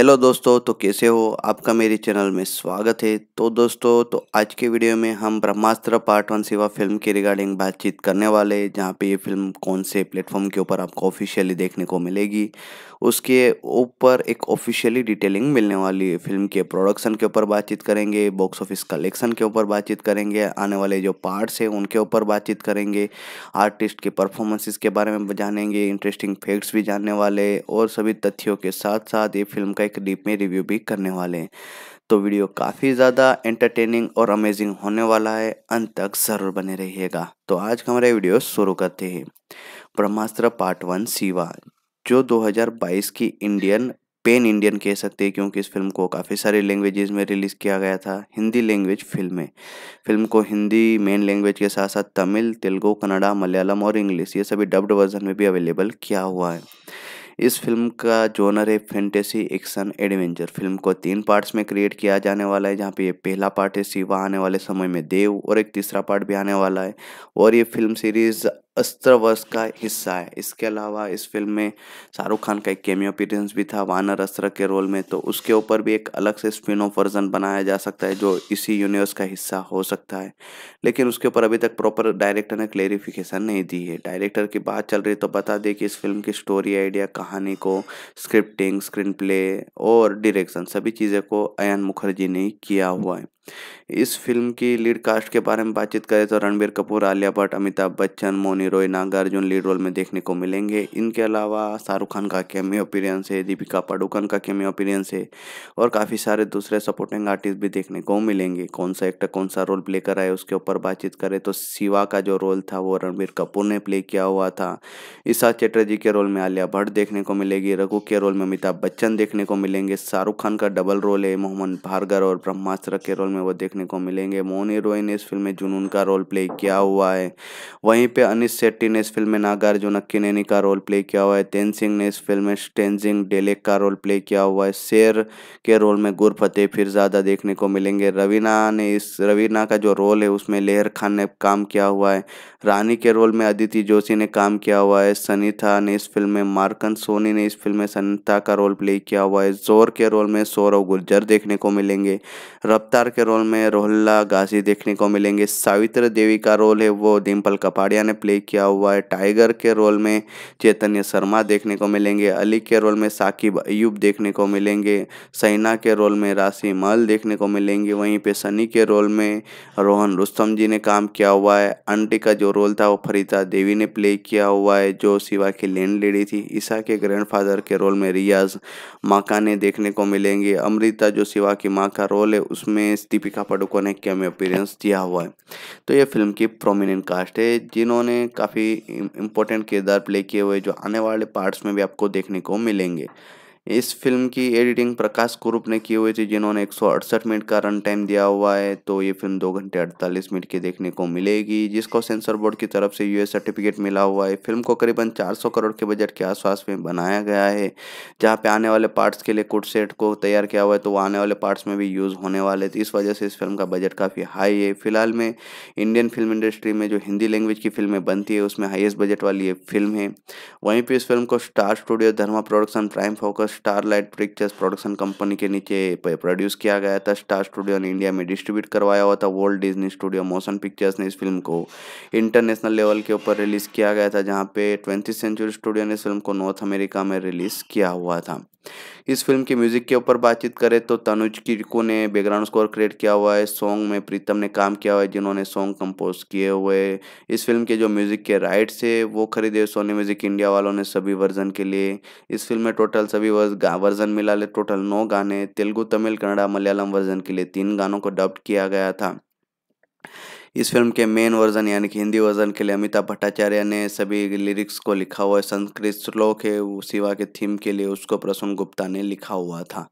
hello दोस्तों तो कैसे हो आपका मेरे चैनल में स्वागत है तो दोस्तों तो आज के वीडियो में हम Brahmastra part one Shiva film के रिगार्डिंग बातचीत करने वाले जहाँ पे ये फिल्म कौन से प्लेटफॉर्म के ऊपर आपको ऑफिशियली देखने को मिलेगी उसके ऊपर एक ऑफिशियली डिटेलिंग मिलने वाली है फिल्म के प्रोडक्शन के ऊपर बातचीत करेंगे बॉक्स ऑफिस कलेक्शन के ऊपर बातचीत करेंगे आने वाले जो पार्ट्स हैं उनके ऊपर बातचीत करेंगे आर्टिस्ट के परफॉर्मेंसेस के बारे में जानेंगे इंटरेस्टिंग फैक्ट्स भी जानने वाले और सभी तथ्यों के साथ साथ ये फिल्म का एक डीप में रिव्यू भी करने वाले हैं तो वीडियो काफ़ी ज़्यादा एंटरटेनिंग और अमेजिंग होने वाला है अंत तक ज़रूर बने रहिएगा तो आज का हमारा वीडियो शुरू करते हैं ब्रह्मास्त्र पार्ट वन शिवा जो 2022 की इंडियन पेन इंडियन कह सकते हैं क्योंकि इस फिल्म को काफ़ी सारे लैंग्वेजेस में रिलीज़ किया गया था हिंदी लैंग्वेज फिल्म में फिल्म को हिंदी मेन लैंग्वेज के साथ साथ तमिल तेलुगू कन्नड़ा मलयालम और इंग्लिश ये सभी डब्ड वर्जन में भी अवेलेबल किया हुआ है इस फिल्म का जोनर है फैंटेसी एक्शन एडवेंचर फिल्म को तीन पार्ट्स में क्रिएट किया जाने वाला है जहाँ पे ये पहला पार्ट है शिवा आने वाले समय में देव और एक तीसरा पार्ट भी आने वाला है और ये फिल्म सीरीज़ अस्त्र वर्ष का हिस्सा है इसके अलावा इस फिल्म में शाहरुख खान का एक केमियो अपीरेंस भी था वानर अस्त्र के रोल में तो उसके ऊपर भी एक अलग से स्पिन ऑफ वर्जन बनाया जा सकता है जो इसी यूनिवर्स का हिस्सा हो सकता है लेकिन उसके ऊपर अभी तक प्रॉपर डायरेक्टर ने क्लेरिफिकेशन नहीं दी है डायरेक्टर की बात चल रही तो बता दें कि इस फिल्म की स्टोरी आइडिया कहानी को स्क्रिप्टिंग स्क्रीन प्ले और डिरेक्शन सभी चीज़ें को अयन मुखर्जी ने किया हुआ है इस फिल्म की लीड कास्ट के बारे में बातचीत करें तो रणबीर कपूर आलिया भट्ट अमिताभ बच्चन मोनी रॉय नागार्जुन लीड रोल में देखने को मिलेंगे इनके अलावा शाहरुख खान का कैमियो अपीरियंस है दीपिका पाडुकन का कैमियो अपीरियंस है और काफ़ी सारे दूसरे सपोर्टिंग आर्टिस्ट भी देखने को मिलेंगे कौन सा एक्टर कौन सा रोल प्ले कर रहा है उसके ऊपर बातचीत करें तो शिवा का जो रोल था वो रणबीर कपूर ने प्ले किया हुआ था ईशा चटर्जी के रोल में आलिया भट्ट देखने को मिलेगी रघु के रोल में अमिताभ बच्चन देखने को मिलेंगे शाहरुख खान का डबल रोल है मोहम्मद भार्गर और ब्रह्मास्त्र के रोल में में वो देखने को मिलेंगे मोनी रोय ने इस फिल्म में जुनून का रोल प्ले किया हुआ है वहीं पे अनिस शेट्टी ने इस फिल्म में नागार्जुन अक्कीनेनी का रोल प्ले किया हुआ है तेन सिंह ने इस फिल्म में टेंजिंग डेलेक का रोल प्ले किया हुआ है शेर के रोल में गुरफतेह ज़्यादा देखने को मिलेंगे रवीना ने इस रवीना का जो रोल है उसमें लेहर खान ने काम किया हुआ है रानी के रोल में अदिति जोशी ने काम किया हुआ है सनीता ने इस फिल्म में मार्कन सोनी ने इस फिल्म में सनीता का रोल प्ले किया हुआ है जोर के रोल में सौरव गुर्जर देखने को मिलेंगे रफ्तार के के रोल में रोहल्ला गाजी देखने को मिलेंगे सावित्र देवी का रोल है वो डिम्पल कपाड़िया ने प्ले किया हुआ है टाइगर के रोल में चैतन्य शर्मा देखने को मिलेंगे अली के रोल में साकिब अयूब देखने को मिलेंगे सैना के रोल में राशि मल देखने को मिलेंगे वहीं पे सनी के रोल में रोहन रुस्तम जी ने काम किया हुआ है आंटी का जो रोल था वो फरीता देवी ने प्ले किया हुआ है जो शिवा की लैंड लेडी थी ईसा के ग्रैंड के रोल में रियाज माका ने देखने को मिलेंगे अमृता जो शिवा की माँ का रोल है उसमें दीपिका पाडुकोण ने कैम अपीरेंस दिया हुआ है तो ये फिल्म की प्रोमिनेंट कास्ट है जिन्होंने काफ़ी इम्पोर्टेंट किरदार प्ले किए हुए जो आने वाले पार्ट्स में भी आपको देखने को मिलेंगे इस फिल्म की एडिटिंग प्रकाश कुरूप ने की हुई थी जिन्होंने एक मिनट का रन टाइम दिया हुआ है तो ये फिल्म दो घंटे अड़तालीस मिनट की देखने को मिलेगी जिसको सेंसर बोर्ड की तरफ से यूएस सर्टिफिकेट मिला हुआ है फिल्म को करीबन 400 करोड़ के बजट के आसपास में बनाया गया है जहाँ पे आने वाले पार्ट्स के लिए कुट सेट को तैयार किया हुआ है तो वो आने वाले पार्ट्स में भी यूज़ होने वाले थे इस वजह से इस फिल्म का बजट काफ़ी हाई है फिलहाल में इंडियन फिल्म इंडस्ट्री में जो हिंदी लैंग्वेज की फिल्में बनती है उसमें हाइएस्ट बजट वाली ये फिल्म है वहीं पर इस फिल्म को star studio Dharma production prime focus Starlight pictures production company के नीचे प्रोड्यूस किया गया था स्टार स्टूडियो ने इंडिया में डिस्ट्रीब्यूट करवाया हुआ था world Disney studio motion pictures ने इस फिल्म को इंटरनेशनल लेवल के ऊपर रिलीज़ किया गया था जहाँ पे ट्वेंटी सेंचुरी स्टूडियो ने इस फिल्म को नॉर्थ अमेरिका में रिलीज़ किया हुआ था इस फिल्म के म्यूज़िक के ऊपर बातचीत करें तो तनुज किरको ने बैकग्राउंड स्कोर क्रिएट किया हुआ है सॉन्ग में प्रीतम ने काम किया हुआ है जिन्होंने सॉन्ग कंपोज किए हुए इस फिल्म के जो म्यूज़िक के राइट्स है वो खरीदे सोनी म्यूज़िक इंडिया वालों ने सभी वर्जन के लिए इस फिल्म में टोटल सभी वर्जन मिला ले टोटल नौ गाने तेलुगु तमिल कन्नड़ा मलयालम वर्जन के लिए तीन गानों को डब्ड किया गया था इस फिल्म के मेन वर्जन यानी कि हिंदी वर्जन के लिए अमिताभ भट्टाचार्य ने सभी लिरिक्स को लिखा हुआ है संस्कृत श्लोक है सिवा के थीम के लिए उसको प्रसून गुप्ता ने लिखा हुआ था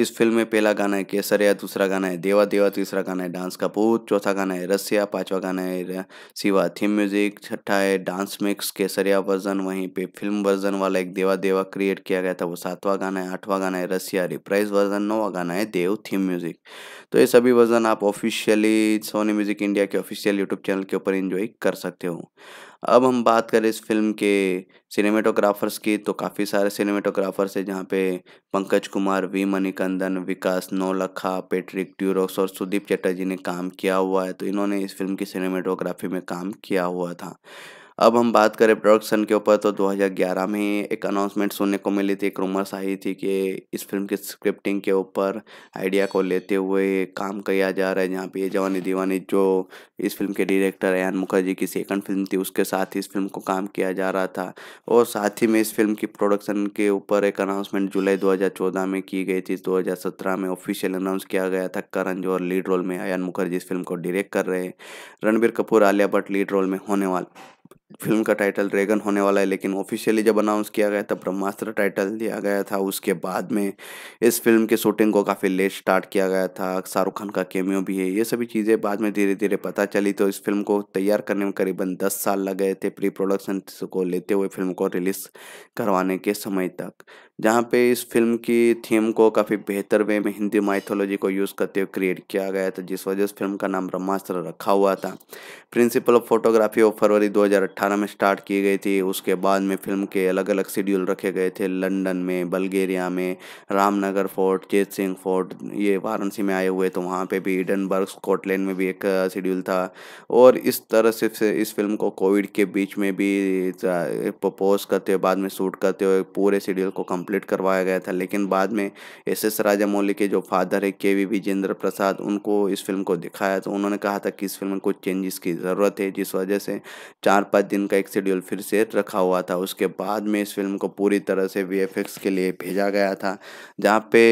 इस फिल्म में पहला गाना है केसरिया दूसरा गाना है देवा देवा तीसरा गाना है डांस का पूत चौथा गाना है रसिया पांचवा गाना है सिवा थीम म्यूजिक छठा है डांस मिक्स केसरिया वर्जन वहीं पे फिल्म वर्जन वाला एक देवा देवा क्रिएट किया गया था वो सातवां गाना है आठवां गाना है रसिया रिप्राइज वर्जन नौवा गाना है देव थीम म्यूजिक तो ये सभी वर्जन आप ऑफिशियली सोनी म्यूजिक इंडिया के ऑफिशियल यूट्यूब चैनल के ऊपर इंजॉय कर सकते हो अब हम बात करें इस फिल्म के सिनेमेटोग्राफर्स की तो काफ़ी सारे सिनेमेटोग्राफर्स हैं जहाँ पे पंकज कुमार वी मणिकंदन विकास नौलखा पेट्रिक ट्यूरोक्स और सुदीप चटर्जी ने काम किया हुआ है तो इन्होंने इस फिल्म की सिनेमेटोग्राफी में काम किया हुआ था अब हम बात करें प्रोडक्शन के ऊपर तो 2011 में एक अनाउंसमेंट सुनने को मिली थी एक रूमर्स आई थी कि इस फिल्म के स्क्रिप्टिंग के ऊपर आइडिया को लेते हुए काम किया जा रहा है जहाँ पे ये जवानी दीवानी जो इस फिल्म के डायरेक्टर अयन मुखर्जी की सेकंड फिल्म थी उसके साथ ही इस फिल्म को काम किया जा रहा था और साथ ही में इस फिल्म की प्रोडक्शन के ऊपर एक अनाउंसमेंट जुलाई दो में की गई थी दो में ऑफिशियल अनाउंस किया गया था करण जोहर लीड रोल में अयन मुखर्जी इस फिल्म को डायरेक्ट कर रहे हैं रणबीर कपूर आलिया भट्ट लीड रोल में होने वाले फिल्म का टाइटल ड्रैगन होने वाला है लेकिन ऑफिशियली जब अनाउंस किया गया तब ब्रह्मास्त्र टाइटल दिया गया था उसके बाद में इस फिल्म के शूटिंग को काफ़ी लेट स्टार्ट किया गया था शाहरुख खान का केमियो भी है ये सभी चीज़ें बाद में धीरे धीरे पता चली तो इस फिल्म को तैयार करने में करीबन दस साल लग गए थे प्री प्रोडक्शन को लेते हुए फिल्म को रिलीज़ करवाने के समय तक जहाँ पे इस फिल्म की थीम को काफ़ी बेहतर वे में हिंदी माइथोलॉजी को यूज़ करते हुए क्रिएट किया गया था जिस वजह से फिल्म का नाम ब्रह्मास्त्र रखा हुआ था प्रिंसिपल ऑफ फोटोग्राफी ऑफ फरवरी 2018 में स्टार्ट की गई थी उसके बाद में फिल्म के अलग अलग शेड्यूल रखे गए थे लंदन में बल्गेरिया में रामनगर फोर्ट चेत सिंह फोर्ट ये वाराणसी में आए हुए तो वहाँ पर भी ईडनबर्ग स्कॉटलैंड में भी एक शेड्यूल था और इस तरह से इस फिल्म को कोविड के बीच में भी पोस्ट करते हुए बाद में शूट करते हुए पूरे शेड्यूल को कम कंप्लीट करवाया गया था लेकिन बाद में एस एस राजामौली के जो फादर है के वी विजेंद्र प्रसाद उनको इस फिल्म को दिखाया तो उन्होंने कहा था कि इस फिल्म में कुछ चेंजेस की ज़रूरत है जिस वजह से चार पाँच दिन का एक शेड्यूल फिर से रखा हुआ था उसके बाद में इस फिल्म को पूरी तरह से वी के लिए भेजा गया था जहाँ पे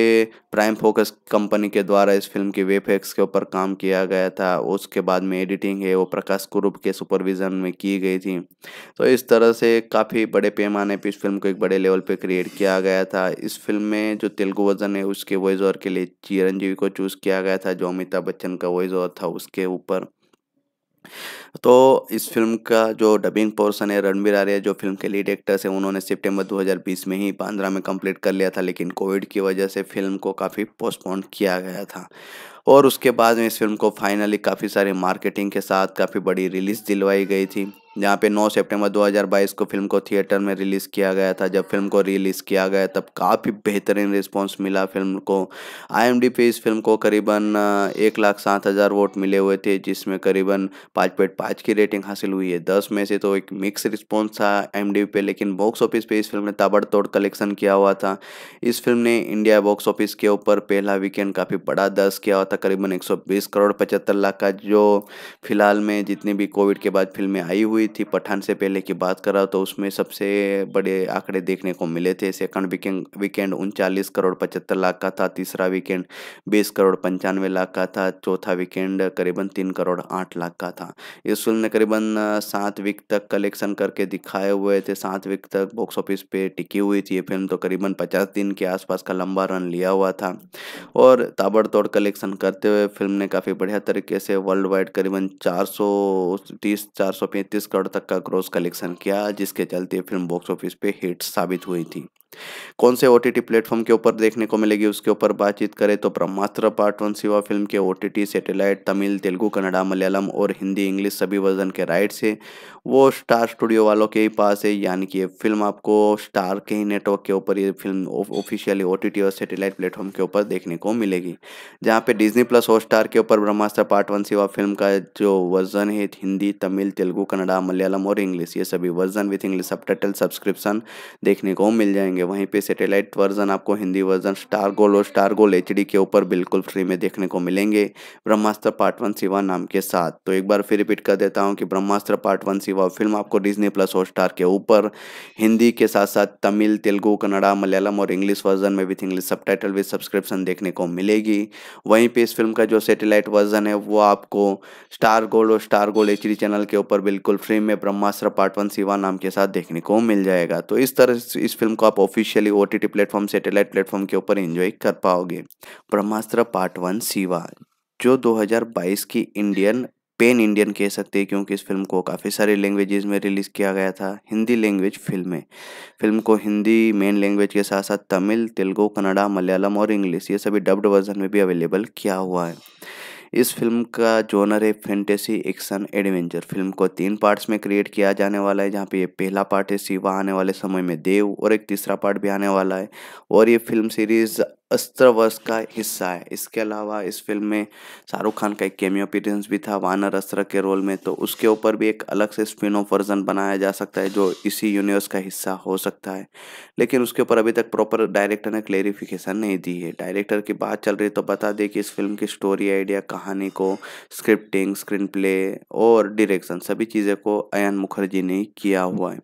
प्राइम फोकस कंपनी के द्वारा इस फिल्म के वे के ऊपर काम किया गया था उसके बाद में एडिटिंग है वो प्रकाश कुरूप के सुपरविज़न में की गई थी तो इस तरह से काफ़ी बड़े पैमाने पर इस फिल्म को एक बड़े लेवल पर क्रिएट किया किया गया था इस फिल्म में जो तेलुगु वर्जन है उसके वॉइस ओवर के लिए चिरंजीवी को चूज़ किया गया था जो अमिताभ बच्चन का वॉइस ओवर था उसके ऊपर तो इस फिल्म का जो डबिंग पोर्सन है रणबीर आर्य जो फिल्म के लीड एक्टर्स हैं उन्होंने सितंबर 2020 में ही बांद्रा में कंप्लीट कर लिया था लेकिन कोविड की वजह से फिल्म को काफ़ी पोस्टपोन किया गया था और उसके बाद में इस फिल्म को फाइनली काफ़ी सारी मार्केटिंग के साथ काफ़ी बड़ी रिलीज़ दिलवाई गई थी जहाँ पे 9 सितंबर 2022 को फिल्म को थिएटर में रिलीज़ किया गया था जब फिल्म को रिलीज़ किया गया तब काफ़ी बेहतरीन रिस्पांस मिला फिल्म को आई पे इस फिल्म को करीबन एक लाख सात हज़ार वोट मिले हुए थे जिसमें करीबन पाँच पॉइंट पाँच की रेटिंग हासिल हुई है दस में से तो एक मिक्स रिस्पॉन्स था आई पे लेकिन बॉक्स ऑफिस पर इस फिल्म ने ताबड़तोड़ कलेक्शन किया हुआ था इस फिल्म ने इंडिया बॉक्स ऑफिस के ऊपर पहला वीकेंड काफ़ी बड़ा दर्ज किया हुआ था करीबन एक करोड़ पचहत्तर लाख का जो फिलहाल में जितनी भी कोविड के बाद फिल्में आई हुई हुई थी पठान से पहले की बात करा तो उसमें सबसे बड़े आंकड़े देखने को मिले थे सेकंड वीकेंड वीकेंड उनचालीस करोड़ पचहत्तर लाख का था तीसरा वीकेंड बीस करोड़ पंचानवे लाख का था चौथा वीकेंड करीबन तीन करोड़ आठ लाख का था इस फिल्म ने करीबन सात वीक तक कलेक्शन करके दिखाए हुए थे सात वीक तक बॉक्स ऑफिस पे टिकी हुई थी ये फिल्म तो करीबन पचास दिन के आसपास का लंबा रन लिया हुआ था और ताबड़तोड़ कलेक्शन करते हुए फिल्म ने काफ़ी बढ़िया तरीके से वर्ल्ड वाइड करीबन चार सौ तीस चार सौ पैंतीस करोड़ तक का ग्रोस कलेक्शन किया जिसके चलते फिल्म बॉक्स ऑफिस पे हिट साबित हुई थी कौन से ओ टी प्लेटफॉर्म के ऊपर देखने को मिलेगी उसके ऊपर बातचीत करें तो Brahmastra part one Shiva film के ओ सेटेलाइट तमिल तेलुगु कन्नडा मलयालम और हिंदी इंग्लिश सभी वर्जन के राइट्स है वो स्टार स्टूडियो वालों के ही पास है यानी कि ये फिल्म आपको स्टार के ही नेटवर्क के ऊपर ये फिल्म ऑफिशियली ओ और सेटेलाइट प्लेटफॉर्म के ऊपर देखने को मिलेगी जहाँ पे डिजनी प्लस और स्टार के ऊपर Brahmastra part one Shiva film का जो वर्जन है हिंदी तमिल तेलुगु कन्नडा मलयालम और इंग्लिश ये सभी version with English sub subscription देखने को मिल जाएंगे होंगे वहीं पे सैटेलाइट वर्जन आपको हिंदी वर्जन स्टार गोल और स्टार गोल एच के ऊपर बिल्कुल फ्री में देखने को मिलेंगे ब्रह्मास्त्र पार्ट वन सिवा नाम के साथ तो एक बार फिर रिपीट कर देता हूँ कि Brahmastra part one Shiva film आपको डिजनी प्लस और स्टार के ऊपर हिंदी के साथ साथ तमिल तेलुगू कन्नड़ा मलयालम और इंग्लिश वर्जन में with English subtitle with subscription देखने को मिलेगी वहीं पर इस फिल्म का जो सेटेलाइट वर्जन है वो आपको स्टार गोल्ड और स्टार गोल्ड एच चैनल के ऊपर बिल्कुल फ्री में ब्रह्मास्त्र पार्ट वन सिवा नाम के साथ देखने को मिल जाएगा तो इस तरह इस फिल्म को आप officially O T platform satellite platform के ऊपर एंजॉय कर पाओगे ब्रह्मास्त्र पार्ट वन सिवा जो 2022 की इंडियन पेन इंडियन कह सकते हैं क्योंकि इस फिल्म को काफ़ी सारे लैंग्वेजेस में रिलीज़ किया गया था हिंदी लैंग्वेज फिल्म में फिल्म को हिंदी मेन लैंग्वेज के साथ साथ तमिल तेलुगू कन्नड़ा मलयालम और इंग्लिश ये सभी डब्ड वर्जन में भी अवेलेबल किया हुआ है इस फिल्म का जोनर है फैंटेसी एक्शन एडवेंचर फिल्म को तीन पार्ट्स में क्रिएट किया जाने वाला है जहाँ पे ये पहला पार्ट है शिवा आने वाले समय में देव और एक तीसरा पार्ट भी आने वाला है और ये फिल्म सीरीज़ अस्त्र वर्ष का हिस्सा है इसके अलावा इस फिल्म में शाहरुख खान का एक केमियो अपीरेंस भी था वानर अस्त्र के रोल में तो उसके ऊपर भी एक अलग से स्पिन ऑफ वर्जन बनाया जा सकता है जो इसी यूनिवर्स का हिस्सा हो सकता है लेकिन उसके ऊपर अभी तक प्रॉपर डायरेक्टर ने क्लेरिफिकेशन नहीं दी है डायरेक्टर की बात चल रही तो बता दें कि इस फिल्म की स्टोरी आइडिया कहानी को स्क्रिप्टिंग स्क्रीन प्ले और डिरेक्शन सभी चीज़ें को अयन मुखर्जी ने किया हुआ है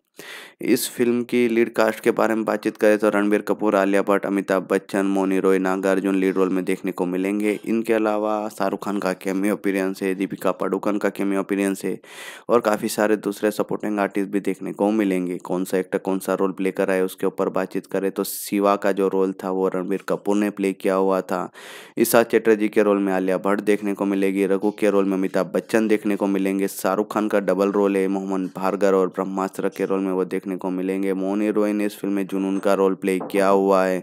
इस फिल्म की लीड कास्ट के बारे में बातचीत करें तो रणबीर कपूर आलिया भट्ट अमिताभ बच्चन मोनी रॉय नागार्जुन लीड रोल में देखने को मिलेंगे इनके अलावा शाहरुख खान का कैमियो अपीरियंस है दीपिका पाडुकन का कैमियो अपीरियंस है और काफ़ी सारे दूसरे सपोर्टिंग आर्टिस्ट भी देखने को मिलेंगे कौन सा एक्टर कौन सा रोल प्ले कर रहा है उसके ऊपर बातचीत करें तो शिवा का जो रोल था वो रणबीर कपूर ने प्ले किया हुआ था ईशा चटर्जी के रोल में आलिया भट्ट देखने को मिलेगी रघु के रोल में अमिताभ बच्चन देखने को मिलेंगे शाहरुख खान का डबल रोल है मोहम्मद भार्गर और ब्रह्मास्त्र के रोल में वो देख देखने को मिलेंगे मोन हीरोइन ने इस फिल्म में जुनून का रोल प्ले किया हुआ है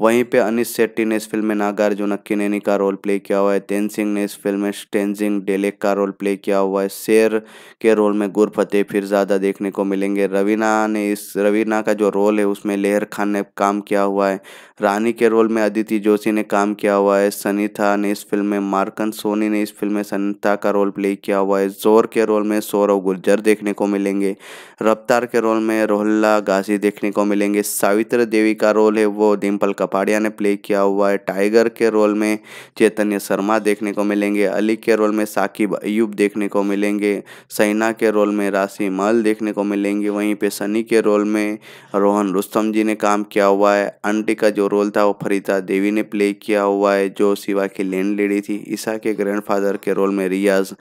वहीं पे अनिस शेट्टी ने इस फिल्म में नागार्जुन अक्कीनेनी का रोल प्ले किया हुआ है तेन सिंह ने इस फिल्म में स्टेंजिंग डेलेक का रोल प्ले किया हुआ है शेर के रोल में गुरफते फिर ज़्यादा देखने को मिलेंगे रवीना ने इस रवीना का जो रोल है उसमें लेहर खान ने काम किया हुआ है रानी के रोल में अदिति जोशी ने काम किया हुआ है सनीता ने इस फिल्म में मार्कन सोनी ने इस फिल्म में सनीता का रोल प्ले किया हुआ है जोर के रोल में सौरव गुर्जर देखने को मिलेंगे रफ्तार के रोल में में रोहल्ला गाजी देखने को मिलेंगे सावित्र देवी का रोल है वो डिम्पल कपाड़िया ने प्ले किया हुआ है टाइगर के रोल में चैतन्य शर्मा देखने को मिलेंगे अली के रोल में साकिब अयूब देखने को मिलेंगे सैना के रोल में राशि मल देखने को मिलेंगे वहीं पर सनी के रोल में रोहन रुस्तम जी ने काम किया हुआ है आंटी का जो रोल था वो फरीता देवी ने प्ले किया हुआ है जो शिवा की लैंड लेडी थी ईसा के ग्रैंडफादर के रोल में रियाज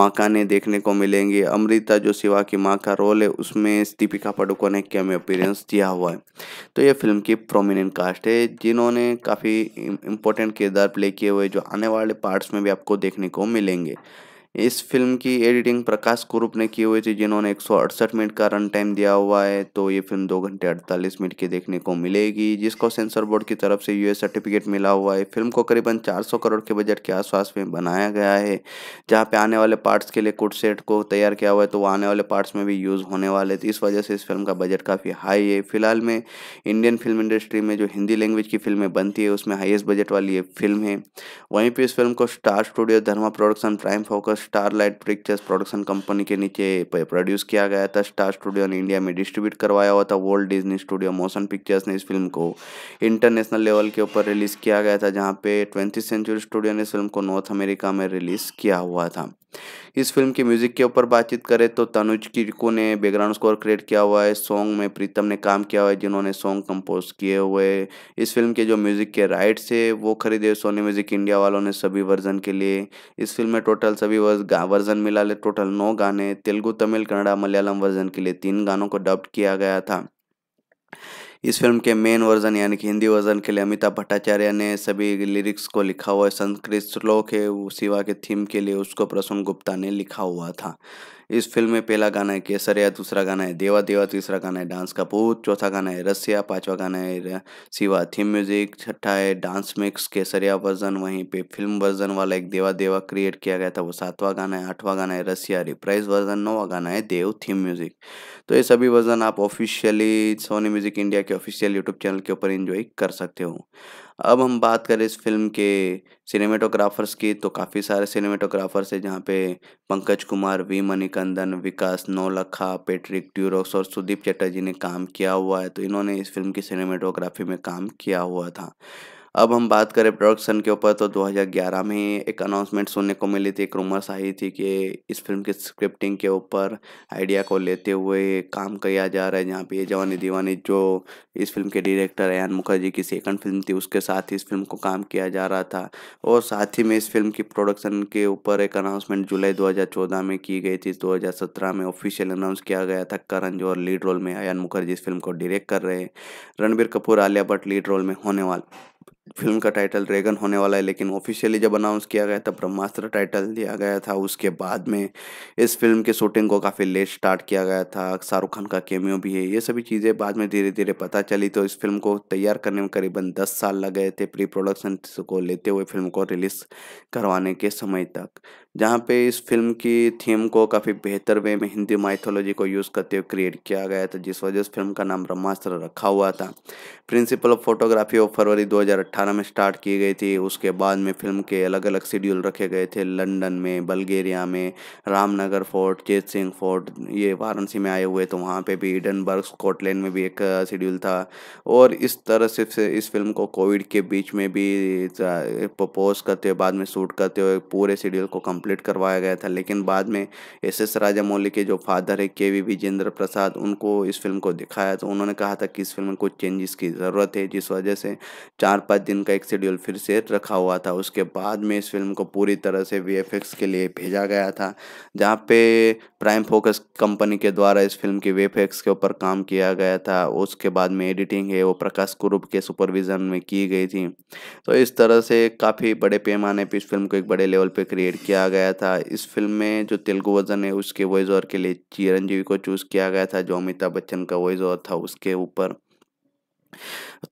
माका ने देखने को मिलेंगे अमृता जो शिवा की माँ का रोल है उसमें दीपिका पाडुकोन ने कैमियो अपीयरेंस दिया हुआ है तो ये फिल्म की प्रोमिनेंट कास्ट है जिन्होंने काफ़ी इम्पोर्टेंट किरदार प्ले किए हुए जो आने वाले पार्ट्स में भी आपको देखने को मिलेंगे इस फिल्म की एडिटिंग प्रकाश कुरूप ने की हुई थी जिन्होंने एक मिनट का रन टाइम दिया हुआ है तो ये फिल्म दो घंटे अड़तालीस मिनट की देखने को मिलेगी जिसको सेंसर बोर्ड की तरफ से यूएस सर्टिफिकेट मिला हुआ है फिल्म को करीबन 400 करोड़ के बजट के आसपास में बनाया गया है जहाँ पे आने वाले पार्ट्स के लिए कुट सेट को तैयार किया हुआ है तो वो आने वाले पार्ट्स में भी यूज़ होने वाले थे इस वजह से इस फिल्म का बजट काफ़ी हाई है फिलहाल में इंडियन फिल्म इंडस्ट्री में जो हिंदी लैंग्वेज की फिल्में बनती है उसमें हाइएस्ट बजट वाली ये फिल्म है वहीं पर इस फिल्म को star studio Dharma production prime focus Starlight pictures production company के नीचे प्रोड्यूस किया गया था स्टार स्टूडियो ने इंडिया में डिस्ट्रीब्यूट करवाया हुआ था world Disney studio motion pictures ने इस फिल्म को इंटरनेशनल लेवल के ऊपर रिलीज़ किया गया था जहाँ पे ट्वेंटी सेंचुरी स्टूडियो ने इस फिल्म को नॉर्थ अमेरिका में रिलीज़ किया हुआ था इस फिल्म के म्यूजिक के ऊपर बातचीत करें तो तनुज किरको ने बैकग्राउंड स्कोर क्रिएट किया हुआ है सॉन्ग में प्रीतम ने काम किया हुआ है जिन्होंने सॉन्ग कंपोज किए हुए इस फिल्म के जो म्यूजिक के राइट्स है वो खरीदे सोनी म्यूजिक इंडिया वालों ने सभी वर्जन के लिए इस फिल्म में टोटल सभी वर्जन मिला ले टोटल नौ गाने तेलुगु तमिल कन्नड़ा मलयालम वर्जन के लिए तीन गानों को डब्ड किया गया था इस फिल्म के मेन वर्जन यानी कि हिंदी वर्जन के लिए अमिताभ भट्टाचार्य ने सभी लिरिक्स को लिखा हुआ है संस्कृत श्लोक है सिवा के थीम के लिए उसको प्रसून गुप्ता ने लिखा हुआ था इस फिल्म में पहला गाना है केसरिया दूसरा गाना है देवा देवा तीसरा गाना है डांस का पूत चौथा गाना है रसिया पांचवा गाना है सिवा थीम म्यूजिक छठा है डांस मिक्स केसरिया वर्जन वहीं पे फिल्म वर्जन वाला एक देवा देवा क्रिएट किया गया था वो सातवां गाना है आठवां गाना है रसिया रिप्राइज वर्जन नौवा गाना है देव थीम म्यूजिक तो ये सभी वर्जन आप ऑफिशियली सोनी म्यूजिक इंडिया के ऑफिशियल यूट्यूब चैनल के ऊपर इंजॉय कर सकते हो अब हम बात करें इस फिल्म के सिनेमेटोग्राफर्स की तो काफ़ी सारे सिनेमेटोग्राफर्स हैं जहाँ पे पंकज कुमार वी मणिकंदन विकास नौलखा पेट्रिक ट्यूरोस और सुदीप चटर्जी ने काम किया हुआ है तो इन्होंने इस फिल्म की सिनेमेटोग्राफी में काम किया हुआ था अब हम बात करें प्रोडक्शन के ऊपर तो 2011 में एक अनाउंसमेंट सुनने को मिली थी एक रूमर्स आई थी कि इस फिल्म के स्क्रिप्टिंग के ऊपर आइडिया को लेते हुए काम किया जा रहा है जहाँ पे ये जवानी दीवानी जो इस फिल्म के डायरेक्टर अयान मुखर्जी की सेकंड फिल्म थी उसके साथ ही इस फिल्म को काम किया जा रहा था और साथ ही में इस फिल्म की प्रोडक्शन के ऊपर एक अनाउंसमेंट जुलाई दो में की गई थी दो में ऑफिशियल अनाउंस किया गया था करण जो लीड रोल में अयान मुखर्जी इस फिल्म को डायरेक्ट कर रहे हैं रणबीर कपूर आलिया भट्ट लीड रोल में होने वाले फिल्म का टाइटल ड्रैगन होने वाला है लेकिन ऑफिशियली जब अनाउंस किया गया था ब्रह्मास्त्र टाइटल दिया गया था उसके बाद में इस फिल्म के शूटिंग को काफ़ी लेट स्टार्ट किया गया था शाहरुख खान का केमियो भी है ये सभी चीज़ें बाद में धीरे धीरे पता चली तो इस फिल्म को तैयार करने में करीबन दस साल लग गए थे प्री प्रोडक्शन को लेते हुए फिल्म को रिलीज़ करवाने के समय तक जहाँ पे इस फिल्म की थीम को काफ़ी बेहतर वे में हिंदी माइथोलॉजी को यूज़ करते हुए क्रिएट किया गया था जिस वजह से फिल्म का नाम ब्रह्मास्त्र रखा हुआ था प्रिंसिपल ऑफ फोटोग्राफी ऑफ फरवरी दो 2018 में स्टार्ट की गई थी उसके बाद में फिल्म के अलग अलग शेड्यूल रखे गए थे लंदन में बल्गेरिया में रामनगर फोर्ट चेत सिंह फोर्ट ये वाराणसी में आए हुए तो वहाँ पे भी इडनबर्ग स्कॉटलैंड में भी एक शेड्यूल था और इस तरह से इस फिल्म को कोविड के बीच में भी प्रपोज करते हुए बाद में शूट करते हुए पूरे शेड्यूल को कंप्लीट करवाया गया था लेकिन बाद में एस एस राजामौली के जो फादर है के वी विजेंद्र प्रसाद उनको इस फिल्म को दिखाया तो उन्होंने कहा था कि इस फिल्म में कुछ चेंजेस की ज़रूरत है जिस वजह से चार पाँच दिन का एक शेड्यूल फिर से रखा हुआ था उसके बाद में इस फिल्म को पूरी तरह से वी के लिए भेजा गया था जहाँ पे प्राइम फोकस कंपनी के द्वारा इस फिल्म की वी के ऊपर काम किया गया था उसके बाद में एडिटिंग है वो प्रकाश कुरूप के सुपरविज़न में की गई थी तो इस तरह से काफ़ी बड़े पैमाने पर इस फिल्म को एक बड़े लेवल पर क्रिएट किया गया था इस फिल्म में जो तेलुगु वर्जन है उसके वॉइस के लिए चिरंजीवी को चूज़ किया गया था जो अमिताभ बच्चन का वॉइस था उसके ऊपर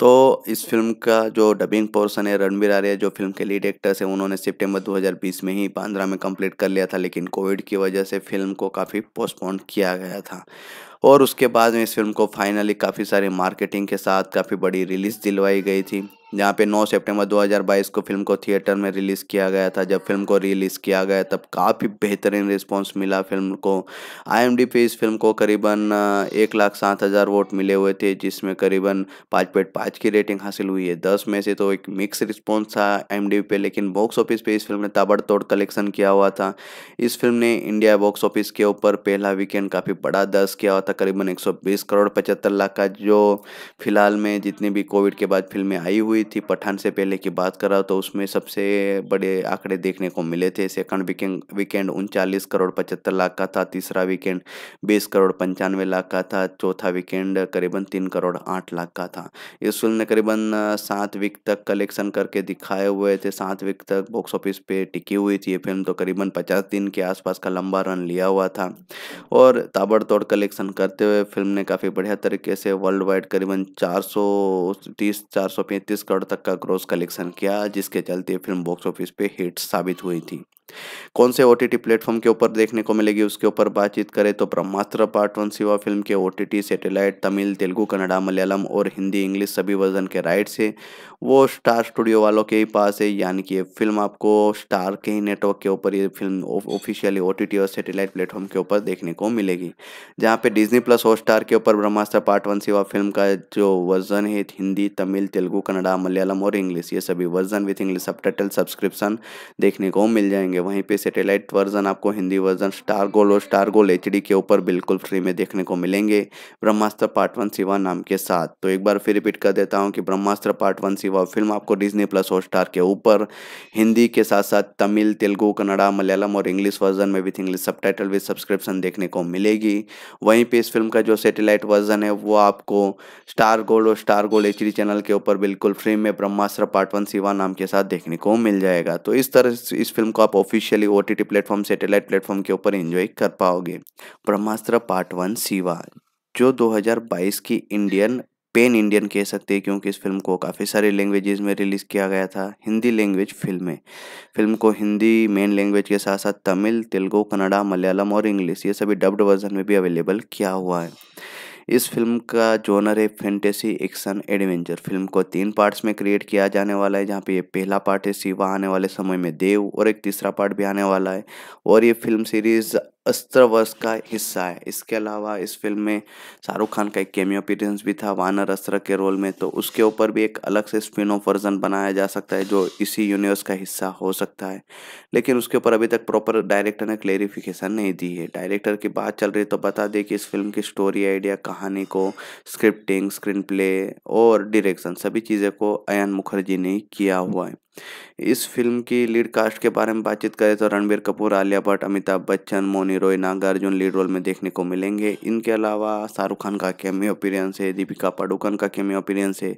तो इस फिल्म का जो डबिंग पोर्सन है रणबीर आर्या जो फिल्म के लीड एक्टर्स हैं उन्होंने सितंबर 2020 में ही बांद्रा में कंप्लीट कर लिया था लेकिन कोविड की वजह से फिल्म को काफ़ी पोस्टपोन किया गया था और उसके बाद में इस फिल्म को फाइनली काफ़ी सारे मार्केटिंग के साथ काफ़ी बड़ी रिलीज़ दिलवाई गई थी जहाँ पे 9 सितंबर 2022 को फिल्म को थिएटर में रिलीज़ किया गया था जब फिल्म को रिलीज़ किया गया तब काफ़ी बेहतरीन रिस्पांस मिला फिल्म को आई पे इस फिल्म को करीबन एक लाख सात हज़ार वोट मिले हुए थे जिसमें करीबन पाँच पॉइंट पाँच की रेटिंग हासिल हुई है दस में से तो एक मिक्स रिस्पॉन्स था आई पे लेकिन बॉक्स ऑफिस पर इस फिल्म ने ताबड़तोड़ कलेक्शन किया हुआ था इस फिल्म ने इंडिया बॉक्स ऑफिस के ऊपर पहला वीकेंड काफ़ी बड़ा दर्ज किया हुआ था करीबन एक करोड़ पचहत्तर लाख का जो फिलहाल में जितनी भी कोविड के बाद फिल्में आई हुई हुई थी पठान से पहले की बात करा तो उसमें सबसे बड़े आंकड़े देखने को मिले थे सेकंड वीकेंड वीकेंड उनचालीस करोड़ पचहत्तर लाख का था तीसरा वीकेंड बीस करोड़ पंचानवे लाख का था चौथा वीकेंड करीबन तीन करोड़ आठ लाख का था इस फिल्म ने करीबन सात वीक तक कलेक्शन करके दिखाए हुए थे सात वीक तक बॉक्स ऑफिस पे टिकी हुई थी ये फिल्म तो करीबन पचास दिन के आसपास का लंबा रन लिया हुआ था और ताबड़तोड़ कलेक्शन करते हुए फिल्म ने काफ़ी बढ़िया तरीके से वर्ल्ड वाइड करीबन चार सौ तीस चार सौ पैंतीस करोड़ तक का ग्रोस कलेक्शन किया जिसके चलते फिल्म बॉक्स ऑफिस पे हिट साबित हुई थी कौन से ओ टी प्लेटफॉर्म के ऊपर देखने को मिलेगी उसके ऊपर बातचीत करें तो Brahmastra part one Shiva film के O T T satellite Tamil Telugu Kannada Malayalam और हिंदी इंग्लिश सभी वर्जन के राइट्स है वो स्टार स्टूडियो वालों के ही पास है यानी कि ये फिल्म आपको स्टार के ही नेटवर्क के ऊपर ये फिल्म ऑफिशियली ओ और सेटेलाइट प्लेटफॉर्म के ऊपर देखने को मिलेगी जहाँ पे डिजनी प्लस हॉट स्टार के ऊपर Brahmastra part one Shiva film का जो वर्जन है हिंदी तमिल तेलुगू कन्नडा मलयालम और इंग्लिश ये सभी version with English sub subscription देखने को मिल जाएंगे होंगे वहीं पे सैटेलाइट वर्जन आपको हिंदी वर्जन स्टार गोल और स्टार गोल एच के ऊपर बिल्कुल फ्री में देखने को मिलेंगे ब्रह्मास्त्र पार्ट वन सिवा नाम के साथ तो एक बार फिर रिपीट कर देता हूँ कि Brahmastra part one Shiva film आपको डिजनी प्लस और स्टार के ऊपर हिंदी के साथ साथ तमिल तेलुगु कन्नड़ा मलयालम और इंग्लिश वर्जन में with English subtitle subscription देखने को मिलेगी वहीं पर इस फिल्म का जो सेटेलाइट वर्जन है वो आपको स्टार गोल्ड और स्टार गोल्ड एच चैनल के ऊपर बिल्कुल फ्री में ब्रह्मास्त्र पार्ट वन सिवा नाम के साथ देखने को मिल जाएगा तो इस तरह इस फिल्म को आप officially O T T platform satellite platform के ऊपर एंजॉय कर पाओगे ब्रह्मास्त्र पार्ट वन सिवा जो 2022 की इंडियन पेन इंडियन कह सकते हैं क्योंकि इस फिल्म को काफ़ी सारे लैंग्वेजेस में रिलीज़ किया गया था हिंदी लैंग्वेज फिल्म में फिल्म को हिंदी मेन लैंग्वेज के साथ साथ तमिल तेलुगू कन्नड़ा मलयालम और इंग्लिश ये सभी डब्ड वर्जन में भी अवेलेबल किया हुआ है इस फिल्म का जोनर है फेंटेसी एक्शन एडवेंचर फिल्म को तीन पार्ट्स में क्रिएट किया जाने वाला है जहाँ पे ये पहला पार्ट है शिवा आने वाले समय में देव और एक तीसरा पार्ट भी आने वाला है और ये फिल्म सीरीज़ अस्त्र वर्ष का हिस्सा है इसके अलावा इस फिल्म में शाहरुख खान का एक केमियो अपीरेंस भी था वानर अस्त्र के रोल में तो उसके ऊपर भी एक अलग से स्पिन ऑफ वर्जन बनाया जा सकता है जो इसी यूनिवर्स का हिस्सा हो सकता है लेकिन उसके ऊपर अभी तक प्रॉपर डायरेक्टर ने क्लेरिफिकेशन नहीं दी है डायरेक्टर की बात चल रही तो बता दें कि इस फिल्म की स्टोरी आइडिया कहानी को स्क्रिप्टिंग स्क्रीन प्ले और डिरेक्शन सभी चीज़ें को अयन मुखर्जी ने किया हुआ है इस फिल्म की लीड कास्ट के बारे में बातचीत करें तो रणबीर कपूर आलिया भट्ट अमिताभ बच्चन मोनी रॉय नागार्जुन लीड रोल में देखने को मिलेंगे इनके अलावा शाहरुख खान का कैमियो अपीरेंस है दीपिका पाडुकन का कैमियो अपीरेंस है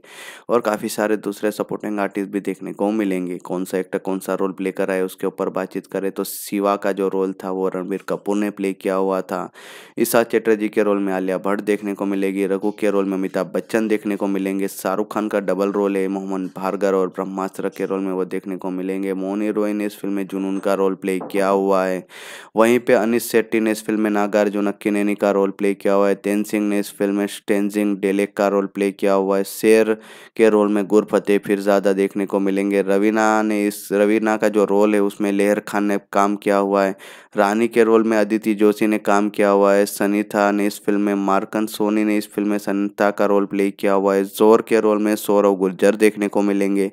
और काफ़ी सारे दूसरे सपोर्टिंग आर्टिस्ट भी देखने को मिलेंगे कौन सा एक्टर कौन सा रोल प्ले कर रहा है उसके ऊपर बातचीत करें तो शिवा का जो रोल था वो रणबीर कपूर ने प्ले किया हुआ था ईशा चैटर्जी के रोल में आलिया भट्ट देखने को मिलेगी रघु के रोल में अमिताभ बच्चन देखने को मिलेंगे शाहरुख खान का डबल रोल है मोहम्मद भार्गर और ब्रह्मास्त्र के रोल में वो देखने को मिलेंगे मोन हीरोइन ने इस फिल्म में जुनून का रोल प्ले किया हुआ है वहीं पे अनिश शेट्टी ने इस फिल्म में नागार्जुन अक्की का रोल प्ले किया हुआ है तेन सिंह ने इस फिल्म में टेंजिंग डेलेक का रोल प्ले किया हुआ है शेर के रोल में गुरफतेह फिर ज़्यादा देखने को मिलेंगे रवीना ने इस रवीना का जो रोल है उसमें लेहर खान ने काम किया हुआ है रानी के रोल में अदिति जोशी ने काम किया हुआ है सनीता ने इस फिल्म में मार्कन सोनी ने इस फिल्म में सनीता का रोल प्ले किया हुआ है जोर के रोल में सौरव गुर्जर देखने को मिलेंगे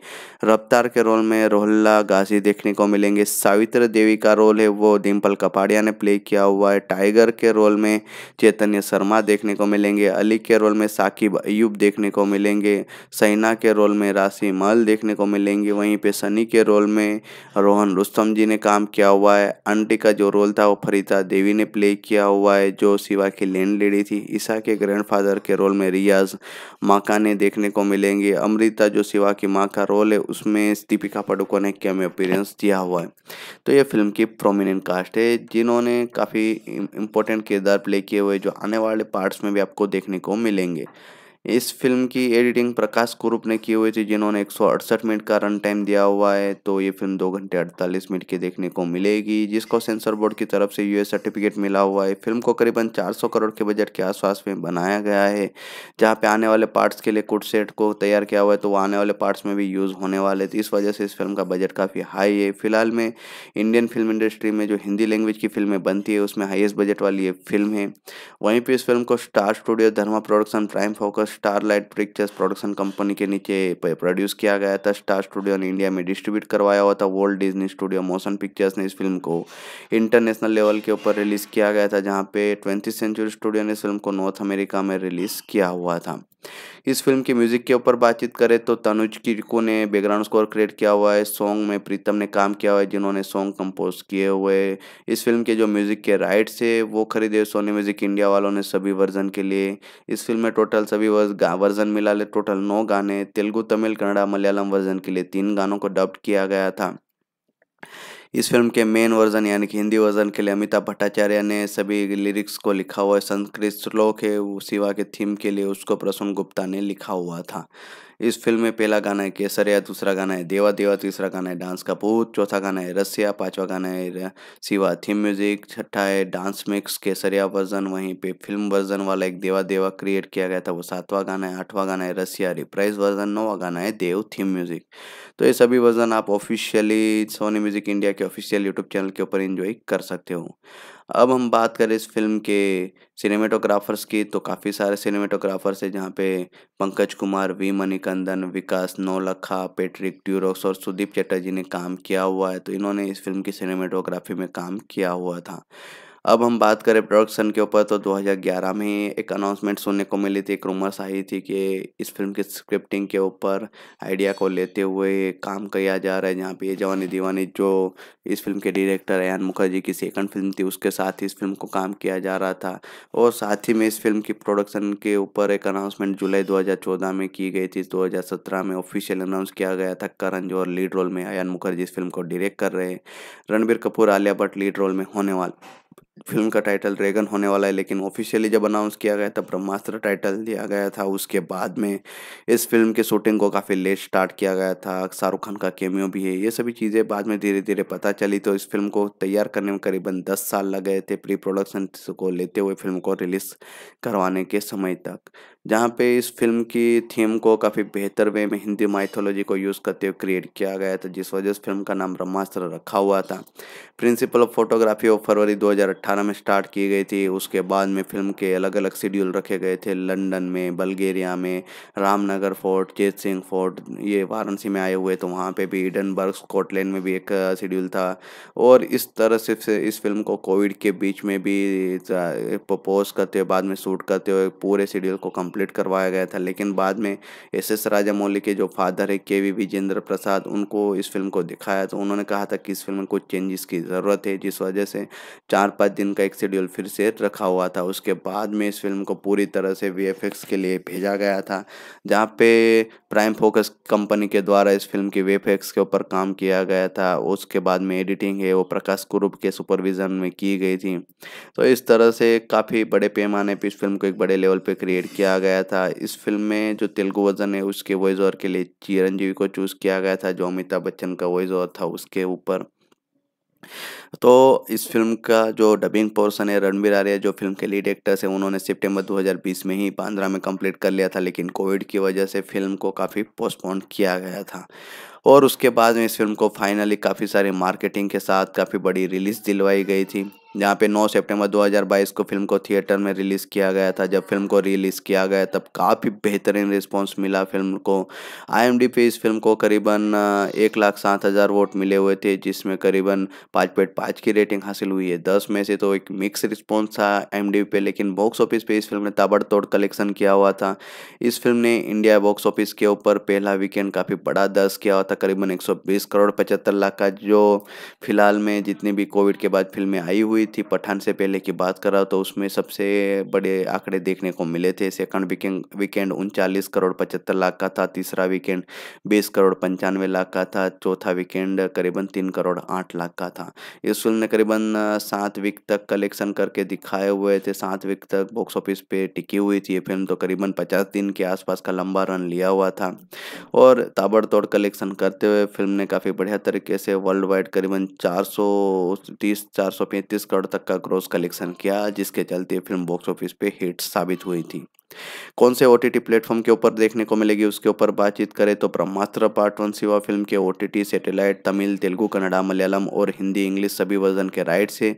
रफ्तार के के रोल में रोहल्ला गाजी देखने को मिलेंगे सावित्र देवी का रोल है वो डिम्पल कपाड़िया ने प्ले किया हुआ है टाइगर के रोल में चैतन्य शर्मा देखने को मिलेंगे अली के रोल में साकिब अयूब देखने को मिलेंगे सैना के रोल में राशि मल देखने को मिलेंगे वहीं पे सनी के रोल में रोहन रुस्तम जी ने काम किया हुआ है आंटी का जो रोल था वो फरीता देवी ने प्ले किया हुआ है जो शिवा की लैंड लेडी थी ईसा के ग्रैंड के रोल में रियाज माका ने देखने को मिलेंगे अमृता जो शिवा की माँ का रोल है उसमें दीपिका पाडुकोण ने कैमियो अपीरेंस दिया हुआ है तो ये फिल्म की प्रोमिनेंट कास्ट है जिन्होंने काफ़ी इम्पोर्टेंट किरदार प्ले किए हुए जो आने वाले पार्ट्स में भी आपको देखने को मिलेंगे इस फिल्म की एडिटिंग प्रकाश कुरूप ने की हुई थी जिन्होंने एक मिनट का रन टाइम दिया हुआ है तो ये फिल्म दो घंटे अड़तालीस मिनट की देखने को मिलेगी जिसको सेंसर बोर्ड की तरफ से यूएस सर्टिफिकेट मिला हुआ है फिल्म को करीबन 400 करोड़ के बजट के आसपास में बनाया गया है जहाँ पे आने वाले पार्ट्स के लिए कुट सेट को तैयार किया हुआ है तो वो आने वाले पार्ट्स में भी यूज़ होने वाले थे इस वजह से इस फिल्म का बजट काफ़ी हाई है फिलहाल में इंडियन फिल्म इंडस्ट्री में जो हिंदी लैंग्वेज की फिल्में बनती है उसमें हाइएस्ट बजट वाली ये फिल्म है वहीं पर इस फिल्म को star studio Dharma production prime focus Starlight pictures production company के नीचे प्रोड्यूस किया गया था स्टार स्टूडियो ने इंडिया में डिस्ट्रीब्यूट करवाया हुआ था world Disney studio motion pictures ने इस फिल्म को इंटरनेशनल लेवल के ऊपर रिलीज़ किया गया था जहाँ पे ट्वेंटी सेंचुरी स्टूडियो ने इस फिल्म को नॉर्थ अमेरिका में रिलीज़ किया हुआ था इस फिल्म के म्यूज़िक के ऊपर बातचीत करें तो तनुज किरको ने बैकग्राउंड स्कोर क्रिएट किया हुआ है सॉन्ग में प्रीतम ने काम किया हुआ है जिन्होंने सॉन्ग कंपोज किए हुए इस फिल्म के जो म्यूज़िक के राइट्स है वो खरीदे सोनी म्यूज़िक इंडिया वालों ने सभी वर्जन के लिए इस फिल्म में टोटल सभी वर्जन मिला ले टोटल नौ गाने तेलुगु तमिल कन्नड़ा मलयालम वर्जन के लिए तीन गानों को डब्ड किया गया था इस फिल्म के मेन वर्जन यानी कि हिंदी वर्जन के लिए अमिताभ भट्टाचार्य ने सभी लिरिक्स को लिखा हुआ है संस्कृत श्लोक है सिवा के थीम के लिए उसको प्रसून गुप्ता ने लिखा हुआ था इस फिल्म में पहला गाना है केसरिया दूसरा गाना है देवा देवा तीसरा गाना है डांस का भूत चौथा गाना है रसिया पांचवा गाना है सिवा थीम म्यूजिक छठा है डांस मिक्स केसरिया वर्जन वहीं पे फिल्म वर्जन वाला एक देवा देवा क्रिएट किया गया था वो सातवां गाना है आठवां गाना है रसिया रिप्राइज वर्जन नौवा गाना है देव थीम म्यूजिक तो ये सभी वर्जन आप ऑफिशियली सोनी म्यूजिक इंडिया के ऑफिशियल यूट्यूब चैनल के ऊपर इंजॉय कर सकते हो अब हम बात करें इस फिल्म के सिनेमेटोग्राफर्स की तो काफ़ी सारे सिनेमेटोग्राफर्स हैं जहाँ पे पंकज कुमार वी मणिकंदन विकास नौलखा पेट्रिक ट्यूरोक्स और सुदीप चटर्जी ने काम किया हुआ है तो इन्होंने इस फिल्म की सिनेमेटोग्राफी में काम किया हुआ था अब हम बात करें प्रोडक्शन के ऊपर तो 2011 में एक अनाउंसमेंट सुनने को मिली थी एक रूमर्स आई थी कि इस फिल्म की स्क्रिप्टिंग के ऊपर आइडिया को लेते हुए काम किया जा रहा है जहाँ पे ये जवानी दीवानी जो इस फिल्म के डायरेक्टर अयन मुखर्जी की सेकंड फिल्म थी उसके साथ ही इस फिल्म को काम किया जा रहा था और साथ ही में इस फिल्म की प्रोडक्शन के ऊपर एक अनाउंसमेंट जुलाई दो में की गई थी दो में ऑफिशियल अनाउंस किया गया था करण जोहर लीड रोल में अयन मुखर्जी इस फिल्म को डायरेक्ट कर रहे हैं रणबीर कपूर आलिया भट्ट लीड रोल में होने वाले फिल्म का टाइटल ड्रैगन होने वाला है लेकिन ऑफिशियली जब अनाउंस किया गया तब ब्रह्मास्त्र टाइटल दिया गया था उसके बाद में इस फिल्म के शूटिंग को काफ़ी लेट स्टार्ट किया गया था शाहरुख खान का केमियो भी है ये सभी चीज़ें बाद में धीरे धीरे पता चली तो इस फिल्म को तैयार करने में करीबन दस साल लग गए थे प्री प्रोडक्शन को लेते हुए फिल्म को रिलीज़ करवाने के समय तक जहाँ पे इस फिल्म की थीम को काफ़ी बेहतर वे में हिंदी माइथोलॉजी को यूज़ करते हुए क्रिएट किया गया था जिस वजह से फिल्म का नाम ब्रह्मास्त्र रखा हुआ था प्रिंसिपल ऑफ फोटोग्राफी ऑफ फरवरी 2018 में स्टार्ट की गई थी उसके बाद में फिल्म के अलग अलग शेड्यूल रखे गए थे लंदन में बल्गेरिया में रामनगर फोर्ट चेत सिंह फोर्ट ये वाराणसी में आए हुए तो वहाँ पर भी ईडनबर्ग स्कॉटलैंड में भी एक शेड्यूल था और इस तरह से इस फिल्म को कोविड के बीच में भी पोस्ट करते हुए बाद में शूट करते हुए पूरे शेड्यूल को कम कंप्लीट करवाया गया था लेकिन बाद में एस एस राजामौली के जो फादर है के वी विजेंद्र प्रसाद उनको इस फिल्म को दिखाया तो उन्होंने कहा था कि इस फिल्म में कुछ चेंजेस की ज़रूरत है जिस वजह से चार पाँच दिन का एक शेड्यूल फिर से रखा हुआ था उसके बाद में इस फिल्म को पूरी तरह से वी के लिए भेजा गया था जहाँ पे प्राइम फोकस कंपनी के द्वारा इस फिल्म की वे के ऊपर काम किया गया था उसके बाद में एडिटिंग है वो प्रकाश कुरूप के सुपरविज़न में की गई थी तो इस तरह से काफ़ी बड़े पैमाने पर इस फिल्म को एक बड़े लेवल पर क्रिएट किया गया था इस फिल्म में जो तेलुगु वर्जन है उसके वॉइस ओवर के लिए चिरंजीवी को चूज़ किया गया था जो अमिताभ बच्चन का वॉइस ओवर था उसके ऊपर तो इस फिल्म का जो डबिंग पोर्सन है रणबीर आर्य जो फिल्म के लीड एक्टर्स हैं उन्होंने सितंबर 2020 में ही बांद्रा में कंप्लीट कर लिया था लेकिन कोविड की वजह से फिल्म को काफ़ी पोस्टपोन किया गया था और उसके बाद में इस फिल्म को फाइनली काफ़ी सारी मार्केटिंग के साथ काफ़ी बड़ी रिलीज़ दिलवाई गई थी जहाँ पे 9 सितंबर 2022 को फिल्म को थिएटर में रिलीज़ किया गया था जब फिल्म को रिलीज़ किया गया तब काफ़ी बेहतरीन रिस्पांस मिला फिल्म को आई पे इस फिल्म को करीबन एक लाख सात हज़ार वोट मिले हुए थे जिसमें करीबन पाँच पॉइंट पाँच की रेटिंग हासिल हुई है दस में से तो एक मिक्स रिस्पॉन्स था आई पे लेकिन बॉक्स ऑफिस पर इस फिल्म ने ताबड़तोड़ कलेक्शन किया हुआ था इस फिल्म ने इंडिया बॉक्स ऑफिस के ऊपर पहला वीकेंड काफ़ी बड़ा दर्ज किया हुआ था करीबन एक करोड़ पचहत्तर लाख का जो फिलहाल में जितनी भी कोविड के बाद फिल्में आई हुई हुई थी पठान से पहले की बात करा तो उसमें सबसे बड़े आंकड़े देखने को मिले थे सेकंड वीकेंड वीकेंड उनचालीस करोड़ पचहत्तर लाख का था तीसरा वीकेंड बीस करोड़ पंचानवे लाख का था चौथा वीकेंड करीबन तीन करोड़ आठ लाख का था इस फिल्म ने करीबन सात वीक तक कलेक्शन करके दिखाए हुए थे सात वीक तक बॉक्स ऑफिस पे टिकी हुई थी ये फिल्म तो करीबन पचास दिन के आसपास का लंबा रन लिया हुआ था और ताबड़तोड़ कलेक्शन करते हुए फिल्म ने काफ़ी बढ़िया तरीके से वर्ल्ड वाइड करीबन चार सौ तीस चार सौ पैंतीस करोड़ तक का ग्रोस कलेक्शन किया जिसके चलते फिल्म बॉक्स ऑफिस पे हिट साबित हुई थी कौन से ओ टी प्लेटफॉर्म के ऊपर देखने को मिलेगी उसके ऊपर बातचीत करें तो Brahmastra part one Shiva film के ओ सैटेलाइट तमिल तेलुगू कन्नड़ा मलयालम और हिंदी इंग्लिश सभी वर्जन के राइट्स है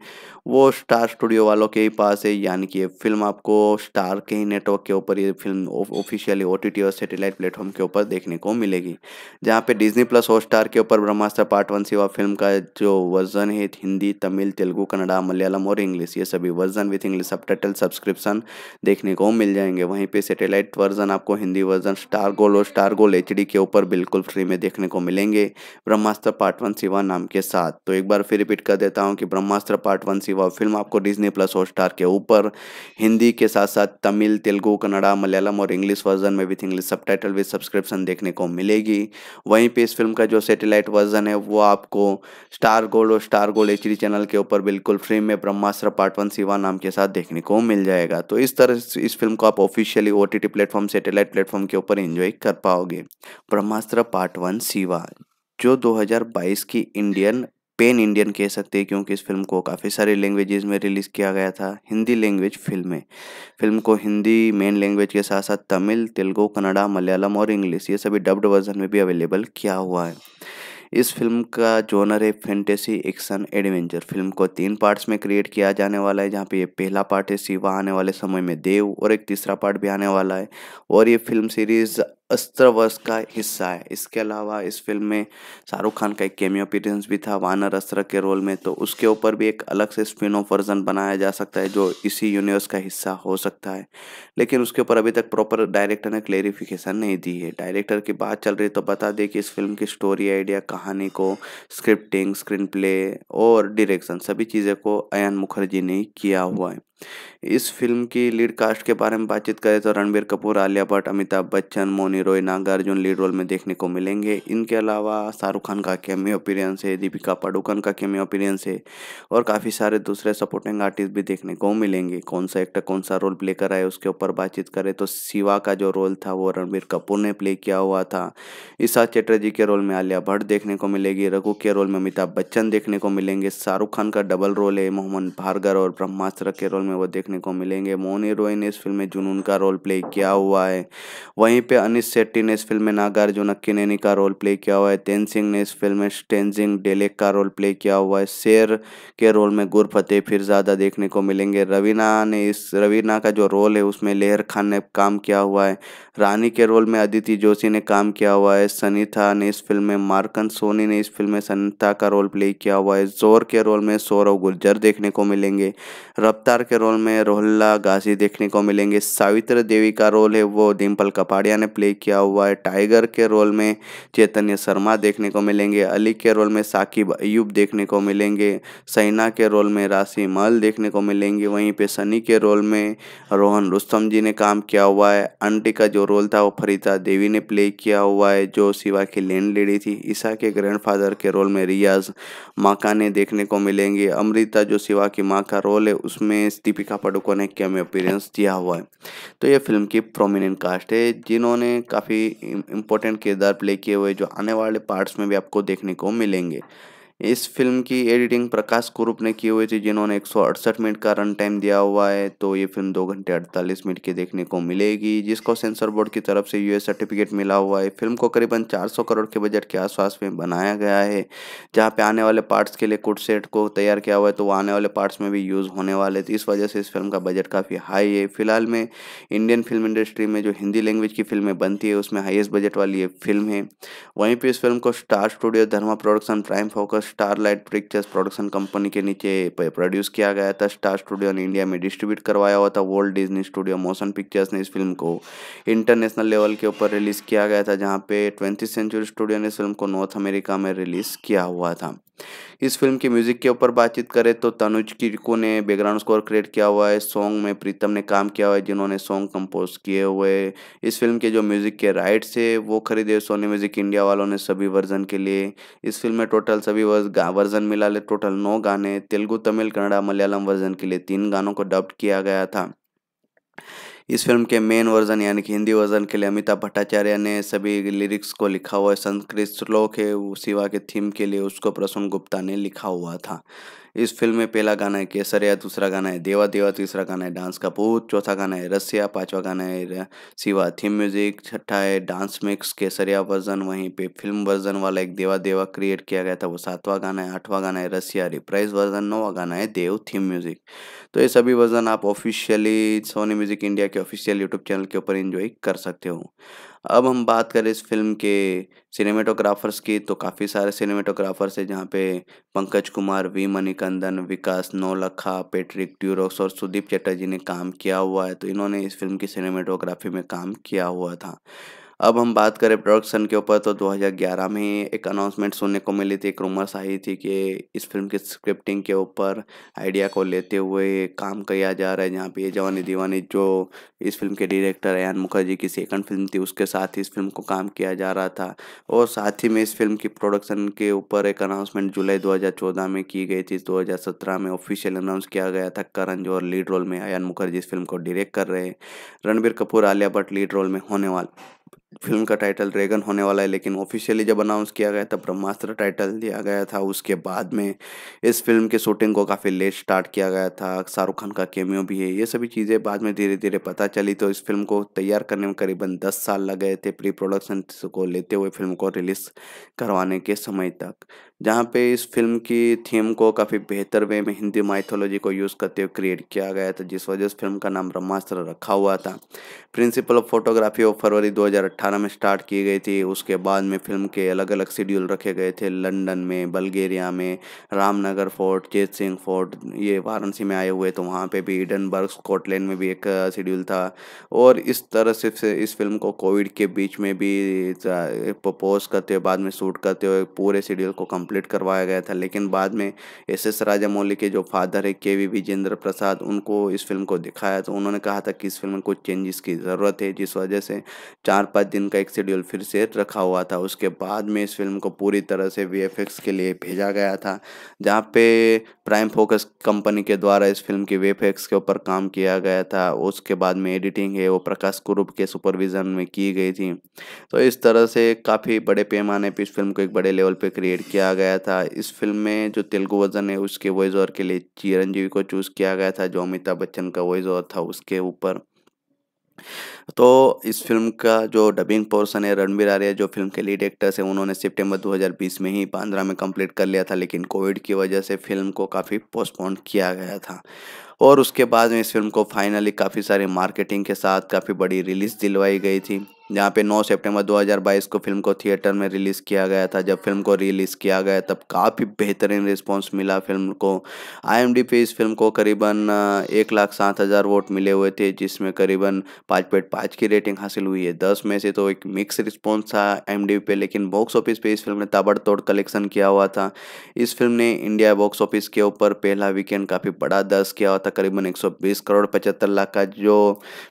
वो स्टार स्टूडियो वालों के ही पास है यानी कि ये फिल्म आपको स्टार के ही नेटवर्क के ऊपर ये फिल्म ऑफिशियली ओ और सैटेलाइट प्लेटफॉर्म के ऊपर देखने को मिलेगी जहाँ पे डिजनी प्लस हॉट स्टार के ऊपर Brahmastra part one Shiva film का जो वर्जन है हिंदी तमिल तेलुगू कन्नड़ा मलयालम और इंग्लिश ये सभी version with English sub subscription देखने को मिल जाएंगे जाएंगे वहीं पे सैटेलाइट वर्जन आपको हिंदी वर्जन स्टार गोल और स्टार गोल एच के ऊपर बिल्कुल फ्री में देखने को मिलेंगे ब्रह्मास्त्र पार्ट वन सिवा नाम के साथ तो एक बार फिर रिपीट कर देता हूँ कि Brahmastra part one Shiva film आपको डिजनी प्लस हॉटस्टार के ऊपर हिंदी के साथ साथ तमिल तेलुगु कन्नड़ा मलयालम और इंग्लिश वर्जन में with English subtitle subscription देखने को मिलेगी वहीं पर इस फिल्म का जो सेटेलाइट वर्जन है वो आपको स्टार गोल्ड और स्टार गोल्ड एच चैनल के ऊपर बिल्कुल फ्री में ब्रह्मास्त्र पार्ट वन सिवा नाम के साथ देखने को मिल जाएगा तो इस तरह इस फिल्म को आप officially OTT T platform satellite platform के ऊपर एंजॉय कर पाओगे ब्रह्मास्त्र पार्ट वन सिवा जो 2022 की इंडियन पेन इंडियन कह सकते हैं क्योंकि इस फिल्म को काफ़ी सारे लैंग्वेजेस में रिलीज़ किया गया था हिंदी लैंग्वेज फिल्म में फिल्म को हिंदी मेन लैंग्वेज के साथ साथ तमिल तेलुगु कन्नड़ा मलयालम और इंग्लिश ये सभी डब्ड वर्जन में भी अवेलेबल किया हुआ है इस फिल्म का जोनर है फैंटेसी एक्शन एडवेंचर फिल्म को तीन पार्ट्स में क्रिएट किया जाने वाला है जहाँ पे ये पहला पार्ट है शिवा आने वाले समय में देव और एक तीसरा पार्ट भी आने वाला है और ये फिल्म सीरीज़ अस्त्र वर्ष का हिस्सा है इसके अलावा इस फिल्म में शाहरुख खान का एक केमियो अपीरेंस भी था वानर अस्त्र के रोल में तो उसके ऊपर भी एक अलग से स्पिन ऑफ वर्जन बनाया जा सकता है जो इसी यूनिवर्स का हिस्सा हो सकता है लेकिन उसके ऊपर अभी तक प्रॉपर डायरेक्टर ने क्लेरिफिकेशन नहीं दी है डायरेक्टर की बात चल रही तो बता दें कि इस फिल्म की स्टोरी आइडिया कहानी को स्क्रिप्टिंग स्क्रीन प्ले और डिरेक्शन सभी चीज़ें को अयन मुखर्जी ने किया हुआ है इस फिल्म की लीड कास्ट के बारे में बातचीत करें तो रणबीर कपूर आलिया भट्ट अमिताभ बच्चन मोनी रॉय नागार्जुन लीड रोल में देखने को मिलेंगे इनके अलावा शाहरुख खान का केमियो अपीरियंस है दीपिका पाडुकन का केमियो अपीरियंस है और काफ़ी सारे दूसरे सपोर्टिंग आर्टिस्ट भी देखने को मिलेंगे कौन सा एक्टर कौन सा रोल प्ले कर रहा है उसके ऊपर बातचीत करें तो शिवा का जो रोल था वो रणबीर कपूर ने प्ले किया हुआ था ईशा चैटर्जी के रोल में आलिया भट्ट देखने को मिलेगी रघु के रोल में अमिताभ बच्चन देखने को मिलेंगे शाहरुख खान का डबल रोल है मोहम्मद भार्गर और ब्रह्मास्त्र के रोल रोल में वो देखने को मिलेंगे मोन हीरोइन ने इस फिल्म में जुनून का रोल प्ले किया हुआ है वहीं पे अनिश शेट्टी ने इस फिल्म में नागार्जुन अक्की का रोल प्ले किया हुआ है तेन सिंह ने इस फिल्म में टेंजिंग डेलेक का रोल प्ले किया हुआ है शेर के रोल में गुरफतेह फिर ज़्यादा देखने को मिलेंगे रवीना ने इस रवीना का जो रोल है उसमें लेहर खान ने काम किया हुआ है रानी के रोल में अदिति जोशी ने काम किया हुआ है सनीता ने इस फिल्म में मार्कन सोनी ने इस फिल्म में सनीता का रोल प्ले किया हुआ है जोर के रोल में सौरव गुर्जर देखने को मिलेंगे रफ्तार के रोल में रोहल्ला गाजी देखने को मिलेंगे सावित्र देवी का रोल है वो डिम्पल कपाड़िया ने प्ले किया हुआ है टाइगर के रोल में चैतन्य शर्मा देखने को मिलेंगे अली के रोल में साकिब अयूब देखने को मिलेंगे सैना के रोल में राशि मल देखने को मिलेंगे वहीं पे सनी के रोल में रोहन रुस्तम जी ने काम किया हुआ है आंटी का जो रोल था वो फरीता देवी ने प्ले किया हुआ है जो शिवा की लैंड लेडी थी ईसा के ग्रैंडफादर के रोल में रियाज माका ने देखने को मिलेंगे अमृता जो शिवा की माँ का रोल है उसमें दीपिका पाडुकोण ने कैमी अपीरेंस दिया हुआ है तो ये फिल्म की प्रोमिनेंट कास्ट है जिन्होंने काफ़ी इम्पोर्टेंट किरदार प्ले किए हुए जो आने वाले पार्ट्स में भी आपको देखने को मिलेंगे इस फिल्म की एडिटिंग प्रकाश कुरूप ने की हुई थी जिन्होंने एक मिनट का रन टाइम दिया हुआ है तो ये फिल्म दो घंटे अड़तालीस मिनट की देखने को मिलेगी जिसको सेंसर बोर्ड की तरफ से यूएस सर्टिफिकेट मिला हुआ है फिल्म को करीबन 400 करोड़ के बजट के आसपास में बनाया गया है जहाँ पे आने वाले पार्ट्स के लिए कुट सेट को तैयार किया हुआ है तो वो आने वाले पार्ट्स में भी यूज़ होने वाले थे इस वजह से इस फिल्म का बजट काफ़ी हाई है फिलहाल में इंडियन फिल्म इंडस्ट्री में जो हिंदी लैंग्वेज की फिल्में बनती है उसमें हाइएस्ट बजट वाली ये फिल्म है वहीं पर इस फिल्म को star studio Dharma production prime focus Starlight pictures production company के नीचे प्रोड्यूस किया गया था स्टार स्टूडियो ने इंडिया में डिस्ट्रीब्यूट करवाया हुआ था world Disney studio motion pictures ने इस फिल्म को इंटरनेशनल लेवल के ऊपर रिलीज़ किया गया था जहाँ पे ट्वेंटी सेंचुरी स्टूडियो ने इस फिल्म को नॉर्थ अमेरिका में रिलीज़ किया हुआ था इस फिल्म के म्यूज़िक के ऊपर बातचीत करें तो तनुज किरको ने बैकग्राउंड स्कोर क्रिएट किया हुआ है सॉन्ग में प्रीतम ने काम किया हुआ है जिन्होंने सॉन्ग कंपोज किए हुए इस फिल्म के जो म्यूज़िक के राइट्स है वो खरीदे सोनी म्यूज़िक इंडिया वालों ने सभी वर्जन के लिए इस फिल्म में टोटल सभी वर्जन मिला ले टोटल नौ गाने तेलुगु तमिल कन्नड़ा मलयालम वर्जन के लिए तीन गानों को डब्ड किया गया था इस फिल्म के मेन वर्जन यानी कि हिंदी वर्जन के लिए अमिताभ भट्टाचार्य ने सभी लिरिक्स को लिखा हुआ है संस्कृत श्लोक है सिवा के थीम के लिए उसको प्रसून गुप्ता ने लिखा हुआ था इस फिल्म में पहला गाना है केसरिया दूसरा गाना है देवा देवा तीसरा गाना है डांस का भूत चौथा गाना है रसिया पांचवा गाना है सिवा थीम म्यूजिक छठा है डांस मिक्स केसरिया वर्जन वहीं पे फिल्म वर्जन वाला एक देवा देवा क्रिएट किया गया था वो सातवां गाना है आठवां गाना है रसिया रिप्राइज वर्जन नौवा गाना है देव थीम म्यूजिक तो ये सभी वर्जन आप ऑफिशियली सोनी म्यूजिक इंडिया के ऑफिशियल यूट्यूब चैनल के ऊपर इंजॉय कर सकते हो अब हम बात करें इस फिल्म के सिनेमेटोग्राफर्स की तो काफ़ी सारे सिनेमेटोग्राफर्स हैं जहाँ पे पंकज कुमार वी मणिकंदन विकास नौलखा पेट्रिक ट्यूरोक्स और सुदीप चटर्जी ने काम किया हुआ है तो इन्होंने इस फिल्म की सिनेमेटोग्राफी में काम किया हुआ था अब हम बात करें प्रोडक्शन के ऊपर तो 2011 में एक अनाउंसमेंट सुनने को मिली थी एक रूमर्स आई थी कि इस फिल्म की स्क्रिप्टिंग के ऊपर आइडिया को लेते हुए काम किया जा रहा है जहाँ पे ये जवानी दीवानी जो इस फिल्म के डायरेक्टर अयन मुखर्जी की सेकंड फिल्म थी उसके साथ ही इस फिल्म को काम किया जा रहा था और साथ ही में इस फिल्म की प्रोडक्शन के ऊपर एक अनाउंसमेंट जुलाई दो में की गई थी दो में ऑफिशियल अनाउंस किया गया था करण जो लीड रोल में अयन मुखर्जी इस फिल्म को डायरेक्ट कर रहे हैं रणबीर कपूर आलिया भट्ट लीड रोल में होने वाले फिल्म का टाइटल ड्रैगन होने वाला है लेकिन ऑफिशियली जब अनाउंस किया गया तब ब्रह्मास्त्र टाइटल दिया गया था उसके बाद में इस फिल्म की शूटिंग को काफ़ी लेट स्टार्ट किया गया था शाहरुख खान का केमियो भी है ये सभी चीज़ें बाद में धीरे धीरे पता चली तो इस फिल्म को तैयार करने में करीबन दस साल लग गए थे प्री प्रोडक्शन को लेते हुए फिल्म को रिलीज़ करवाने के समय तक जहाँ पे इस फिल्म की थीम को काफ़ी बेहतर वे में हिंदी माइथोलॉजी को यूज़ करते हुए क्रिएट किया गया था जिस वजह से फिल्म का नाम ब्रह्मास्त्र रखा हुआ था प्रिंसिपल ऑफ फोटोग्राफी ऑफ फरवरी 2018 में स्टार्ट की गई थी उसके बाद में फिल्म के अलग अलग शेड्यूल रखे गए थे लंदन में बल्गेरिया में रामनगर फोर्ट चेत सिंह फोर्ट ये वाराणसी में आए हुए तो वहाँ पर भी इडनबर्ग स्कॉटलैंड में भी एक शेड्यूल था और इस तरह से इस फिल्म को कोविड के बीच में भी प्रपोज करते हुए बाद में शूट करते हुए पूरे शेड्यूल को कम्प्लीट कंप्लीट करवाया गया था लेकिन बाद में एस एस राजामौली के जो फादर है के वी विजेंद्र प्रसाद उनको इस फिल्म को दिखाया तो उन्होंने कहा था कि इस फिल्म में कुछ चेंजेस की ज़रूरत है जिस वजह से चार पाँच दिन का एक शेड्यूल फिर से रखा हुआ था उसके बाद में इस फिल्म को पूरी तरह से वी के लिए भेजा गया था जहाँ पे प्राइम फोकस कंपनी के द्वारा इस फिल्म की वे के ऊपर काम किया गया था उसके बाद में एडिटिंग है वो प्रकाश कुरूप के सुपरविज़न में की गई थी तो इस तरह से काफ़ी बड़े पैमाने पर इस फिल्म को एक बड़े लेवल पर क्रिएट किया गया गया था इस फिल्म में जो तेलुगु वर्जन है उसके वॉइस ओवर के लिए चिरंजीवी को चूज़ किया गया था जो अमिताभ बच्चन का वॉइस ओवर था उसके ऊपर तो इस फिल्म का जो डबिंग पोर्सन है रणबीर आर्या जो फिल्म के लीड एक्टर्स हैं उन्होंने सितंबर 2020 में ही बांद्रा में कंप्लीट कर लिया था लेकिन कोविड की वजह से फिल्म को काफ़ी पोस्टपोन किया गया था और उसके बाद में इस फिल्म को फाइनली काफ़ी सारी मार्केटिंग के साथ काफ़ी बड़ी रिलीज़ दिलवाई गई थी जहाँ पे 9 सितंबर 2022 को फिल्म को थिएटर में रिलीज़ किया गया था जब फिल्म को रिलीज़ किया गया तब काफ़ी बेहतरीन रिस्पॉन्स मिला फिल्म को आई पे इस फिल्म को करीबन एक लाख सात हज़ार वोट मिले हुए थे जिसमें करीबन पाँच पॉइंट पाँच की रेटिंग हासिल हुई है दस में से तो एक मिक्स रिस्पॉन्स था आई पे लेकिन बॉक्स ऑफिस पे इस फिल्म ने ताबड़तोड़ कलेक्शन किया हुआ था इस फिल्म ने इंडिया बॉक्स ऑफिस के ऊपर पहला वीकेंड काफ़ी बड़ा दर्ज किया हुआ था करीबन एक करोड़ पचहत्तर लाख का जो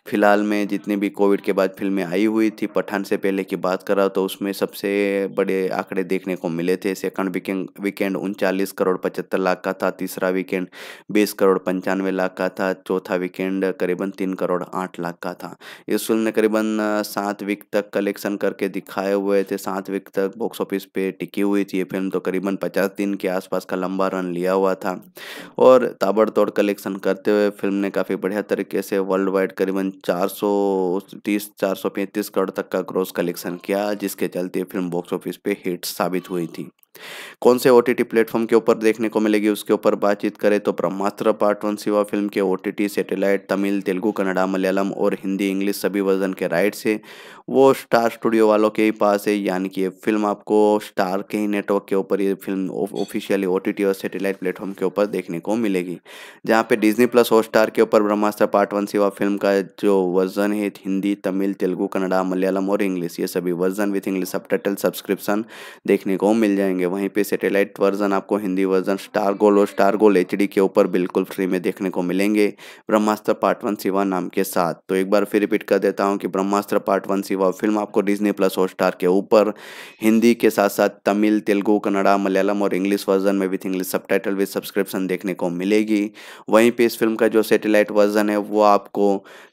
फिलहाल में जितनी भी कोविड के बाद फिल्में आई हुई हुई थी पठान से पहले की बात करा तो उसमें सबसे बड़े आंकड़े देखने को मिले थे सेकंड वीकेंड वीकेंड उनचालीस करोड़ पचहत्तर लाख का था तीसरा वीकेंड बीस करोड़ पंचानवे लाख का था चौथा वीकेंड करीबन तीन करोड़ आठ लाख का था इस फिल्म ने करीबन सात वीक तक कलेक्शन करके दिखाए हुए थे सात वीक तक बॉक्स ऑफिस पे टिकी हुई थी ये फिल्म तो करीबन पचास दिन के आसपास का लंबा रन लिया हुआ था और ताबड़तोड़ कलेक्शन करते हुए फिल्म ने काफ़ी बढ़िया तरीके से वर्ल्ड वाइड करीबन चार सौ तीस चार सौ पैंतीस करोड़ तक का ग्रोस कलेक्शन किया जिसके चलते फिल्म बॉक्स ऑफिस पे हिट साबित हुई थी कौन से ओ टी टी प्लेटफॉर्म के ऊपर देखने को मिलेगी उसके ऊपर बातचीत करें तो Brahmastra part one Shiva film के O T T satellite Tamil Telugu Kannada Malayalam और हिंदी इंग्लिश सभी वर्जन के राइट्स है वो स्टार स्टूडियो वालों के ही पास है यानी कि ये फिल्म आपको स्टार के ही नेटवर्क के ऊपर ये फिल्म ऑफिशियली ओ और सेटेलाइट प्लेटफॉर्म के ऊपर देखने को मिलेगी जहाँ पे डिजनी प्लस और स्टार के ऊपर Brahmastra part one Shiva film का जो वर्जन है हिंदी तमिल तेलुगु कन्नडा मलयालम और इंग्लिश ये सभी version with English sub subscription देखने को मिल जाएंगे होंगे वहीं पे सैटेलाइट वर्जन आपको हिंदी वर्जन स्टार गोल और स्टार गोल एच के ऊपर बिल्कुल फ्री में देखने को मिलेंगे ब्रह्मास्त्र पार्ट वन सिवा नाम के साथ तो एक बार फिर रिपीट कर देता हूँ कि Brahmastra part one Shiva film आपको डिजनी प्लस और स्टार के ऊपर हिंदी के साथ साथ तमिल तेलुगू कन्नड़ा मलयालम और इंग्लिश वर्जन में with English subtitle subscription देखने को मिलेगी वहीं पर इस फिल्म का जो सेटेलाइट वर्जन है वो आपको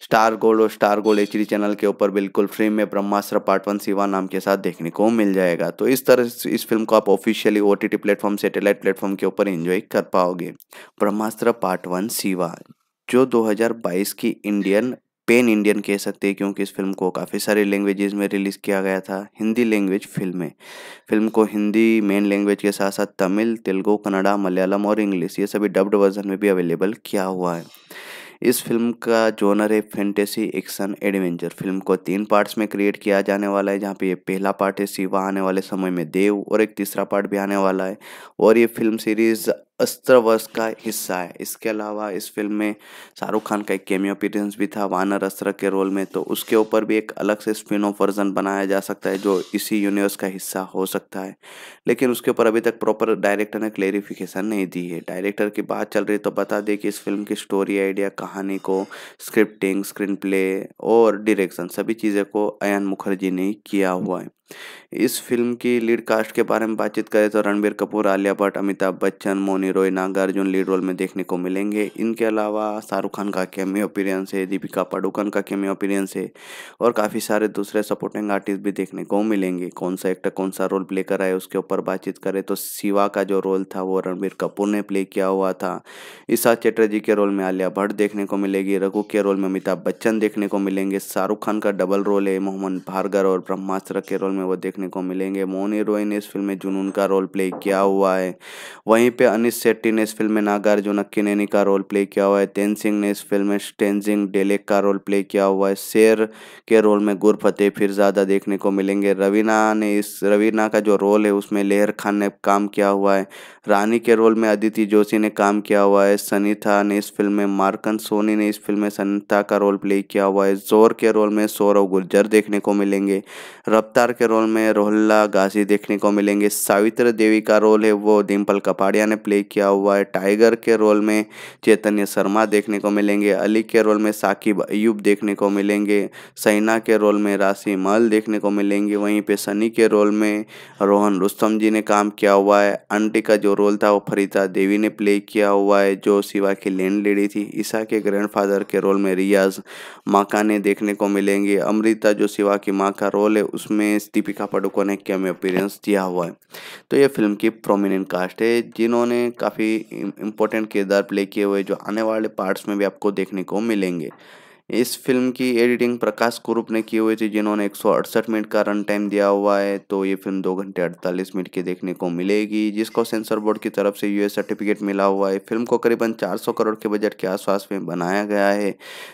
स्टार गोल्ड और स्टार गोल्ड एच चैनल के ऊपर बिल्कुल फ्री में ब्रह्मास्त्र पार्ट वन सिवा नाम के साथ देखने को मिल जाएगा तो इस तरह इस फिल्म को आप officially O T platform satellite platform के ऊपर एंजॉय कर पाओगे ब्रह्मास्त्र पार्ट वन सिवा जो 2022 की इंडियन पेन इंडियन कह सकते हैं क्योंकि इस फिल्म को काफ़ी सारे लैंग्वेजेस में रिलीज़ किया गया था हिंदी लैंग्वेज फिल्म है फिल्म को हिंदी मेन लैंग्वेज के साथ साथ तमिल तेलुगू कन्नड़ा मलयालम और इंग्लिश ये सभी डब्ड वर्जन में भी अवेलेबल किया हुआ है इस फिल्म का जोनर है फेंटेसी एक्शन एडवेंचर फिल्म को तीन पार्ट्स में क्रिएट किया जाने वाला है जहाँ पे ये पहला पार्ट है शिवा आने वाले समय में देव और एक तीसरा पार्ट भी आने वाला है और ये फिल्म सीरीज़ अस्त्र वर्ष का हिस्सा है इसके अलावा इस फिल्म में शाहरुख खान का एक केमियो अपीरेंस भी था वानर अस्त्र के रोल में तो उसके ऊपर भी एक अलग से स्पिन ऑफ वर्जन बनाया जा सकता है जो इसी यूनिवर्स का हिस्सा हो सकता है लेकिन उसके ऊपर अभी तक प्रॉपर डायरेक्टर ने क्लेरिफिकेशन नहीं दी है डायरेक्टर की बात चल रही तो बता दें कि इस फिल्म की स्टोरी आइडिया कहानी को स्क्रिप्टिंग स्क्रीन प्ले और डिरेक्शन सभी चीज़ें को अयन मुखर्जी ने किया हुआ है इस फिल्म की लीड कास्ट के बारे में बातचीत करें तो रणबीर कपूर आलिया भट्ट अमिताभ बच्चन मोनी रोय नागार्जुन लीड रोल में देखने को मिलेंगे इनके अलावा शाहरुख खान का कैमियो अपीरियंस है दीपिका पाडुकन का कैमियो अपीरियंस है और काफ़ी सारे दूसरे सपोर्टिंग आर्टिस्ट भी देखने को मिलेंगे कौन सा एक्टर कौन सा रोल प्ले कर रहा है उसके ऊपर बातचीत करें तो शिवा का जो रोल था वो रणबीर कपूर ने प्ले किया हुआ था ईशा चटर्जी के रोल में आलिया भट्ट देखने को मिलेगी रघु के रोल में अमिताभ बच्चन देखने को मिलेंगे शाहरुख खान का डबल रोल है मोहम्मद भार्गर और ब्रह्मास्त्र के रोल में में वो देखने को मिलेंगे मोन हीरोइन इस फिल्म में जुनून का रोल प्ले किया हुआ है वहीं पे अनिस सेट्टी ने इस फिल्म में नागार्जुन अक्कीनेनी का रोल प्ले किया हुआ है तेन सिंह ने इस फिल्म में टेंजिंग डेलेक का रोल प्ले किया हुआ है शेर के रोल में गुर फिर ज़्यादा देखने को मिलेंगे रवीना ने इस रवीना का जो रोल है उसमें लेहर खान ने काम किया हुआ है रानी के रोल में अदिति जोशी ने काम किया हुआ है सनीता ने इस फिल्म में मार्कन सोनी ने इस फिल्म में सनीता का रोल प्ले किया हुआ है जोर के रोल में सौरव गुर्जर देखने को मिलेंगे रफ्तार के रोल में रोहल्ला गाजी देखने को मिलेंगे सावित्र देवी का रोल है वो डिम्पल कपाड़िया ने प्ले किया हुआ है टाइगर के रोल में चैतन्य शर्मा देखने को मिलेंगे अली के रोल में साकिब अयूब देखने को मिलेंगे सैना के रोल में राशि मल देखने को मिलेंगे वहीं पर सनी के रोल में रोहन रुस्तम जी ने काम किया हुआ है आंटी का जो रोल था वो फरीता देवी ने प्ले किया हुआ है जो शिवा की लैंड लेडी थी ईसा के ग्रैंडफादर के रोल में रियाज माका ने देखने को मिलेंगे अमृता जो शिवा की माँ का रोल है उसमें दीपिका पाडुकोण ने कैमियो अपीरेंस दिया हुआ है तो ये फिल्म की प्रोमिनेंट कास्ट है जिन्होंने काफ़ी इम्पोर्टेंट किरदार प्ले किए हुए जो आने वाले पार्ट्स में भी आपको देखने को मिलेंगे इस फिल्म की एडिटिंग प्रकाश कुरूप ने की हुई थी जिन्होंने एक मिनट का रन टाइम दिया हुआ है तो ये फिल्म दो घंटे अड़तालीस मिनट की देखने को मिलेगी जिसको सेंसर बोर्ड की तरफ से यूएस सर्टिफिकेट मिला हुआ है फिल्म को करीबन 400 करोड़ के बजट के आसपास में बनाया गया है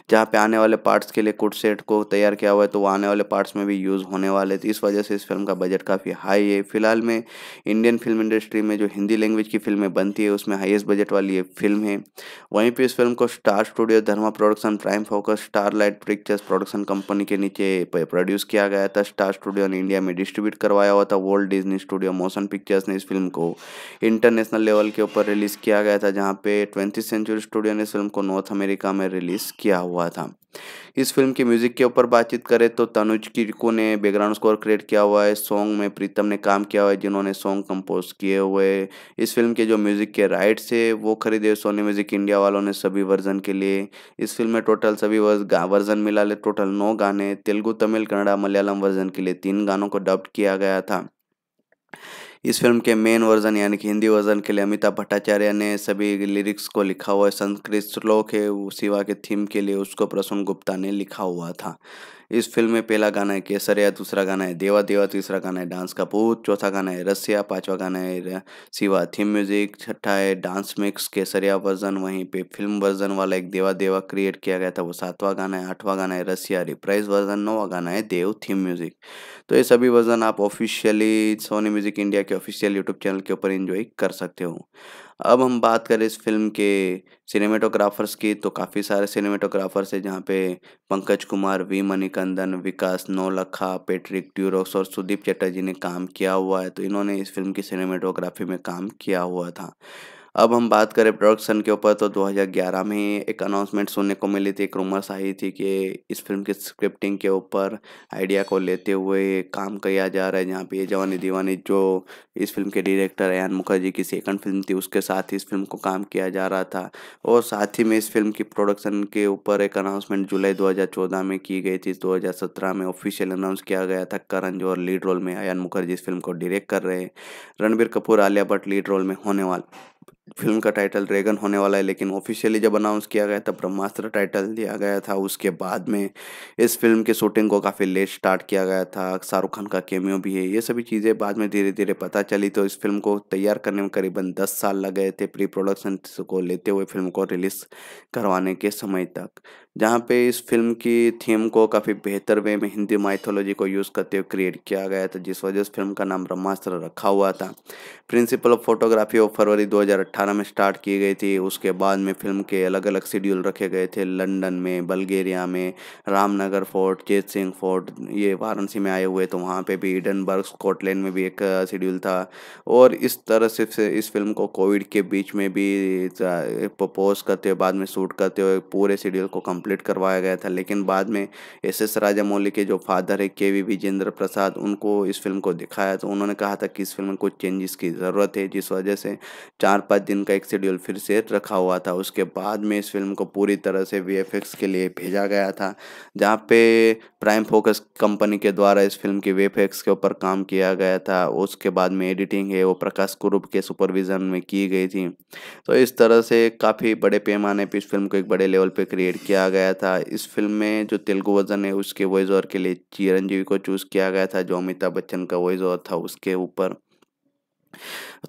जहाँ पे आने वाले पार्ट्स के लिए कुट सेट को तैयार किया हुआ है तो वो आने वाले पार्ट्स में भी यूज़ होने वाले थे इस वजह से इस फिल्म का बजट काफ़ी हाई है फिलहाल में इंडियन फिल्म इंडस्ट्री में जो हिंदी लैंग्वेज की फिल्में बनती है उसमें हाइएस्ट बजट वाली ये फिल्म है वहीं पर इस फिल्म को star studio Dharma production prime focus Starlight pictures production company के नीचे प्रोड्यूस किया गया था स्टार स्टूडियो ने इंडिया में डिस्ट्रीब्यूट करवाया हुआ था world Disney studio motion pictures ने इस फिल्म को इंटरनेशनल लेवल के ऊपर रिलीज़ किया गया था जहाँ पे ट्वेंटी सेंचुरी स्टूडियो ने इस फिल्म को नॉर्थ अमेरिका में रिलीज़ किया हुआ था इस फिल्म के म्यूजिक के ऊपर बातचीत करें तो तनुज किरको ने बैकग्राउंड स्कोर क्रिएट किया हुआ है सॉन्ग में प्रीतम ने काम किया हुआ है जिन्होंने सॉन्ग कंपोज किए हुए इस फिल्म के जो म्यूजिक के राइट्स है वो खरीदे सोनी म्यूजिक इंडिया वालों ने सभी वर्जन के लिए इस फिल्म में टोटल सभी वर्जन मिला ले टोटल नौ गाने तेलुगु तमिल कन्नड़ा मलयालम वर्जन के लिए तीन गानों को डब किया गया था इस फिल्म के मेन वर्जन यानी कि हिंदी वर्जन के लिए अमिताभ भट्टाचार्य ने सभी लिरिक्स को लिखा हुआ है संस्कृत श्लोक है सिवा के थीम के लिए उसको प्रसून गुप्ता ने लिखा हुआ था इस फिल्म में पहला गाना है केसरिया दूसरा गाना है देवा देवा तीसरा गाना है डांस का भूत चौथा गाना है रसिया पांचवा गाना है सिवा थीम म्यूजिक छठा है डांस मिक्स केसरिया वर्जन वहीं पे फिल्म वर्जन वाला एक देवा देवा क्रिएट किया गया था वो सातवां गाना है आठवां गाना है रसिया रिप्राइज वर्जन नौवा गाना है देव थीम म्यूजिक तो ये सभी वर्जन आप ऑफिशियली सोनी म्यूजिक इंडिया के ऑफिशियल यूट्यूब चैनल के ऊपर इंजॉय कर सकते हो अब हम बात करें इस फिल्म के सिनेमेटोग्राफर्स की तो काफ़ी सारे सिनेमेटोग्राफर्स हैं जहाँ पे पंकज कुमार वी मणिकंदन विकास नौलखा पेट्रिक ट्यूरोस और सुदीप चटर्जी ने काम किया हुआ है तो इन्होंने इस फिल्म की सिनेमेटोग्राफी में काम किया हुआ था अब हम बात करें प्रोडक्शन के ऊपर तो 2011 में एक अनाउंसमेंट सुनने को मिली थी एक रूमर्स आई थी कि इस फिल्म की स्क्रिप्टिंग के ऊपर आइडिया को लेते हुए काम किया जा रहा है जहाँ पे ये जवानी दीवानी जो इस फिल्म के डायरेक्टर अयान मुखर्जी की सेकंड फिल्म थी उसके साथ ही इस फिल्म को काम किया जा रहा था और साथ ही में इस फिल्म की प्रोडक्शन के ऊपर एक अनाउंसमेंट जुलाई दो में की गई थी दो में ऑफिशियल अनाउंस किया गया था करण जो लीड रोल में अयान मुखर्जी इस फिल्म को डायरेक्ट कर रहे हैं रणबीर कपूर आलिया भट्ट लीड रोल में होने वाले फिल्म का टाइटल ड्रैगन होने वाला है लेकिन ऑफिशियली जब अनाउंस किया गया था ब्रह्मास्त्र टाइटल दिया गया था उसके बाद में इस फिल्म के शूटिंग को काफ़ी लेट स्टार्ट किया गया था शाहरुख खान का केमियो भी है ये सभी चीज़ें बाद में धीरे धीरे पता चली तो इस फिल्म को तैयार करने में करीबन दस साल लग गए थे प्री प्रोडक्शन को लेते हुए फिल्म को रिलीज़ करवाने के समय तक जहाँ पे इस फिल्म की थीम को काफ़ी बेहतर वे में हिंदी माइथोलॉजी को यूज़ करते हुए क्रिएट किया गया था जिस वजह से फिल्म का नाम ब्रह्मास्त्र रखा हुआ था प्रिंसिपल ऑफ फोटोग्राफी ऑफ फरवरी 2018 में स्टार्ट की गई थी उसके बाद में फिल्म के अलग अलग शेड्यूल रखे गए थे लंदन में बल्गेरिया में रामनगर फोर्ट जेत सिंह फोर्ट ये वाराणसी में आए हुए तो वहाँ पर भी ईडनबर्ग स्कॉटलैंड में भी एक शेड्यूल था और इस तरह से इस फिल्म को कोविड के बीच में भी प्रपोज करते हुए बाद में शूट करते हुए पूरे शेड्यूल को कम कंप्लीट करवाया गया था लेकिन बाद में एस एस राजामौली के जो फादर है के वी विजेंद्र प्रसाद उनको इस फिल्म को दिखाया तो उन्होंने कहा था कि इस फिल्म में कुछ चेंजेस की ज़रूरत है जिस वजह से चार पाँच दिन का एक शेड्यूल फिर से रखा हुआ था उसके बाद में इस फिल्म को पूरी तरह से वी के लिए भेजा गया था जहाँ पे प्राइम फोकस कंपनी के द्वारा इस फिल्म की वी के ऊपर काम किया गया था उसके बाद में एडिटिंग है वो प्रकाश कुरूप के सुपरविज़न में की गई थी तो इस तरह से काफ़ी बड़े पैमाने पर इस फिल्म को एक बड़े लेवल पर क्रिएट किया गया था इस फिल्म में जो तेलुगु वर्जन है उसके वॉइस ओवर के लिए चिरंजीवी को चूज़ किया गया था जो अमिताभ बच्चन का वॉइस ओवर था उसके ऊपर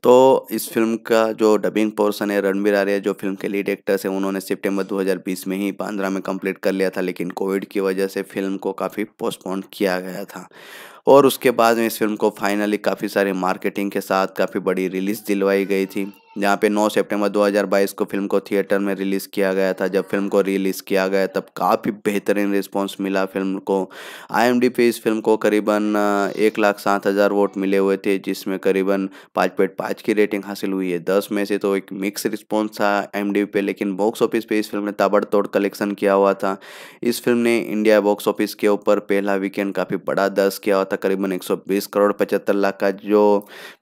तो इस फिल्म का जो डबिंग पोर्सन है रणबीर आर्या जो फिल्म के लीड एक्टर्स हैं उन्होंने सितंबर 2020 में ही बांद्रा में कंप्लीट कर लिया था लेकिन कोविड की वजह से फिल्म को काफ़ी पोस्टपोन किया गया था और उसके बाद में इस फिल्म को फाइनली काफ़ी सारे मार्केटिंग के साथ काफ़ी बड़ी रिलीज़ दिलवाई गई थी जहाँ पे 9 सितंबर 2022 को फिल्म को थिएटर में रिलीज़ किया गया था जब फिल्म को रिलीज़ किया गया तब काफ़ी बेहतरीन रिस्पांस मिला फिल्म को आईएमडी पे इस फिल्म को करीबन एक लाख सात हज़ार वोट मिले हुए थे जिसमें करीबन पाँच पॉइंट पाँच की रेटिंग हासिल हुई है दस में से तो एक मिक्स रिस्पॉन्स था एम पे लेकिन बॉक्स ऑफिस पर इस फिल्म ने ताबड़तोड़ कलेक्शन किया हुआ था इस फिल्म ने इंडिया बॉक्स ऑफिस के ऊपर पहला वीकेंड काफ़ी बड़ा दर्ज किया हुआ था था करीबन 120 करोड़ पचहत्तर लाख का जो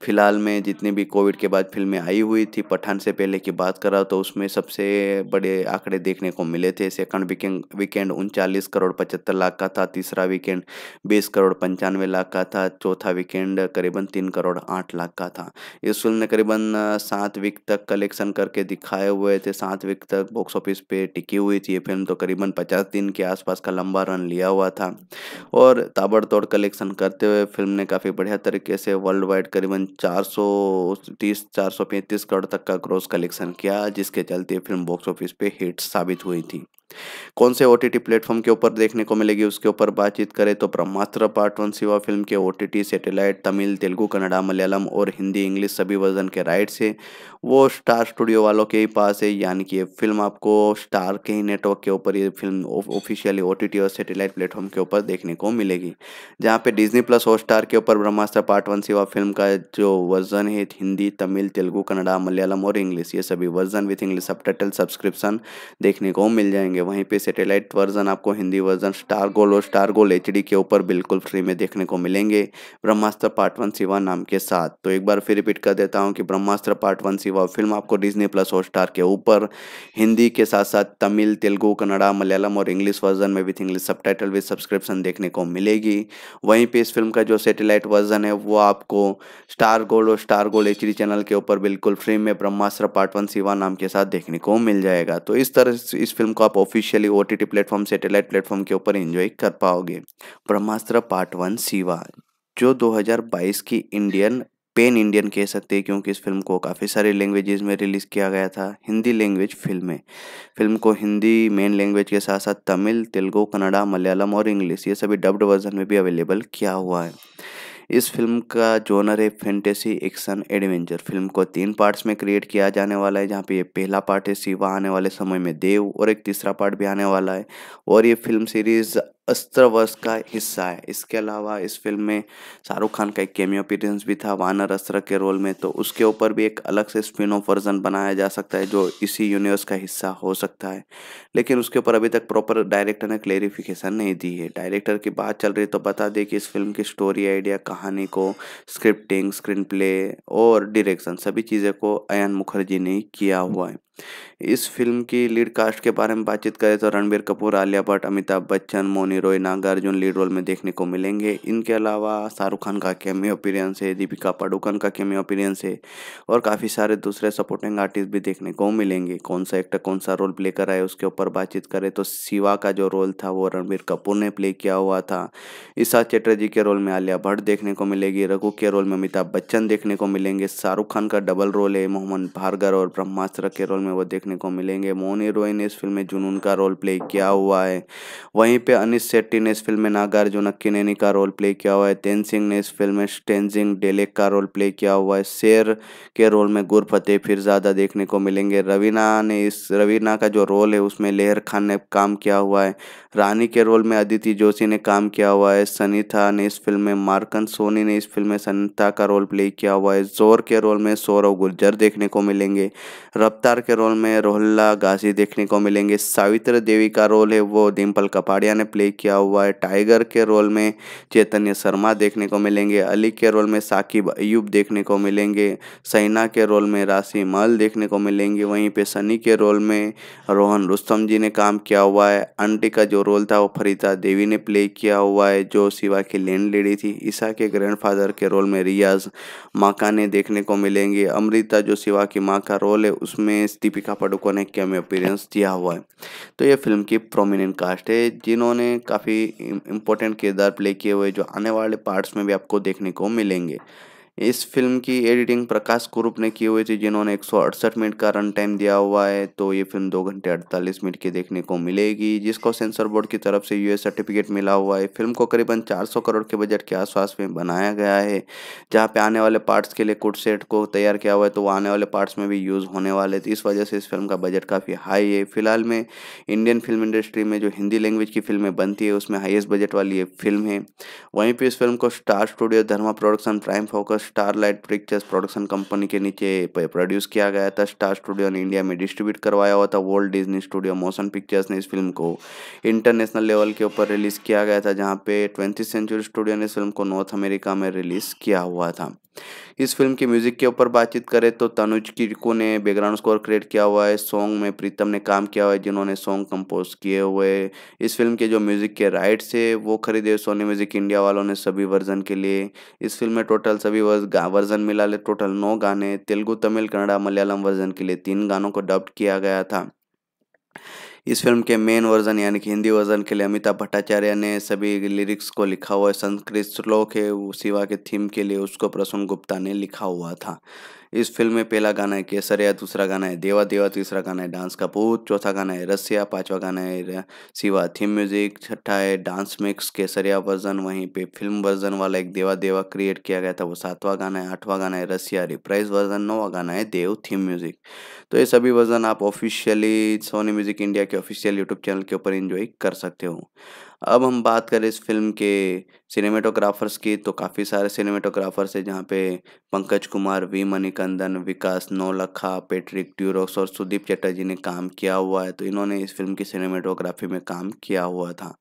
फिलहाल में जितनी भी कोविड के बाद फिल्में आई हुई थी पठान से पहले की बात करा तो उसमें सबसे बड़े आंकड़े देखने को मिले थे सेकंड वीकेंड वीकेंड उनचालीस करोड़ पचहत्तर लाख का था तीसरा वीकेंड बीस करोड़ पंचानवे लाख का था चौथा वीकेंड करीबन तीन करोड़ आठ लाख का था इस फिल्म ने करीबन सात वीक तक कलेक्शन करके दिखाए हुए थे सात वीक तक बॉक्स ऑफिस पे टिकी हुई थी ये फिल्म तो करीबन पचास दिन के आसपास का लंबा रन लिया हुआ था और ताबड़तोड़ कलेक्शन कर करते हुए फिल्म ने काफ़ी बढ़िया तरीके से वर्ल्ड वाइड करीबन 430 435 करोड़ तक का ग्रॉस कलेक्शन किया जिसके चलते फिल्म बॉक्स ऑफिस पे हिट साबित हुई थी कौन से ओ टी प्लेटफॉर्म के ऊपर देखने को मिलेगी उसके ऊपर बातचीत करें तो Brahmastra part one Shiva film के O T T satellite Tamil Telugu Kannada Malayalam और हिंदी इंग्लिश सभी वर्जन के राइट्स है वो स्टार स्टूडियो वालों के ही पास है यानी कि ये फिल्म आपको स्टार के ही नेटवर्क के ऊपर ये फिल्म ऑफिशियली ओ और सेटेलाइट प्लेटफॉर्म के ऊपर देखने को मिलेगी जहाँ पे डिजनी प्लस हॉट स्टार के ऊपर Brahmastra part one Shiva film का जो वर्जन है हिंदी तमिल तेलुगु कन्नडा मलयालम और इंग्लिश ये सभी version with English sub subscription देखने को मिल जाएंगे है वहीं पे सैटेलाइट वर्जन आपको हिंदी वर्जन स्टार गोल और स्टार गोल एच के ऊपर बिल्कुल फ्री में देखने को मिलेंगे ब्रह्मास्त्र पार्ट वन सिवा नाम के साथ तो एक बार फिर रिपीट कर देता हूँ कि Brahmastra part one Shiva film आपको डिजनी प्लस और स्टार के ऊपर हिंदी के साथ साथ तमिल तेलुगू कन्नड़ा मलयालम और इंग्लिश वर्जन में with English subtitle subscription देखने को मिलेगी वहीं पर इस फिल्म का जो सेटेलाइट वर्जन है वो आपको स्टार गोल्ड और स्टार गोल्ड एच चैनल के ऊपर बिल्कुल फ्री में ब्रह्मास्त्र पार्ट वन सिवा नाम के साथ देखने को मिल जाएगा तो इस तरह इस फिल्म को आप officially O T T platform satellite platform के ऊपर एंजॉय कर पाओगे ब्रह्मास्त्र पार्ट वन सिवा जो 2022 की इंडियन पेन इंडियन कह सकते हैं क्योंकि इस फिल्म को काफ़ी सारे लैंग्वेजेस में रिलीज़ किया गया था हिंदी लैंग्वेज फिल्म में फिल्म को हिंदी मेन लैंग्वेज के साथ साथ तमिल तेलुगू कन्नड़ा मलयालम और इंग्लिश ये सभी डब्ड वर्जन में भी अवेलेबल किया हुआ है इस फिल्म का जोनर है फेंटेसी एक्शन एडवेंचर फिल्म को तीन पार्ट्स में क्रिएट किया जाने वाला है जहाँ पे ये पहला पार्ट है शिवा आने वाले समय में देव और एक तीसरा पार्ट भी आने वाला है और ये फिल्म सीरीज़ अस्त्रवश का हिस्सा है इसके अलावा इस फिल्म में शाहरुख खान का एक केमियो अपीरेंस भी था वानर अस्त्र के रोल में तो उसके ऊपर भी एक अलग से स्पिन ऑफ वर्जन बनाया जा सकता है जो इसी यूनिवर्स का हिस्सा हो सकता है लेकिन उसके ऊपर अभी तक प्रॉपर डायरेक्टर ने क्लेरिफिकेशन नहीं दी है डायरेक्टर की बात चल रही तो बता दें कि इस फिल्म की स्टोरी आइडिया कहानी को स्क्रिप्टिंग स्क्रीन प्ले और डिरेक्शन सभी चीज़ें को अयन मुखर्जी ने किया हुआ है इस फिल्म की लीड कास्ट के बारे में बातचीत करें तो रणबीर कपूर आलिया भट्ट अमिताभ बच्चन मोनी रॉय नागार्जुन लीड रोल में देखने को मिलेंगे इनके अलावा शाहरुख खान का कैमियो अपीरियंस है दीपिका पाडुकन का कैमियो अपीरियंस है और काफ़ी सारे दूसरे सपोर्टिंग आर्टिस्ट भी देखने को मिलेंगे कौन सा एक्टर कौन सा रोल प्ले कर रहा है उसके ऊपर बातचीत करें तो शिवा का जो रोल था वो रणबीर कपूर ने प्ले किया हुआ था ईशा चटर्जी के रोल में आलिया भट्ट देखने को मिलेगी रघु के रोल में अमिताभ बच्चन देखने को मिलेंगे शाहरुख खान का डबल रोल है मोहम्मद भार्गर और ब्रह्मास्त्र के रोल में वो देखने को मिलेंगे मोनी रॉय ने इस फिल्म में जुनून का रोल प्ले किया हुआ है वहीं पे अनिश सेट्टी ने इस फिल्म में नागार्जुन अक्कीनेनी का रोल प्ले किया हुआ है तेन सिंह ने इस फिल्म में टेंजिंग डेलेक का रोल प्ले किया हुआ है शेर के रोल में गुरफतेह फिर ज़्यादा देखने को मिलेंगे रवीना ने इस रवीना का जो रोल है उसमें लेहर खान ने काम किया हुआ है रानी के रोल में अदिति जोशी ने काम किया हुआ है सनीता ने इस फिल्म में मार्कन सोनी ने इस फिल्म में सनीता का रोल प्ले किया हुआ है जोर के रोल में सौरव गुर्जर देखने को मिलेंगे रफ्तार के के रोल में रोहल्ला गाजी देखने को मिलेंगे सावित्र देवी का रोल है वो डिम्पल कपाड़िया ने प्ले किया हुआ है टाइगर के रोल में चैतन्य शर्मा देखने को मिलेंगे अली के रोल में साकिब अयूब देखने को मिलेंगे सैना के रोल में राशि मल देखने को मिलेंगे वहीं पर सनी के रोल में रोहन रुस्तम जी ने काम किया हुआ है आंटी का जो रोल था वो फरीता देवी ने प्ले किया हुआ है जो शिवा की लैंड लेडी थी ईसा के ग्रैंड के रोल में रियाज माका ने देखने को मिलेंगे अमृता जो शिवा की माँ का रोल है उसमें दीपिका पाडुकोण ने कैमियो अपीरेंस दिया हुआ है तो ये फिल्म की प्रोमिनेंट कास्ट है जिन्होंने काफ़ी इम्पोर्टेंट किरदार प्ले किए हुए जो आने वाले पार्ट्स में भी आपको देखने को मिलेंगे इस फिल्म की एडिटिंग प्रकाश कुरूप ने की हुई थी जिन्होंने एक मिनट का रन टाइम दिया हुआ है तो ये फिल्म दो घंटे अड़तालीस मिनट की देखने को मिलेगी जिसको सेंसर बोर्ड की तरफ से यूएस सर्टिफिकेट मिला हुआ है फिल्म को करीबन 400 करोड़ के बजट के आसपास में बनाया गया है जहाँ पे आने वाले पार्ट्स के लिए कुट सेट को तैयार किया हुआ है तो वो आने वाले पार्ट्स में भी यूज़ होने वाले थे इस वजह से इस फिल्म का बजट काफ़ी हाई है फिलहाल में इंडियन फिल्म इंडस्ट्री में जो हिंदी लैंग्वेज की फिल्में बनती है उसमें हाइएस्ट बजट वाली ये फिल्म है वहीं पर इस फिल्म को star studio Dharma production prime focus Starlight pictures production company के नीचे प्रोड्यूस किया गया था स्टार स्टूडियो ने इंडिया में डिस्ट्रीब्यूट करवाया हुआ था world Disney studio motion pictures ने इस फिल्म को इंटरनेशनल लेवल के ऊपर रिलीज़ किया गया था जहाँ पे ट्वेंटी सेंचुरी स्टूडियो ने इस फिल्म को नॉर्थ अमेरिका में रिलीज़ किया हुआ था इस फिल्म के म्यूजिक के ऊपर बातचीत करें तो तनुज किरको ने बैकग्राउंड स्कोर क्रिएट किया हुआ है सॉन्ग में प्रीतम ने काम किया हुआ है जिन्होंने सॉन्ग कंपोज किए हुए इस फिल्म के जो म्यूजिक के राइट्स है वो खरीदे सोनी म्यूजिक इंडिया वालों ने सभी वर्जन के लिए इस फिल्म में टोटल सभी वर्जन मिला ले टोटल नौ गाने तेलुगु तमिल कन्नड़ा मलयालम वर्जन के लिए तीन गानों को डब्ड किया गया था इस फिल्म के मेन वर्जन यानी कि हिंदी वर्जन के लिए अमिताभ भट्टाचार्य ने सभी लिरिक्स को लिखा हुआ है संस्कृत श्लोक है सिवा के थीम के लिए उसको प्रसून गुप्ता ने लिखा हुआ था इस फिल्म में पहला गाना है केसरिया दूसरा गाना है देवा देवा तीसरा गाना है डांस का भूत चौथा गाना है रसिया पांचवा गाना है सिवा थीम म्यूजिक छठा है डांस मिक्स केसरिया वर्जन वहीं पे फिल्म वर्जन वाला एक देवा देवा क्रिएट किया गया था वो सातवां गाना है आठवां गाना है रसिया रिप्राइज वर्जन नौवा गाना है देव थीम म्यूजिक तो ये सभी वर्जन आप ऑफिशियली सोनी म्यूजिक इंडिया के ऑफिशियल यूट्यूब चैनल के ऊपर इंजॉय कर सकते हो अब हम बात करें इस फिल्म के सिनेमेटोग्राफर्स की तो काफ़ी सारे सिनेमेटोग्राफर्स हैं जहाँ पे पंकज कुमार वी मणिकंदन विकास नौलखा पेट्रिक ट्यूरोक्स और सुदीप चटर्जी ने काम किया हुआ है तो इन्होंने इस फिल्म की सिनेमेटोग्राफी में काम किया हुआ था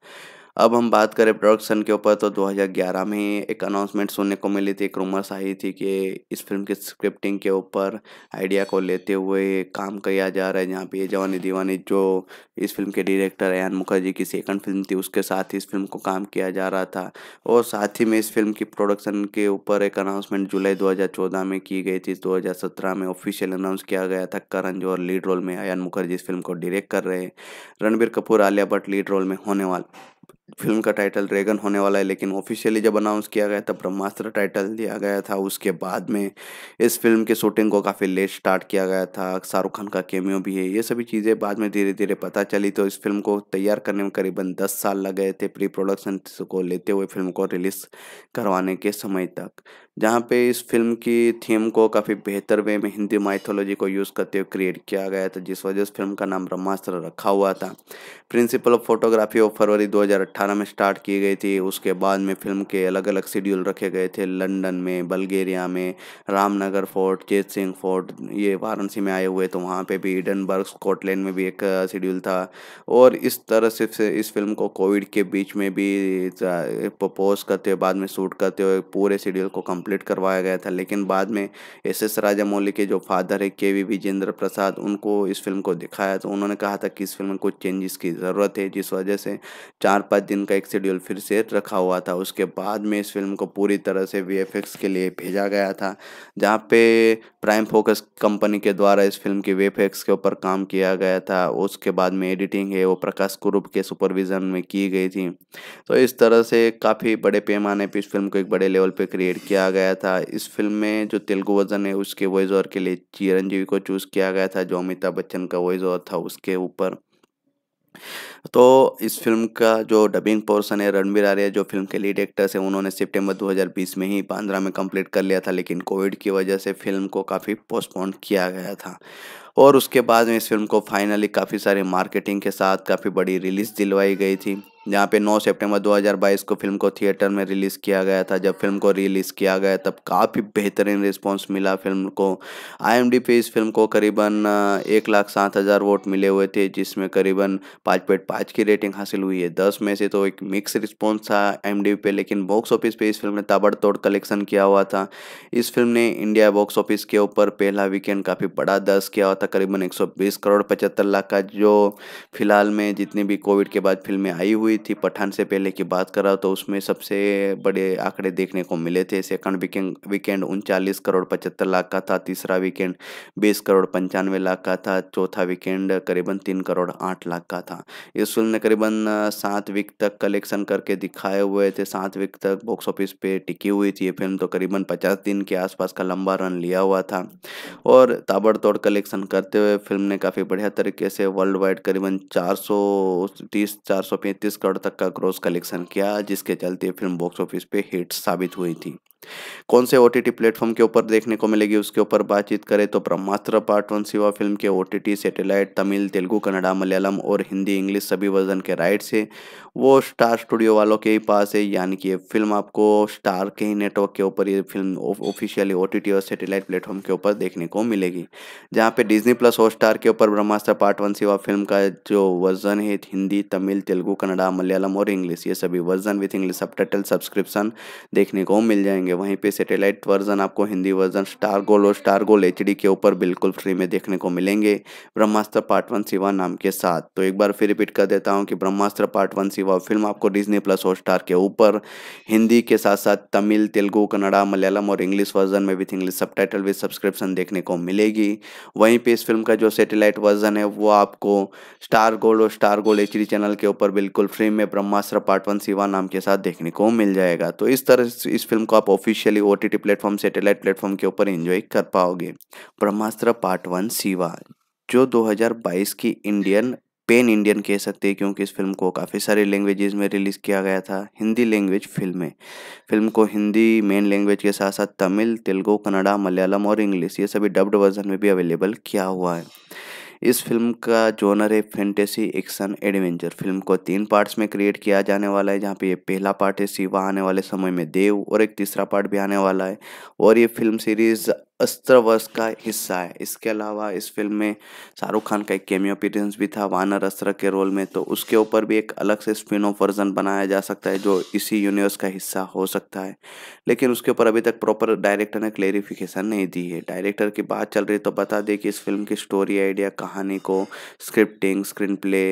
अब हम बात करें प्रोडक्शन के ऊपर तो 2011 में एक अनाउंसमेंट सुनने को मिली थी एक रूमर्स आई थी कि इस फिल्म के स्क्रिप्टिंग के ऊपर आइडिया को लेते हुए काम किया जा रहा है जहाँ पे ये जवानी दीवानी जो इस फिल्म के डायरेक्टर एन मुखर्जी की सेकंड फिल्म थी उसके साथ ही इस फिल्म को काम किया जा रहा था और साथ ही में इस फिल्म की प्रोडक्शन के ऊपर एक अनाउंसमेंट जुलाई दो में की गई थी दो में ऑफिशियल अनाउंस किया गया था करण जोहर लीड रोल में अयन मुखर्जी इस फिल्म को डायरेक्ट कर रहे हैं रणबीर कपूर आलिया भट्ट लीड रोल में होने वाले फिल्म का टाइटल ड्रैगन होने वाला है लेकिन ऑफिशियली जब अनाउंस किया गया तब ब्रह्मास्त्र टाइटल दिया गया था उसके बाद में इस फिल्म के शूटिंग को काफ़ी लेट स्टार्ट किया गया था शाहरुख खान का केमियो भी है ये सभी चीज़ें बाद में धीरे धीरे पता चली तो इस फिल्म को तैयार करने में करीबन दस साल लग गए थे प्री प्रोडक्शन को लेते हुए फिल्म को रिलीज़ करवाने के समय तक जहाँ पे इस फिल्म की थीम को काफ़ी बेहतर वे में हिंदी माइथोलॉजी को यूज़ करते हुए क्रिएट किया गया था जिस वजह से फिल्म का नाम ब्रह्मास्त्र रखा हुआ था प्रिंसिपल ऑफ फोटोग्राफी ऑफ फरवरी 2018 में स्टार्ट की गई थी उसके बाद में फिल्म के अलग अलग शेड्यूल रखे गए थे लंदन में बल्गेरिया में रामनगर फोर्ट चेत सिंह फोर्ट ये वाराणसी में आए हुए तो वहाँ पर भी ईडनबर्ग स्कॉटलैंड में भी एक शेड्यूल था और इस तरह से इस फिल्म को कोविड के बीच में भी प्रपोज करते हुए बाद में शूट करते हुए पूरे शेड्यूल को कम कंप्लीट करवाया गया था लेकिन बाद में एस एस राजामौली के जो फादर है के वी विजेंद्र प्रसाद उनको इस फिल्म को दिखाया तो उन्होंने कहा था कि इस फिल्म में कुछ चेंजेस की ज़रूरत है जिस वजह से चार पाँच दिन का एक शेड्यूल फिर से रखा हुआ था उसके बाद में इस फिल्म को पूरी तरह से वी के लिए भेजा गया था जहाँ पे प्राइम फोकस कंपनी के द्वारा इस फिल्म की वी के ऊपर काम किया गया था उसके बाद में एडिटिंग है वो प्रकाश कुरूप के सुपरविज़न में की गई थी तो इस तरह से काफ़ी बड़े पैमाने पर इस फिल्म को एक बड़े लेवल पर क्रिएट किया गया था इस फिल्म में जो तेलुगु वर्जन है उसके वॉइस ओवर के लिए चिरंजीवी को चूज़ किया गया था जो अमिताभ बच्चन का वॉइस ओवर था उसके ऊपर तो इस फिल्म का जो डबिंग पोर्सन है रणबीर आर्य जो फिल्म के लीड एक्टर्स हैं उन्होंने सितंबर 2020 में ही बांद्रा में कंप्लीट कर लिया था लेकिन कोविड की वजह से फिल्म को काफ़ी पोस्टपोन किया गया था और उसके बाद में इस फिल्म को फाइनली काफ़ी सारे मार्केटिंग के साथ काफ़ी बड़ी रिलीज़ दिलवाई गई थी जहाँ पे 9 सितंबर 2022 को फिल्म को थिएटर में रिलीज़ किया गया था जब फिल्म को रिलीज़ किया गया तब काफ़ी बेहतरीन रिस्पांस मिला फिल्म को आई पे इस फिल्म को करीबन एक लाख सात हज़ार वोट मिले हुए थे जिसमें करीबन पाँच पॉइंट पाँच की रेटिंग हासिल हुई है दस में से तो एक मिक्स रिस्पॉन्स था आई पे लेकिन बॉक्स ऑफिस पर इस फिल्म ने ताबड़तोड़ कलेक्शन किया हुआ था इस फिल्म ने इंडिया बॉक्स ऑफिस के ऊपर पहला वीकेंड काफ़ी बड़ा दर्ज किया हुआ था करीबन एक करोड़ पचहत्तर लाख का जो फिलहाल में जितनी भी कोविड के बाद फिल्में आई हुई हुई थी पठान से पहले की बात करा तो उसमें सबसे बड़े आंकड़े देखने को मिले थे सेकंड वीकेंड वीकेंड उनचालीस करोड़ पचहत्तर लाख का था तीसरा वीकेंड बीस करोड़ पंचानवे लाख का था चौथा वीकेंड करीबन तीन करोड़ आठ लाख का था इस फिल्म ने करीबन सात वीक तक कलेक्शन करके दिखाए हुए थे सात वीक तक बॉक्स ऑफिस पे टिकी हुई थी ये फिल्म तो करीबन पचास दिन के आसपास का लंबा रन लिया हुआ था और ताबड़तोड़ कलेक्शन करते हुए फिल्म ने काफ़ी बढ़िया तरीके से वर्ल्ड वाइड करीबन चार सौ तीस चार सौ पैंतीस करोड़ तक का क्रॉस कलेक्शन किया जिसके चलते फिल्म बॉक्स ऑफिस पे हिट साबित हुई थी कौन से ओ टी प्लेटफॉर्म के ऊपर देखने को मिलेगी उसके ऊपर बातचीत करें तो Brahmastra part one Shiva film के O T T satellite Tamil Telugu Kannada Malayalam और हिंदी इंग्लिश सभी वर्जन के राइट्स है वो स्टार स्टूडियो वालों के ही पास है यानी कि ये फिल्म आपको स्टार के ही नेटवर्क के ऊपर ये फिल्म ऑफिशियली ओ और सेटेलाइट प्लेटफॉर्म के ऊपर देखने को मिलेगी जहाँ पे डिजनी प्लस हॉट स्टार के ऊपर Brahmastra part one Shiva film का जो वर्जन है हिंदी तमिल तेलुगू कन्नड़ा मलयालम और इंग्लिश ये सभी version with English sub subscription देखने को मिल जाएंगे मिलेंगे वहीं पे सैटेलाइट वर्जन आपको हिंदी वर्जन स्टार गोल और स्टार गोल एच के ऊपर बिल्कुल फ्री में देखने को मिलेंगे ब्रह्मास्त्र पार्ट वन सिवा नाम के साथ तो एक बार फिर रिपीट कर देता हूँ कि Brahmastra part one Shiva film आपको डिजनी प्लस और स्टार के ऊपर हिंदी के साथ साथ तमिल तेलुगु कन्नड़ा मलयालम और इंग्लिश वर्जन में with English subtitle subscription देखने को मिलेगी वहीं पर इस फिल्म का जो सेटेलाइट वर्जन है वो आपको स्टार गोल्ड और स्टार गोल्ड एच चैनल के ऊपर बिल्कुल फ्री में ब्रह्मास्त्र पार्ट वन सिवा नाम के साथ देखने को मिल जाएगा तो इस तरह इस फिल्म को आप officially OTT platform satellite platform के ऊपर एंजॉय कर पाओगे ब्रह्मास्त्र पार्ट वन सिवा जो 2022 की इंडियन पेन इंडियन कह सकते हैं क्योंकि इस फिल्म को काफ़ी सारे लैंग्वेजेस में रिलीज़ किया गया था हिंदी लैंग्वेज फिल्म में फिल्म को हिंदी मेन लैंग्वेज के साथ साथ तमिल तेलुगू कन्नड़ा मलयालम और इंग्लिश ये सभी डब्ड वर्जन में भी अवेलेबल किया हुआ है इस फिल्म का जोनर है फैंटेसी एक्शन एडवेंचर फिल्म को तीन पार्ट्स में क्रिएट किया जाने वाला है जहाँ पे ये पहला पार्ट है शिवा आने वाले समय में देव और एक तीसरा पार्ट भी आने वाला है और ये फिल्म सीरीज़ अस्त्र वर्ष का हिस्सा है इसके अलावा इस फिल्म में शाहरुख खान का एक केमियो अपीरेंस भी था वानर अस्त्र के रोल में तो उसके ऊपर भी एक अलग से स्पिन ऑफ वर्जन बनाया जा सकता है जो इसी यूनिवर्स का हिस्सा हो सकता है लेकिन उसके ऊपर अभी तक प्रॉपर डायरेक्टर ने क्लेरिफिकेशन नहीं दी है डायरेक्टर की बात चल रही तो बता दें कि इस फिल्म की स्टोरी आइडिया कहानी को स्क्रिप्टिंग स्क्रीन प्ले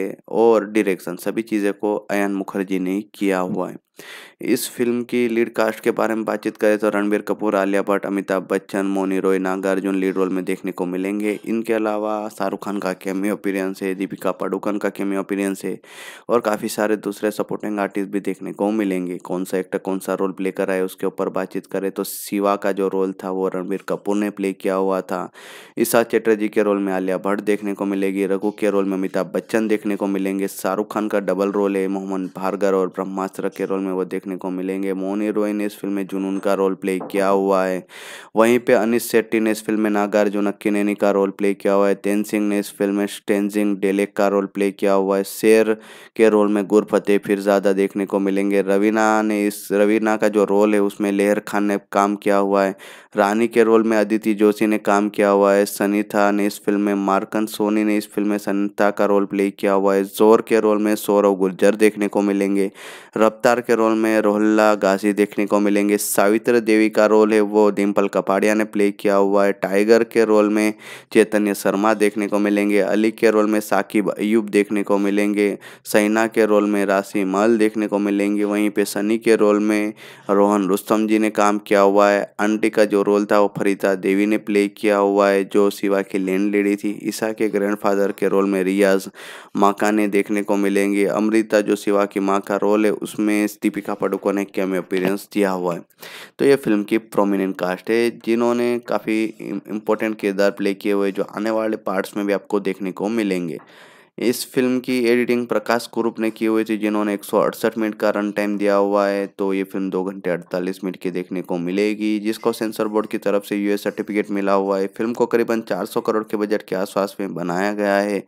और डिरेक्शन सभी चीज़ें को अयन मुखर्जी ने किया हुआ है इस फिल्म की लीड कास्ट के बारे में बातचीत करें तो रणबीर कपूर आलिया भट्ट अमिताभ बच्चन मोनी रॉय नागार्जुन लीड रोल में देखने को मिलेंगे इनके अलावा शाहरुख खान का कैमियो अपीरियंस है दीपिका पाडुकन का कैमियो अपीरियंस है और काफ़ी सारे दूसरे सपोर्टिंग आर्टिस्ट भी देखने को मिलेंगे कौन सा एक्टर कौन सा रोल प्ले कर रहा है उसके ऊपर बातचीत करें तो शिवा का जो रोल था वो रणबीर कपूर ने प्ले किया हुआ था ईशा चटर्जी के रोल में आलिया भट्ट देखने को मिलेगी रघु के रोल में अमिताभ बच्चन देखने को मिलेंगे शाहरुख खान का डबल रोल है मोहम्मद भार्गर और ब्रह्मास्त्र के रोल में में वो देखने को मिलेंगे मोन हीरोइन ने इस फिल्म में जुनून का रोल प्ले किया हुआ है वहीं पे अनिश शेट्टी ने इस फिल्म में नागार्जुन अक्की का रोल प्ले किया हुआ है तेन सिंह ने इस फिल्म में टेंजिंग डेलेक का रोल प्ले किया हुआ है शेर के रोल में गुरफतेह ज़्यादा देखने को मिलेंगे रवीना ने इस रवीना का जो रोल है उसमें लेहर खान ने काम किया हुआ है रानी के रोल में अदिति जोशी ने काम किया हुआ है सनीता ने इस फिल्म में मार्कन सोनी ने इस फिल्म में सनीता का रोल प्ले किया हुआ है जोर के रोल में सौरव गुर्जर देखने को मिलेंगे रफ्तार के रोल में रोहल्ला गाजी देखने को मिलेंगे सावित्र देवी का रोल है वो डिम्पल कपाड़िया ने प्ले किया हुआ है टाइगर के रोल में चैतन्य शर्मा देखने को मिलेंगे अली के रोल में साकिब अयूब देखने को मिलेंगे सैना के रोल में राशि महल देखने को मिलेंगे वहीं पे सनी के रोल में रोहन रुस्तम जी ने काम किया हुआ है आंटी का जो रोल था वो फरीता देवी ने प्ले किया हुआ है जो शिवा की लैंड लेडी थी ईसा के ग्रैंड के रोल में रियाज माका ने देखने को मिलेंगे अमृता जो शिवा की माँ का रोल है उसमें दीपिका पाडुकोण ने कैम अपीरेंस दिया हुआ है तो ये फिल्म की प्रोमिनेंट कास्ट है जिन्होंने काफ़ी इम्पोर्टेंट किरदार प्ले किए हुए जो आने वाले पार्ट्स में भी आपको देखने को मिलेंगे इस फिल्म की एडिटिंग प्रकाश कुरूप ने की हुई थी जिन्होंने एक मिनट का रन टाइम दिया हुआ है तो ये फिल्म दो घंटे अड़तालीस मिनट की देखने को मिलेगी जिसको सेंसर बोर्ड की तरफ से यूएस सर्टिफिकेट मिला हुआ है फिल्म को करीबन 400 करोड़ के बजट के आसपास में बनाया गया है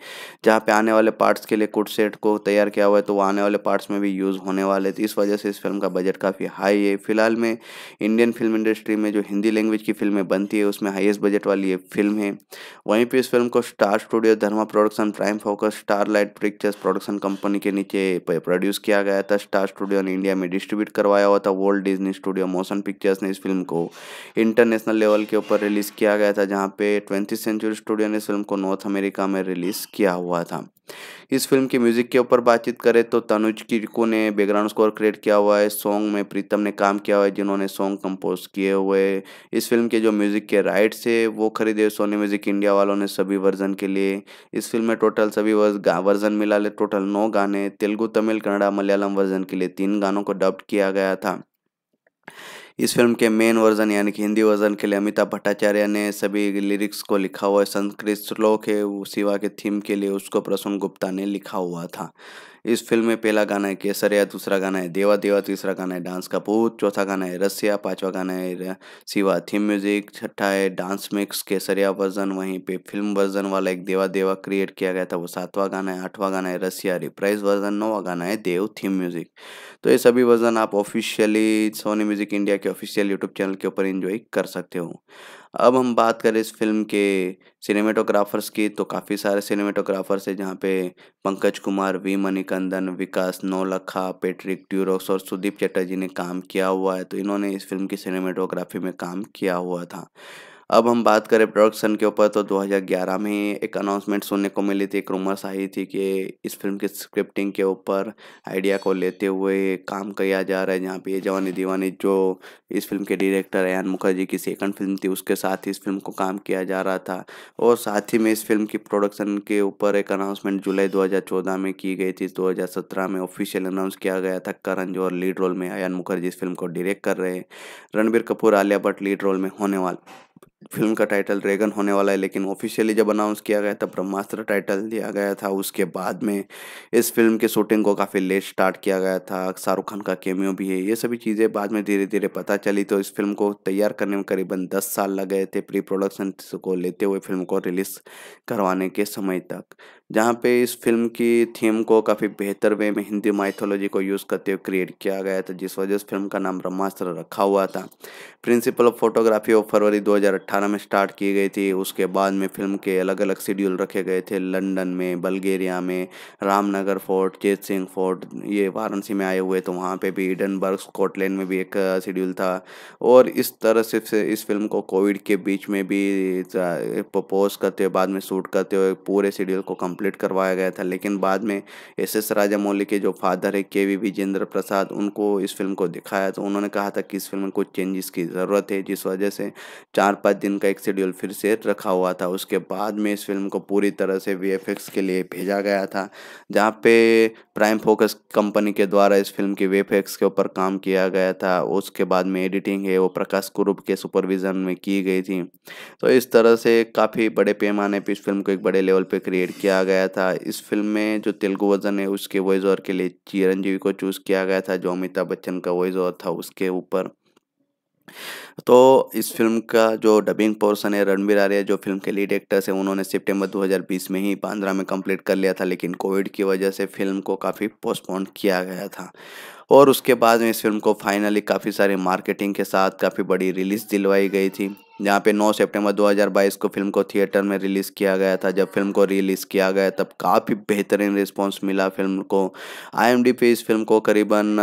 जहाँ पे आने वाले पार्ट्स के लिए कुट सेट को तैयार किया हुआ है तो वो आने वाले पार्ट्स में भी यूज़ होने वाले थे इस वजह से इस फिल्म का बजट काफ़ी हाई है फिलहाल में इंडियन फिल्म इंडस्ट्री में जो हिंदी लैंग्वेज की फिल्में बनती है उसमें हाइएस्ट बजट वाली ये फिल्म है वहीं पर इस फिल्म को star studio Dharma production prime focus Starlight pictures production company के नीचे प्रोड्यूस किया गया था स्टार स्टूडियो ने इंडिया में डिस्ट्रीब्यूट करवाया हुआ था world Disney studio motion pictures ने इस फिल्म को इंटरनेशनल लेवल के ऊपर रिलीज़ किया गया था जहाँ पे ट्वेंटी सेंचुरी स्टूडियो ने इस फिल्म को नॉर्थ अमेरिका में रिलीज़ किया हुआ था इस फिल्म के म्यूज़िक के ऊपर बातचीत करें तो तनुज किरको ने बैकग्राउंड स्कोर क्रिएट किया हुआ है सॉन्ग में प्रीतम ने काम किया हुआ है जिन्होंने सॉन्ग कंपोज किए हुए इस फिल्म के जो म्यूज़िक के राइट्स है वो खरीदे सोनी म्यूज़िक इंडिया वालों ने सभी वर्जन के लिए इस फिल्म में टोटल सभी वर्जन मिला ले टोटल नौ गाने तेलुगु तमिल कन्नड़ा मलयालम वर्जन के लिए तीन गानों को डब्ड किया गया था इस फिल्म के मेन वर्जन यानी कि हिंदी वर्जन के लिए अमिताभ भट्टाचार्य ने सभी लिरिक्स को लिखा हुआ है संस्कृत श्लोक है सिवा के थीम के लिए उसको प्रसून गुप्ता ने लिखा हुआ था इस फिल्म में पहला गाना है केसरिया दूसरा गाना है देवा देवा तीसरा गाना है डांस का भूत चौथा गाना है रसिया पांचवा गाना है सिवा थीम म्यूजिक छठा है डांस मिक्स केसरिया वर्जन वहीं पे फिल्म वर्जन वाला एक देवा देवा क्रिएट किया गया था वो सातवां गाना है आठवां गाना है रसिया रिप्राइज वर्जन नौवा गाना है देव थीम म्यूजिक तो ये सभी वर्जन आप ऑफिशियली सोनी म्यूजिक इंडिया के ऑफिशियल यूट्यूब चैनल के ऊपर इंजॉय कर सकते हो अब हम बात करें इस फिल्म के सिनेमेटोग्राफर्स की तो काफ़ी सारे सिनेमेटोग्राफर्स हैं जहाँ पे पंकज कुमार वी मणिकंदन विकास नौलखा पेट्रिक ट्यूरोस और सुदीप चटर्जी ने काम किया हुआ है तो इन्होंने इस फिल्म की सिनेमेटोग्राफी में काम किया हुआ था अब हम बात करें प्रोडक्शन के ऊपर तो 2011 में एक अनाउंसमेंट सुनने को मिली थी एक रूमर्स आई थी कि इस फिल्म के स्क्रिप्टिंग के ऊपर आइडिया को लेते हुए काम किया जा रहा है जहाँ पे ये जवानी दीवानी जो इस फिल्म के डायरेक्टर एन मुखर्जी की सेकंड फिल्म थी उसके साथ ही इस फिल्म को काम किया जा रहा था और साथ ही में इस फिल्म की प्रोडक्शन के ऊपर एक अनाउंसमेंट जुलाई दो में की गई थी दो में ऑफिशियल अनाउंस किया गया था करण जोहर लीड रोल में अयन मुखर्जी इस फिल्म को डायरेक्ट कर रहे हैं रणबीर कपूर आलिया भट्ट लीड रोल में होने वाले फिल्म का टाइटल ड्रैगन होने वाला है लेकिन ऑफिशियली जब अनाउंस किया गया तब ब्रह्मास्त्र टाइटल दिया गया था उसके बाद में इस फिल्म के शूटिंग को काफ़ी लेट स्टार्ट किया गया था शाहरुख खान का केमियो भी है ये सभी चीज़ें बाद में धीरे धीरे पता चली तो इस फिल्म को तैयार करने में करीबन दस साल लग गए थे प्री प्रोडक्शन को लेते हुए फिल्म को रिलीज़ करवाने के समय तक जहाँ पे इस फिल्म की थीम को काफ़ी बेहतर वे में हिंदी माइथोलॉजी को यूज़ करते हुए क्रिएट किया गया था जिस वजह से फिल्म का नाम ब्रह्मास्त्र रखा हुआ था प्रिंसिपल ऑफ फोटोग्राफी ऑफ फरवरी 2018 में स्टार्ट की गई थी उसके बाद में फिल्म के अलग अलग शेड्यूल रखे गए थे लंदन में बल्गेरिया में रामनगर फोर्ट चेत सिंह फोर्ट ये वाराणसी में आए हुए तो वहाँ पर भी इडनबर्ग स्कॉटलैंड में भी एक शेड्यूल था और इस तरह से इस फिल्म को कोविड के बीच में भी प्रपोज करते हुए बाद में शूट करते हुए पूरे शेड्यूल को कम्प्लीट कंप्लीट करवाया गया था लेकिन बाद में एस एस राजामौली के जो फादर है के वी विजेंद्र प्रसाद उनको इस फिल्म को दिखाया तो उन्होंने कहा था कि इस फिल्म में कुछ चेंजेस की ज़रूरत है जिस वजह से चार पाँच दिन का एक शेड्यूल फिर से रखा हुआ था उसके बाद में इस फिल्म को पूरी तरह से वी के लिए भेजा गया था जहाँ पे प्राइम फोकस कंपनी के द्वारा इस फिल्म के एक्स के ऊपर काम किया गया था उसके बाद में एडिटिंग है वो प्रकाश कुरूप के सुपरविज़न में की गई थी तो इस तरह से काफ़ी बड़े पैमाने पर इस फिल्म को एक बड़े लेवल पर क्रिएट किया किया गया था इस फिल्म में जो तेलुगु वर्जन है उसके वॉइस ओवर के लिए चिरंजीवी को चूज़ किया गया था जो अमिताभ बच्चन का वॉइस ओवर था उसके ऊपर तो इस फिल्म का जो डबिंग पोर्सन है रणबीर आर्य जो फिल्म के लीड एक्टर्स हैं उन्होंने सितंबर 2020 में ही बांद्रा में कंप्लीट कर लिया था लेकिन कोविड की वजह से फिल्म को काफ़ी पोस्टपोन किया गया था और उसके बाद में इस फिल्म को फाइनली काफ़ी सारी मार्केटिंग के साथ काफ़ी बड़ी रिलीज़ दिलवाई गई थी जहाँ पे 9 सितंबर 2022 को फिल्म को थिएटर में रिलीज़ किया गया था जब फिल्म को रिलीज़ किया गया तब काफ़ी बेहतरीन रिस्पांस मिला फिल्म को आई पे इस फिल्म को करीबन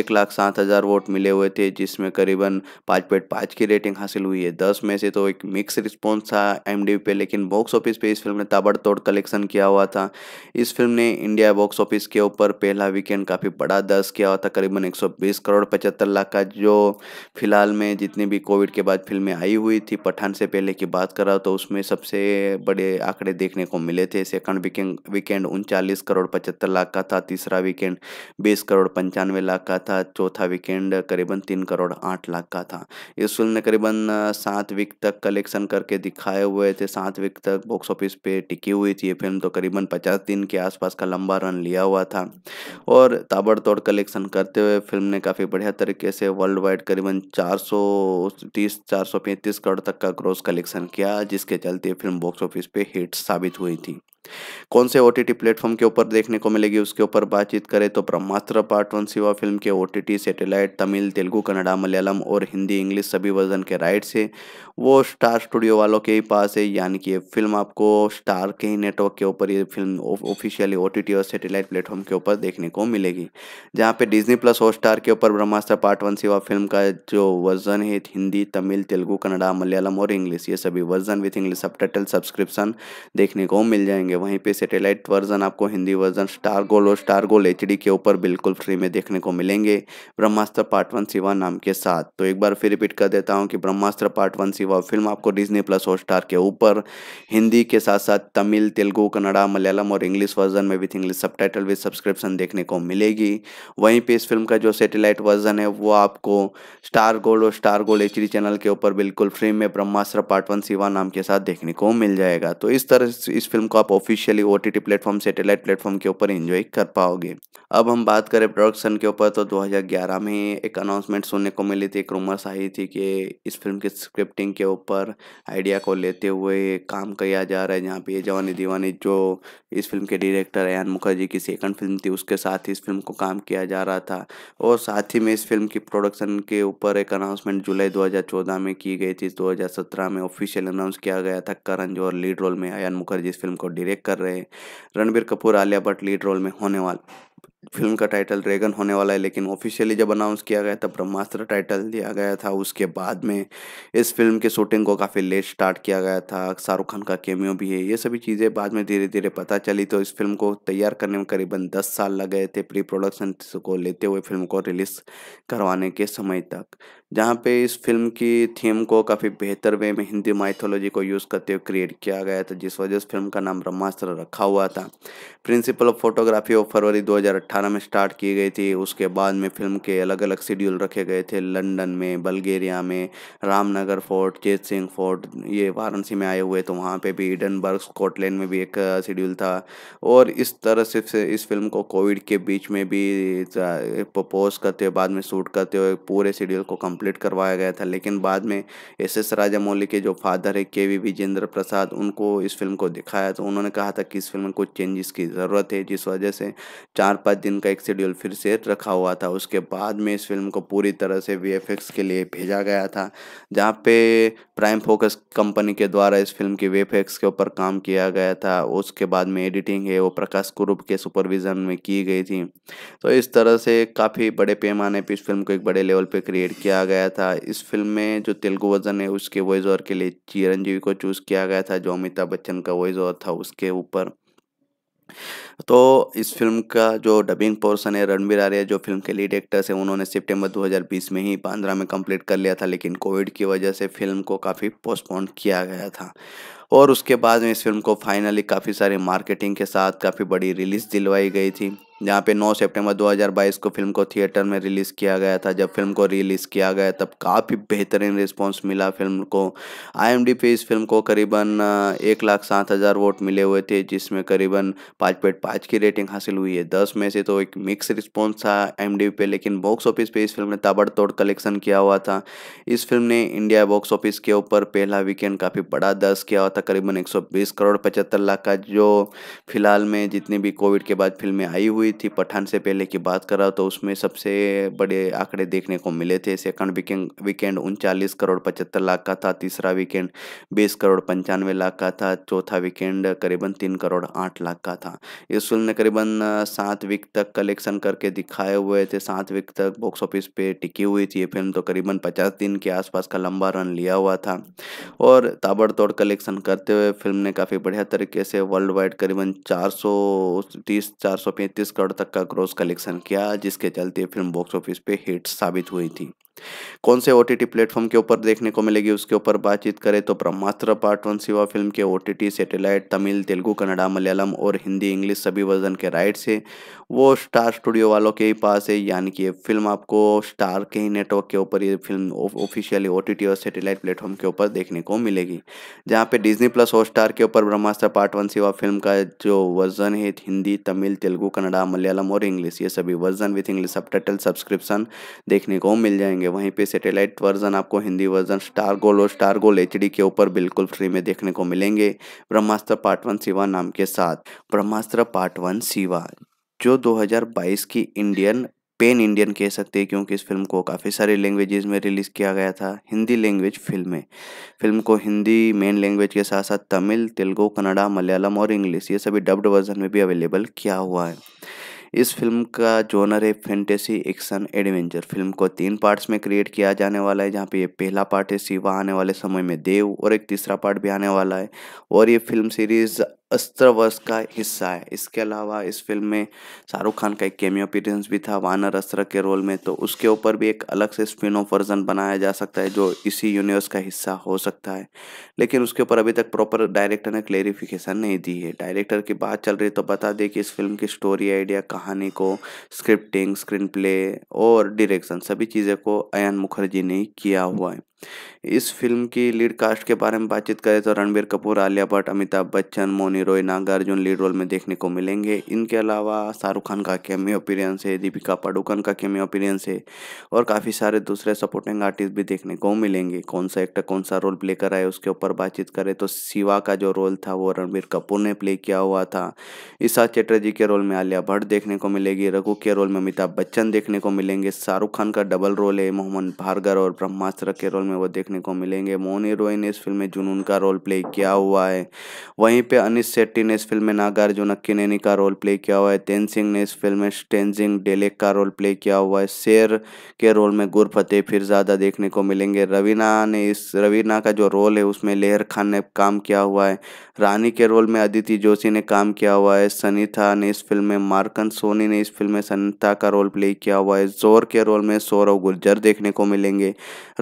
एक लाख सात हज़ार वोट मिले हुए थे जिसमें करीबन पाँच पॉइंट पाँच की रेटिंग हासिल हुई है दस में से तो एक मिक्स रिस्पॉन्स था आई पे लेकिन बॉक्स ऑफिस पर इस फिल्म ने ताबड़तोड़ कलेक्शन किया हुआ था इस फिल्म ने इंडिया बॉक्स ऑफिस के ऊपर पहला वीकेंड काफ़ी बड़ा दर्ज किया हुआ था करीबन एक करोड़ पचहत्तर लाख का जो फिलहाल में जितनी भी कोविड के बाद फिल्में आई हुई हुई थी पठान से पहले की बात करा तो उसमें सबसे बड़े आंकड़े देखने को मिले थे सेकंड वीकेंड वीकेंड उनचालीस करोड़ पचहत्तर लाख का था तीसरा वीकेंड बीस करोड़ पंचानवे लाख का था चौथा वीकेंड करीबन तीन करोड़ आठ लाख का था इस फिल्म ने करीबन सात वीक तक कलेक्शन करके दिखाए हुए थे सात वीक तक बॉक्स ऑफिस पे टिकी हुई थी ये फिल्म तो करीबन पचास दिन के आसपास का लंबा रन लिया हुआ था और ताबड़तोड़ कलेक्शन करते हुए फिल्म ने काफ़ी बढ़िया तरीके से वर्ल्ड वाइड करीबन चार सौ तीस चार सौ पैंतीस करोड़ तक का ग्रोस कलेक्शन किया जिसके चलते फिल्म बॉक्स ऑफिस पे हिट साबित हुई थी कौन से ओ टी प्लेटफॉर्म के ऊपर देखने को मिलेगी उसके ऊपर बातचीत करें तो Brahmastra part one Shiva film के ओ सेटेलाइट तमिल तेलुगु कन्नडा मलयालम और हिंदी इंग्लिश सभी वर्जन के राइट्स है वो स्टार स्टूडियो वालों के ही पास है यानी कि ये फिल्म आपको स्टार के ही नेटवर्क के ऊपर ये फिल्म ऑफिशियली ओ और सैटेलाइट प्लेटफॉर्म के ऊपर देखने को मिलेगी जहाँ पे डिजनी प्लस हॉट स्टार के ऊपर Brahmastra part one Shiva film का जो वर्जन है हिंदी तमिल तेलुगु कन्नडा मलयालम और इंग्लिश ये सभी version with English sub subscription देखने को मिल जाएंगे होंगे वहीं पे सैटेलाइट वर्जन आपको हिंदी वर्जन स्टार गोल और स्टार गोल एच के ऊपर बिल्कुल फ्री में देखने को मिलेंगे ब्रह्मास्त्र पार्ट वन सिवा नाम के साथ तो एक बार फिर रिपीट कर देता हूँ कि Brahmastra part one Shiva film आपको डिजनी प्लस और स्टार के ऊपर हिंदी के साथ साथ तमिल तेलुगू कन्नड़ा मलयालम और इंग्लिश वर्जन में with English subtitle subscription देखने को मिलेगी वहीं पर इस फिल्म का जो सेटेलाइट वर्जन है वो आपको स्टार गोल्ड और स्टार गोल्ड एच चैनल के ऊपर बिल्कुल फ्री में ब्रह्मास्त्र पार्ट वन सिवा नाम के साथ देखने को मिल जाएगा तो इस तरह इस फिल्म को आप officially O T platform satellite platform के ऊपर इन्जॉय कर पाओगे अब हम बात करें प्रोडक्शन के ऊपर तो 2011 में एक अनाउंसमेंट सुनने को मिली थी एक रूमर्स आई थी कि इस फिल्म की स्क्रिप्टिंग के ऊपर आइडिया को लेते हुए काम किया जा रहा है जहाँ पे ये जवानी दीवानी जो इस फिल्म के डायरेक्टर एन मुखर्जी की सेकंड फिल्म थी उसके साथ ही इस फिल्म को काम किया जा रहा था और साथ ही में इस फिल्म की प्रोडक्शन के ऊपर एक अनाउंसमेंट जुलाई दो में की गई थी दो में ऑफिशियल अनाउंस किया गया था करण जौहर लीड रोल में एन मुखर्जी इस फिल्म को डिरेक्ट डायरेक्ट कर रहे हैं रणबीर कपूर आलिया भट्ट लीड रोल में होने वाले फिल्म का टाइटल ड्रैगन होने वाला है लेकिन ऑफिशियली जब अनाउंस किया गया तब ब्रह्मास्त्र टाइटल दिया गया था उसके बाद में इस फिल्म के शूटिंग को काफ़ी लेट स्टार्ट किया गया था शाहरुख खान का केमियो भी है ये सभी चीज़ें बाद में धीरे धीरे पता चली तो इस फिल्म को तैयार करने में करीबन दस साल लग गए थे प्री प्रोडक्शन को लेते हुए फिल्म को रिलीज़ करवाने के समय तक जहाँ पे इस फिल्म की थीम को काफ़ी बेहतर वे में हिंदी माइथोलॉजी को यूज़ करते हुए क्रिएट किया गया था जिस वजह से फिल्म का नाम ब्रह्मास्त्र रखा हुआ था प्रिंसिपल ऑफ फोटोग्राफी ऑफ फरवरी 2018 में स्टार्ट की गई थी उसके बाद में फिल्म के अलग अलग शेड्यूल रखे गए थे लंदन में बल्गेरिया में रामनगर फोर्ट जेत सिंह फोर्ट ये वाराणसी में आए हुए तो वहाँ पर भी ईडनबर्ग स्कॉटलैंड में भी एक शेड्यूल था और इस तरह से इस फिल्म को कोविड के बीच में भी प्रपोज करते हुए बाद में शूट करते हुए पूरे शेड्यूल को कम्प्लीट कंप्लीट करवाया गया था लेकिन बाद में एस एस राजामौली के जो फादर है के वी विजेंद्र प्रसाद उनको इस फिल्म को दिखाया तो उन्होंने कहा था कि इस फिल्म में कुछ चेंजेस की ज़रूरत है जिस वजह से चार पाँच दिन का एक शेड्यूल फिर से रखा हुआ था उसके बाद में इस फिल्म को पूरी तरह से वी के लिए भेजा गया था जहाँ पे प्राइम फोकस कंपनी के द्वारा इस फिल्म के वी के ऊपर काम किया गया था उसके बाद में एडिटिंग है वो प्रकाश कुरूप के सुपरविज़न में की गई थी तो इस तरह से काफ़ी बड़े पैमाने पर इस फिल्म को एक बड़े लेवल पर क्रिएट किया गया गया था इस फिल्म में जो तेलुगु वर्जन है उसके वॉइस ओवर के लिए चिरंजीवी को चूज़ किया गया था जो अमिताभ बच्चन का वॉइस ओवर था उसके ऊपर तो इस फिल्म का जो डबिंग पोर्सन है रणबीर आर्या जो फिल्म के लीड एक्टर्स हैं उन्होंने सितंबर 2020 में ही बांद्रा में कंप्लीट कर लिया था लेकिन कोविड की वजह से फिल्म को काफ़ी पोस्टपोन किया गया था और उसके बाद में इस फिल्म को फाइनली काफ़ी सारे मार्केटिंग के साथ काफ़ी बड़ी रिलीज़ दिलवाई गई थी जहाँ पे 9 सितंबर 2022 को फिल्म को थिएटर में रिलीज़ किया गया था जब फिल्म को रिलीज़ किया गया तब काफ़ी बेहतरीन रिस्पांस मिला फिल्म को आई पे इस फिल्म को करीबन एक लाख सात हज़ार वोट मिले हुए थे जिसमें करीबन पाँच पॉइंट पाँच की रेटिंग हासिल हुई है दस में से तो एक मिक्स रिस्पॉन्स था आई पे लेकिन बॉक्स ऑफिस पर इस फिल्म ने ताबड़तोड़ कलेक्शन किया हुआ था इस फिल्म ने इंडिया बॉक्स ऑफिस के ऊपर पहला वीकेंड काफ़ी बड़ा दर्ज किया हुआ था करीबन एक करोड़ पचहत्तर लाख का जो फिलहाल में जितनी भी कोविड के बाद फिल्में आई हुई हुई थी पठान से पहले की बात करा तो उसमें सबसे बड़े आंकड़े देखने को मिले थे सेकंड वीकेंड वीकेंड उनचालीस करोड़ पचहत्तर लाख का था तीसरा वीकेंड बीस करोड़ पंचानवे लाख का था चौथा वीकेंड करीबन तीन करोड़ आठ लाख का था इस फिल्म ने करीबन सात वीक तक कलेक्शन करके दिखाए हुए थे सात वीक तक बॉक्स ऑफिस पे टिकी हुई थी ये फिल्म तो करीबन पचास दिन के आसपास का लंबा रन लिया हुआ था और ताबड़तोड़ कलेक्शन करते हुए फिल्म ने काफ़ी बढ़िया तरीके से वर्ल्ड वाइड करीबन चार सौ तीस चार सौ पैंतीस करोड़ तक का ग्रोस कलेक्शन किया जिसके चलते फिल्म बॉक्स ऑफिस पे हिट साबित हुई थी कौन से ओ टी प्लेटफॉर्म के ऊपर देखने को मिलेगी उसके ऊपर बातचीत करें तो Brahmastra part one Shiva film के O T satellite Tamil Telugu Kannada Malayalam और हिंदी इंग्लिश सभी वर्जन के राइट्स है वो स्टार स्टूडियो वालों के ही पास है यानी कि ये फिल्म आपको स्टार के ही नेटवर्क के ऊपर ये फिल्म ऑफिशियली ओ और सेटेलाइट प्लेटफॉर्म के ऊपर देखने को मिलेगी जहाँ पे डिजनी प्लस हॉट स्टार के ऊपर Brahmastra part one Shiva film का जो वर्जन है हिंदी तमिल तेलुगु कन्नडा मलयालम और इंग्लिश ये सभी version with English sub subscription देखने को मिल जाएंगे होंगे वहीं पे सैटेलाइट वर्जन आपको हिंदी वर्जन स्टार गोल और स्टार गोल एच के ऊपर बिल्कुल फ्री में देखने को मिलेंगे ब्रह्मास्त्र पार्ट वन सिवा नाम के साथ ब्रह्मास्त्र पार्ट वन सिवा जो 2022 की इंडियन पेन इंडियन कह सकते हैं क्योंकि इस फिल्म को काफ़ी सारे लैंग्वेजेस में रिलीज़ किया गया था हिंदी लैंग्वेज फिल्म में फिल्म को हिंदी मेन लैंग्वेज के साथ साथ तमिल तेलुगु कन्नड़ा मलयालम और इंग्लिश ये सभी डब्ड वर्जन में भी अवेलेबल किया हुआ है इस फिल्म का जोनर है फेंटेसी एक्शन एडवेंचर फिल्म को तीन पार्ट्स में क्रिएट किया जाने वाला है जहाँ पे ये पहला पार्ट है शिवा आने वाले समय में देव और एक तीसरा पार्ट भी आने वाला है और ये फिल्म सीरीज़ अस्त्र वर्ष का हिस्सा है इसके अलावा इस फिल्म में शाहरुख खान का एक केमियो अपीरेंस भी था वानर अस्त्र के रोल में तो उसके ऊपर भी एक अलग से स्पिन ऑफ वर्जन बनाया जा सकता है जो इसी यूनिवर्स का हिस्सा हो सकता है लेकिन उसके ऊपर अभी तक प्रॉपर डायरेक्टर ने क्लेरिफिकेशन नहीं दी है डायरेक्टर की बात चल रही तो बता दें कि इस फिल्म की स्टोरी आइडिया कहानी को स्क्रिप्टिंग स्क्रीन प्ले और डिरेक्शन सभी चीज़ें को अयन मुखर्जी ने किया हुआ है इस फिल्म की लीड कास्ट के बारे में बातचीत करें तो रणबीर कपूर आलिया भट्ट अमिताभ बच्चन मोनी रॉय नागार्जुन लीड रोल में देखने को मिलेंगे इनके अलावा शाहरुख खान का कैमियो अपीरियंस है दीपिका पाडुकन का कैमियो अपीरियंस है और काफ़ी सारे दूसरे सपोर्टिंग आर्टिस्ट भी देखने को मिलेंगे कौन सा एक्टर कौन सा रोल प्ले कराए उसके ऊपर बातचीत करें तो शिवा का जो रोल था वो रणबीर कपूर ने प्ले किया हुआ था ईशा चैटर्जी के रोल में आलिया भट्ट देखने को मिलेगी रघु के रोल में अमिताभ बच्चन देखने को मिलेंगे शाहरुख खान का डबल रोल है मोहम्मद भार्गर और ब्रह्मास्त्र के रोल में में वो देखने को मिलेंगे मोनी मोन ने इस फिल्म में जुनून का रोल प्ले किया हुआ है वहीं पे अनिस सेट्टी ने इस फिल्म में नागार्जुन अक्कीनेनी का रोल प्ले किया हुआ है तेन सिंह ने इस फिल्म में स्टेंजिंग डेलेक का रोल प्ले किया हुआ है शेर के रोल में गुरफतेह फिर ज़्यादा देखने को मिलेंगे रवीना ने इस रवीना का जो रोल है उसमें लेहर खान ने काम किया हुआ है रानी के रोल में अदिति जोशी ने काम किया हुआ है सनीता ने इस फिल्म में मार्कन सोनी ने इस फिल्म में सनीता का रोल प्ले किया हुआ है जोर के रोल में सौरव गुर्जर देखने को मिलेंगे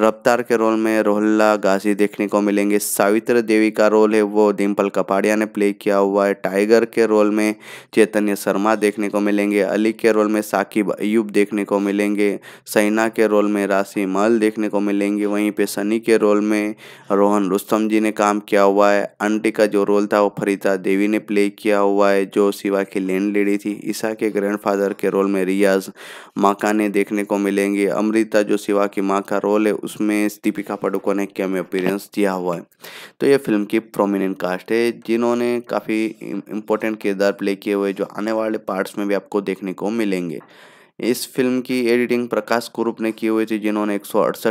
रफ्तार के रोल में रोहल्ला गाजी देखने को मिलेंगे सावित्र देवी का रोल है वो डिम्पल कपाड़िया ने प्ले किया हुआ है टाइगर के रोल में चैतन्य शर्मा देखने को मिलेंगे अली के रोल में साकिब अयूब देखने को मिलेंगे सैना के रोल में राशि मल देखने को मिलेंगे वहीं पर सनी के रोल में रोहन रुस्तम जी ने काम किया हुआ है आंटी का जो रोल था वो फरीता देवी ने प्ले किया हुआ है जो शिवा की लैंड लेडी थी ईसा के ग्रैंडफादर के रोल में रियाज माका ने देखने को मिलेंगे अमृता जो शिवा की माँ का रोल है उसमें दीपिका पाडुकोण ने कैम अपीयरेंस दिया हुआ है तो ये फिल्म की प्रोमिनेंट कास्ट है जिन्होंने काफ़ी इम्पोर्टेंट किरदार प्ले किए हुए जो आने वाले पार्ट्स में भी आपको देखने को मिलेंगे इस फिल्म की एडिटिंग प्रकाश कुरूप ने की हुई थी जिन्होंने एक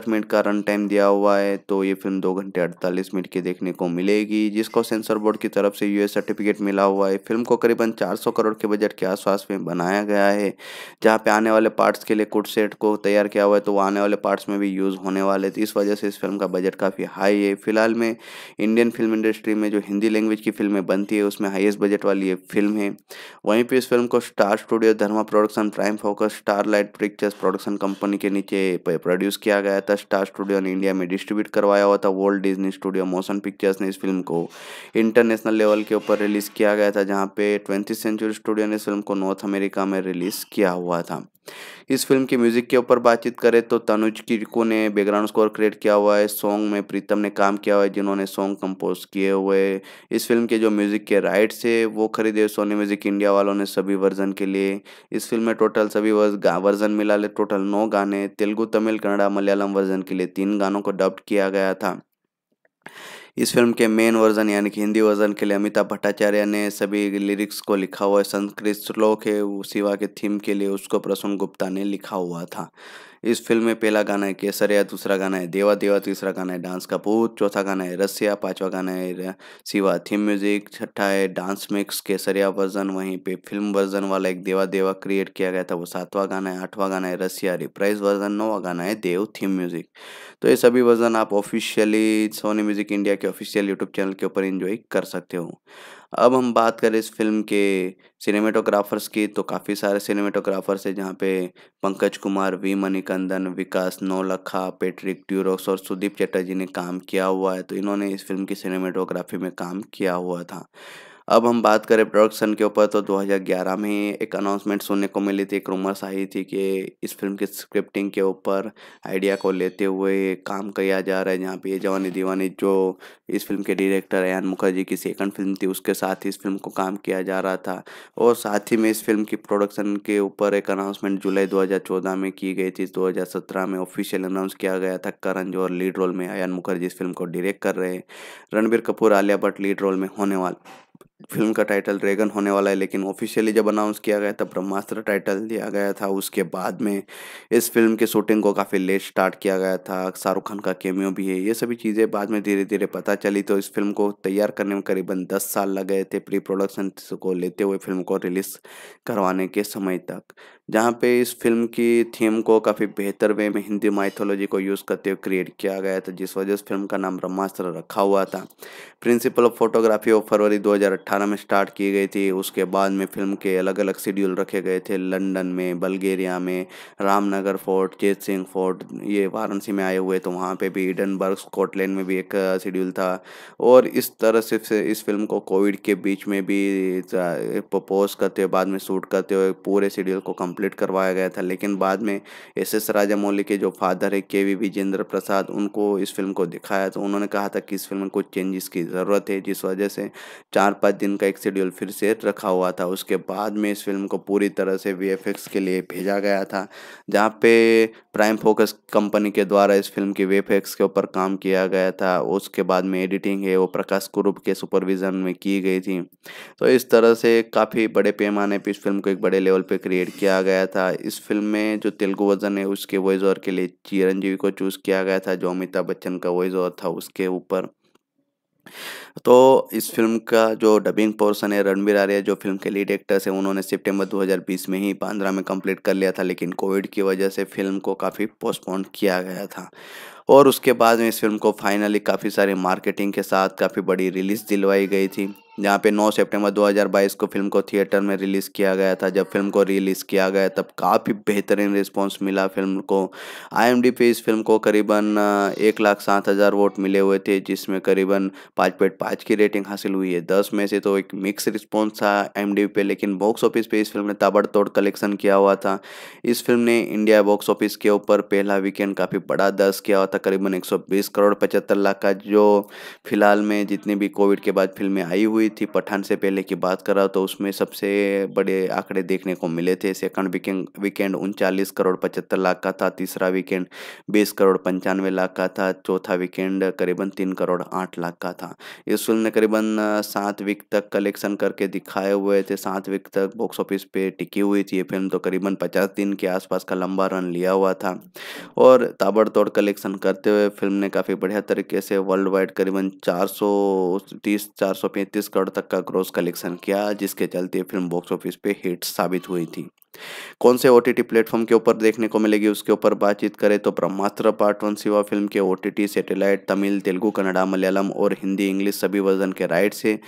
मिनट का रन टाइम दिया हुआ है तो ये फिल्म दो घंटे अड़तालीस मिनट की देखने को मिलेगी जिसको सेंसर बोर्ड की तरफ से यूएस सर्टिफिकेट मिला हुआ है फिल्म को करीबन 400 करोड़ के बजट के आसपास में बनाया गया है जहाँ पे आने वाले पार्ट्स के लिए कुट सेट को तैयार किया हुआ है तो वो आने वाले पार्ट्स में भी यूज़ होने वाले थे इस वजह से इस फिल्म का बजट काफ़ी हाई है फिलहाल में इंडियन फिल्म इंडस्ट्री में जो हिंदी लैंग्वेज की फिल्में बनती है उसमें हाइएस्ट बजट वाली ये फिल्म है वहीं पर इस फिल्म को star studio Dharma production prime focus Starlight pictures production company के नीचे प्रोड्यूस किया गया था स्टार स्टूडियो ने इंडिया में डिस्ट्रीब्यूट करवाया हुआ था world Disney studio motion pictures ने इस फिल्म को इंटरनेशनल लेवल के ऊपर रिलीज़ किया गया था जहाँ पे ट्वेंटी सेंचुरी स्टूडियो ने इस फिल्म को नॉर्थ अमेरिका में रिलीज़ किया हुआ था इस फिल्म के म्यूजिक के ऊपर बातचीत करें तो तनुज किरको ने बैकग्राउंड स्कोर क्रिएट किया हुआ है सॉन्ग में प्रीतम ने काम किया हुआ है जिन्होंने सॉन्ग कंपोज किए हुए इस फिल्म के जो म्यूजिक के राइट्स है वो खरीदे सोनी म्यूजिक इंडिया वालों ने सभी वर्जन के लिए इस फिल्म में टोटल सभी वर्जन मिला ले टोटल नौ गाने तेलुगु तमिल कन्नड़ा मलयालम वर्जन के लिए तीन गानों को डब्ड किया गया था इस फिल्म के मेन वर्जन यानी कि हिंदी वर्जन के लिए अमिताभ भट्टाचार्य ने सभी लिरिक्स को लिखा हुआ है संस्कृत श्लोक है सिवा के थीम के लिए उसको प्रसून गुप्ता ने लिखा हुआ था इस फिल्म में पहला गाना है केसरिया दूसरा गाना है देवा देवा तीसरा गाना है डांस का भूत चौथा गाना है रसिया पांचवा गाना है सिवा थीम म्यूजिक छठा है डांस मिक्स केसरिया वर्जन वहीं पे फिल्म वर्जन वाला एक देवा देवा क्रिएट किया गया था वो सातवा गाना है आठवां गाना है रसिया रिप्राइज वर्जन नौवा गाना है देव थीम म्यूजिक तो ये सभी वर्जन आप ऑफिशियली सोनी म्यूजिक इंडिया के ऑफिशियल यूट्यूब चैनल के ऊपर इंजॉय कर सकते हो अब हम बात करें इस फिल्म के सिनेमेटोग्राफर्स की तो काफ़ी सारे सिनेमेटोग्राफर्स हैं जहाँ पे पंकज कुमार वी मणिकंदन विकास नौलखा पेट्रिक ट्यूरोक्स और सुदीप चटर्जी ने काम किया हुआ है तो इन्होंने इस फिल्म की सिनेमेटोग्राफी में काम किया हुआ था अब हम बात करें प्रोडक्शन के ऊपर तो 2011 में एक अनाउंसमेंट सुनने को मिली थी एक रूमर्स आई थी कि इस फिल्म की स्क्रिप्टिंग के ऊपर आइडिया को लेते हुए काम किया जा रहा है जहाँ पे ये जवानी दीवानी जो इस फिल्म के डायरेक्टर एन मुखर्जी की सेकंड फिल्म थी उसके साथ ही इस फिल्म को काम किया जा रहा था और साथ ही में इस फिल्म की प्रोडक्शन के ऊपर एक अनाउंसमेंट जुलाई दो में की गई थी दो में ऑफिशियल अनाउंस किया गया था करण जो लीड रोल में एन मुखर्जी इस फिल्म को डायरेक्ट कर रहे हैं रणबीर कपूर आलिया भट्ट लीड रोल में होने वाले फिल्म का टाइटल ड्रैगन होने वाला है लेकिन ऑफिशियली जब अनाउंस किया गया तब ब्रह्मास्त्र टाइटल दिया गया था उसके बाद में इस फिल्म के शूटिंग को काफ़ी लेट स्टार्ट किया गया था शाहरुख खान का केमियो भी है ये सभी चीज़ें बाद में धीरे धीरे पता चली तो इस फिल्म को तैयार करने में करीबन दस साल लग गए थे प्री प्रोडक्शन को लेते हुए फिल्म को रिलीज़ करवाने के समय तक जहाँ पे इस फिल्म की थीम को काफ़ी बेहतर वे में हिंदी माइथोलॉजी को यूज़ करते हुए क्रिएट किया गया था जिस वजह से फिल्म का नाम ब्रह्मास्त्र रखा हुआ था प्रिंसिपल ऑफ फोटोग्राफी ऑफ फरवरी 2018 में स्टार्ट की गई थी उसके बाद में फिल्म के अलग अलग शेड्यूल रखे गए थे लंदन में बल्गेरिया में रामनगर फोर्ट जेत सिंह फोर्ट ये वाराणसी में आए हुए तो वहाँ पर भी ईडनबर्ग स्कॉटलैंड में भी एक शेड्यूल था और इस तरह से इस फिल्म को कोविड के बीच में भी प्रपोज करते हुए बाद में शूट करते हुए पूरे शेड्यूल को कम्प्लीट कंप्लीट करवाया गया था लेकिन बाद में एस एस राजामौली के जो फादर है के वी विजेंद्र प्रसाद उनको इस फिल्म को दिखाया तो उन्होंने कहा था कि इस फिल्म में कुछ चेंजेस की ज़रूरत है जिस वजह से चार पाँच दिन का एक शेड्यूल फिर से रखा हुआ था उसके बाद में इस फिल्म को पूरी तरह से वी के लिए भेजा गया था जहाँ पे प्राइम फोकस कंपनी के द्वारा इस फिल्म के एक्स के ऊपर काम किया गया था उसके बाद में एडिटिंग है वो प्रकाश कुरूप के सुपरविज़न में की गई थी तो इस तरह से काफ़ी बड़े पैमाने पर इस फिल्म को एक बड़े लेवल पर क्रिएट किया गया गया था इस फिल्म में जो तेलुगु वर्जन है उसके वॉइस ओवर के लिए चिरंजीवी को चूज़ किया गया था जो अमिताभ बच्चन का वॉइस ओवर था उसके ऊपर तो इस फिल्म का जो डबिंग पोर्सन है रणबीर आर्या जो फिल्म के लीड एक्टर्स हैं उन्होंने सितंबर 2020 में ही बांद्रा में कंप्लीट कर लिया था लेकिन कोविड की वजह से फिल्म को काफ़ी पोस्टपोन किया गया था और उसके बाद में इस फिल्म को फाइनली काफ़ी सारे मार्केटिंग के साथ काफ़ी बड़ी रिलीज़ दिलवाई गई थी जहाँ पे 9 सितंबर 2022 को फिल्म को थिएटर में रिलीज़ किया गया था जब फिल्म को रिलीज़ किया गया तब काफ़ी बेहतरीन रिस्पांस मिला फिल्म को आई पे इस फिल्म को करीबन एक लाख सात हज़ार वोट मिले हुए थे जिसमें करीबन पाँच पॉइंट पाँच की रेटिंग हासिल हुई है दस में से तो एक मिक्स रिस्पॉन्स था आई पे लेकिन बॉक्स ऑफिस पर इस फिल्म ने ताबड़तोड़ कलेक्शन किया हुआ था इस फिल्म ने इंडिया बॉक्स ऑफिस के ऊपर पहला वीकेंड काफ़ी बड़ा दर्ज किया हुआ था करीबन एक करोड़ पचहत्तर लाख का जो फिलहाल में जितनी भी कोविड के बाद फिल्में आई हुई हुई थी पठान से पहले की बात करा तो उसमें सबसे बड़े आंकड़े देखने को मिले थे सेकंड वीकेंड वीकेंड उनचालीस करोड़ पचहत्तर लाख का था तीसरा वीकेंड बीस करोड़ पंचानवे लाख का था चौथा वीकेंड करीबन तीन करोड़ आठ लाख का था इस फिल्म ने करीबन सात वीक तक कलेक्शन करके दिखाए हुए थे सात वीक तक बॉक्स ऑफिस पे टिकी हुई थी ये फिल्म तो करीबन पचास दिन के आसपास का लंबा रन लिया हुआ था और ताबड़तोड़ कलेक्शन करते हुए फिल्म ने काफ़ी बढ़िया तरीके से वर्ल्ड वाइड करीबन चार सौ तीस चार सौ पैंतीस करोड़ तक का ग्रोस कलेक्शन किया जिसके चलते फिल्म बॉक्स ऑफिस पे हिट साबित हुई थी कौन से ओ टी प्लेटफॉर्म के ऊपर देखने को मिलेगी उसके ऊपर बातचीत करें तो Brahmastra part one Shiva film के ओ सेटेलाइट तमिल तेलुगु कन्नडा मलयालम और हिंदी इंग्लिश सभी वर्जन के राइट्स है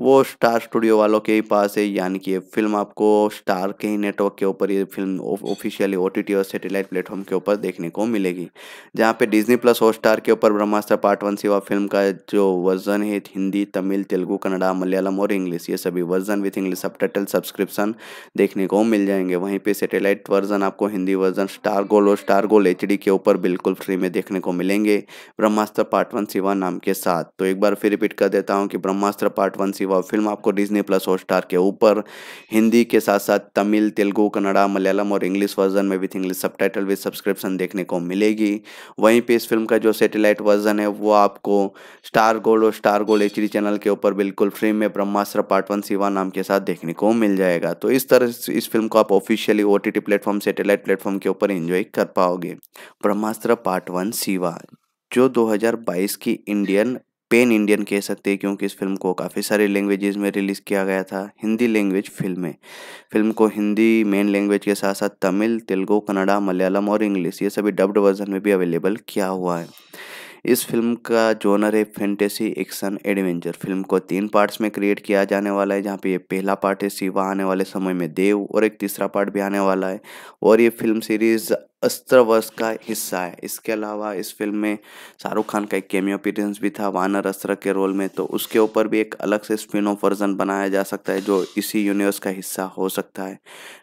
वो स्टार स्टूडियो वालों के ही पास है यानी कि ये फिल्म आपको स्टार के ही नेटवर्क के ऊपर ये फिल्म ऑफिशियली ओ और सेटेलाइट प्लेटफॉर्म के ऊपर देखने को मिलेगी जहाँ पे डिजनी प्लस हॉट स्टार के ऊपर Brahmastra part one Shiva film का जो वर्जन है हिंदी तमिल तेलुगु कन्नडा मलयालम और इंग्लिश ये सभी version with English sub subscription देखने को मिल जाएंगे होंगे वहीं पे सैटेलाइट वर्जन आपको हिंदी वर्जन स्टार गोल और स्टार गोल एच के ऊपर बिल्कुल फ्री में देखने को मिलेंगे ब्रह्मास्त्र पार्ट वन सिवा नाम के साथ तो एक बार फिर रिपीट कर देता हूँ कि Brahmastra part one Shiva film आपको डिजनी प्लस और स्टार के ऊपर हिंदी के साथ साथ तमिल तेलुगू कन्नड़ा मलयालम और इंग्लिश वर्जन में with English subtitle subscription देखने को मिलेगी वहीं पर इस फिल्म का जो सेटेलाइट वर्जन है वो आपको स्टार गोल्ड और स्टार गोल्ड एच चैनल के ऊपर बिल्कुल फ्री में ब्रह्मास्त्र पार्ट वन सिवा नाम के साथ देखने को मिल जाएगा तो इस तरह इस फिल्म को आप officially O T platform satellite platform के ऊपर एंजॉय कर पाओगे ब्रह्मास्त्र पार्ट वन सिवा जो 2022 की इंडियन पेन इंडियन कह सकते हैं क्योंकि इस फिल्म को काफ़ी सारे लैंग्वेजेस में रिलीज़ किया गया था हिंदी लैंग्वेज फिल्म में फिल्म को हिंदी मेन लैंग्वेज के साथ साथ तमिल तेलुगू कन्नड़ा मलयालम और इंग्लिश ये सभी डब्ड वर्जन में भी अवेलेबल किया हुआ है इस फिल्म का जोनर है फेंटेसी एक्शन एडवेंचर फिल्म को तीन पार्ट्स में क्रिएट किया जाने वाला है जहाँ पे ये पहला पार्ट है शिवा आने वाले समय में देव और एक तीसरा पार्ट भी आने वाला है और ये फिल्म सीरीज़ वर्ष का हिस्सा है इसके अलावा इस फिल्म में शाहरुख खान का एक केमियो अपीरेंस भी था वानर अस्त्र के रोल में तो उसके ऊपर भी एक अलग से स्पिन ऑफ वर्जन बनाया जा सकता है जो इसी यूनिवर्स का हिस्सा हो सकता है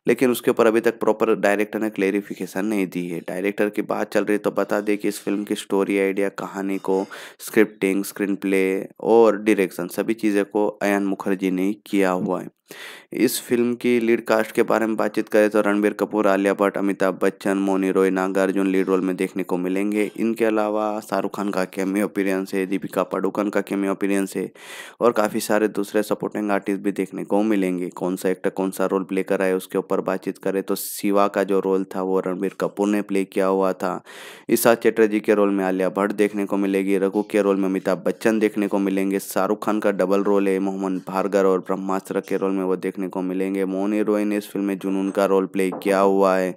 लेकिन उसके ऊपर अभी तक प्रॉपर डायरेक्टर ने क्लेरिफिकेशन नहीं दी है डायरेक्टर की बात चल रही तो बता दें कि इस फिल्म की स्टोरी आइडिया कहानी को स्क्रिप्टिंग स्क्रीन प्ले और डिरेक्शन सभी चीज़ें को अयन मुखर्जी ने किया हुआ है इस फिल्म की लीड कास्ट के बारे में बातचीत करें तो रणबीर कपूर आलिया भट्ट अमिताभ बच्चन मोनी रॉय नागार्जुन लीड रोल में देखने को मिलेंगे इनके अलावा शाहरुख खान का कैमियो अपीरियंस है दीपिका पाडुकन का कैमियो अपीरियंस है और काफ़ी सारे दूसरे सपोर्टिंग आर्टिस्ट भी देखने को मिलेंगे कौन सा एक्टर कौन सा रोल प्ले कर रहा है उसके ऊपर बातचीत करें तो शिवा का जो रोल था वो रणबीर कपूर ने प्ले किया हुआ था ईशा चटर्जी के रोल में आलिया भट्ट देखने को मिलेगी रघु के रोल में अमिताभ बच्चन देखने को मिलेंगे शाहरुख खान का डबल रोल है मोहम्मद भार्गर और ब्रह्मास्त्र के रोल में वो देखने को मिलेंगे मोनी रॉय ने इस फिल्म में जुनून का रोल प्ले किया हुआ है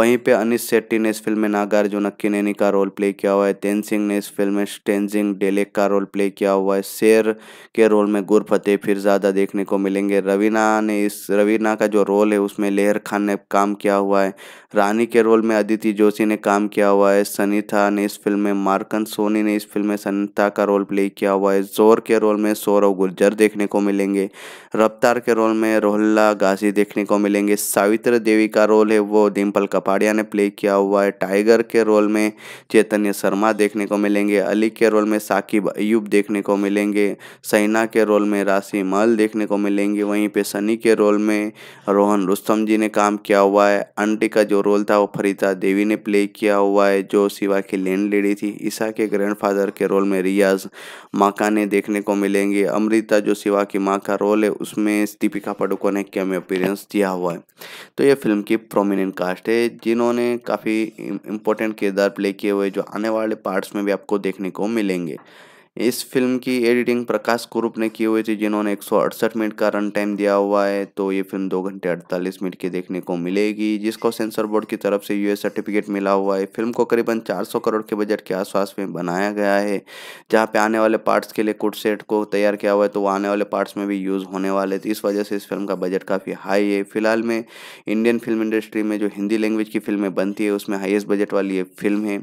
वहीं पे अनिश शेट्टी ने इस फिल्म में नागार्जुन अक्कीनेनी का रोल प्ले किया हुआ है तेन सिंह ने इस फिल्म में टेंजिंग डेलेक का रोल प्ले किया हुआ है शेर के रोल में गुर फिर ज़्यादा देखने को मिलेंगे रवीना ने इस रवीना का जो रोल है उसमें लेहर खान ने काम किया हुआ है रानी के रोल में अदिति जोशी ने काम किया हुआ है सनीता ने इस फिल्म में मार्कन सोनी ने इस फिल्म में सनीता का रोल प्ले किया हुआ है जोर के रोल में सौरव गुर्जर देखने को मिलेंगे रफ्तार के के रोल में रोहल्ला गाजी देखने को मिलेंगे सावित्र देवी का रोल है वो डिम्पल कपाड़िया ने प्ले किया हुआ है टाइगर के रोल में चैतन्य शर्मा देखने को मिलेंगे अली के रोल में साकिब अयूब देखने को मिलेंगे सैना के रोल में राशि मल देखने को मिलेंगे वहीं पर सनी के रोल में रोहन रुस्तम जी ने काम किया हुआ है आंटी का जो रोल था वो फरीता देवी ने प्ले किया हुआ है जो शिवा की लैंड लेडी थी ईसा के ग्रैंडफादर के रोल में रियाज माका ने देखने को मिलेंगे अमृता जो शिवा की माँ का रोल है उसमें दीपिका पाडुकोण ने क्या अपीरेंस दिया हुआ है तो ये फिल्म की प्रोमिनेंट कास्ट है जिन्होंने काफ़ी इम्पोर्टेंट किरदार प्ले किए हुए जो आने वाले पार्ट्स में भी आपको देखने को मिलेंगे इस फिल्म की एडिटिंग प्रकाश कुरूप ने की हुई थी जिन्होंने एक मिनट का रन टाइम दिया हुआ है तो ये फिल्म दो घंटे अड़तालीस मिनट की देखने को मिलेगी जिसको सेंसर बोर्ड की तरफ से यूएस सर्टिफिकेट मिला हुआ है फिल्म को करीबन 400 करोड़ के बजट के आसपास में बनाया गया है जहाँ पे आने वाले पार्ट्स के लिए कुट सेट को तैयार किया हुआ है तो वो आने वाले पार्ट्स में भी यूज़ होने वाले थे इस वजह से इस फिल्म का बजट काफ़ी हाई है फिलहाल में इंडियन फिल्म इंडस्ट्री में जो हिंदी लैंग्वेज की फिल्में बनती है उसमें हाईएस्ट बजट वाली ये फिल्म है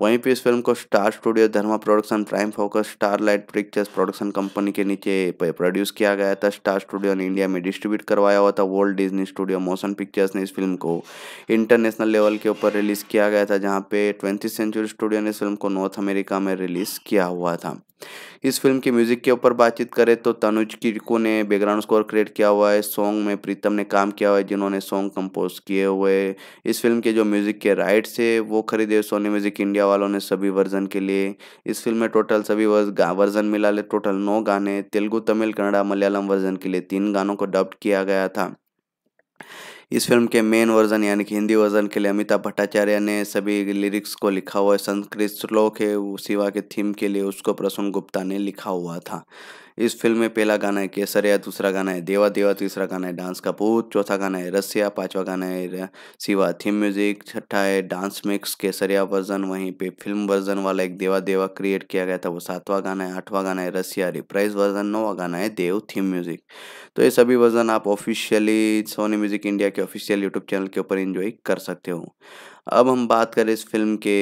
वहीं पर इस फिल्म को star studio Dharma production prime focus Starlight pictures production company के नीचे प्रोड्यूस किया गया था स्टार स्टूडियो ने इंडिया में डिस्ट्रीब्यूट करवाया हुआ था world Disney studio motion pictures ने इस फिल्म को इंटरनेशनल लेवल के ऊपर रिलीज़ किया गया था जहाँ पे ट्वेंटी सेंचुरी स्टूडियो ने इस फिल्म को नॉर्थ अमेरिका में रिलीज़ किया हुआ था इस फिल्म के म्यूजिक के ऊपर बातचीत करें तो तनुज किरको ने बैकग्राउंड स्कोर क्रिएट किया हुआ है सॉन्ग में प्रीतम ने काम किया हुआ है जिन्होंने सॉन्ग कंपोज किए हुए इस फिल्म के जो म्यूजिक के राइट्स है वो खरीदे सोनी म्यूजिक इंडिया वालों ने सभी वर्जन के लिए इस फिल्म में टोटल सभी वर्जन मिला ले टोटल नौ गाने तेलुगु तमिल कन्नड़ा मलयालम वर्जन के लिए तीन गानों को डब्ड किया गया था इस फिल्म के मेन वर्जन यानी कि हिंदी वर्जन के लिए अमिताभ भट्टाचार्य ने सभी लिरिक्स को लिखा हुआ है संस्कृत श्लोक है सिवा के थीम के लिए उसको प्रसून गुप्ता ने लिखा हुआ था इस फिल्म में पहला गाना है केसरिया दूसरा गाना है देवा देवा तीसरा गाना है डांस का भूत चौथा गाना है रसिया पांचवा गाना है सिवा थीम म्यूजिक छठा है डांस मिक्स केसरिया वर्जन वहीं पे फिल्म वर्जन वाला एक देवा देवा क्रिएट किया गया था वो सातवां गाना है आठवां गाना है रसिया रिप्राइज वर्जन नौवा गाना है देव थीम म्यूजिक तो ये सभी वर्जन आप ऑफिशियली सोनी म्यूजिक इंडिया के ऑफिशियल यूट्यूब चैनल के ऊपर इंजॉय कर सकते हो अब हम बात करें इस फिल्म के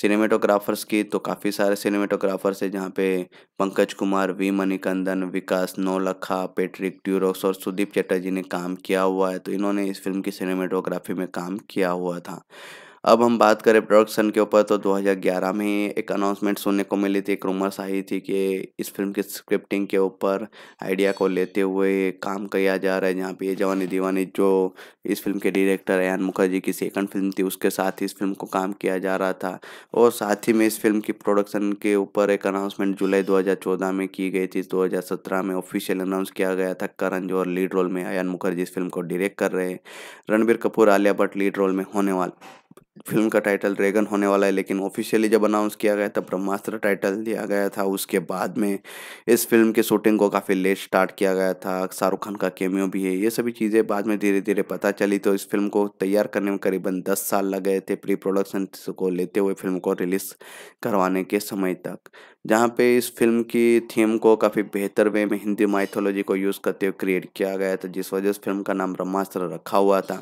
सिनेमेटोग्राफर्स की तो काफ़ी सारे सिनेमेटोग्राफर्स हैं जहाँ पे पंकज कुमार वी मणिकंदन विकास नौलखा पेट्रिक ट्यूरोस और सुदीप चटर्जी ने काम किया हुआ है तो इन्होंने इस फिल्म की सिनेमेटोग्राफी में काम किया हुआ था अब हम बात करें प्रोडक्शन के ऊपर तो 2011 में एक अनाउंसमेंट सुनने को मिली थी एक रूमर्स आई थी कि इस फिल्म की स्क्रिप्टिंग के ऊपर आइडिया को लेते हुए काम किया जा रहा है जहाँ पे ये जवानी दीवानी जो इस फिल्म के डायरेक्टर एन मुखर्जी की सेकंड फिल्म थी उसके साथ ही इस फिल्म को काम किया जा रहा था और साथ ही में इस फिल्म की प्रोडक्शन के ऊपर एक अनाउंसमेंट जुलाई दो में की गई थी दो में ऑफिशियल अनाउंस किया गया था करण जोहर लीड रोल में एन मुखर्जी इस फिल्म को डायरेक्ट कर रहे हैं रणबीर कपूर आलिया भट्ट लीड रोल में होने वाले फिल्म का टाइटल ड्रैगन होने वाला है लेकिन ऑफिशियली जब अनाउंस किया गया था ब्रह्मास्त्र टाइटल दिया गया था उसके बाद में इस फिल्म के शूटिंग को काफ़ी लेट स्टार्ट किया गया था शाहरुख खान का केमियो भी है ये सभी चीज़ें बाद में धीरे धीरे पता चली तो इस फिल्म को तैयार करने में करीबन दस साल लग गए थे प्री प्रोडक्शन को लेते हुए फिल्म को रिलीज़ करवाने के समय तक जहाँ पे इस फिल्म की थीम को काफ़ी बेहतर वे में हिंदी माइथोलॉजी को यूज़ करते हुए क्रिएट किया गया था जिस वजह से फिल्म का नाम ब्रह्मास्त्र रखा हुआ था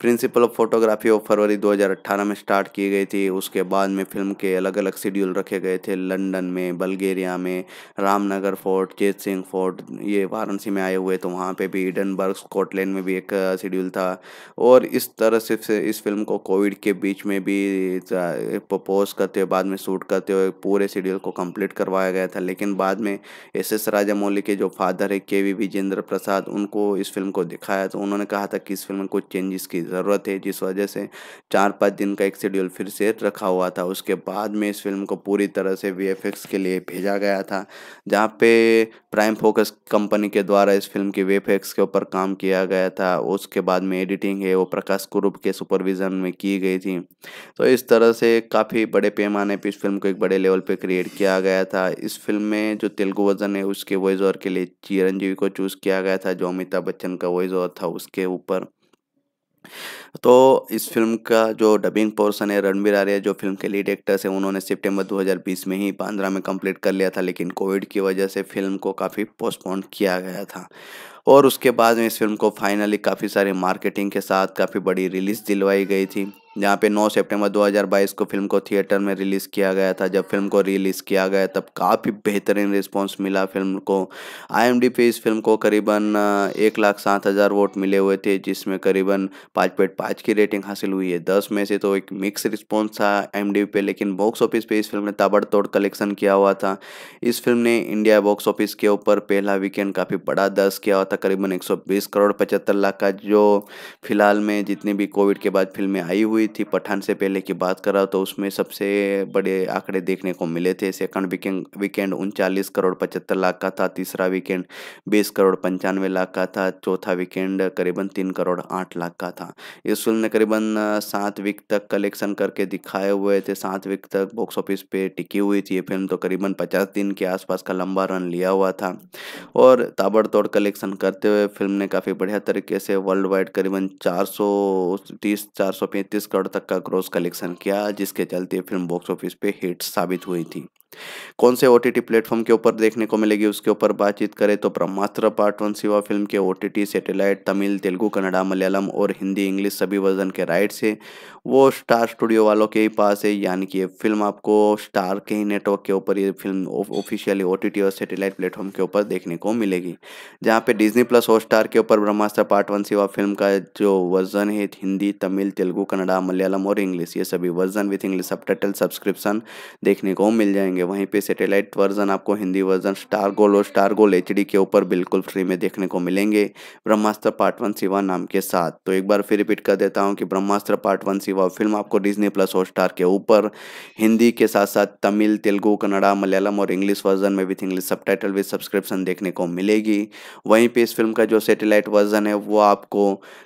प्रिंसिपल ऑफ फोटोग्राफी ऑफ फरवरी 2018 में स्टार्ट की गई थी उसके बाद में फिल्म के अलग अलग शेड्यूल रखे गए थे लंदन में बल्गेरिया में रामनगर फोर्ट जेत सिंह फोर्ट ये वाराणसी में आए हुए तो वहाँ पर भी ईडनबर्ग स्कॉटलैंड में भी एक शेड्यूल था और इस तरह से इस फिल्म को कोविड के बीच में भी प्रपोज करते हुए बाद में शूट करते हुए पूरे शेड्यूल को कम कंप्लीट करवाया गया था लेकिन बाद में एस एस राजामौली के जो फादर है के वी विजेंद्र प्रसाद उनको इस फिल्म को दिखाया तो उन्होंने कहा था कि इस फिल्म में कुछ चेंजेस की ज़रूरत है जिस वजह से चार पाँच दिन का एक शेड्यूल फिर से रखा हुआ था उसके बाद में इस फिल्म को पूरी तरह से वी के लिए भेजा गया था जहाँ पे प्राइम फोकस कंपनी के द्वारा इस फिल्म की वी के ऊपर काम किया गया था उसके बाद में एडिटिंग है वो प्रकाश कुरूप के सुपरविज़न में की गई थी तो इस तरह से काफ़ी बड़े पैमाने पर इस फिल्म को एक बड़े लेवल पर क्रिएट किया गया था इस फिल्म में जो तेलुगु वर्जन है उसके वॉइस ओवर के लिए चिरंजीवी को चूज़ किया गया था जो अमिताभ बच्चन का वॉइस ओवर था उसके ऊपर तो इस फिल्म का जो डबिंग पोर्सन है रणबीर आर्या जो फिल्म के लीड एक्टर्स हैं उन्होंने सितंबर 2020 में ही बांद्रा में कंप्लीट कर लिया था लेकिन कोविड की वजह से फिल्म को काफ़ी पोस्टपोन किया गया था और उसके बाद में इस फिल्म को फाइनली काफ़ी सारे मार्केटिंग के साथ काफ़ी बड़ी रिलीज़ दिलवाई गई थी जहाँ पे 9 सितंबर 2022 को फिल्म को थिएटर में रिलीज़ किया गया था जब फिल्म को रिलीज़ किया गया तब काफ़ी बेहतरीन रिस्पांस मिला फिल्म को आई पे इस फिल्म को करीबन एक लाख सात हज़ार वोट मिले हुए थे जिसमें करीबन पाँच पॉइंट पाँच की रेटिंग हासिल हुई है दस में से तो एक मिक्स रिस्पॉन्स था आई पे लेकिन बॉक्स ऑफिस पर इस फिल्म ने ताबड़तोड़ कलेक्शन किया हुआ था इस फिल्म ने इंडिया बॉक्स ऑफिस के ऊपर पहला वीकेंड काफ़ी बड़ा दर्ज किया हुआ था करीबन एक करोड़ पचहत्तर लाख का जो फिलहाल में जितनी भी कोविड के बाद फिल्में आई हुई हुई थी पठान से पहले की बात करा तो उसमें सबसे बड़े आंकड़े देखने को मिले थे सेकंड वीकेंड वीकेंड उनचालीस करोड़ पचहत्तर लाख का था तीसरा वीकेंड बीस करोड़ पंचानवे लाख का था चौथा वीकेंड करीबन तीन करोड़ आठ लाख का था इस फिल्म ने करीबन सात वीक तक कलेक्शन करके दिखाए हुए थे सात वीक तक बॉक्स ऑफिस पे टिकी हुई थी ये फिल्म तो करीबन पचास दिन के आसपास का लंबा रन लिया हुआ था और ताबड़तोड़ कलेक्शन करते हुए फिल्म ने काफ़ी बढ़िया तरीके से वर्ल्ड वाइड करीबन चार सौ तीस चार सौ पैंतीस करोड़ तक का क्रॉस कलेक्शन किया जिसके चलते फिल्म बॉक्स ऑफिस पे हिट साबित हुई थी कौन से ओ टी प्लेटफॉर्म के ऊपर देखने को मिलेगी उसके ऊपर बातचीत करें तो Brahmastra part one Shiva film के O T T satellite Tamil Telugu Kannada Malayalam और हिंदी इंग्लिश सभी वर्जन के राइट्स है वो स्टार स्टूडियो वालों के ही पास है यानी कि ये फिल्म आपको स्टार के ही नेटवर्क के ऊपर ये फिल्म ऑफिशियली ओ और सेटेलाइट प्लेटफॉर्म के ऊपर देखने को मिलेगी जहाँ पे डिजनी प्लस हॉट स्टार के ऊपर Brahmastra part one Shiva film का जो वर्जन है हिंदी तमिल तेलुगू कन्नडा मलयालम और इंग्लिश ये सभी version with English sub subscription देखने को मिल जाएंगे है वहीं पे सैटेलाइट वर्जन आपको हिंदी वर्जन स्टार गोल और स्टार गोल एच के ऊपर बिल्कुल फ्री में देखने को मिलेंगे ब्रह्मास्त्र पार्ट वन सिवा नाम के साथ तो एक बार फिर रिपीट कर देता हूँ कि Brahmastra part one Shiva film आपको डिजनी प्लस और स्टार के ऊपर हिंदी के साथ साथ तमिल तेलुगु कन्नड़ा मलयालम और इंग्लिश वर्जन में with English subtitle subscription देखने को मिलेगी वहीं पर इस फिल्म का जो सेटेलाइट वर्जन है वो आपको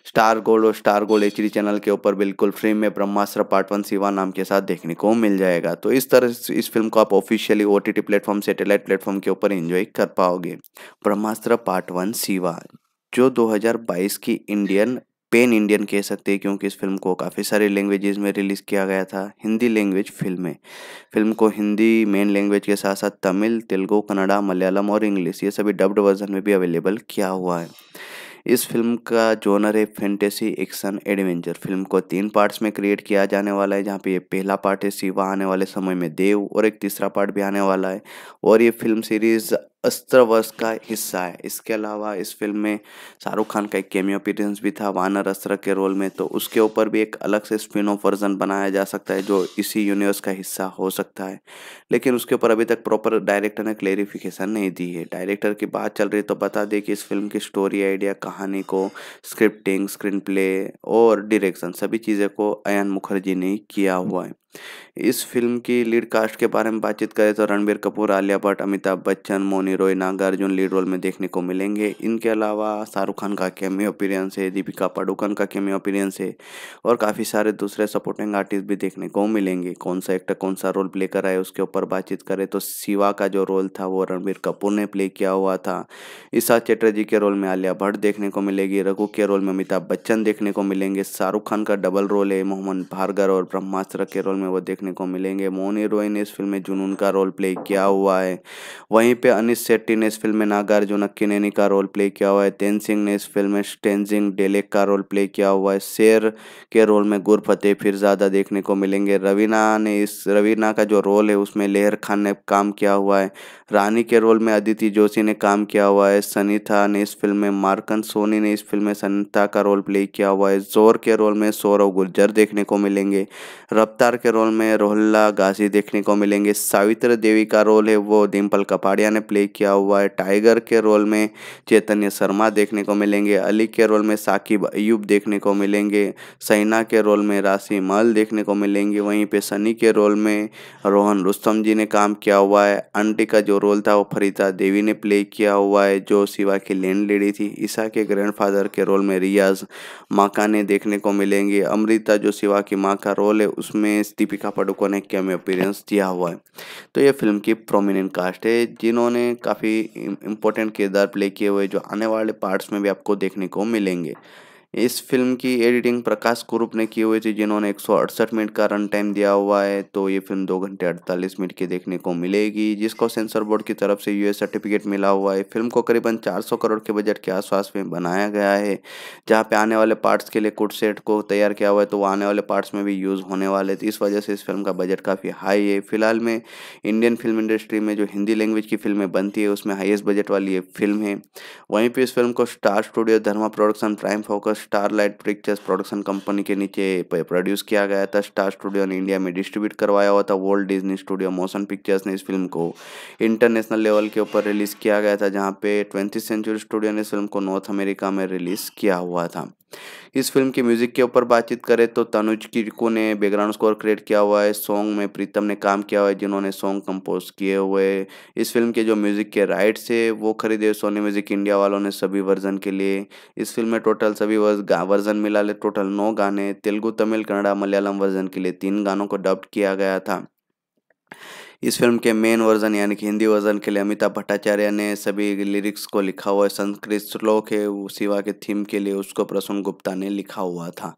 स्टार गोल्ड और स्टार गोल्ड एच चैनल के ऊपर बिल्कुल फ्री में ब्रह्मास्त्र पार्ट वन सिवा नाम के साथ देखने को मिल जाएगा तो इस तरह इस फिल्म को आप officially O T T platform satellite platform के ऊपर एंजॉय कर पाओगे ब्रह्मास्त्र पार्ट वन सिवा जो 2022 की इंडियन पेन इंडियन कह सकते हैं क्योंकि इस फिल्म को काफ़ी सारे लैंग्वेजेस में रिलीज़ किया गया था हिंदी लैंग्वेज फिल्म है फिल्म को हिंदी मेन लैंग्वेज के साथ साथ तमिल तेलुगू कन्नड़ा मलयालम और इंग्लिश ये सभी डब्ड वर्जन में भी अवेलेबल किया हुआ है इस फिल्म का जोनर है फैंटेसी एक्शन एडवेंचर फिल्म को तीन पार्ट्स में क्रिएट किया जाने वाला है जहाँ पे ये पहला पार्ट है शिवा आने वाले समय में देव और एक तीसरा पार्ट भी आने वाला है और ये फिल्म सीरीज़ वर्ष का हिस्सा है इसके अलावा इस फिल्म में शाहरुख खान का एक केमियो अपीरेंस भी था वानर अस्त्र के रोल में तो उसके ऊपर भी एक अलग से स्पिन ऑफ वर्जन बनाया जा सकता है जो इसी यूनिवर्स का हिस्सा हो सकता है लेकिन उसके ऊपर अभी तक प्रॉपर डायरेक्टर ने क्लेरिफिकेशन नहीं दी है डायरेक्टर की बात चल रही है तो बता दें कि इस फिल्म की स्टोरी आइडिया कहानी को स्क्रिप्टिंग स्क्रीन प्ले और डिरेक्शन सभी चीज़ें को अयन मुखर्जी ने किया हुआ है इस फिल्म की लीड कास्ट के बारे में बातचीत करें तो रणबीर कपूर आलिया भट्ट अमिताभ बच्चन मोनी रॉय नागार्जुन लीड रोल में देखने को मिलेंगे इनके अलावा शाहरुख खान का कैमियो अपीरियंस है दीपिका पाडुकन का कैमियो अपीरियंस है और काफ़ी सारे दूसरे सपोर्टिंग आर्टिस्ट भी देखने को मिलेंगे कौन सा एक्टर कौन सा रोल प्ले कर रहा है उसके ऊपर बातचीत करें तो शिवा का जो रोल था वो रणबीर कपूर ने प्ले किया हुआ था ईशा चटर्जी के रोल में आलिया भट्ट देखने को मिलेगी रघु के रोल में अमिताभ बच्चन देखने को मिलेंगे शाहरुख खान का डबल रोल है मोहम्मद भार्गर और ब्रह्मास्त्र के रोल रोल में वो देखने को मिलेंगे मोनी रोइन इस फिल्म में जुनून का रोल प्ले किया हुआ है वहीं पे अनिस सेट्टी ने इस फिल्म में नागार्जुन अक्कीनेनी का रोल प्ले किया हुआ है तेन सिंह ने इस फिल्म में टेंजिंग डेलेक का रोल प्ले किया हुआ है शेर के रोल में गुरफतेह फिर ज़्यादा देखने को मिलेंगे रवीना ने इस रवीना का जो रोल है उसमें लेहर खान ने काम किया हुआ है रानी के रोल में अदिति जोशी ने काम किया हुआ है सनीता ने इस फिल्म में मार्कन सोनी ने इस फिल्म में सनीता का रोल प्ले किया हुआ है जोर के रोल में सौरव गुर्जर देखने को मिलेंगे रफ्तार के के रोल में रोहल्ला गाजी देखने को मिलेंगे सावित्र देवी का रोल है वो डिम्पल कपाड़िया ने प्ले किया हुआ है टाइगर के रोल में चैतन्य शर्मा देखने को मिलेंगे अली के रोल में साकिब अयूब देखने को मिलेंगे सैना के रोल में राशि मल देखने को मिलेंगे वहीं पे सनी के रोल में रोहन रुस्तम जी ने काम किया हुआ है आंटी का जो रोल था वो फरीता देवी ने प्ले किया हुआ है जो शिवा की लैंड लेडी थी ईसा के ग्रैंडफादर के रोल में रियाज माका ने देखने को मिलेंगे अमृता जो शिवा की माँ का रोल है उसमें दीपिका पाडुकोण ने कैमियो अपीरेंस दिया हुआ है तो ये फिल्म की प्रोमिनेंट कास्ट है जिन्होंने काफ़ी इम्पोर्टेंट किरदार प्ले किए हुए जो आने वाले पार्ट्स में भी आपको देखने को मिलेंगे इस फिल्म की एडिटिंग प्रकाश कुरूप ने की हुई थी जिन्होंने एक मिनट का रन टाइम दिया हुआ है तो ये फिल्म दो घंटे अड़तालीस मिनट की देखने को मिलेगी जिसको सेंसर बोर्ड की तरफ से यूएस सर्टिफिकेट मिला हुआ है फिल्म को करीबन 400 करोड़ के बजट के आसपास में बनाया गया है जहाँ पे आने वाले पार्ट्स के लिए कुट सेट को तैयार किया हुआ है तो आने वाले पार्ट्स में भी यूज़ होने वाले थे इस वजह से इस फिल्म का बजट काफ़ी हाई है फिलहाल में इंडियन फिल्म इंडस्ट्री में जो हिंदी लैंग्वेज की फिल्में बनती है उसमें हाइएस्ट बजट वाली ये फिल्म है वहीं पर इस फिल्म को star studio Dharma production prime focus Starlight pictures production company के नीचे प्रोड्यूस किया गया था स्टार स्टूडियो ने इंडिया में डिस्ट्रीब्यूट करवाया हुआ था world Disney studio motion pictures ने इस फिल्म को इंटरनेशनल लेवल के ऊपर रिलीज़ किया गया था जहाँ पे ट्वेंटी सेंचुरी स्टूडियो ने इस फिल्म को नॉर्थ अमेरिका में रिलीज़ किया हुआ था इस फिल्म के म्यूजिक के ऊपर बातचीत करें तो तनुज किरको ने बैकग्राउंड स्कोर क्रिएट किया हुआ है सॉन्ग में प्रीतम ने काम किया हुआ है जिन्होंने सॉन्ग कंपोज किए हुए इस फिल्म के जो म्यूजिक के राइट्स है वो खरीदे सोनी म्यूजिक इंडिया वालों ने सभी वर्जन के लिए इस फिल्म में टोटल सभी वर्जन मिला ले टोटल नौ गाने तेलुगु तमिल कन्नड़ा मलयालम वर्जन के लिए तीन गानों को डब्ड किया गया था इस फिल्म के मेन वर्जन यानी कि हिंदी वर्जन के लिए अमिताभ भट्टाचार्य ने सभी लिरिक्स को लिखा हुआ है संस्कृत श्लोक है सिवा के थीम के लिए उसको प्रसून गुप्ता ने लिखा हुआ था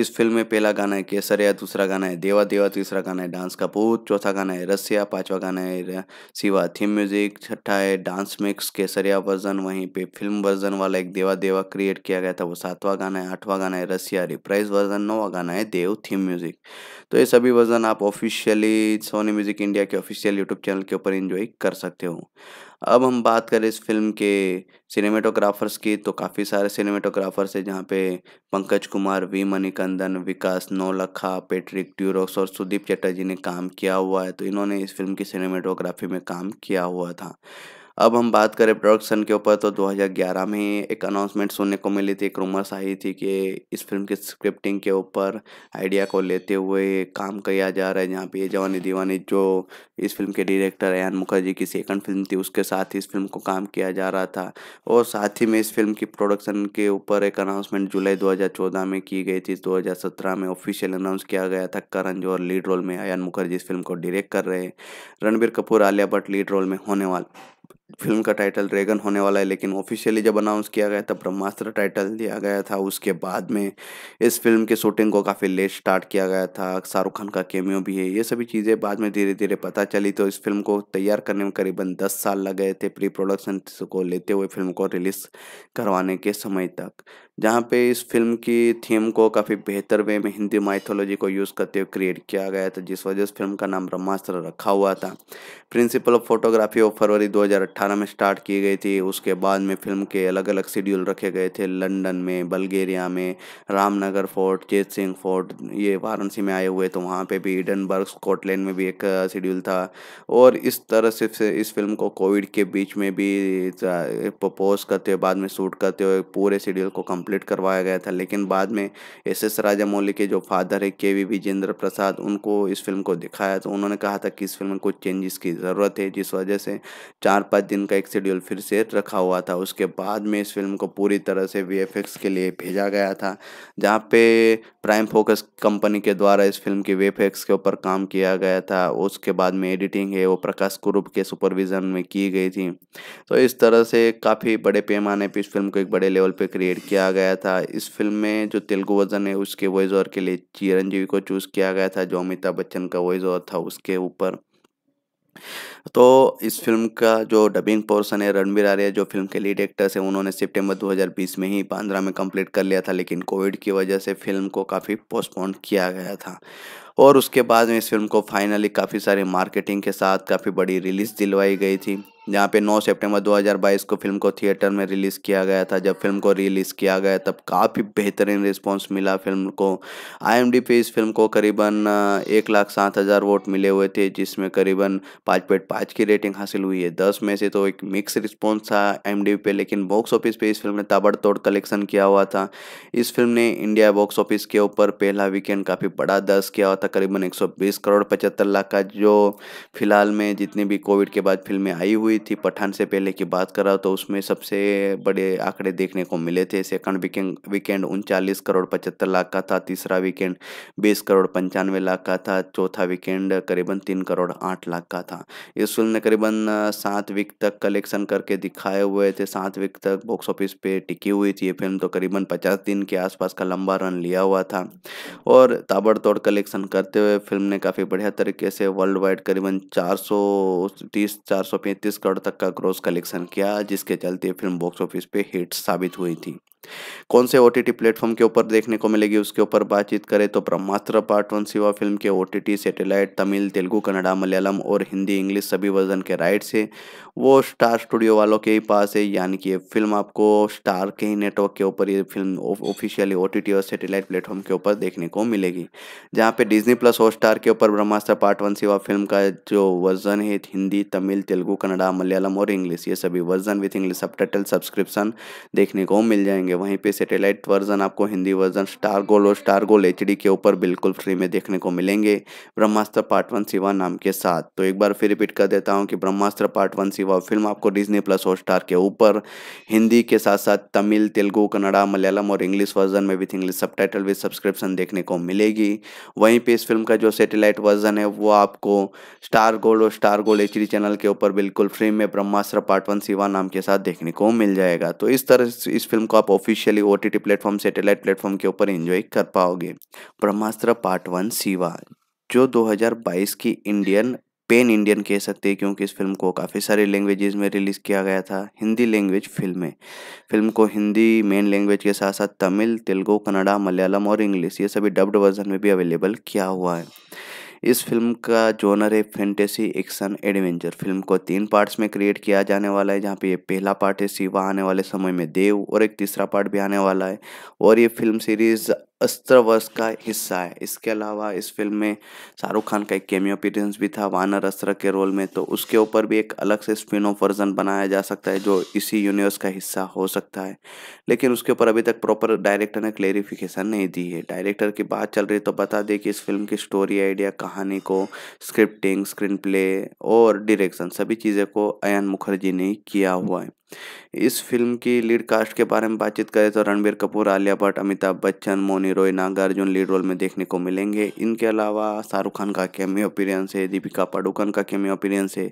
इस फिल्म में पहला गाना है केसरिया दूसरा गाना है देवा देवा तीसरा गाना है डांस का भूत चौथा गाना है रसिया पांचवा गाना है सिवा थीम म्यूजिक छठा है डांस मिक्स केसरिया वर्जन वहीं पे फिल्म वर्जन वाला एक देवा देवा क्रिएट किया गया था वो सातवां गाना है आठवां गाना है रसिया रिप्राइज वर्जन नौवा गाना है देव थीम म्यूजिक तो ये सभी वर्जन आप ऑफिशियली सोनी म्यूजिक इंडिया के ऑफिशियल यूट्यूब चैनल के ऊपर इंजॉय कर सकते हो अब हम बात करें इस फिल्म के सिनेमेटोग्राफर्स की तो काफ़ी सारे सिनेमेटोग्राफर्स हैं जहाँ पे पंकज कुमार वी मणिकंदन विकास नौलखा पेट्रिक ट्यूरोक्स और सुदीप चटर्जी ने काम किया हुआ है तो इन्होंने इस फिल्म की सिनेमेटोग्राफी में काम किया हुआ था अब हम बात करें प्रोडक्शन के ऊपर तो 2011 में एक अनाउंसमेंट सुनने को मिली थी एक रूमर्स आई थी कि इस फिल्म के स्क्रिप्टिंग के ऊपर आइडिया को लेते हुए काम किया जा रहा है जहाँ पे ये जवानी दीवानी जो इस फिल्म के डायरेक्टर एन मुखर्जी की सेकंड फिल्म थी उसके साथ ही इस फिल्म को काम किया जा रहा था और साथ ही में इस फिल्म की प्रोडक्शन के ऊपर एक अनाउंसमेंट जुलाई दो में की गई थी दो में ऑफिशियल अनाउंस किया गया था करण जोहर लीड रोल में अयन मुखर्जी इस फिल्म को डायरेक्ट कर रहे हैं रणबीर कपूर आलिया भट्ट लीड रोल में होने वाला फिल्म का टाइटल ड्रैगन होने वाला है लेकिन ऑफिशियली जब अनाउंस किया गया तब ब्रह्मास्त्र टाइटल दिया गया था उसके बाद में इस फिल्म के शूटिंग को काफ़ी लेट स्टार्ट किया गया था शाहरुख खान का केमियो भी है ये सभी चीज़ें बाद में धीरे धीरे पता चली तो इस फिल्म को तैयार करने में करीबन दस साल लग गए थे प्री प्रोडक्शन को लेते हुए फिल्म को रिलीज़ करवाने के समय तक जहाँ पे इस फिल्म की थीम को काफ़ी बेहतर वे में हिंदी माइथोलॉजी को यूज़ करते हुए क्रिएट किया गया था जिस वजह से फिल्म का नाम ब्रह्मास्त्र रखा हुआ था प्रिंसिपल ऑफ फोटोग्राफी ऑफ फरवरी 2018 में स्टार्ट की गई थी उसके बाद में फिल्म के अलग अलग शेड्यूल रखे गए थे लंदन में बल्गेरिया में रामनगर फोर्ट चेत सिंह फोर्ट ये वाराणसी में आए हुए तो वहाँ पर भी ईडनबर्ग स्कॉटलैंड में भी एक शेड्यूल था और इस तरह से इस फिल्म को कोविड के बीच में भी प्रपोज करते हुए बाद में शूट करते हुए पूरे शेड्यूल को कम्प्लीट कंप्लीट करवाया गया था लेकिन बाद में एस एस राजामौली के जो फादर है के वी विजेंद्र प्रसाद उनको इस फिल्म को दिखाया तो उन्होंने कहा था कि इस फिल्म में कुछ चेंजेस की ज़रूरत है जिस वजह से चार पाँच दिन का एक शेड्यूल फिर से रखा हुआ था उसके बाद में इस फिल्म को पूरी तरह से वी के लिए भेजा गया था जहाँ पे प्राइम फोकस कंपनी के द्वारा इस फिल्म के वे के ऊपर काम किया गया था उसके बाद में एडिटिंग है वो प्रकाश कुरूप के सुपरविज़न में की गई थी तो इस तरह से काफ़ी बड़े पैमाने पर इस फिल्म को एक बड़े लेवल पर क्रिएट किया गया था इस फिल्म में जो तेलुगु वर्जन है उसके वॉइस ओवर के लिए चिरंजीवी को चूज़ किया गया था जो अमिताभ बच्चन का वॉइस ओवर था उसके ऊपर तो इस फिल्म का जो डबिंग पोर्सन है रणबीर आर्य जो फिल्म के लीड एक्टर्स हैं उन्होंने सितंबर 2020 में ही बांद्रा में कंप्लीट कर लिया था लेकिन कोविड की वजह से फिल्म को काफ़ी पोस्टपोन किया गया था और उसके बाद में इस फिल्म को फाइनली काफ़ी सारी मार्केटिंग के साथ काफ़ी बड़ी रिलीज़ दिलवाई गई थी जहाँ पे 9 सितंबर 2022 को फिल्म को थिएटर में रिलीज़ किया गया था जब फिल्म को रिलीज़ किया गया तब काफ़ी बेहतरीन रिस्पांस मिला फिल्म को आई पे इस फिल्म को करीबन एक लाख सात हज़ार वोट मिले हुए थे जिसमें करीबन पाँच पॉइंट पाँच की रेटिंग हासिल हुई है दस में से तो एक मिक्स रिस्पॉन्स था आई पे लेकिन बॉक्स ऑफिस पर इस फिल्म ने ताबड़तोड़ कलेक्शन किया हुआ था इस फिल्म ने इंडिया बॉक्स ऑफिस के ऊपर पहला वीकेंड काफ़ी बड़ा दर्ज किया हुआ था करीबन एक करोड़ पचहत्तर लाख का जो फिलहाल में जितनी भी कोविड के बाद फिल्में आई हुई हुई थी पठान से पहले की बात करा तो उसमें सबसे बड़े आंकड़े देखने को मिले थे सेकंड वीकेंड वीकेंड उनचालीस करोड़ पचहत्तर लाख का था तीसरा वीकेंड बीस करोड़ पंचानवे लाख का था चौथा वीकेंड करीबन तीन करोड़ आठ लाख का था इस फिल्म ने करीबन सात वीक तक कलेक्शन करके दिखाए हुए थे सात वीक तक बॉक्स ऑफिस पे टिकी हुई थी ये फिल्म तो करीबन पचास दिन के आसपास का लंबा रन लिया हुआ था और ताबड़तोड़ कलेक्शन करते हुए फिल्म ने काफ़ी बढ़िया तरीके से वर्ल्ड वाइड करीबन चार सौ तीस चार सौ पैंतीस करोड़ तक का ग्रोस कलेक्शन किया जिसके चलते फिल्म बॉक्स ऑफिस पे हिट साबित हुई थी कौन से ओ टी प्लेटफॉर्म के ऊपर देखने को मिलेगी उसके ऊपर बातचीत करें तो Brahmastra part one Shiva film के ओ सेटेलाइट तमिल तेलुगु कन्नड़ा मलयालम और हिंदी इंग्लिश सभी वर्जन के राइट्स है वो स्टार स्टूडियो वालों के ही पास है यानी कि ये फिल्म आपको स्टार के ही नेटवर्क के ऊपर ये फिल्म ऑफिशियली ओ और सैटेलाइट प्लेटफॉर्म के ऊपर देखने को मिलेगी जहाँ पे डिजनी प्लस हॉट स्टार के ऊपर Brahmastra part one Shiva film का जो वर्जन है हिंदी तमिल तेलुगु कन्नड़ा मलयालम और इंग्लिश ये सभी version with English sub subscription देखने को मिल जाएंगे होंगे वहीं पे सैटेलाइट वर्जन आपको हिंदी वर्जन स्टार गोल और स्टार गोल एच के ऊपर बिल्कुल फ्री में देखने को मिलेंगे ब्रह्मास्त्र पार्ट वन सिवा नाम के साथ तो एक बार फिर रिपीट कर देता हूँ कि Brahmastra part one Shiva film आपको डिजनी प्लस और स्टार के ऊपर हिंदी के साथ साथ तमिल तेलुगु कन्नड़ा मलयालम और इंग्लिश वर्जन में with English subtitle subscription देखने को मिलेगी वहीं पर इस फिल्म का जो सेटेलाइट वर्जन है वो आपको स्टार गोल्ड और स्टार गोल्ड एच चैनल के ऊपर बिल्कुल फ्री में ब्रह्मास्त्र पार्ट वन सिवा नाम के साथ देखने को मिल जाएगा तो इस तरह इस फिल्म को आप officially O T platform satellite platform के ऊपर एंजॉय कर पाओगे ब्रह्मास्त्र पार्ट वन सिवा जो 2022 की इंडियन पेन इंडियन कह सकते हैं क्योंकि इस फिल्म को काफ़ी सारी लैंग्वेजेस में रिलीज़ किया गया था हिंदी लैंग्वेज फिल्म में फिल्म को हिंदी मेन लैंग्वेज के साथ साथ तमिल तेलुगु कन्नड़ा मलयालम और इंग्लिश ये सभी डब्ड वर्जन में भी अवेलेबल किया हुआ है इस फिल्म का जोनर है फैंटेसी एक्शन एडवेंचर फिल्म को तीन पार्ट्स में क्रिएट किया जाने वाला है जहाँ पे ये पहला पार्ट है शिवा आने वाले समय में देव और एक तीसरा पार्ट भी आने वाला है और ये फिल्म सीरीज अस्त्र वर्ष का हिस्सा है इसके अलावा इस फिल्म में शाहरुख खान का एक केमियो अपीरेंस भी था वानर अस्त्र के रोल में तो उसके ऊपर भी एक अलग से स्पिन ऑफ वर्जन बनाया जा सकता है जो इसी यूनिवर्स का हिस्सा हो सकता है लेकिन उसके ऊपर अभी तक प्रॉपर डायरेक्टर ने क्लेरिफिकेशन नहीं दी है डायरेक्टर की बात चल रही तो बता दें कि इस फिल्म की स्टोरी आइडिया कहानी को स्क्रिप्टिंग स्क्रीन प्ले और डिरेक्शन सभी चीज़ें को अयन मुखर्जी ने किया हुआ है इस फिल्म की लीड कास्ट के बारे में बातचीत करें तो रणबीर कपूर आलिया भट्ट अमिताभ बच्चन मोनी रॉय नागार्जुन लीड रोल में देखने को मिलेंगे इनके अलावा शाहरुख खान का कैमियो अपीरियंस है दीपिका पाडुकन का कैमियो अपीरियंस है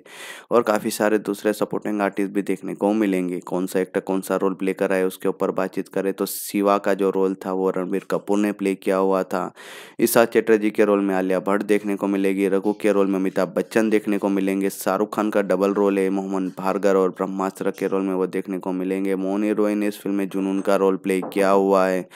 और काफ़ी सारे दूसरे सपोर्टिंग आर्टिस्ट भी देखने को मिलेंगे कौन सा एक्टर कौन सा रोल प्ले कर है उसके ऊपर बातचीत करें तो शिवा का जो रोल था वो रणबीर कपूर ने प्ले किया हुआ था ईशा चटर्जी के रोल में आलिया भट्ट देखने को मिलेगी रघु के रोल में अमिताभ बच्चन देखने को मिलेंगे शाहरुख खान का डबल रोल है मोहम्मद भार्गर और ब्रह्मास्त्र के रोल में वो देखने देखने को मिलेंगे मोन हीरोइन इस फिल्म में जुनून का रोल प्ले किया हुआ है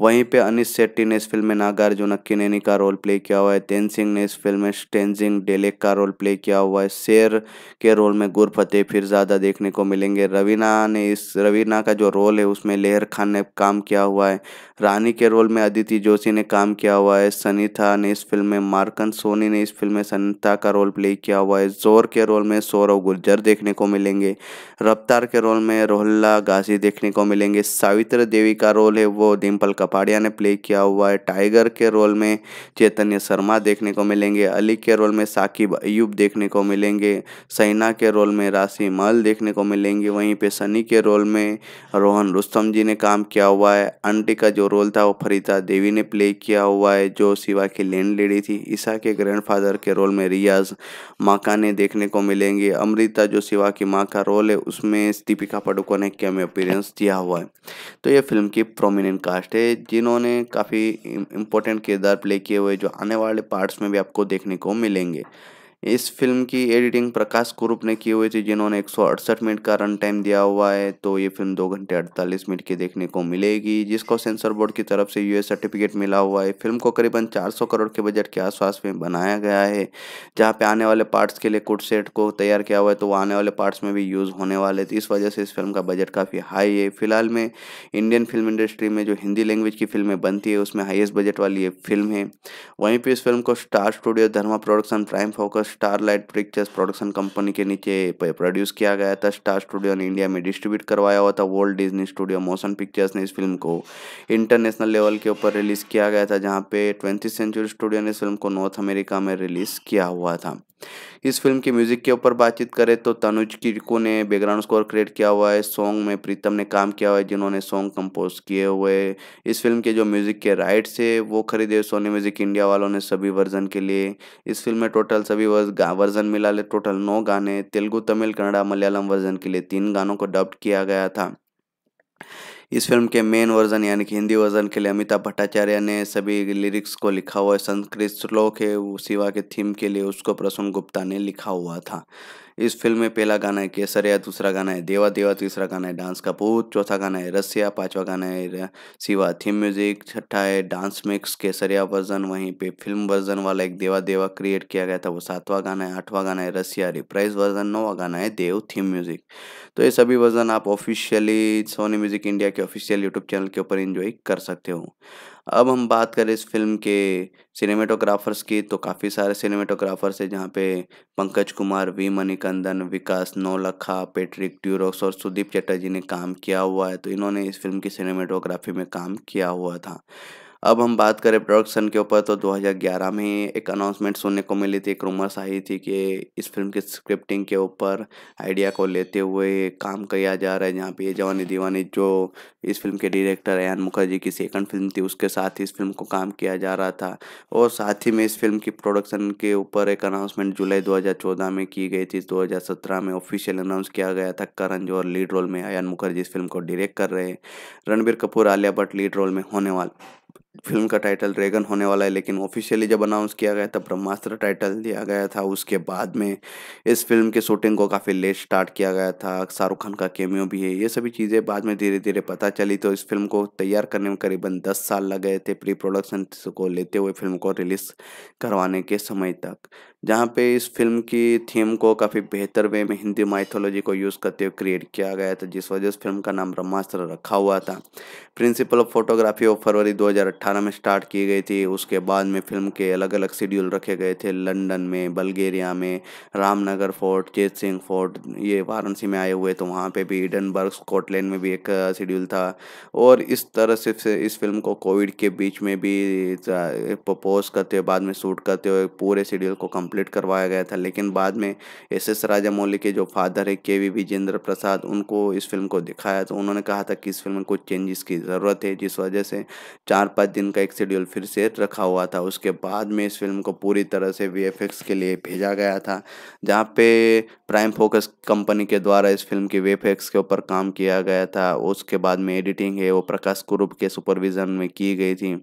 वहीं पे अनिश शेट्टी ने इस फिल्म में नागार्जुन अक्कीनेनी का रोल प्ले किया हुआ है तेन सिंह ने इस फिल्म में स्टेंजिंग डेलेक का रोल प्ले किया हुआ है शेर के रोल में गुरफतेह फिर ज़्यादा देखने को मिलेंगे रवीना ने इस रवीना का जो रोल है उसमें लेहर खान ने काम किया हुआ है रानी के रोल में अदिति जोशी ने काम किया हुआ है सनीता ने इस फिल्म में मार्कन सोनी ने इस फिल्म में सनीता का रोल प्ले किया हुआ है जोर के रोल में सौरव गुर्जर देखने को मिलेंगे रफ्तार के रोल में में रोहल्ला गाजी देखने को मिलेंगे सावित्र देवी का रोल है वो डिम्पल कपाड़िया ने प्ले किया हुआ है टाइगर के रोल में चैतन्य शर्मा देखने को मिलेंगे अली के रोल में साकिब अयूब देखने को मिलेंगे सैना के रोल में राशि मल देखने को मिलेंगे वहीं पे सनी के रोल में रोहन रुस्तम जी ने काम किया हुआ है आंटी का जो रोल था वो फरीता देवी ने प्ले किया हुआ है जो शिवा की लैंड लेडी थी ईसा के ग्रैंड के रोल में रियाज माका ने देखने को मिलेंगे अमृता जो शिवा की माँ का रोल है उसमें दीपिका फोटो ने कैमियो दिया हुआ है तो ये फिल्म की प्रोमिनेंट कास्ट है जिन्होंने काफ़ी इम्पोर्टेंट किरदार प्ले किए हुए जो आने वाले पार्ट्स में भी आपको देखने को मिलेंगे इस फिल्म की एडिटिंग प्रकाश कुरूप ने की हुई थी जिन्होंने एक मिनट का रन टाइम दिया हुआ है तो ये फिल्म दो घंटे अड़तालीस मिनट की देखने को मिलेगी जिसको सेंसर बोर्ड की तरफ से यूएस सर्टिफिकेट मिला हुआ है फिल्म को करीबन 400 करोड़ के बजट के आसपास में बनाया गया है जहाँ पे आने वाले पार्ट्स के लिए कुट सेट को तैयार किया हुआ है तो वो आने वाले पार्ट्स में भी यूज़ होने वाले थे इस वजह से इस फिल्म का बजट काफ़ी हाई है फिलहाल में इंडियन फिल्म इंडस्ट्री में जो हिंदी लैंग्वेज की फिल्में बनती है उसमें हाइएस्ट बजट वाली ये फिल्म है वहीं पर इस फिल्म को star studio Dharma production prime focus Starlight pictures production company के नीचे प्रोड्यूस किया गया था स्टार स्टूडियो ने इंडिया में डिस्ट्रीब्यूट करवाया हुआ था world Disney studio motion pictures ने इस फिल्म को इंटरनेशनल लेवल के ऊपर रिलीज़ किया गया था जहाँ पे ट्वेंटी सेंचुरी स्टूडियो ने इस फिल्म को नॉर्थ अमेरिका में रिलीज़ किया हुआ था इस फिल्म के म्यूज़िक के ऊपर बातचीत करें तो तनुज किरको ने बैकग्राउंड स्कोर क्रिएट किया हुआ है सॉन्ग में प्रीतम ने काम किया हुआ है जिन्होंने सॉन्ग कंपोज किए हुए इस फिल्म के जो म्यूज़िक के राइट्स है वो खरीदे सोनी म्यूज़िक इंडिया वालों ने सभी वर्जन के लिए इस फिल्म में टोटल सभी वर्जन मिला ले टोटल नौ गाने तेलुगु तमिल कन्नड़ा मलयालम वर्जन के लिए तीन गानों को डब्ड किया गया था इस फिल्म के मेन वर्जन यानी कि हिंदी वर्जन के लिए अमिताभ भट्टाचार्य ने सभी लिरिक्स को लिखा हुआ है संस्कृत श्लोक है सिवा के थीम के लिए उसको प्रसून गुप्ता ने लिखा हुआ था इस फिल्म में पहला गाना है केसरिया दूसरा गाना है देवा देवा तीसरा गाना है डांस का पूत चौथा गाना है रसिया पांचवा गाना है सिवा थीम म्यूजिक छठा है डांस मिक्स केसरिया वर्जन वहीं पे फिल्म वर्जन वाला एक देवा देवा क्रिएट किया गया था वो सातवा गाना है आठवां गाना है रसिया रिप्राइज वर्जन नौवा गाना है देव थीम म्यूजिक तो ये सभी वर्जन आप ऑफिशियली सोनी म्यूजिक इंडिया के ऑफिशियल यूट्यूब चैनल के ऊपर इंजॉय कर सकते हो अब हम बात करें इस फिल्म के सिनेमेटोग्राफर्स की तो काफ़ी सारे सिनेमेटोग्राफर्स हैं जहाँ पे पंकज कुमार वी मणिकंदन विकास नौलखा पेट्रिक ट्यूरोक्स और सुदीप चटर्जी ने काम किया हुआ है तो इन्होंने इस फिल्म की सिनेमेटोग्राफी में काम किया हुआ था अब हम बात करें प्रोडक्शन के ऊपर तो 2011 में एक अनाउंसमेंट सुनने को मिली थी एक रूमर्स आई थी कि इस फिल्म के स्क्रिप्टिंग के ऊपर आइडिया को लेते हुए काम किया जा रहा है जहाँ पे ये जवानी दीवानी जो इस फिल्म के डायरेक्टर एन मुखर्जी की सेकंड फिल्म थी उसके साथ ही इस फिल्म को काम किया जा रहा था और साथ ही में इस फिल्म की प्रोडक्शन के ऊपर एक अनाउंसमेंट जुलाई दो में की गई थी दो में ऑफिशियल अनाउंस किया गया था करण जौहर लीड रोल में एन मुखर्जी इस फिल्म को डायरेक्ट कर रहे हैं रणबीर कपूर आलिया भट्ट लीड रोल में होने वाले फिल्म का टाइटल ड्रैगन होने वाला है लेकिन ऑफिशियली जब अनाउंस किया गया था ब्रह्मास्त्र टाइटल दिया गया था उसके बाद में इस फिल्म के शूटिंग को काफ़ी लेट स्टार्ट किया गया था शाहरुख खान का केमियो भी है ये सभी चीज़ें बाद में धीरे धीरे पता चली तो इस फिल्म को तैयार करने में करीबन दस साल लग गए थे प्री प्रोडक्शन को लेते हुए फिल्म को रिलीज़ करवाने के समय तक जहाँ पे इस फिल्म की थीम को काफ़ी बेहतर वे में हिंदी माइथोलॉजी को यूज़ करते हुए क्रिएट किया गया था जिस वजह से फिल्म का नाम ब्रह्मास्त्र रखा हुआ था प्रिंसिपल ऑफ फोटोग्राफी ऑफ फरवरी दो 2018 में स्टार्ट की गई थी उसके बाद में फिल्म के अलग अलग शेड्यूल रखे गए थे लंदन में बल्गेरिया में रामनगर फोर्ट जेत सिंह फोर्ट ये वाराणसी में आए हुए तो वहाँ पे भी इडनबर्ग स्कॉटलैंड में भी एक शेड्यूल था और इस तरह से इस फिल्म को कोविड के बीच में भी प्रपोज करते हुए बाद में शूट करते हुए पूरे शेड्यूल को कंप्लीट करवाया गया था लेकिन बाद में एस एस राजामौली के जो फादर है के वी विजेंद्र प्रसाद उनको इस फिल्म को दिखाया तो उन्होंने कहा था कि इस फिल्म में कुछ चेंजेस की ज़रूरत है जिस वजह से चार पाँच दिन का एक शेड्यूल फिर से रखा हुआ था उसके बाद में इस फिल्म को पूरी तरह से वी के लिए भेजा गया था जहाँ पे प्राइम फोकस कंपनी के द्वारा इस फिल्म के वी के ऊपर काम किया गया था उसके बाद में एडिटिंग है वो प्रकाश कुरूप के सुपरविज़न में की गई थी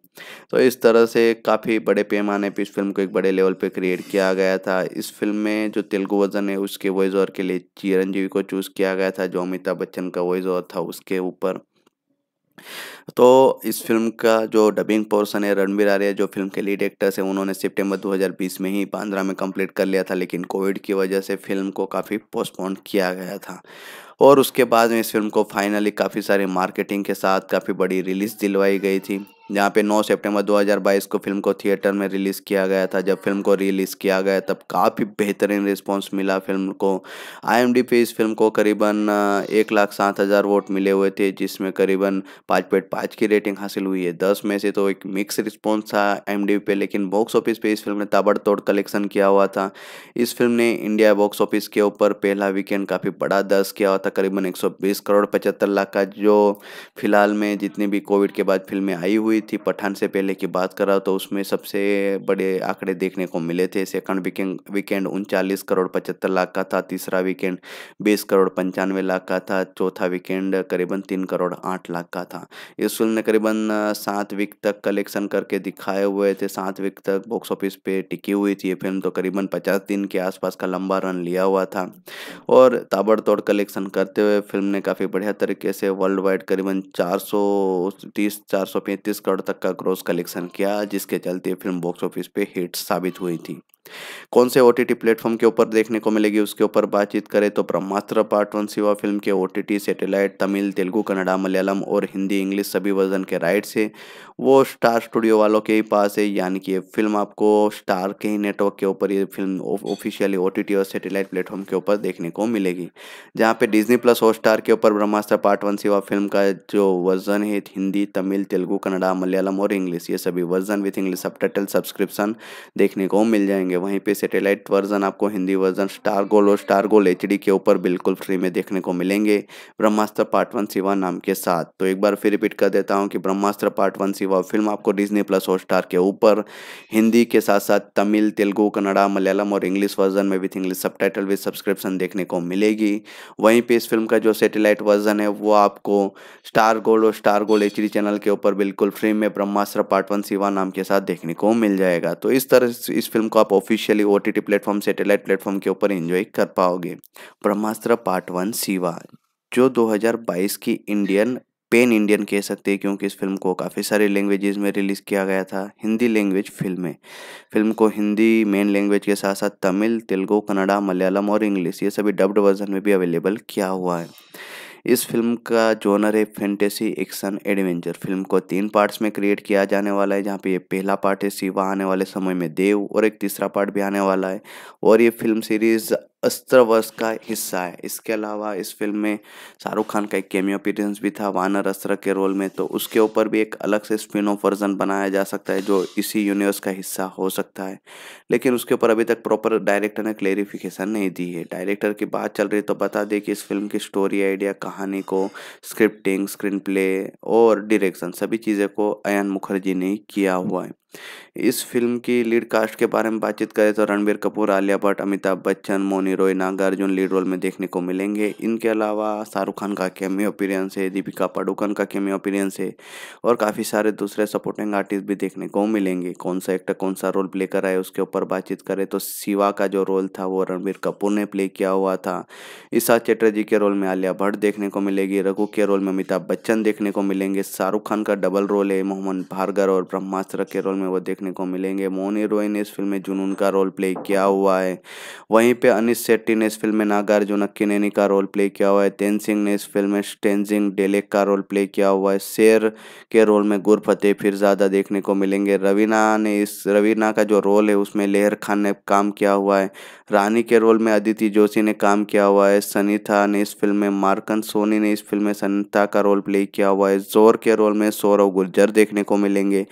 तो इस तरह से काफ़ी बड़े पैमाने पर इस फिल्म को एक बड़े लेवल पर क्रिएट किया गया था इस फिल्म में जो तेलुगु वर्जन है उसके वॉइस ओवर के लिए चिरंजीवी को चूज़ किया गया था जो अमिताभ बच्चन का वॉइस ओवर था उसके ऊपर तो इस फिल्म का जो डबिंग पोर्सन है रणबीर आर्य जो फिल्म के लीड एक्टर्स हैं उन्होंने सितंबर 2020 में ही बांद्रा में कंप्लीट कर लिया था लेकिन कोविड की वजह से फिल्म को काफ़ी पोस्टपोन किया गया था और उसके बाद में इस फिल्म को फाइनली काफ़ी सारे मार्केटिंग के साथ काफ़ी बड़ी रिलीज़ दिलवाई गई थी जहाँ पे 9 सितंबर 2022 को फिल्म को थिएटर में रिलीज़ किया गया था जब फिल्म को रिलीज़ किया गया तब काफ़ी बेहतरीन रिस्पांस मिला फिल्म को आई पे इस फिल्म को करीबन एक लाख सात हज़ार वोट मिले हुए थे जिसमें करीबन पाँच पॉइंट पाँच की रेटिंग हासिल हुई है दस में से तो एक मिक्स रिस्पॉन्स था आई पे लेकिन बॉक्स ऑफिस पर इस फिल्म ने ताबड़तोड़ कलेक्शन किया हुआ था इस फिल्म ने इंडिया बॉक्स ऑफिस के ऊपर पहला वीकेंड काफ़ी बड़ा दर्ज किया हुआ था करीबन एक करोड़ पचहत्तर लाख का जो फिलहाल में जितनी भी कोविड के बाद फिल्में आई हुई हुई थी पठान से पहले की बात करा तो उसमें सबसे बड़े आंकड़े देखने को मिले थे सेकंड वीकेंड वीकेंड उनचालीस करोड़ पचहत्तर लाख का था तीसरा वीकेंड बीस करोड़ पंचानवे लाख का था चौथा वीकेंड करीबन तीन करोड़ आठ लाख का था इस फिल्म ने करीबन सात वीक तक कलेक्शन करके दिखाए हुए थे सात वीक तक बॉक्स ऑफिस पे टिकी हुई थी ये फिल्म तो करीबन पचास दिन के आसपास का लंबा रन लिया हुआ था और ताबड़तोड़ कलेक्शन करते हुए फिल्म ने काफ़ी बढ़िया तरीके से वर्ल्ड वाइड करीबन चार सौ तीस चार सौ पैंतीस करोड़ तक का ग्रोस कलेक्शन किया जिसके चलते फिल्म बॉक्स ऑफिस पे हिट साबित हुई थी कौन से ओ टी प्लेटफॉर्म के ऊपर देखने को मिलेगी उसके ऊपर बातचीत करें तो Brahmastra part one Shiva film के O T satellite Tamil Telugu Kannada Malayalam और हिंदी इंग्लिश सभी वर्जन के राइट्स है वो स्टार स्टूडियो वालों के ही पास है यानी कि ये फिल्म आपको स्टार के ही नेटवर्क के ऊपर ये फिल्म ऑफिशियली ओ टी और सेटेलाइट प्लेटफॉर्म के ऊपर देखने को मिलेगी जहाँ पे डिजनी प्लस और स्टार के ऊपर Brahmastra part one Shiva film का जो वर्जन है हिंदी तमिल तेलुगु कन्नडा मलयालम और इंग्लिश ये सभी version with English sub subscription देखने को मिल जाएंगे होंगे वहीं पे सैटेलाइट वर्जन आपको हिंदी वर्जन स्टार गोल और स्टार गोल एच के ऊपर बिल्कुल फ्री में देखने को मिलेंगे ब्रह्मास्त्र पार्ट वन सिवा नाम के साथ तो एक बार फिर रिपीट कर देता हूँ कि Brahmastra part one Shiva film आपको डिजनी प्लस और स्टार के ऊपर हिंदी के साथ साथ तमिल तेलुगू कन्नड़ा मलयालम और इंग्लिश वर्जन में with English subtitle subscription देखने को मिलेगी वहीं पर इस फिल्म का जो सेटेलाइट वर्जन है वो आपको स्टार गोल्ड और स्टार गोल्ड एच चैनल के ऊपर बिल्कुल फ्री में ब्रह्मास्त्र पार्ट वन सिवा नाम के साथ देखने को मिल जाएगा तो इस तरह इस फिल्म को आप officially O T platform satellite platform के ऊपर एंजॉय कर पाओगे ब्रह्मास्त्र पार्ट वन सिवा जो 2022 की इंडियन पेन इंडियन कह सकते हैं क्योंकि इस फिल्म को काफ़ी सारे लैंग्वेजेस में रिलीज़ किया गया था हिंदी लैंग्वेज फिल्म है फिल्म को हिंदी मेन लैंग्वेज के साथ साथ तमिल तेलुगू कन्नड़ा मलयालम और इंग्लिश ये सभी डब्ड वर्जन में भी अवेलेबल किया हुआ है इस फिल्म का जोनर है फैंटेसी एक्शन एडवेंचर फिल्म को तीन पार्ट्स में क्रिएट किया जाने वाला है जहाँ पे ये पहला पार्ट है शिवा आने वाले समय में देव और एक तीसरा पार्ट भी आने वाला है और ये फिल्म सीरीज़ वर्ष का हिस्सा है इसके अलावा इस फिल्म में शाहरुख खान का एक केमियो अपीरियंस भी था वानर अस्त्र के रोल में तो उसके ऊपर भी एक अलग से स्पिन ऑफ वर्जन बनाया जा सकता है जो इसी यूनिवर्स का हिस्सा हो सकता है लेकिन उसके ऊपर अभी तक प्रॉपर डायरेक्टर ने क्लेरिफिकेशन नहीं दी है डायरेक्टर की बात चल रही तो बता दें कि इस फिल्म की स्टोरी आइडिया कहानी को स्क्रिप्टिंग स्क्रीन प्ले और डिरेक्शन सभी चीज़ें को अयन मुखर्जी ने किया हुआ है इस फिल्म की लीड कास्ट के बारे में बातचीत करें तो रणबीर कपूर आलिया भट्ट अमिताभ बच्चन मोनी रॉय नागार्जुन लीड रोल में देखने को मिलेंगे इनके अलावा शाहरुख खान का कैमियो अपीरियंस है दीपिका पाडुकन का कैमियो अपीरियंस है और काफ़ी सारे दूसरे सपोर्टिंग आर्टिस्ट भी देखने को मिलेंगे कौन सा एक्टर कौन सा रोल प्ले कर रहा है उसके ऊपर बातचीत करें तो शिवा का जो रोल था वो रणबीर कपूर ने प्ले किया हुआ था ईशा चटर्जी के रोल में आलिया भट्ट देखने को मिलेगी रघु के रोल में अमिताभ बच्चन देखने को मिलेंगे शाहरुख खान का डबल रोल है मोहम्मद भार्गर और ब्रह्मास्त्र के रोल में वो देखने को मिलेंगे मोन हीरोइन इस फिल्म में जुनून का रोल प्ले किया हुआ है वहीं पे अनिश शेट्टी ने इस फिल्म में नागार्जुन अक्कीनेनी का रोल प्ले किया हुआ है तेन सिंह ने इस फिल्म में स्टेंजिंग डेलेक का रोल प्ले किया हुआ है शेर के रोल में गुरफतेह फिर ज़्यादा देखने को मिलेंगे रवीना ने इस रवीना का जो रोल है उसमें लेहर खान ने काम किया हुआ है रानी के रोल में अदिति जोशी ने काम किया हुआ है सनीता ने इस फिल्म में मार्कन सोनी ने इस फिल्म में सनीता का रोल प्ले किया हुआ है जोर के रोल में सौरव गुर्जर देखने को मिलेंगे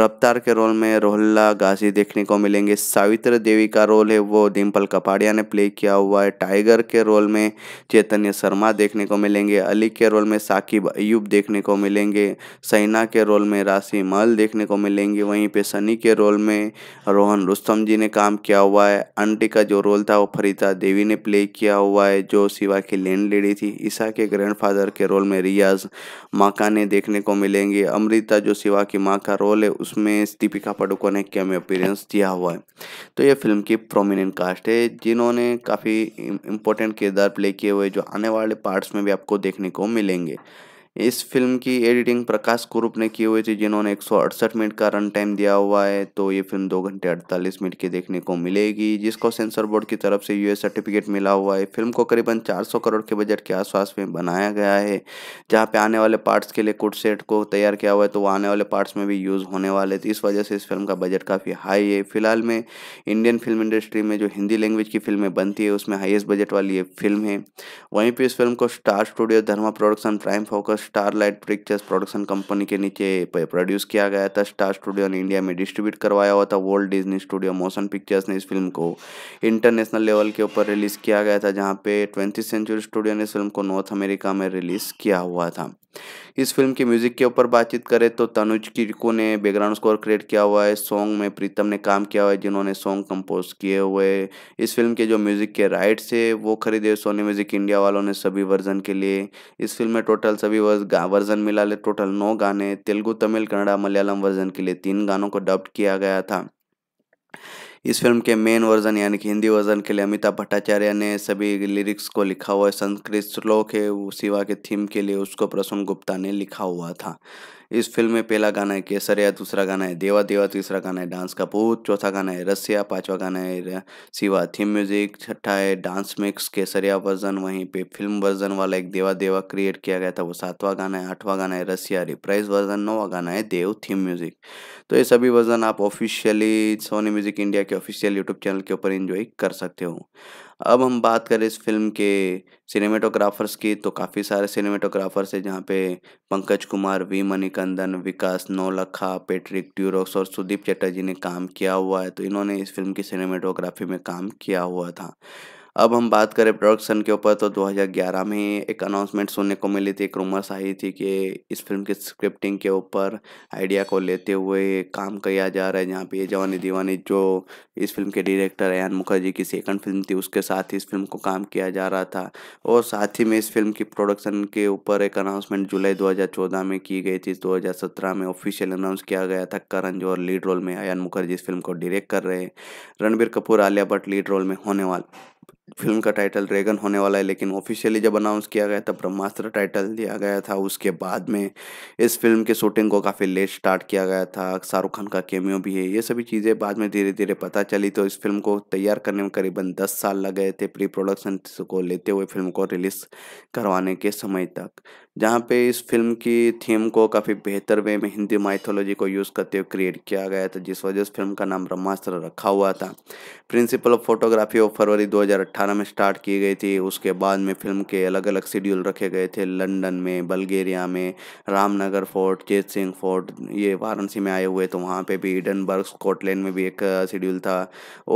रफ्तार के रोल में रोहल्ला गाजी देखने को मिलेंगे सावित्र देवी का रोल है वो डिम्पल कपाड़िया ने प्ले किया हुआ है टाइगर के रोल में चैतन्य शर्मा देखने को मिलेंगे अली के रोल में साकिब अयूब देखने को मिलेंगे सैना के रोल में राशि मल देखने को मिलेंगे वहीं पर सनी के रोल में रोहन रुस्तम जी ने काम किया हुआ है आंटी का जो रोल था वो फरीता देवी ने प्ले किया हुआ है जो शिवा की लैंड लेडी थी ईसा के ग्रैंडफादर के रोल में रियाज माका ने देखने को मिलेंगे अमृता जो शिवा की माँ का रोल है उसमें दीपिका पाडुकोण ने कैम अपीयरेंस दिया हुआ है तो ये फिल्म की प्रोमिनेंट कास्ट है जिन्होंने काफ़ी इम्पोर्टेंट किरदार प्ले किए हुए जो आने वाले पार्ट्स में भी आपको देखने को मिलेंगे इस फिल्म की एडिटिंग प्रकाश कुरूप ने की हुई थी जिन्होंने एक मिनट का रन टाइम दिया हुआ है तो ये फिल्म दो घंटे अड़तालीस मिनट की देखने को मिलेगी जिसको सेंसर बोर्ड की तरफ से यूएस सर्टिफिकेट मिला हुआ है फिल्म को करीबन 400 करोड़ के बजट के आसपास में बनाया गया है जहाँ पे आने वाले पार्ट्स के लिए कुट सेट को तैयार किया हुआ है तो वो आने वाले पार्ट्स में भी यूज़ होने वाले थे इस वजह से इस फिल्म का बजट काफ़ी हाई है फिलहाल में इंडियन फिल्म इंडस्ट्री में जो हिंदी लैंग्वेज की फिल्में बनती है उसमें हाईएस्ट बजट वाली ये फिल्म है वहीं पर इस फिल्म को star studio Dharma production prime focus Starlight pictures production company के नीचे प्रोड्यूस किया गया था स्टार स्टूडियो ने इंडिया में डिस्ट्रीब्यूट करवाया हुआ था world Disney studio motion pictures ने इस फिल्म को इंटरनेशनल लेवल के ऊपर रिलीज़ किया गया था जहाँ पे ट्वेंटी सेंचुरी स्टूडियो ने इस फिल्म को नॉर्थ अमेरिका में रिलीज़ किया हुआ था इस फिल्म के म्यूजिक के ऊपर बातचीत करें तो तनुज किरको ने बैकग्राउंड स्कोर क्रिएट किया हुआ है सॉन्ग में प्रीतम ने काम किया हुआ है जिन्होंने सॉन्ग कंपोज किए हुए इस फिल्म के जो म्यूजिक के राइट्स है वो खरीदे सोनी म्यूजिक इंडिया वालों ने सभी वर्जन के लिए इस फिल्म में टोटल सभी वर्जन मिला ले टोटल नौ गाने तेलुगु तमिल कन्नड़ा मलयालम वर्जन के लिए तीन गानों को डब्ड किया गया था इस फिल्म के मेन वर्जन यानी कि हिंदी वर्जन के लिए अमिताभ भट्टाचार्य ने सभी लिरिक्स को लिखा हुआ है संस्कृत श्लोक है सिवा के थीम के लिए उसको प्रसून गुप्ता ने लिखा हुआ था इस फिल्म में पहला गाना है केसरिया दूसरा गाना है देवा देवा तीसरा गाना है डांस का पूत चौथा गाना है रसिया पांचवा गाना है सिवा थीम म्यूजिक छठा है डांस मिक्स केसरिया वर्जन वहीं पे फिल्म वर्जन वाला एक देवा देवा क्रिएट किया गया था वो सातवां गाना है आठवां गाना है रसिया रिप्राइज वर्जन नौवा गाना है देव थीम म्यूजिक तो ये सभी वर्जन आप ऑफिशियली सोनी म्यूजिक इंडिया के ऑफिशियल यूट्यूब चैनल के ऊपर इंजॉय कर सकते हो अब हम बात करें इस फिल्म के सिनेमेटोग्राफर्स की तो काफ़ी सारे सिनेमेटोग्राफर्स हैं जहाँ पे पंकज कुमार वी मणिकंदन विकास नौलखा पेट्रिक ट्यूरोस और सुदीप चटर्जी ने काम किया हुआ है तो इन्होंने इस फिल्म की सिनेमेटोग्राफी में काम किया हुआ था अब हम बात करें प्रोडक्शन के ऊपर तो 2011 में एक अनाउंसमेंट सुनने को मिली थी एक रूमर्स आई थी कि इस फिल्म की स्क्रिप्टिंग के ऊपर आइडिया को लेते हुए काम किया जा रहा है जहाँ पे ये जवानी दीवानी जो इस फिल्म के डायरेक्टर अयान मुखर्जी की सेकंड फिल्म थी उसके साथ ही इस फिल्म को काम किया जा रहा था और साथ ही में इस फिल्म की प्रोडक्शन के ऊपर एक अनाउंसमेंट जुलाई दो में की गई थी दो में ऑफिशियल अनाउंस किया गया था करण जौहर लीड रोल में अयन मुखर्जी इस फिल्म को डायरेक्ट कर रहे हैं रणबीर कपूर आलिया भट्ट लीड रोल में होने वाले फिल्म का टाइटल ड्रैगन होने वाला है लेकिन ऑफिशियली जब अनाउंस किया गया तब ब्रह्मास्त्र टाइटल दिया गया था उसके बाद में इस फिल्म के शूटिंग को काफ़ी लेट स्टार्ट किया गया था शाहरुख खान का केमियो भी है ये सभी चीज़ें बाद में धीरे धीरे पता चली तो इस फिल्म को तैयार करने में करीबन दस साल लग गए थे प्री प्रोडक्शन को लेते हुए फिल्म को रिलीज़ करवाने के समय तक जहाँ पे इस फिल्म की थीम को काफ़ी बेहतर वे में हिंदी माइथोलॉजी को यूज़ करते हुए क्रिएट किया गया था जिस वजह से फिल्म का नाम ब्रह्मास्त्र रखा हुआ था प्रिंसिपल ऑफ फोटोग्राफी ऑफ फरवरी 2018 में स्टार्ट की गई थी उसके बाद में फिल्म के अलग अलग शेड्यूल रखे गए थे लंदन में बल्गेरिया में रामनगर फोर्ट चेत सिंह फोर्ट ये वाराणसी में आए हुए तो वहाँ पर भी ईडनबर्ग स्कॉटलैंड में भी एक शेड्यूल था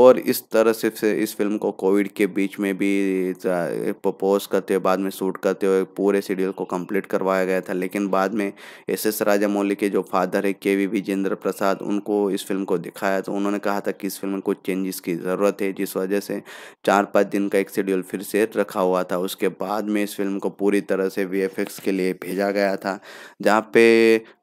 और इस तरह से इस फिल्म को कोविड के बीच में भी प्रपोज करते हुए बाद में शूट करते हुए पूरे शेड्यूल को कम कंप्लीट करवाया गया था लेकिन बाद में एस एस राजामौली के जो फादर है के वी विजेंद्र प्रसाद उनको इस फिल्म को दिखाया तो उन्होंने कहा था कि इस फिल्म में कुछ चेंजेस की ज़रूरत है जिस वजह से चार पाँच दिन का एक शेड्यूल फिर से रखा हुआ था उसके बाद में इस फिल्म को पूरी तरह से वी के लिए भेजा गया था जहाँ पे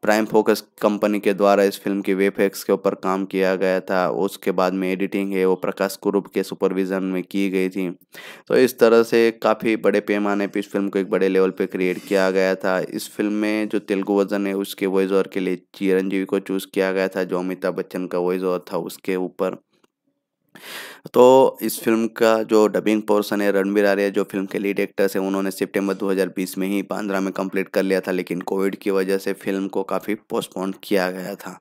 प्राइम फोकस कंपनी के द्वारा इस फिल्म की वी के ऊपर काम किया गया था उसके बाद में एडिटिंग है वो प्रकाश कुरूप के सुपरविज़न में की गई थी तो इस तरह से काफ़ी बड़े पैमाने पर इस फिल्म को एक बड़े लेवल पर क्रिएट किया गया था इस फिल्म में जो तेलुगु वर्जन है उसके वॉइस ओवर के लिए चिरंजीवी को चूज़ किया गया था जो अमिताभ बच्चन का वॉइस ओवर था उसके ऊपर तो इस फिल्म का जो डबिंग पोर्सन है रणबीर आर्या जो फिल्म के लीड एक्टर्स हैं उन्होंने सितंबर 2020 में ही बांद्रा में कंप्लीट कर लिया था लेकिन कोविड की वजह से फिल्म को काफ़ी पोस्टपोन किया गया था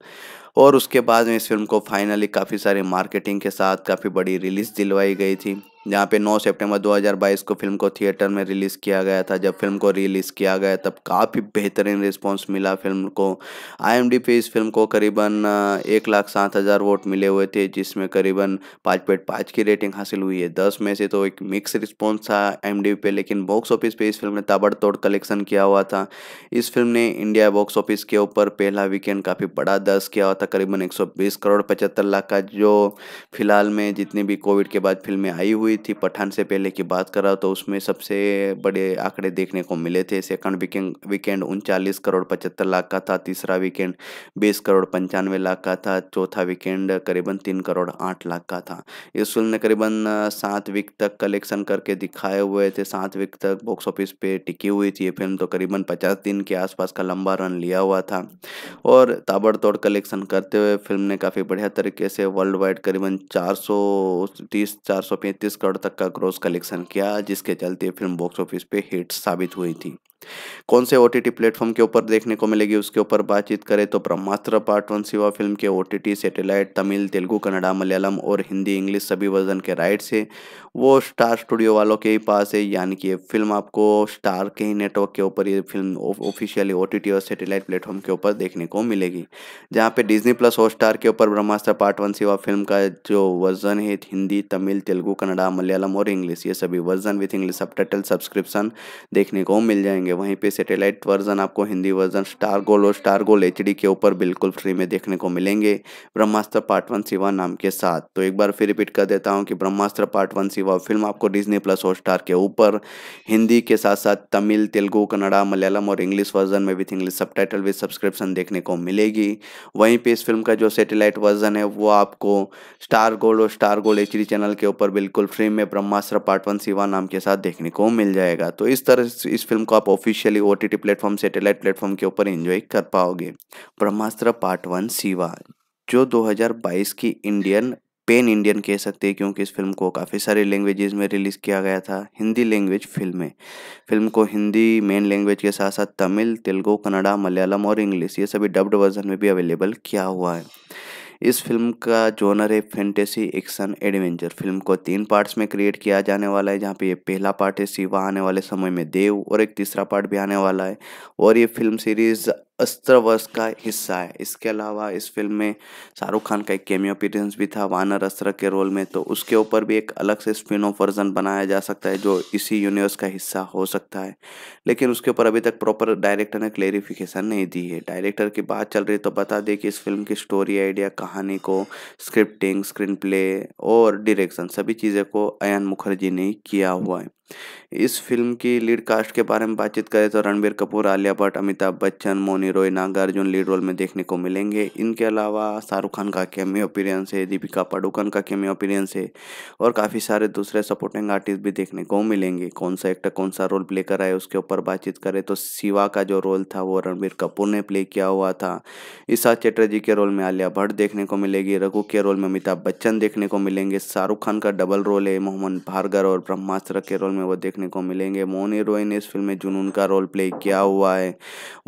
और उसके बाद में इस फिल्म को फाइनली काफ़ी सारे मार्केटिंग के साथ काफ़ी बड़ी रिलीज़ दिलवाई गई थी जहाँ पे 9 सितंबर 2022 को फिल्म को थिएटर में रिलीज़ किया गया था जब फिल्म को रिलीज़ किया गया तब काफ़ी बेहतरीन रिस्पांस मिला फिल्म को आई पे इस फिल्म को करीबन एक लाख सात हज़ार वोट मिले हुए थे जिसमें करीबन पाँच पॉइंट पाँच की रेटिंग हासिल हुई है दस में से तो एक मिक्स रिस्पॉन्स था आई पे लेकिन बॉक्स ऑफिस पर इस फिल्म ने ताबड़तोड़ कलेक्शन किया हुआ था इस फिल्म ने इंडिया बॉक्स ऑफिस के ऊपर पहला वीकेंड काफ़ी बड़ा दर्ज किया हुआ था करीबन एक करोड़ पचहत्तर लाख का जो फिलहाल में जितनी भी कोविड के बाद फिल्में आई हुई हुई थी पठान से पहले की बात करा तो उसमें सबसे बड़े आंकड़े देखने को मिले थे सेकंड वीकेंड वीकेंड उनचालीस करोड़ पचहत्तर लाख का था तीसरा वीकेंड बीस करोड़ पंचानवे लाख का था चौथा वीकेंड करीबन तीन करोड़ आठ लाख का था इस फिल्म ने करीबन सात वीक तक कलेक्शन करके दिखाए हुए थे सात वीक तक बॉक्स ऑफिस पे टिकी हुई थी ये फिल्म तो करीबन पचास दिन के आसपास का लंबा रन लिया हुआ था और ताबड़तोड़ कलेक्शन करते हुए फिल्म ने काफ़ी बढ़िया तरीके से वर्ल्ड वाइड करीबन चार सौ तीस चार सौ पैंतीस करोड़ तक का ग्रोस कलेक्शन किया जिसके चलते फिल्म बॉक्स ऑफिस पे हिट साबित हुई थी कौन से ओ टी प्लेटफॉर्म के ऊपर देखने को मिलेगी उसके ऊपर बातचीत करें तो Brahmastra part one Shiva film के O T T satellite Tamil Telugu Kannada Malayalam और हिंदी इंग्लिश सभी वर्जन के राइट्स है वो स्टार स्टूडियो वालों के ही पास है यानी कि ये फिल्म आपको स्टार के ही नेटवर्क के ऊपर ये फिल्म ऑफिशियली ओ और सेटेलाइट प्लेटफॉर्म के ऊपर देखने को मिलेगी जहाँ पे डिजनी प्लस हॉट स्टार के ऊपर Brahmastra part one Shiva film का जो वर्जन है हिंदी तमिल तेलुगू कन्नडा मलयालम और इंग्लिश ये सभी version with English sub subscription देखने को मिल जाएंगे है वहीं पे सैटेलाइट वर्जन आपको हिंदी वर्जन स्टार गोल और स्टार गोल एच के ऊपर बिल्कुल फ्री में देखने को मिलेंगे ब्रह्मास्त्र पार्ट वन सिवा नाम के साथ तो एक बार फिर रिपीट कर देता हूँ कि Brahmastra part one Shiva film आपको डिजनी प्लस और स्टार के ऊपर हिंदी के साथ साथ तमिल तेलुगु कन्नड़ा मलयालम और इंग्लिश वर्जन में with English subtitle subscription देखने को मिलेगी वहीं पर इस फिल्म का जो सेटेलाइट वर्जन है वो आपको स्टार गोल और स्टार गोल एच चैनल के ऊपर बिल्कुल फ्री में ब्रह्मास्त्र पार्ट वन सिवा नाम के साथ देखने को मिल जाएगा तो इस तरह इस फिल्म को आप officially OTT T T platform satellite platform के ऊपर एंजॉय कर पाओगे ब्रह्मास्त्र पार्ट वन सिवा जो 2022 की इंडियन पेन इंडियन कह सकते हैं क्योंकि इस फिल्म को काफ़ी सारे लैंग्वेजेस में रिलीज़ किया गया था हिंदी लैंग्वेज फिल्म है फिल्म को हिंदी मेन लैंग्वेज के साथ साथ तमिल तेलुगू कन्नड़ा मलयालम और इंग्लिश ये सभी डब्ड वर्जन में भी अवेलेबल किया हुआ है इस फिल्म का जोनर है फैंटेसी एक्शन एडवेंचर फिल्म को तीन पार्ट्स में क्रिएट किया जाने वाला है जहाँ पे ये पहला पार्ट है शिवा आने वाले समय में देव और एक तीसरा पार्ट भी आने वाला है और ये फिल्म सीरीज़ अस्त्र वर्ष का हिस्सा है इसके अलावा इस फिल्म में शाहरुख खान का एक केमियो अपीरेंस भी था वानर अस्त्र के रोल में तो उसके ऊपर भी एक अलग से स्पिन ऑफ वर्जन बनाया जा सकता है जो इसी यूनिवर्स का हिस्सा हो सकता है लेकिन उसके ऊपर अभी तक प्रॉपर डायरेक्टर ने क्लेरिफिकेशन नहीं दी है डायरेक्टर की बात चल रही है तो बता दें कि इस फिल्म की स्टोरी आइडिया कहानी को स्क्रिप्टिंग स्क्रीन प्ले और डिरेक्शन सभी चीज़ें को अयन मुखर्जी ने किया हुआ है इस फिल्म की लीड कास्ट के बारे में बातचीत करें तो रणबीर कपूर आलिया भट्ट अमिताभ बच्चन मोनी रॉय नागार्जुन लीड रोल में देखने को मिलेंगे इनके अलावा शाहरुख खान का कैमी अपीरेंस है दीपिका पाडुकन का कैमी अपीरेंस है और काफ़ी सारे दूसरे सपोर्टिंग आर्टिस्ट भी देखने को मिलेंगे कौन सा एक्टर कौन सा रोल प्ले कर रहा है उसके ऊपर बातचीत करें तो शिवा का जो रोल था वो रणबीर कपूर ने प्ले किया हुआ था ईशा चटर्जी के रोल में आलिया भट्ट देखने को मिलेगी रघु के रोल में अमिताभ बच्चन देखने को मिलेंगे शाहरुख खान का डबल रोल है मोहम्मद भार्गर और ब्रह्मास्त्र के रोल में वो देखने को मिलेंगे मोनी रोइन इस फिल्म में जुनून का रोल प्ले किया हुआ है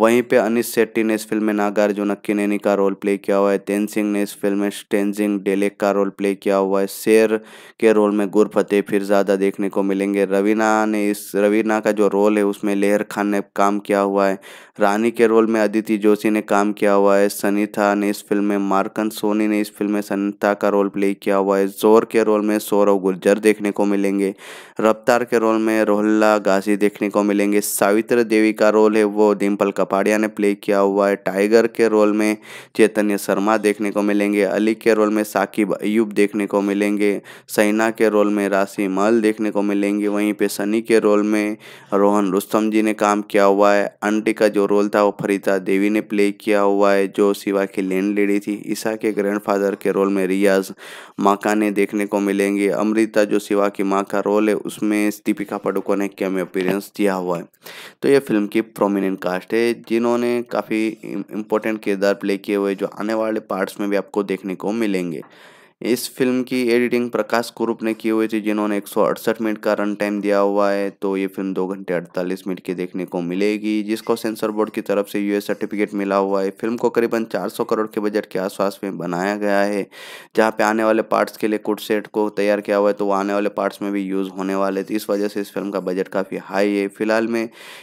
वहीं पे अनिस शेट्टी ने इस फिल्म में नागार्जुन अक्कीनेनी का रोल प्ले किया हुआ है तेन सिंह ने इस फिल्म में टेंजिंग डेलेक का रोल प्ले किया हुआ है शेर के रोल में गुरफतेह फिर ज़्यादा देखने को मिलेंगे रवीना ने इस रवीना का जो रोल है उसमें लेहर खान ने काम किया हुआ है रानी के रोल में अदिति जोशी ने काम किया हुआ है सनीता ने इस फिल्म में मार्कन सोनी ने इस फिल्म में सनीता का रोल प्ले किया हुआ है जोर के रोल में सौरव गुर्जर देखने को मिलेंगे रफ्तार के के रोल में रोहल्ला गाजी देखने को मिलेंगे सावित्र देवी का रोल है वो डिम्पल कपाड़िया ने प्ले किया हुआ है टाइगर के रोल में चैतन्य शर्मा देखने को मिलेंगे अली के रोल में साकिब अयूब देखने को मिलेंगे सैना के रोल में राशि मल देखने को मिलेंगे वहीं पे सनी के रोल में रोहन रुस्तम जी ने काम किया हुआ है आंटी का जो रोल था वो फरीता देवी ने प्ले किया हुआ है जो शिवा की लैंड लेडी थी ईसा के ग्रैंड के रोल में रियाज माका ने देखने को मिलेंगे अमृता जो शिवा की माँ का रोल है उसमें दीपिका पाडुकोन ने कैम अपीरेंस दिया हुआ है तो ये फिल्म की प्रोमिनेंट कास्ट है जिन्होंने काफ़ी इम्पोर्टेंट किरदार प्ले किए हुए जो आने वाले पार्ट्स में भी आपको देखने को मिलेंगे इस फिल्म की एडिटिंग प्रकाश कुरूप ने की हुई थी जिन्होंने एक मिनट का रन टाइम दिया हुआ है तो ये फिल्म दो घंटे अड़तालीस मिनट की देखने को मिलेगी जिसको सेंसर बोर्ड की तरफ से यूएस सर्टिफिकेट मिला हुआ है फिल्म को करीबन 400 करोड़ के बजट के आसपास में बनाया गया है जहाँ पे आने वाले पार्ट्स के लिए कुट सेट को तैयार किया हुआ है तो आने वाले पार्ट्स में भी यूज़ होने वाले थे इस वजह से इस फिल्म का बजट काफ़ी हाई है फिलहाल में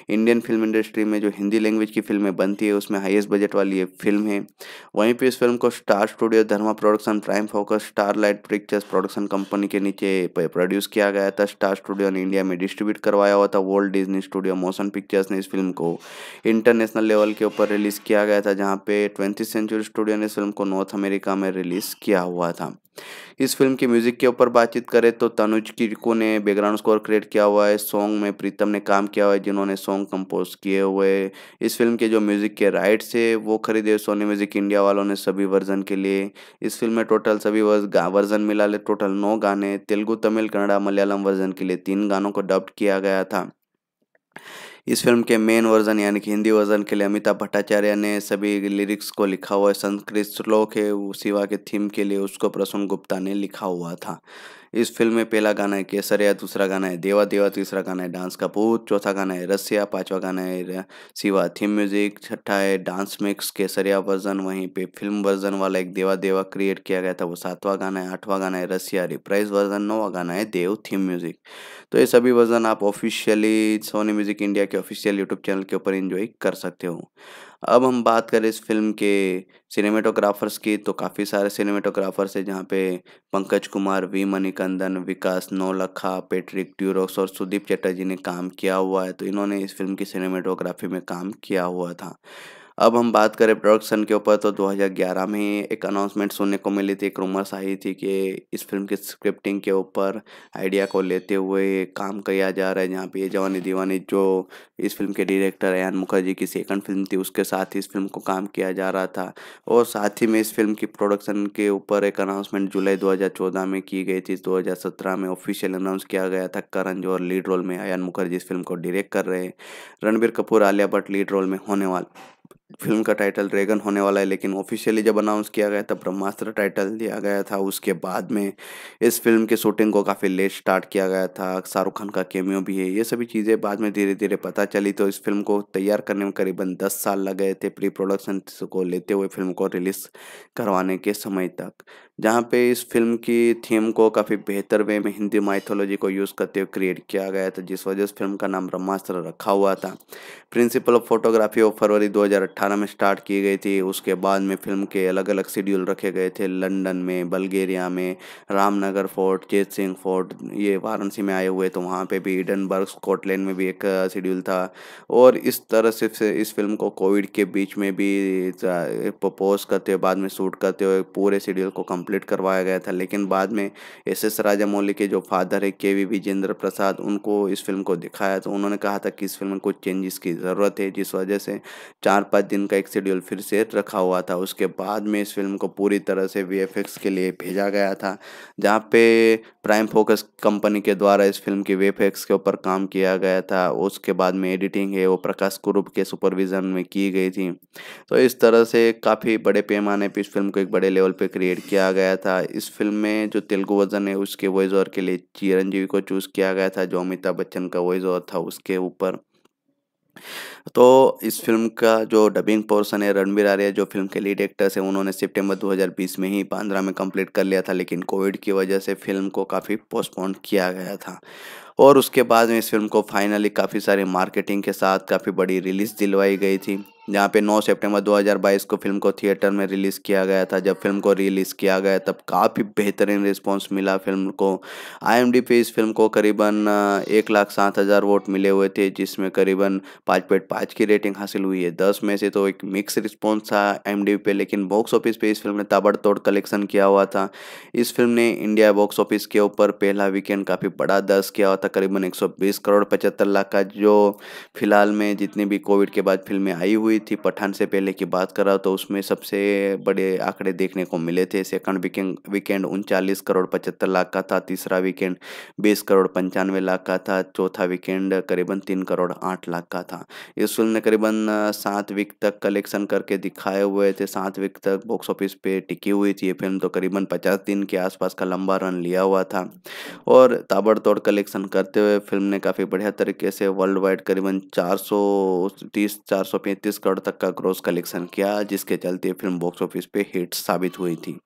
इंडियन फिल्म इंडस्ट्री में जो हिंदी लैंग्वेज की फिल्में बनती है उसमें हाइएस्ट बजट वाली ये फिल्म है वहीं पर इस फिल्म को star studio Dharma production prime focus Starlight pictures production company के नीचे प्रोड्यूस किया गया था स्टार स्टूडियो ने इंडिया में डिस्ट्रीब्यूट करवाया हुआ था world Disney studio motion pictures ने इस फिल्म को इंटरनेशनल लेवल के ऊपर रिलीज़ किया गया था जहाँ पे ट्वेंटी सेंचुरी स्टूडियो ने इस फिल्म को नॉर्थ अमेरिका में रिलीज़ किया हुआ था इस फिल्म के म्यूजिक के ऊपर बातचीत करें तो तनुज किरको ने बैकग्राउंड स्कोर क्रिएट किया हुआ है सॉन्ग में प्रीतम ने काम किया हुआ है जिन्होंने सॉन्ग कंपोज किए हुए इस फिल्म के जो म्यूजिक के राइट्स है वो खरीदे सोनी म्यूजिक इंडिया वालों ने सभी वर्जन के लिए इस फिल्म में टोटल सभी वर्जन मिला ले टोटल नौ गाने तेलुगु तमिल कन्नड़ा मलयालम वर्जन के लिए तीन गानों को डब्ड किया गया था इस फिल्म के मेन वर्जन यानी कि हिंदी वर्जन के लिए अमिताभ भट्टाचार्य ने सभी लिरिक्स को लिखा हुआ है संस्कृत श्लोक है सिवा के थीम के लिए उसको प्रसून गुप्ता ने लिखा हुआ था इस फिल्म में पहला गाना है केसरिया दूसरा गाना है देवा देवा तीसरा गाना है डांस का भूत चौथा गाना है रसिया पांचवा गाना है सिवा थीम म्यूजिक छठा है डांस मिक्स केसरिया वर्जन वहीं पे फिल्म वर्जन वाला एक देवा देवा क्रिएट किया गया था वो सातवां गाना है आठवां गाना है रसिया रिप्राइज वर्जन नौवा गाना है देव थीम म्यूजिक तो ये सभी वर्जन आप ऑफिशियली सोनी म्यूजिक इंडिया के ऑफिशियल यूट्यूब चैनल के ऊपर इंजॉय कर सकते हो अब हम बात करें इस फिल्म के सिनेमेटोग्राफर्स की तो काफ़ी सारे सिनेमेटोग्राफर्स हैं जहाँ पे पंकज कुमार वी मणिकंदन विकास नौलखा पेट्रिक ट्यूरोक्स और सुदीप चटर्जी ने काम किया हुआ है तो इन्होंने इस फिल्म की सिनेमेटोग्राफी में काम किया हुआ था अब हम बात करें प्रोडक्शन के ऊपर तो 2011 में एक अनाउंसमेंट सुनने को मिली थी एक रूमर्स आई थी कि इस फिल्म की स्क्रिप्टिंग के ऊपर आइडिया को लेते हुए काम किया जा रहा है जहाँ पे ये जवानी दीवानी जो इस फिल्म के डायरेक्टर अयन मुखर्जी की सेकंड फिल्म थी उसके साथ ही इस फिल्म को काम किया जा रहा था और साथ ही में इस फिल्म की प्रोडक्शन के ऊपर एक अनाउंसमेंट जुलाई दो में की गई थी दो में ऑफिशियल अनाउंस किया गया था करण जोहर लीड रोल में अयन मुखर्जी इस फिल्म को डायरेक्ट कर रहे हैं रणबीर कपूर आलिया भट्ट लीड रोल में होने वाले फिल्म का टाइटल ड्रैगन होने वाला है लेकिन ऑफिशियली जब अनाउंस किया गया तब ब्रह्मास्त्र टाइटल दिया गया था उसके बाद में इस फिल्म के शूटिंग को काफ़ी लेट स्टार्ट किया गया था शाहरुख खान का केमियो भी है ये सभी चीज़ें बाद में धीरे धीरे पता चली तो इस फिल्म को तैयार करने में करीबन दस साल लग गए थे प्री प्रोडक्शन को लेते हुए फिल्म को रिलीज़ करवाने के समय तक जहाँ पे इस फिल्म की थीम को काफ़ी बेहतर वे में हिंदी माइथोलॉजी को यूज़ करते हुए क्रिएट किया गया था जिस वजह से फिल्म का नाम ब्रह्मास्त्र रखा हुआ था प्रिंसिपल ऑफ फोटोग्राफी ऑफ फरवरी 2018 में स्टार्ट की गई थी उसके बाद में फिल्म के अलग अलग शेड्यूल रखे गए थे लंदन में बल्गेरिया में रामनगर फोर्ट चेत सिंह फोर्ट ये वाराणसी में आए हुए तो वहाँ पर भी ईडनबर्ग स्कॉटलैंड में भी एक शेड्यूल था और इस तरह से इस फिल्म को कोविड के बीच में भी पोस्ट करते हुए बाद में शूट करते हुए पूरे शेड्यूल को कम कंप्लीट करवाया गया था लेकिन बाद में एस एस राजामौली के जो फादर है के वी विजेंद्र प्रसाद उनको इस फिल्म को दिखाया तो उन्होंने कहा था कि इस फिल्म में कुछ चेंजेस की ज़रूरत है जिस वजह से चार पाँच दिन का एक शेड्यूल फिर से रखा हुआ था उसके बाद में इस फिल्म को पूरी तरह से वी के लिए भेजा गया था जहाँ पे प्राइम फोकस कंपनी के द्वारा इस फिल्म की वे के ऊपर काम किया गया था उसके बाद में एडिटिंग है वो प्रकाश कुरूप के सुपरविज़न में की गई थी तो इस तरह से काफ़ी बड़े पैमाने पर इस फिल्म को एक बड़े लेवल पर क्रिएट किया गया था इस फिल्म में जो तेलुगु वर्जन है उसके वॉइस ओवर के लिए चिरंजीवी को चूज़ किया गया था जो अमिताभ बच्चन का वॉइस ओवर था उसके ऊपर तो इस फिल्म का जो डबिंग पोर्सन है रणबीर आर्य जो फिल्म के लीड एक्टर्स हैं उन्होंने सितंबर 2020 में ही बांद्रा में कंप्लीट कर लिया था लेकिन कोविड की वजह से फिल्म को काफ़ी पोस्टपोन किया गया था और उसके बाद में इस फिल्म को फाइनली काफ़ी सारी मार्केटिंग के साथ काफ़ी बड़ी रिलीज़ दिलवाई गई थी जहाँ पे 9 सितंबर 2022 को फिल्म को थिएटर में रिलीज़ किया गया था जब फिल्म को रिलीज़ किया गया तब काफ़ी बेहतरीन रिस्पांस मिला फिल्म को आई पे इस फिल्म को करीबन एक लाख सात हज़ार वोट मिले हुए थे जिसमें करीबन पाँच पॉइंट पाँच की रेटिंग हासिल हुई है दस में से तो एक मिक्स रिस्पॉन्स था आई पे लेकिन बॉक्स ऑफिस पर इस फिल्म ने ताबड़तोड़ कलेक्शन किया हुआ था इस फिल्म ने इंडिया बॉक्स ऑफिस के ऊपर पहला वीकेंड काफ़ी बड़ा दर्ज किया हुआ था करीबन एक करोड़ पचहत्तर लाख का जो फिलहाल में जितनी भी कोविड के बाद फिल्में आई हुई हुई थी पठान से पहले की बात करा तो उसमें सबसे बड़े आंकड़े देखने को मिले थे सेकंड वीकेंड उनचालीस करोड़ पचहत्तर लाख का था तीसरा वीकेंड बीस करोड़ पंचानवे लाख का था चौथा वीकेंड करीबन तीन करोड़ आठ लाख का था इस फिल्म ने करीबन सात वीक तक कलेक्शन करके दिखाए हुए थे सात वीक तक बॉक्स ऑफिस पे टिकी हुई थी ये फिल्म तो करीबन पचास दिन के आसपास का लंबा रन लिया हुआ था और ताबड़तोड़ कलेक्शन करते हुए फिल्म ने काफ़ी बढ़िया तरीके से वर्ल्ड वाइड करीबन चार सौ तीस चार सौ पैंतीस करोड़ तक का क्रॉस कलेक्शन किया जिसके चलते फिल्म बॉक्स ऑफिस पे हिट साबित हुई थी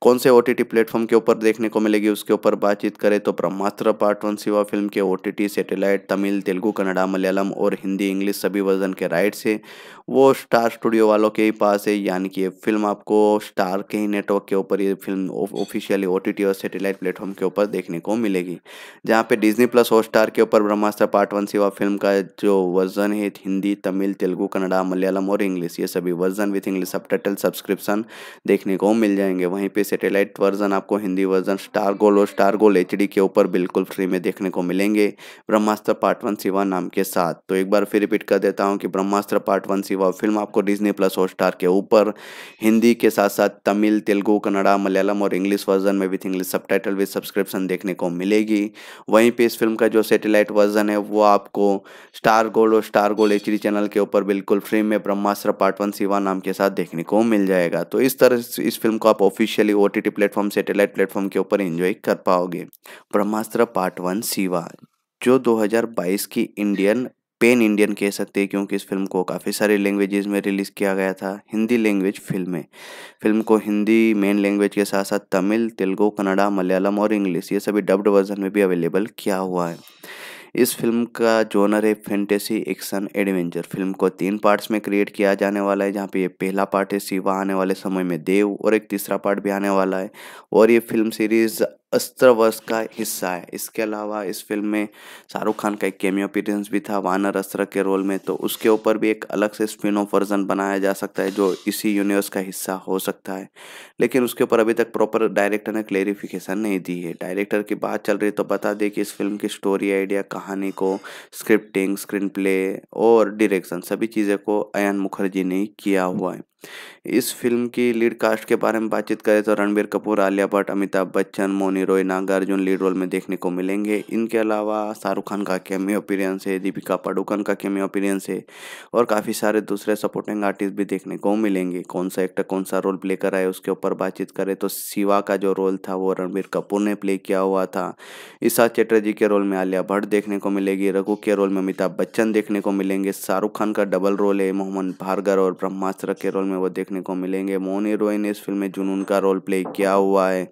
कौन से ओ टी प्लेटफॉर्म के ऊपर देखने को मिलेगी उसके ऊपर बातचीत करें तो Brahmastra part one Shiva film के ओ सेटेलाइट तमिल तेलुगु कन्नड़ा मलयालम और हिंदी इंग्लिश सभी वर्जन के राइट्स है वो स्टार स्टूडियो वालों के ही पास है यानी कि ये फिल्म आपको स्टार के ही नेटवर्क के ऊपर ये फिल्म ऑफिशियली ओ और सैटेलाइट प्लेटफॉर्म के ऊपर देखने को मिलेगी जहाँ पे डिजनी प्लस हॉट स्टार के ऊपर Brahmastra part one Shiva film का जो वर्जन है हिंदी तमिल तेलुगु कन्नड़ा मलयालम और इंग्लिश ये सभी version with English sub subscription देखने को मिल जाएंगे जाएंगे वहीं पे सैटेलाइट वर्जन आपको हिंदी वर्जन स्टार गोल और स्टार गोल एच के ऊपर बिल्कुल फ्री में देखने को मिलेंगे ब्रह्मास्त्र पार्ट वन सिवा नाम के साथ तो एक बार फिर रिपीट कर देता हूँ कि Brahmastra part one Shiva film आपको डिजनी प्लस और स्टार के ऊपर हिंदी के साथ साथ तमिल तेलुगु कन्नड़ा मलयालम और इंग्लिश वर्जन में with English subtitle subscription देखने को मिलेगी वहीं पर इस फिल्म का जो सेटेलाइट वर्जन है वो आपको स्टार गोल और स्टार गोल एच चैनल के ऊपर बिल्कुल फ्री में ब्रह्मास्त्र पार्ट वन सिवा नाम के साथ देखने को मिल जाएगा तो इस तरह इस फिल्म को आप officially O T platform satellite platform के ऊपर एंजॉय कर पाओगे ब्रह्मास्त्र पार्ट वन सिवा जो 2022 की इंडियन पेन इंडियन कह सकते हैं क्योंकि इस फिल्म को काफ़ी सारे लैंग्वेजेस में रिलीज़ किया गया था हिंदी लैंग्वेज फिल्म में फिल्म को हिंदी मेन लैंग्वेज के साथ साथ तमिल तेलुगू कन्नड़ा मलयालम और इंग्लिश ये सभी डब्ड वर्जन में भी अवेलेबल किया हुआ है इस फिल्म का जोनर है फैंटेसी एक्शन एडवेंचर फिल्म को तीन पार्ट्स में क्रिएट किया जाने वाला है जहाँ पे ये पहला पार्ट है शिवा आने वाले समय में देव और एक तीसरा पार्ट भी आने वाला है और ये फिल्म सीरीज़ अस्त्र वर्ष का हिस्सा है इसके अलावा इस फिल्म में शाहरुख खान का एक केमियो अपीरेंस भी था वानर अस्त्र के रोल में तो उसके ऊपर भी एक अलग से स्पिन ऑफ वर्जन बनाया जा सकता है जो इसी यूनिवर्स का हिस्सा हो सकता है लेकिन उसके ऊपर अभी तक प्रॉपर डायरेक्टर ने क्लेरिफिकेशन नहीं दी है डायरेक्टर की बात चल रही तो बता दें कि इस फिल्म की स्टोरी आइडिया कहानी को स्क्रिप्टिंग स्क्रीन प्ले और डिरेक्शन सभी चीज़ें को अयन मुखर्जी ने किया हुआ है इस फिल्म की लीड कास्ट के बारे में बातचीत करें तो रणबीर कपूर आलिया भट्ट अमिताभ बच्चन मोनी रॉय नागार्जुन लीड रोल में देखने को मिलेंगे इनके अलावा शाहरुख खान का कैमियो अपीरियंस है दीपिका पाडुकन का कैमियो अपीरियंस है और काफ़ी सारे दूसरे सपोर्टिंग आर्टिस्ट भी देखने को मिलेंगे कौन सा एक्टर कौन सा रोल प्ले करा है उसके ऊपर बातचीत करें तो शिवा का जो रोल था वो रणबीर कपूर ने प्ले किया हुआ था ईशा चटर्जी के रोल में आलिया भट्ट देखने को मिलेगी रघु के रोल में अमिताभ बच्चन देखने को मिलेंगे शाहरुख खान का डबल रोल है मोहम्मद भार्गर और ब्रह्मास्त्र के रोल में में वो देखने को मिलेंगे मोनी हीरोइन ने इस फिल्म में जुनून का रोल प्ले किया हुआ है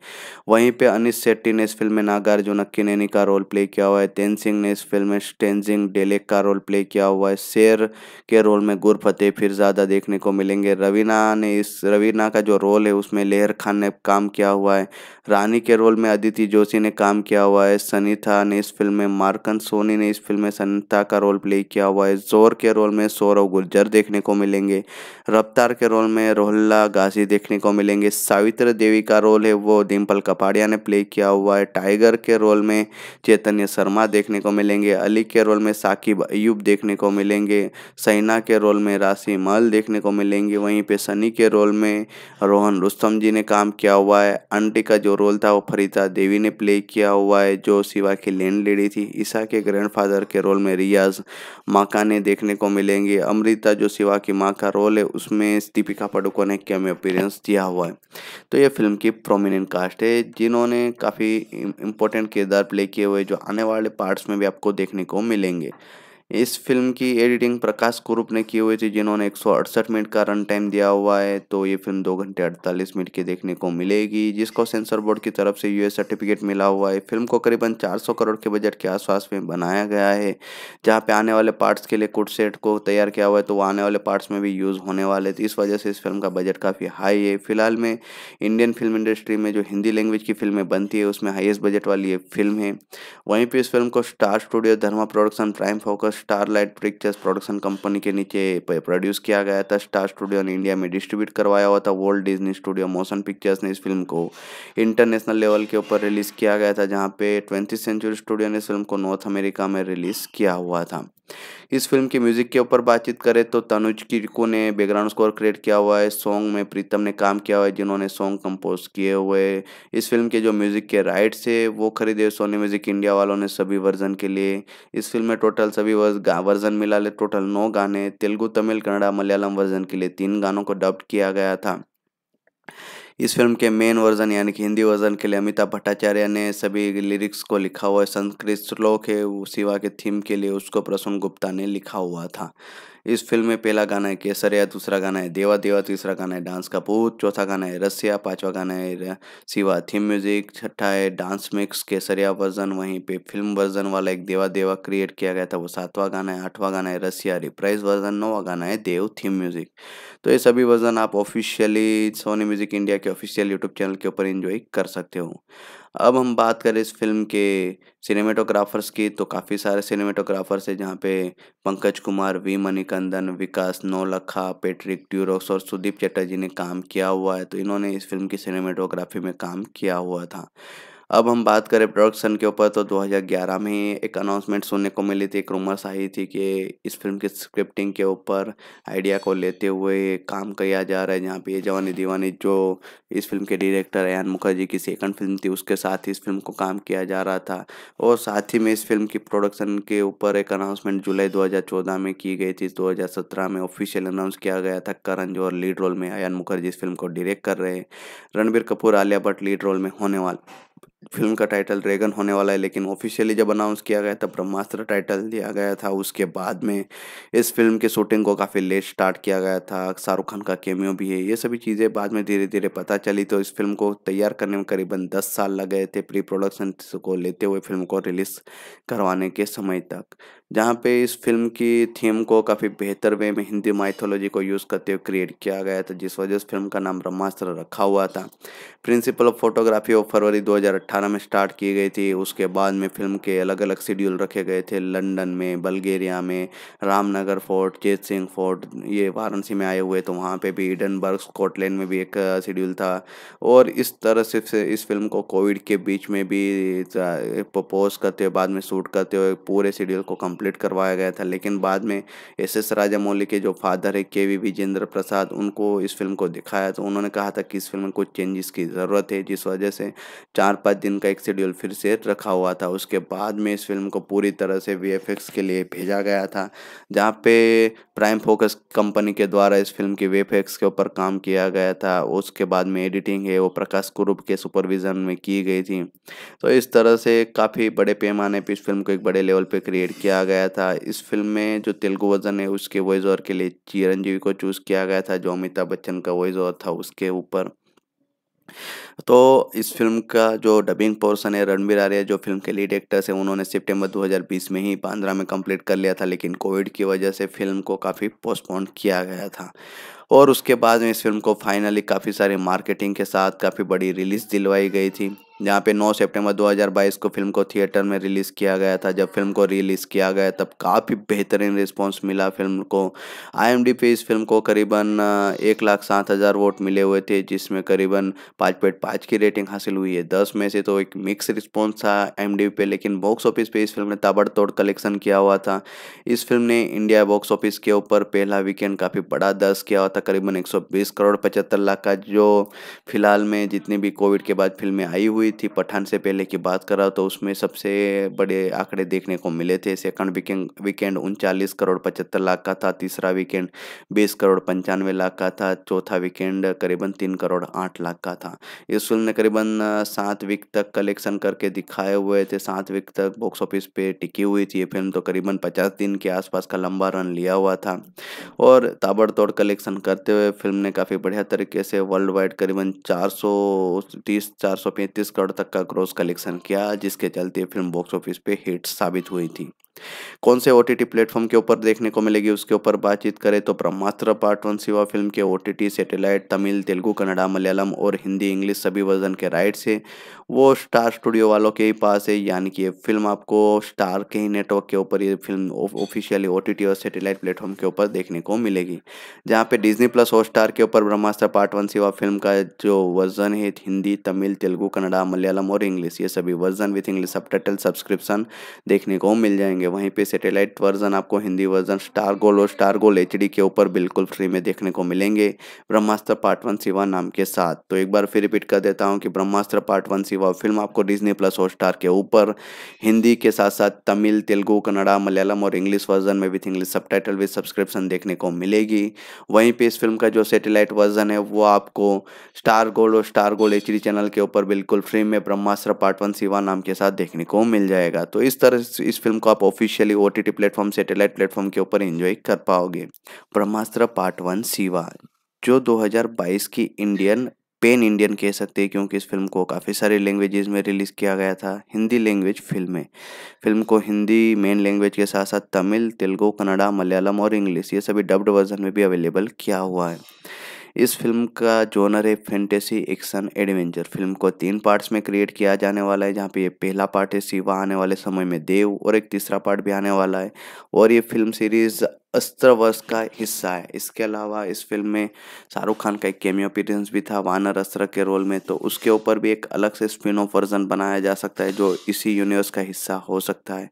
वहीं पे अनिस शेट्टी ने इस फिल्म में नागार्जुन अक्कीनेनी का रोल प्ले किया हुआ है तेन सिंह ने इस फिल्म में टेंजिंग डेलेक का रोल प्ले किया हुआ है शेर के रोल में गुरफतेह फिर ज़्यादा देखने को मिलेंगे रवीना ने इस रवीना का जो रोल है उसमें लेहर खान ने काम किया हुआ है रानी के रोल में अदिति जोशी ने काम किया हुआ है सनीता ने इस फिल्म में मार्कन सोनी ने इस फिल्म में सनीता का रोल प्ले किया हुआ है जोर के रोल में सौरव गुर्जर देखने को मिलेंगे रफ्तार के रोल में रोहल्ला गाजी देखने को मिलेंगे सावित्र देवी का रोल है वो डिम्पल कपाड़िया ने प्ले किया हुआ है टाइगर के रोल में चैतन्य शर्मा देखने को मिलेंगे अली के रोल में साकिब अयूब देखने को मिलेंगे सैना के रोल में राशि मल देखने को मिलेंगे वहीं पे सनी के रोल में रोहन रुस्तम जी ने काम किया हुआ है आंटी का जो रोल था वो फरीता देवी ने प्ले किया हुआ है जो शिवा की लैंड लेडी थी ईसा के ग्रैंडफादर के रोल में रियाज माका ने देखने को मिलेंगे अमृता जो शिवा की माँ का रोल है उसमें दीपिका पाडुकोण ने कैम अपीरेंस दिया हुआ है तो ये फिल्म की प्रोमिनेंट कास्ट है जिन्होंने काफ़ी इम्पोर्टेंट किरदार प्ले किए हुए जो आने वाले पार्ट्स में भी आपको देखने को मिलेंगे इस फिल्म की एडिटिंग प्रकाश कुरूप ने की हुई थी जिन्होंने एक मिनट का रन टाइम दिया हुआ है तो ये फिल्म दो घंटे अड़तालीस मिनट की देखने को मिलेगी जिसको सेंसर बोर्ड की तरफ से यूएस सर्टिफिकेट मिला हुआ है फिल्म को करीबन 400 करोड़ के बजट के आसपास में बनाया गया है जहाँ पे आने वाले पार्ट्स के लिए कुट सेट को तैयार किया हुआ है तो वो आने वाले पार्ट्स में भी यूज़ होने वाले थे इस वजह से इस फिल्म का बजट काफ़ी हाई है फिलहाल में इंडियन फिल्म इंडस्ट्री में जो हिंदी लैंग्वेज की फिल्में बनती है उसमें हाइएस्ट बजट वाली ये फिल्म है वहीं पर इस फिल्म को star studio Dharma production prime focus Starlight pictures production company के नीचे प्रोड्यूस किया गया था स्टार स्टूडियो ने इंडिया में डिस्ट्रीब्यूट करवाया हुआ था world Disney studio motion pictures ने इस फिल्म को इंटरनेशनल लेवल के ऊपर रिलीज़ किया गया था जहाँ पे ट्वेंटी सेंचुरी स्टूडियो ने इस फिल्म को नॉर्थ अमेरिका में रिलीज़ किया हुआ था इस फिल्म के म्यूजिक के ऊपर बातचीत करें तो तनुज किरको ने बैकग्राउंड स्कोर क्रिएट किया हुआ है सॉन्ग में प्रीतम ने काम किया हुआ है जिन्होंने सॉन्ग कंपोज किए हुए इस फिल्म के जो म्यूजिक के राइट्स है वो खरीदे सोनी म्यूजिक इंडिया वालों ने सभी वर्जन के लिए इस फिल्म में टोटल सभी वर्जन मिला ले टोटल नौ गाने तेलुगु तमिल कन्नड़ा मलयालम वर्जन के लिए तीन गानों को डब्ड किया गया था इस फिल्म के मेन वर्जन यानी कि हिंदी वर्जन के लिए अमिताभ भट्टाचार्य ने सभी लिरिक्स को लिखा हुआ है संस्कृत श्लोक है सिवा के थीम के लिए उसको प्रसून गुप्ता ने लिखा हुआ था इस फिल्म में पहला गाना है केसरिया दूसरा गाना है देवा देवा तीसरा गाना है डांस का भूत चौथा गाना है रसिया पांचवा गाना है सिवा थीम म्यूजिक छठा है डांस मिक्स केसरिया वर्जन वहीं पे फिल्म वर्जन वाला एक देवा देवा क्रिएट किया गया था वो सातवा गाना है आठवां गाना है रसिया रिप्राइज वर्जन नौवा गाना है देव थीम म्यूजिक तो ये सभी वर्जन आप ऑफिशियली सोनी म्यूजिक इंडिया के ऑफिशियल यूट्यूब चैनल के ऊपर इंजॉय कर सकते हो अब हम बात करें इस फिल्म के सिनेमेटोग्राफर्स की तो काफ़ी सारे सिनेमेटोग्राफर्स हैं जहाँ पे पंकज कुमार वी मणिकंदन विकास नौलखा पेट्रिक ट्यूरोक्स और सुदीप चटर्जी ने काम किया हुआ है तो इन्होंने इस फिल्म की सिनेमेटोग्राफी में काम किया हुआ था अब हम बात करें प्रोडक्शन के ऊपर तो 2011 में एक अनाउंसमेंट सुनने को मिली थी एक रूमर्स आई थी कि इस फिल्म की स्क्रिप्टिंग के ऊपर आइडिया को लेते हुए काम किया जा रहा है जहाँ पे ये जवानी दीवानी जो इस फिल्म के डायरेक्टर एन मुखर्जी की सेकंड फिल्म थी उसके साथ ही इस फिल्म को काम किया जा रहा था और साथ ही में इस फिल्म की प्रोडक्शन के ऊपर एक अनाउंसमेंट जुलाई दो में की गई थी दो में ऑफिशियल अनाउंस किया गया था करण जौहर लीड रोल में एन मुखर्जी इस फिल्म को डायरेक्ट कर रहे हैं रणबीर कपूर आलिया भट्ट लीड रोल में होने वाले फिल्म का टाइटल ड्रैगन होने वाला है लेकिन ऑफिशियली जब अनाउंस किया गया था ब्रह्मास्त्र टाइटल दिया गया था उसके बाद में इस फिल्म की शूटिंग को काफ़ी लेट स्टार्ट किया गया था शाहरुख खान का केमियो भी है ये सभी चीज़ें बाद में धीरे धीरे पता चली तो इस फिल्म को तैयार करने में करीबन दस साल लगे थे प्री प्रोडक्शन को लेते हुए फिल्म को रिलीज़ करवाने के समय तक जहाँ पे इस फिल्म की थीम को काफ़ी बेहतर वे में हिंदी माइथोलॉजी को यूज़ करते हुए क्रिएट किया गया था जिस वजह से फिल्म का नाम ब्रह्मास्त्र रखा हुआ था प्रिंसिपल ऑफ फोटोग्राफी ऑफ फरवरी दो 2018 में स्टार्ट की गई थी उसके बाद में फिल्म के अलग अलग शेड्यूल रखे गए थे लंदन में बल्गेरिया में रामनगर फोर्ट जेत सिंह फोर्ट ये वाराणसी में आए हुए तो वहाँ पे भी इडनबर्ग स्कॉटलैंड में भी एक शेड्यूल था और इस तरह से इस फिल्म को कोविड के बीच में भी प्रपोज करते हुए बाद में शूट करते हुए पूरे शेड्यूल को कम्प्लीट करवाया गया था लेकिन बाद में एस एस राजामौली के जो फादर है के वी विजेंद्र प्रसाद उनको इस फिल्म को दिखाया तो उन्होंने कहा था कि इस फिल्म में कुछ चेंजेस की ज़रूरत है जिस वजह से चार पाँच दिन का एक शेड्यूल फिर से रखा हुआ था उसके बाद में इस फिल्म को पूरी तरह से वी के लिए भेजा गया था जहाँ पे प्राइम फोकस कंपनी के द्वारा इस फिल्म की वी के ऊपर काम किया गया था उसके बाद में एडिटिंग है वो प्रकाश कुरूप के सुपरविज़न में की गई थी तो इस तरह से काफ़ी बड़े पैमाने पर इस फिल्म को एक बड़े लेवल पर क्रिएट किया गया था इस फिल्म में जो तेलुगु वर्जन है उसके वॉइस ओवर के लिए चिरंजीवी को चूज़ किया गया था जो अमिताभ बच्चन का वॉइस ओवर था उसके ऊपर तो इस फिल्म का जो डबिंग पोर्सन है रणबीर आर्य जो फिल्म के लीड एक्टर्स हैं उन्होंने सितंबर 2020 में ही बांद्रा में कंप्लीट कर लिया था लेकिन कोविड की वजह से फिल्म को काफ़ी पोस्टपोन किया गया था और उसके बाद में इस फिल्म को फाइनली काफ़ी सारी मार्केटिंग के साथ काफ़ी बड़ी रिलीज़ दिलवाई गई थी जहाँ पे 9 सितंबर 2022 को फिल्म को थिएटर में रिलीज़ किया गया था जब फिल्म को रिलीज़ किया गया तब काफ़ी बेहतरीन रिस्पांस मिला फिल्म को आई पे इस फिल्म को करीबन एक लाख सात हज़ार वोट मिले हुए थे जिसमें करीबन पाँच पॉइंट पाँच की रेटिंग हासिल हुई है दस में से तो एक मिक्स रिस्पॉन्स था आई पे लेकिन बॉक्स ऑफिस पर इस फिल्म ने ताबड़तोड़ कलेक्शन किया हुआ था इस फिल्म ने इंडिया बॉक्स ऑफिस के ऊपर पहला वीकेंड काफ़ी बड़ा दर्ज किया हुआ था तकरीबन बीस करोड़ पचहत्तर लाख का जो फिलहाल में जितनी भी कोविड के बाद फिल्में आई हुई थी पठान से पहले की बात करा तो उसमें सबसे बड़े आंकड़े देखने को मिले थे सेकंड वीकेंड वीकेंड उनचालीस करोड़ पचहत्तर लाख का था तीसरा वीकेंड बीस करोड़ पंचानवे लाख का था चौथा वीकेंड करीबन तीन करोड़ आठ लाख का था इस फिल्म ने करीबन सात वीक तक कलेक्शन करके दिखाए हुए थे सात वीक तक बॉक्स ऑफिस पे टिकी हुई थी ये फिल्म तो करीबन पचास दिन के आसपास का लंबा रन लिया हुआ था और ताबड़तोड़ कलेक्शन कर करते हुए फिल्म ने काफ़ी बढ़िया तरीके से वर्ल्ड वाइड करीबन 430 435 करोड़ तक का ग्रोस कलेक्शन किया जिसके चलते फिल्म बॉक्स ऑफिस पे हिट साबित हुई थी कौन से ओ टी प्लेटफॉर्म के ऊपर देखने को मिलेगी उसके ऊपर बातचीत करें तो Brahmastra part one Shiva film के O T satellite Tamil Telugu Kannada Malayalam और हिंदी इंग्लिश सभी वर्जन के राइट्स है वो स्टार स्टूडियो वालों के ही पास है यानी कि ये फिल्म आपको स्टार के ही नेटवर्क के ऊपर ये फिल्म ऑफिशियली ओ टी और सेटेलाइट प्लेटफॉर्म के ऊपर देखने को मिलेगी जहाँ पे डिजनी प्लस और स्टार के ऊपर Brahmastra part one Shiva film का जो वर्जन है हिंदी तमिल तेलुगु कन्नड़ा मलयालम और इंग्लिश ये सभी version with English sub subscription देखने को मिल जाएंगे होंगे वहीं पे सैटेलाइट वर्जन आपको हिंदी वर्जन स्टार गोल और स्टार गोल एच के ऊपर बिल्कुल फ्री में देखने को मिलेंगे ब्रह्मास्त्र पार्ट वन सिवा नाम के साथ तो एक बार फिर रिपीट कर देता हूँ कि Brahmastra part one Shiva film आपको डिजनी प्लस और स्टार के ऊपर हिंदी के साथ साथ तमिल तेलुगू कन्नड़ा मलयालम और इंग्लिश वर्जन में with English subtitle subscription देखने को मिलेगी वहीं पर इस फिल्म का जो सेटेलाइट वर्जन है वो आपको स्टार गोल्ड और स्टार गोल्ड एच चैनल के ऊपर बिल्कुल फ्री में ब्रह्मास्त्र पार्ट वन सिवा नाम के साथ देखने को मिल जाएगा तो इस तरह इस फिल्म को आप officially O T platform satellite platform के ऊपर एंजॉय कर पाओगे ब्रह्मास्त्र पार्ट वन सिवा जो 2022 की इंडियन पेन इंडियन कह सकते हैं क्योंकि इस फिल्म को काफ़ी सारे लैंग्वेजेस में रिलीज़ किया गया था हिंदी लैंग्वेज फिल्म में फिल्म को हिंदी मेन लैंग्वेज के साथ साथ तमिल तेलुगू कन्नड़ा मलयालम और इंग्लिश ये सभी डब्ड वर्जन में भी अवेलेबल किया हुआ है इस फिल्म का जोनर है फेंटेसी एक्शन एडवेंचर फिल्म को तीन पार्ट्स में क्रिएट किया जाने वाला है जहाँ पे ये पहला पार्ट है शिवा आने वाले समय में देव और एक तीसरा पार्ट भी आने वाला है और ये फिल्म सीरीज़ वर्ष का हिस्सा है इसके अलावा इस फिल्म में शाहरुख खान का एक केमियो अपीरेंस भी था वानर अस्त्र के रोल में तो उसके ऊपर भी एक अलग से स्पिन ऑफ वर्जन बनाया जा सकता है जो इसी यूनिवर्स का हिस्सा हो सकता है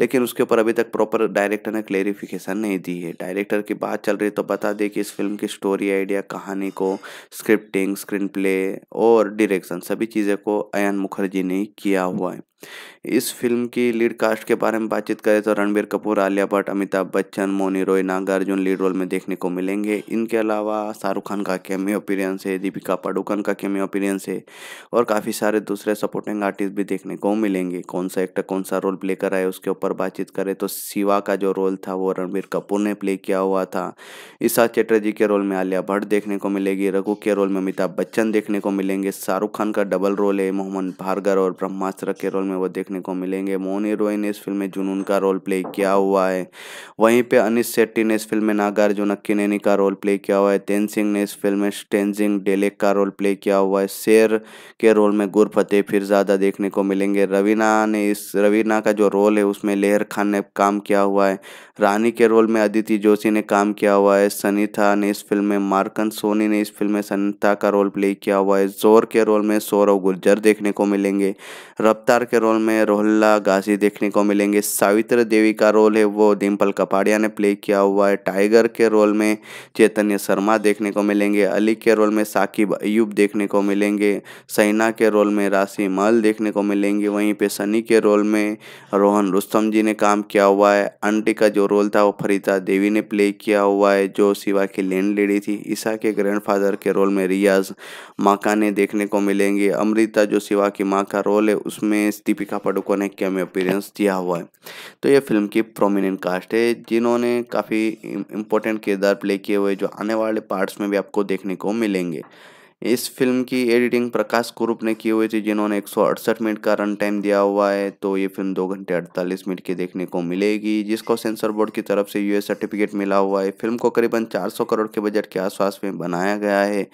लेकिन उसके ऊपर अभी तक प्रॉपर डायरेक्टर ने क्लेरिफिकेशन नहीं दी है डायरेक्टर की बात चल रही तो बता दें कि इस फिल्म की स्टोरी आइडिया कहानी को स्क्रिप्टिंग स्क्रीन प्ले और डिरेक्शन सभी चीज़ें को अयन मुखर्जी ने किया हुआ है इस फिल्म की लीड कास्ट के बारे में बातचीत करें तो रणबीर कपूर आलिया भट्ट अमिताभ बच्चन मोनी रॉय नागार्जुन लीड रोल में देखने को मिलेंगे इनके अलावा शाहरुख खान का कैमियो अपीरियंस है दीपिका पाडुकन का कैमियो अपीरियंस है और काफ़ी सारे दूसरे सपोर्टिंग आर्टिस्ट भी देखने को मिलेंगे कौन सा एक्टर कौन सा रोल प्ले कर रहा है उसके ऊपर बातचीत करें तो शिवा का जो रोल था वो रणबीर कपूर ने प्ले किया हुआ था ईशा चटर्जी के रोल में आलिया भट्ट देखने को मिलेगी रघु के रोल में अमिताभ बच्चन देखने को मिलेंगे शाहरुख खान का डबल रोल है मोहम्मद भार्गर और ब्रह्मास्त्र के रोल में वो देखने को मिलेंगे मोनी मोन ने इस फिल्म में जुनून का रोल प्ले किया हुआ है वहीं पे अनिश शेट्टी ने इस फिल्म में नागार्जुन अक्कीनेनी का रोल प्ले किया हुआ है तेन सिंह ने इस फिल्म में स्टेंजिंग डेलेक का रोल प्ले किया हुआ है शेर के रोल में गुर फिर ज़्यादा देखने को मिलेंगे रवीना ने इस रवीना का जो रोल है उसमें लेहर खान ने काम किया हुआ है रानी के रोल में अदिति जोशी ने काम किया हुआ है सनीता ने इस फिल्म में मार्कन सोनी ने इस फिल्म में सनीता का रोल प्ले किया हुआ है जोर के रोल में सौरव गुर्जर देखने को मिलेंगे रफ्तार के रोल में रोहल्ला गाजी देखने को मिलेंगे सावित्र देवी का रोल है वो डिम्पल कपाड़िया ने प्ले किया हुआ है टाइगर के रोल में चैतन्य शर्मा देखने को मिलेंगे अली के रोल में साकिब अयूब देखने को मिलेंगे सैना के रोल में राशि मल देखने को मिलेंगे वहीं पर सनी के रोल में रोहन रुस्तम जी ने काम किया हुआ है आंटी का जो रोल था वो फरीदा देवी ने प्ले किया हुआ है जो शिवा की लैंड लेडी थी ईसा के ग्रैंडफादर के रोल में रियाज माका ने देखने को मिलेंगे अमृता जो शिवा की माँ का रोल है उसमें दीपिका पाडुकोण ने कैमियो अपीरेंस दिया हुआ है तो ये फिल्म की प्रोमिनेंट कास्ट है जिन्होंने काफ़ी इम्पोर्टेंट किरदार प्ले किए हुए जो आने वाले पार्ट्स में भी आपको देखने को मिलेंगे इस फिल्म की एडिटिंग प्रकाश कुरूप ने की हुई थी जिन्होंने एक मिनट का रन टाइम दिया हुआ है तो ये फिल्म दो घंटे अड़तालीस मिनट की देखने को मिलेगी जिसको सेंसर बोर्ड की तरफ से यूएस सर्टिफिकेट मिला हुआ है फिल्म को करीबन 400 करोड़ के बजट के आसपास में बनाया गया है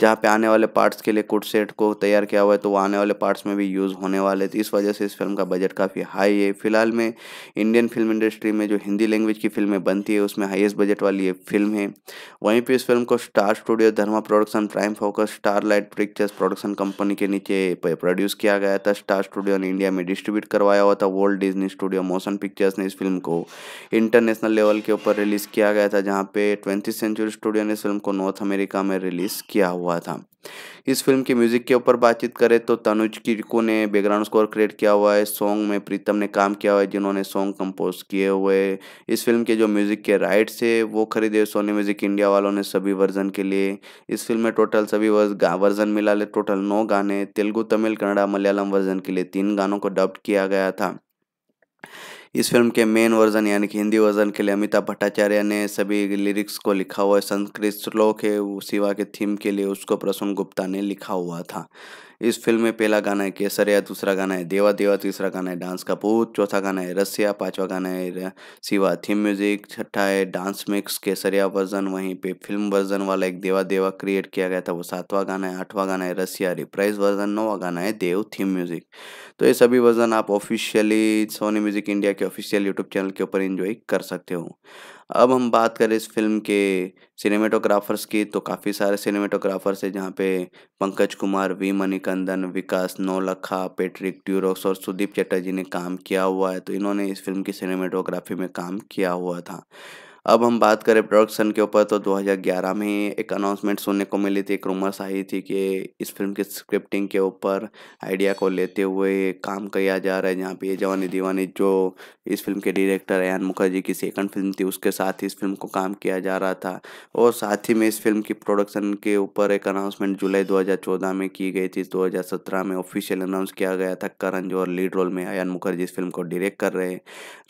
जहाँ पे आने वाले पार्ट्स के लिए कुट सेट को तैयार किया हुआ है तो वो आने वाले पार्ट्स में भी यूज़ होने वाले थे इस वजह से इस फिल्म का बजट काफ़ी हाई है फिलहाल में इंडियन फिल्म इंडस्ट्री में जो हिंदी लैंग्वेज की फिल्में बनती है उसमें हाइएस्ट बजट वाली ये फिल्म है वहीं पर इस फिल्म को star studio Dharma production prime focus Starlight pictures production company के नीचे प्रोड्यूस किया गया था स्टार स्टूडियो ने इंडिया में डिस्ट्रीब्यूट करवाया हुआ था world Disney studio motion pictures ने इस फिल्म को इंटरनेशनल लेवल के ऊपर रिलीज़ किया गया था जहाँ पे ट्वेंटी सेंचुरी स्टूडियो ने इस फिल्म को नॉर्थ अमेरिका में रिलीज़ किया हुआ था इस फिल्म के म्यूजिक के ऊपर बातचीत करें तो तनुज किरको ने बैकग्राउंड स्कोर क्रिएट किया हुआ है सॉन्ग में प्रीतम ने काम किया हुआ है जिन्होंने सॉन्ग कंपोज किए हुए इस फिल्म के जो म्यूजिक के राइट्स है वो खरीदे सोनी म्यूजिक इंडिया वालों ने सभी वर्जन के लिए इस फिल्म में टोटल सभी वर्जन मिला ले टोटल नौ गाने तेलुगु तमिल कन्नड़ा मलयालम वर्जन के लिए तीन गानों को डब्ड किया गया था इस फिल्म के मेन वर्जन यानी कि हिंदी वर्जन के लिए अमिताभ भट्टाचार्य ने सभी लिरिक्स को लिखा हुआ है संस्कृत श्लोक है सिवा के थीम के लिए उसको प्रसून गुप्ता ने लिखा हुआ था इस फिल्म में पहला गाना है केसरिया दूसरा गाना है देवा देवा तीसरा गाना है डांस का पूत चौथा गाना है रसिया पांचवा गाना है सिवा थीम म्यूजिक छठा है डांस मिक्स केसरिया वर्जन वहीं पे फिल्म वर्जन वाला एक देवा देवा क्रिएट किया गया था वो सातवां गाना है आठवां गाना है रसिया रिप्राइज वर्जन नौवा गाना है देव थीम म्यूजिक तो ये सभी वर्जन आप ऑफिशियली सोनी म्यूजिक इंडिया के ऑफिशियल यूट्यूब चैनल के ऊपर इंजॉय कर सकते हो अब हम बात करें इस फिल्म के सिनेमेटोग्राफर्स की तो काफ़ी सारे सिनेमेटोग्राफर्स हैं जहाँ पे पंकज कुमार वी मणिकंदन विकास नौलखा पेट्रिक ट्यूरोस और सुदीप चटर्जी ने काम किया हुआ है तो इन्होंने इस फिल्म की सिनेमेटोग्राफी में काम किया हुआ था अब हम बात करें प्रोडक्शन के ऊपर तो 2011 में एक अनाउंसमेंट सुनने को मिली थी एक रूमर्स आई थी कि इस फिल्म की स्क्रिप्टिंग के ऊपर आइडिया को लेते हुए काम किया जा रहा है जहाँ पे ये जवानी दीवानी जो इस फिल्म के डायरेक्टर अयान मुखर्जी की सेकंड फिल्म थी उसके साथ ही इस फिल्म को काम किया जा रहा था और साथ ही में इस फिल्म की प्रोडक्शन के ऊपर एक अनाउंसमेंट जुलाई दो में की गई थी दो में ऑफिशियल अनाउंस किया गया था करण जोहर लीड रोल में अयन मुखर्जी इस फिल्म को डायरेक्ट कर रहे हैं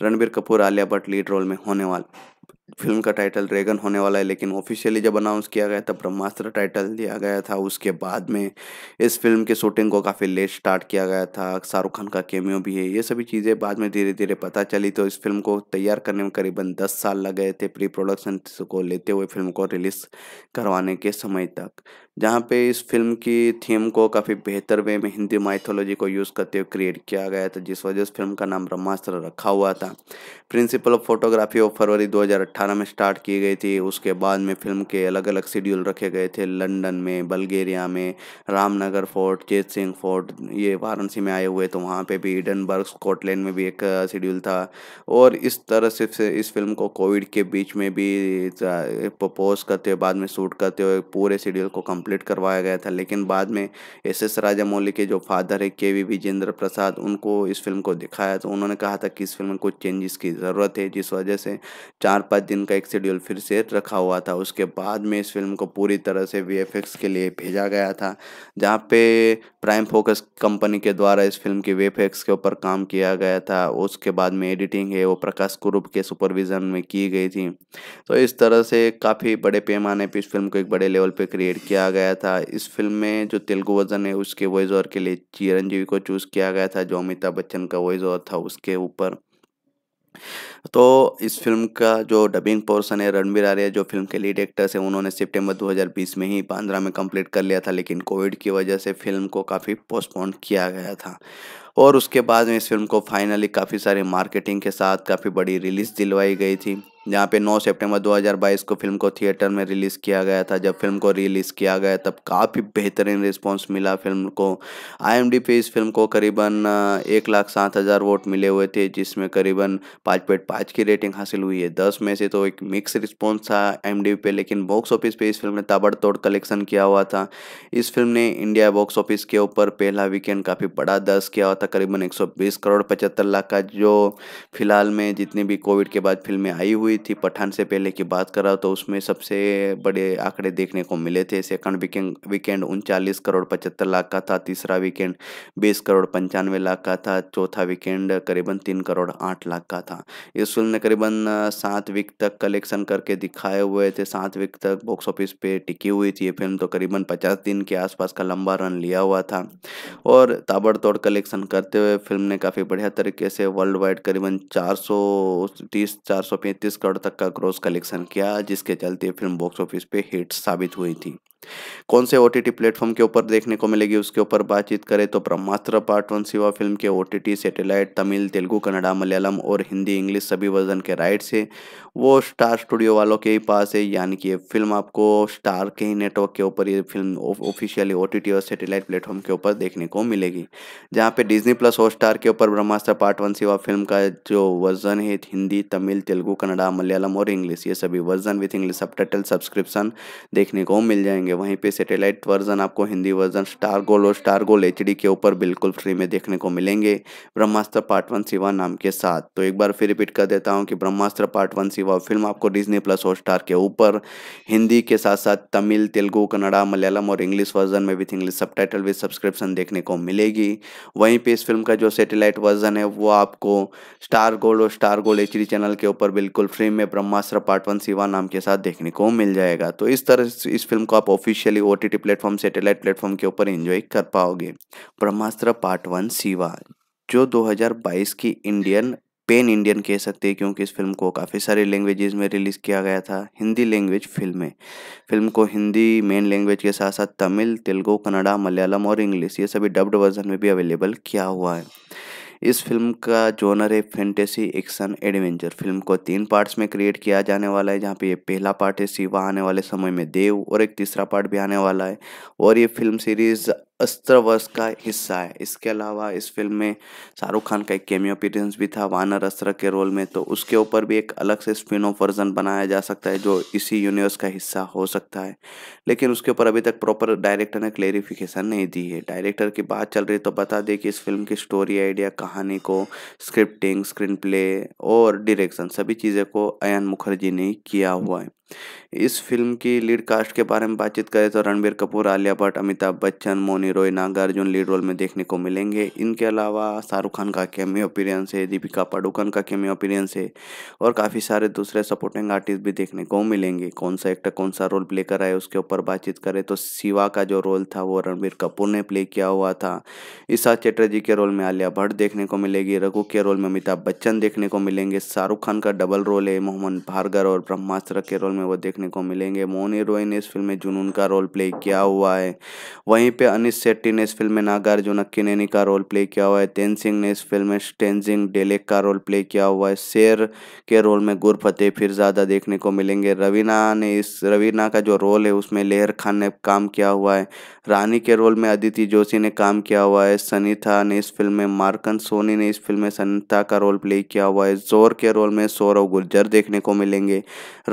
रणबीर कपूर आलिया भट्ट लीड रोल में होने वाले फिल्म का टाइटल ड्रैगन होने वाला है लेकिन ऑफिशियली जब अनाउंस किया गया था ब्रह्मास्त्र टाइटल दिया गया था उसके बाद में इस फिल्म के शूटिंग को काफ़ी लेट स्टार्ट किया गया था शाहरुख खान का केमियो भी है ये सभी चीज़ें बाद में धीरे धीरे पता चली तो इस फिल्म को तैयार करने में करीबन दस साल लग गए थे प्री प्रोडक्शन को लेते हुए फिल्म को रिलीज़ करवाने के समय तक जहाँ पे इस फिल्म की थीम को काफ़ी बेहतर वे में हिंदी माइथोलॉजी को यूज़ करते हुए क्रिएट किया गया था जिस वजह से फिल्म का नाम ब्रह्मास्त्र रखा हुआ था प्रिंसिपल ऑफ फोटोग्राफी ऑफ फरवरी 2018 में स्टार्ट की गई थी उसके बाद में फिल्म के अलग अलग शेड्यूल रखे गए थे लंदन में बल्गेरिया में रामनगर फोर्ट चेत सिंह फोर्ट ये वाराणसी में आए हुए तो वहाँ पर भी ईडनबर्ग स्कॉटलैंड में भी एक शेड्यूल था और इस तरह से इस फिल्म को कोविड के बीच में भी प्रपोज करते हुए बाद में शूट करते हुए पूरे शेड्यूल को कम कंप्लीट करवाया गया था लेकिन बाद में एस एस राजामौली के जो फादर है के वी विजेंद्र प्रसाद उनको इस फिल्म को दिखाया तो उन्होंने कहा था कि इस फिल्म में कुछ चेंजेस की ज़रूरत है जिस वजह से चार पाँच दिन का एक शेड्यूल फिर से रखा हुआ था उसके बाद में इस फिल्म को पूरी तरह से वी के लिए भेजा गया था जहाँ पे प्राइम फोकस कंपनी के द्वारा इस फिल्म की वी के ऊपर काम किया गया था उसके बाद में एडिटिंग है वो प्रकाश कुरूप के सुपरविज़न में की गई थी तो इस तरह से काफ़ी बड़े पैमाने पर इस फिल्म को एक बड़े लेवल पर क्रिएट किया गया था इस फिल्म में जो तेलुगु वर्जन है उसके वॉइस ओवर के लिए चिरंजीवी को चूज़ किया गया था जो अमिताभ बच्चन का वॉइस ओवर था उसके ऊपर तो इस फिल्म का जो डबिंग पोर्सन है रणबीर आर्या जो फिल्म के लीड एक्टर्स हैं उन्होंने सितंबर 2020 में ही बांद्रा में कंप्लीट कर लिया था लेकिन कोविड की वजह से फिल्म को काफ़ी पोस्टपोन किया गया था और उसके बाद में इस फिल्म को फाइनली काफ़ी सारे मार्केटिंग के साथ काफ़ी बड़ी रिलीज़ दिलवाई गई थी जहाँ पे 9 सितंबर 2022 को फिल्म को थिएटर में रिलीज़ किया गया था जब फिल्म को रिलीज़ किया गया तब काफ़ी बेहतरीन रिस्पांस मिला फिल्म को आई पे इस फिल्म को करीबन एक लाख सात हज़ार वोट मिले हुए थे जिसमें करीबन पाँच पॉइंट पाँच की रेटिंग हासिल हुई है दस में से तो एक मिक्स रिस्पॉन्स था आई पे लेकिन बॉक्स ऑफिस पर इस फिल्म ने ताबड़तोड़ कलेक्शन किया हुआ था इस फिल्म ने इंडिया बॉक्स ऑफिस के ऊपर पहला वीकेंड काफ़ी बड़ा दर्ज किया हुआ था करीबन एक करोड़ पचहत्तर लाख का जो फिलहाल में जितनी भी कोविड के बाद फिल्में आई हुई हुई थी पठान से पहले की बात करा तो उसमें सबसे बड़े आंकड़े देखने को मिले थे सेकंड वीकेंड वीकेंड उनचालीस करोड़ पचहत्तर लाख का था तीसरा वीकेंड बीस करोड़ पंचानवे लाख का था चौथा वीकेंड करीबन तीन करोड़ आठ लाख का था इस फिल्म ने करीबन सात वीक तक कलेक्शन करके दिखाए हुए थे सात वीक तक बॉक्स ऑफिस पे टिकी हुई थी ये फिल्म तो करीबन पचास दिन के आसपास का लंबा रन लिया हुआ था और ताबड़तोड़ कलेक्शन करते हुए फिल्म ने काफ़ी बढ़िया तरीके से वर्ल्ड वाइड करीबन चार सौ तीस चार सौ पैंतीस करोड़ तक का ग्रोस कलेक्शन किया जिसके चलते फिल्म बॉक्स ऑफिस पे हिट साबित हुई थी कौन से ओ टी प्लेटफॉर्म के ऊपर देखने को मिलेगी उसके ऊपर बातचीत करें तो Brahmastra part one Shiva film के ओ सेटेलाइट तमिल तेलुगू कन्नडा मलयालम और हिंदी इंग्लिश सभी वर्जन के राइट्स है वो स्टार स्टूडियो वालों के ही पास है यानी कि ये फिल्म आपको स्टार के ही नेटवर्क के ऊपर ये फिल्म ऑफिशियली ओ और सेटेलाइट प्लेटफॉर्म के ऊपर देखने को मिलेगी जहाँ पे डिजनी प्लस हॉट स्टार के ऊपर Brahmastra part one Shiva film का जो वर्जन है हिंदी तमिल तेलुगू कन्नडा मलयालम और इंग्लिश ये सभी version with English sub subscription देखने को मिल जाएंगे है वहीं पे सैटेलाइट वर्जन आपको हिंदी वर्जन स्टार गोल और स्टार गोल एच के ऊपर बिल्कुल फ्री में देखने को मिलेंगे ब्रह्मास्त्र पार्ट वन सिवा नाम के साथ तो एक बार फिर रिपीट कर देता हूँ कि Brahmastra part one Shiva film आपको डिजनी प्लस और स्टार के ऊपर हिंदी के साथ साथ तमिल तेलुगु कन्नड़ा मलयालम और इंग्लिश वर्जन में with English subtitle subscription देखने को मिलेगी वहीं पर इस फिल्म का जो सेटेलाइट वर्जन है वो आपको स्टार गोल्ड और स्टार गोल्ड एच चैनल के ऊपर बिल्कुल फ्री में ब्रह्मास्त्र पार्ट वन सिवा नाम के साथ देखने को मिल जाएगा तो इस तरह इस फिल्म को आप officially O T platform satellite platform के ऊपर एंजॉय कर पाओगे ब्रह्मास्त्र पार्ट वन सिवा जो 2022 की इंडियन पेन इंडियन कह सकते हैं क्योंकि इस फिल्म को काफ़ी सारे लैंग्वेजेस में रिलीज़ किया गया था हिंदी लैंग्वेज फिल्म में फिल्म को हिंदी मेन लैंग्वेज के साथ साथ तमिल तेलुगू कन्नड़ा मलयालम और इंग्लिश ये सभी डब्ड वर्जन में भी अवेलेबल किया हुआ है इस फिल्म का जोनर है फेंटेसी एक्शन एडवेंचर फिल्म को तीन पार्ट्स में क्रिएट किया जाने वाला है जहाँ पे ये पहला पार्ट है शिवा आने वाले समय में देव और एक तीसरा पार्ट भी आने वाला है और ये फिल्म सीरीज़ अस्त्रवर्ष का हिस्सा है इसके अलावा इस फिल्म में शाहरुख खान का एक केमियो अपीरेंस भी था वानर अस्त्र के रोल में तो उसके ऊपर भी एक अलग से स्पिन ऑफ वर्जन बनाया जा सकता है जो इसी यूनिवर्स का हिस्सा हो सकता है लेकिन उसके ऊपर अभी तक प्रॉपर डायरेक्टर ने क्लेरिफिकेशन नहीं दी है डायरेक्टर की बात चल रही तो बता दें कि इस फिल्म की स्टोरी आइडिया कहानी को स्क्रिप्टिंग स्क्रीन प्ले और डिरेक्शन सभी चीज़ें को अयन मुखर्जी ने किया हुआ है इस फिल्म की लीड कास्ट के बारे में बातचीत करें तो रणबीर कपूर आलिया भट्ट अमिताभ बच्चन मोनी रॉय नागार्जुन लीड रोल में देखने को मिलेंगे इनके अलावा शाहरुख खान का कैमियो अपीरेंस है दीपिका पाडुकन का कैमियो अपीरेंस है और काफ़ी सारे दूसरे सपोर्टिंग आर्टिस्ट भी देखने को मिलेंगे कौन सा एक्टर कौन सा रोल प्ले कर रहा है उसके ऊपर बातचीत करें तो शिवा का जो रोल था वो रणबीर कपूर ने प्ले किया हुआ था ईशा चटर्जी के रोल में आलिया भट्ट देखने को मिलेगी रघु के रोल में अमिताभ बच्चन देखने को मिलेंगे शाहरुख खान का डबल रोल है मोहम्मद भार्गर और ब्रह्मास्त्र के रोल में हमें वो देखने को मिलेंगे मोन हीरोइन ने इस फिल्म में जुनून का रोल प्ले किया हुआ है वहीं पे अनिश सेट्टी ने इस फिल्म में नागार्जुन अक्कीनेनी का रोल प्ले किया हुआ है तेन सिंह ने इस फिल्म में टेंजिंग डेलेक का रोल प्ले किया हुआ है शेर के रोल में गुर फतेह फिर ज़्यादा देखने को मिलेंगे रवीना ने इस रवीना का जो रोल है उसमें लेहर खान ने काम किया हुआ है रानी के रोल में अदिति जोशी ने काम किया हुआ है सनीता ने इस फिल्म में मार्कन सोनी ने इस फिल्म में सनीता का रोल प्ले किया हुआ है जोर के रोल में सौरव गुर्जर देखने को मिलेंगे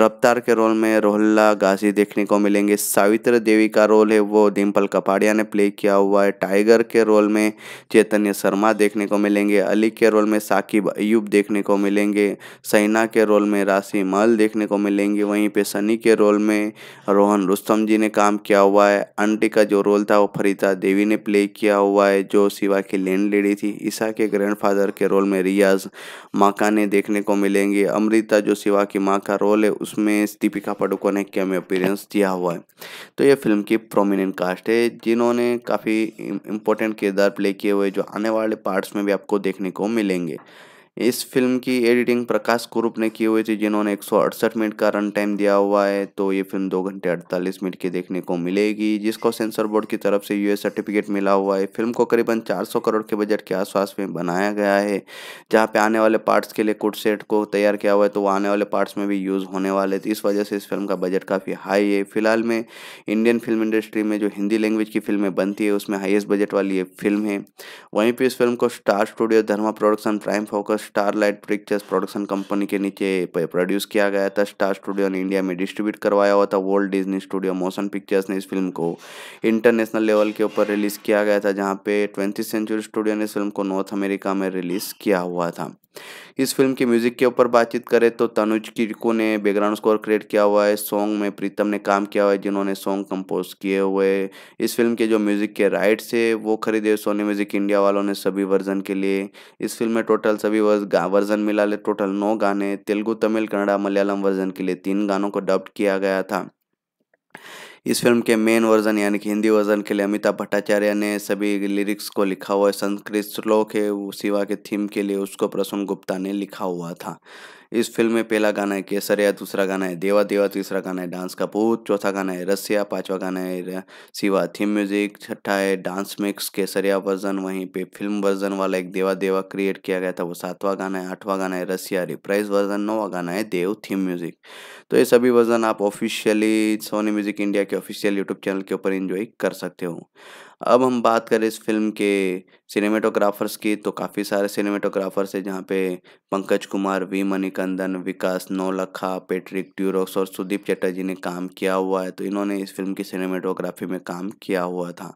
रफ्तार के के रोल में रोहल्ला गाजी देखने को मिलेंगे सावित्र देवी का रोल है वो डिम्पल कपाड़िया ने प्ले किया हुआ है टाइगर के रोल में चैतन्य शर्मा देखने को मिलेंगे अली के रोल में साकिब अयूब देखने को मिलेंगे सैना के रोल में राशि मल देखने को मिलेंगे वहीं पे सनी के रोल में रोहन रुस्तम जी ने काम किया हुआ है आंटी का जो रोल था वो फरीता देवी ने प्ले किया हुआ है जो शिवा की लैंड लेडी थी ईसा के ग्रैंड के रोल में रियाज माका ने देखने को मिलेंगे अमृता जो शिवा की माँ का रोल है उसमें दीपिका पाडुकोन ने कैम अपीयरेंस दिया हुआ है तो ये फिल्म की प्रोमिनेंट कास्ट है जिन्होंने काफ़ी इम्पोर्टेंट किरदार प्ले किए हुए जो आने वाले पार्ट्स में भी आपको देखने को मिलेंगे इस फिल्म की एडिटिंग प्रकाश कुरूप ने की हुई थी जिन्होंने एक मिनट का रन टाइम दिया हुआ है तो ये फिल्म दो घंटे अड़तालीस मिनट की देखने को मिलेगी जिसको सेंसर बोर्ड की तरफ से यूएस सर्टिफिकेट मिला हुआ है फिल्म को करीबन 400 करोड़ के बजट के आसपास में बनाया गया है जहाँ पे आने वाले पार्ट्स के लिए कुट सेट को तैयार किया हुआ है तो आने वाले पार्ट्स में भी यूज़ होने वाले थे इस वजह से इस फिल्म का बजट काफ़ी हाई है फिलहाल में इंडियन फिल्म इंडस्ट्री में जो हिंदी लैंग्वेज की फिल्में बनती है उसमें हाइएस्ट बजट वाली ये फिल्म है वहीं पर इस फिल्म को star studio Dharma production prime focus Starlight pictures production company के नीचे प्रोड्यूस किया गया था स्टार स्टूडियो ने इंडिया में डिस्ट्रीब्यूट करवाया हुआ था world Disney studio motion pictures ने इस फिल्म को इंटरनेशनल लेवल के ऊपर रिलीज़ किया गया था जहाँ पे ट्वेंटी सेंचुरी स्टूडियो ने इस फिल्म को नॉर्थ अमेरिका में रिलीज़ किया हुआ था इस फिल्म के म्यूज़िक के ऊपर बातचीत करें तो तनुज किरको ने बैकग्राउंड स्कोर क्रिएट किया हुआ है सॉन्ग में प्रीतम ने काम किया हुआ है जिन्होंने सॉन्ग कंपोज किए हुए इस फिल्म के जो म्यूज़िक के राइट्स है वो खरीदे सोनी म्यूज़िक इंडिया वालों ने सभी वर्जन के लिए इस फिल्म में टोटल सभी वर्जन मिला ले टोटल नौ गाने तेलुगु तमिल कन्नड़ा मलयालम वर्जन के लिए तीन गानों को डब्ड किया गया था इस फिल्म के मेन वर्जन यानी कि हिंदी वर्जन के लिए अमिताभ भट्टाचार्य ने सभी लिरिक्स को लिखा हुआ है संस्कृत श्लोक है सिवा के थीम के लिए उसको प्रसून गुप्ता ने लिखा हुआ था इस फिल्म में पहला गाना है केसरिया दूसरा गाना है देवा देवा तीसरा गाना है डांस का पूत चौथा गाना है रसिया पांचवा गाना है सिवा थीम म्यूजिक छठा है डांस मिक्स केसरिया वर्जन वहीं पे फिल्म वर्जन वाला एक देवा देवा क्रिएट किया गया था वो सातवां गाना है आठवां गाना है रसिया रिप्राइज वर्जन नौवा गाना है देव थीम म्यूजिक तो ये सभी वर्जन आप ऑफिशियली सोनी म्यूजिक इंडिया के ऑफिशियल यूट्यूब चैनल के ऊपर इंजॉय कर सकते हो अब हम बात करें इस फिल्म के सिनेमेटोग्राफर्स की तो काफ़ी सारे सिनेमेटोग्राफर्स हैं जहाँ पे पंकज कुमार वी मणिकंदन विकास नौलखा पेट्रिक ट्यूरोक्स और सुदीप चटर्जी ने काम किया हुआ है तो इन्होंने इस फिल्म की सिनेमेटोग्राफी में काम किया हुआ था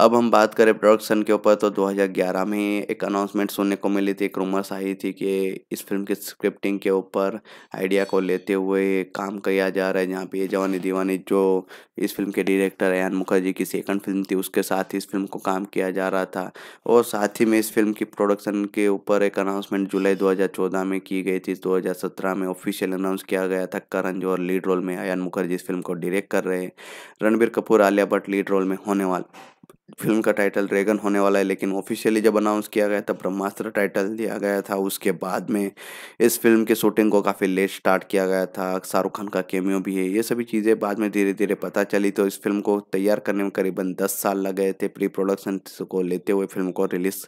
अब हम बात करें प्रोडक्शन के ऊपर तो 2011 में एक अनाउंसमेंट सुनने को मिली थी एक रूमर्स आई थी कि इस फिल्म के स्क्रिप्टिंग के ऊपर आइडिया को लेते हुए काम किया जा रहा है जहाँ पे ये जवानी दीवानी जो इस फिल्म के डायरेक्टर एन मुखर्जी की सेकंड फिल्म थी उसके साथ ही इस फिल्म को काम किया जा रहा था और साथ ही में इस फिल्म की प्रोडक्शन के ऊपर एक अनाउंसमेंट जुलाई दो में की गई थी दो में ऑफिशियल अनाउंस किया गया था करण जोहर लीड रोल में एन मुखर्जी इस फिल्म को डायरेक्ट कर रहे हैं रणबीर कपूर आलिया भट्ट लीड रोल में होने वाले फिल्म का टाइटल ड्रैगन होने वाला है लेकिन ऑफिशियली जब अनाउंस किया गया तब ब्रह्मास्त्र टाइटल दिया गया था उसके बाद में इस फिल्म के शूटिंग को काफ़ी लेट स्टार्ट किया गया था शाहरुख खान का केमियो भी है ये सभी चीज़ें बाद में धीरे धीरे पता चली तो इस फिल्म को तैयार करने में करीबन दस साल लग गए थे प्री प्रोडक्शन को लेते हुए फिल्म को रिलीज़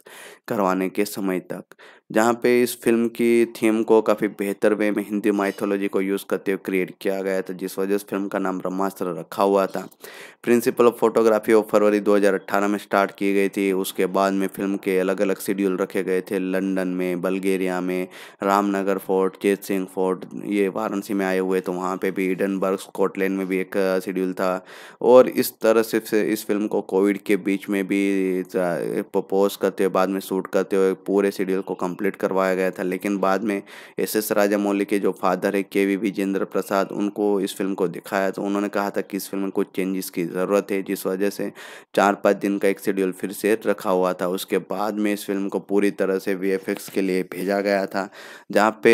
करवाने के समय तक जहाँ पे इस फिल्म की थीम को काफ़ी बेहतर वे में हिंदी माइथोलॉजी को यूज़ करते हुए क्रिएट किया गया था जिस वजह से फिल्म का नाम ब्रह्मास्त्र रखा हुआ था प्रिंसिपल ऑफ फोटोग्राफी ऑफ फरवरी 2018 में स्टार्ट की गई थी उसके बाद में फिल्म के अलग अलग शेड्यूल रखे गए थे लंदन में बल्गेरिया में रामनगर फोर्ट चेत सिंह फोर्ट ये वाराणसी में आए हुए तो वहाँ पर भी ईडनबर्ग स्कॉटलैंड में भी एक शेड्यूल था और इस तरह से इस फिल्म को कोविड के बीच में भी पोज करते हुए बाद में शूट करते हुए पूरे शेड्यूल को कम कंप्लीट करवाया गया था लेकिन बाद में एस एस राजामौली के जो फादर है के वी विजेंद्र प्रसाद उनको इस फिल्म को दिखाया तो उन्होंने कहा था कि इस फिल्म में कुछ चेंजेस की ज़रूरत है जिस वजह से चार पाँच दिन का एक शेड्यूल फिर से रखा हुआ था उसके बाद में इस फिल्म को पूरी तरह से वी के लिए भेजा गया था जहाँ पे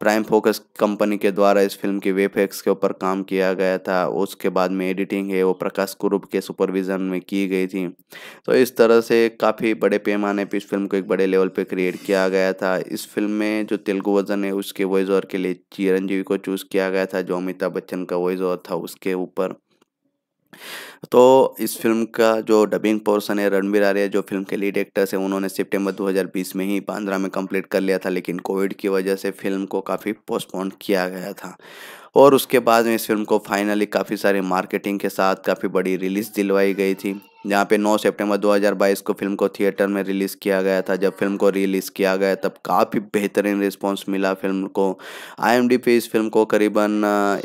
प्राइम फोकस कंपनी के द्वारा इस फिल्म की वे के ऊपर काम किया गया था उसके बाद में एडिटिंग है वो प्रकाश कुरूप के सुपरविज़न में की गई थी तो इस तरह से काफ़ी बड़े पैमाने पर इस फिल्म को एक बड़े लेवल पर क्रिएट किया गया था इस फिल्म में जो तेलुगु वर्जन है उसके वॉइस ओवर के लिए चिरंजीवी को चूज़ किया गया था जो अमिताभ बच्चन का वॉइस ओवर था उसके ऊपर तो इस फिल्म का जो डबिंग पोर्सन है रणबीर आर्य जो फिल्म के लीड एक्टर्स हैं उन्होंने सितंबर 2020 में ही बांद्रा में कंप्लीट कर लिया था लेकिन कोविड की वजह से फिल्म को काफ़ी पोस्टपोन किया गया था और उसके बाद में इस फिल्म को फाइनली काफ़ी सारी मार्केटिंग के साथ काफ़ी बड़ी रिलीज़ दिलवाई गई थी जहाँ पे 9 सितंबर 2022 को फिल्म को थिएटर में रिलीज़ किया गया था जब फिल्म को रिलीज़ किया गया तब काफ़ी बेहतरीन रिस्पांस मिला फिल्म को आई पे इस फिल्म को करीबन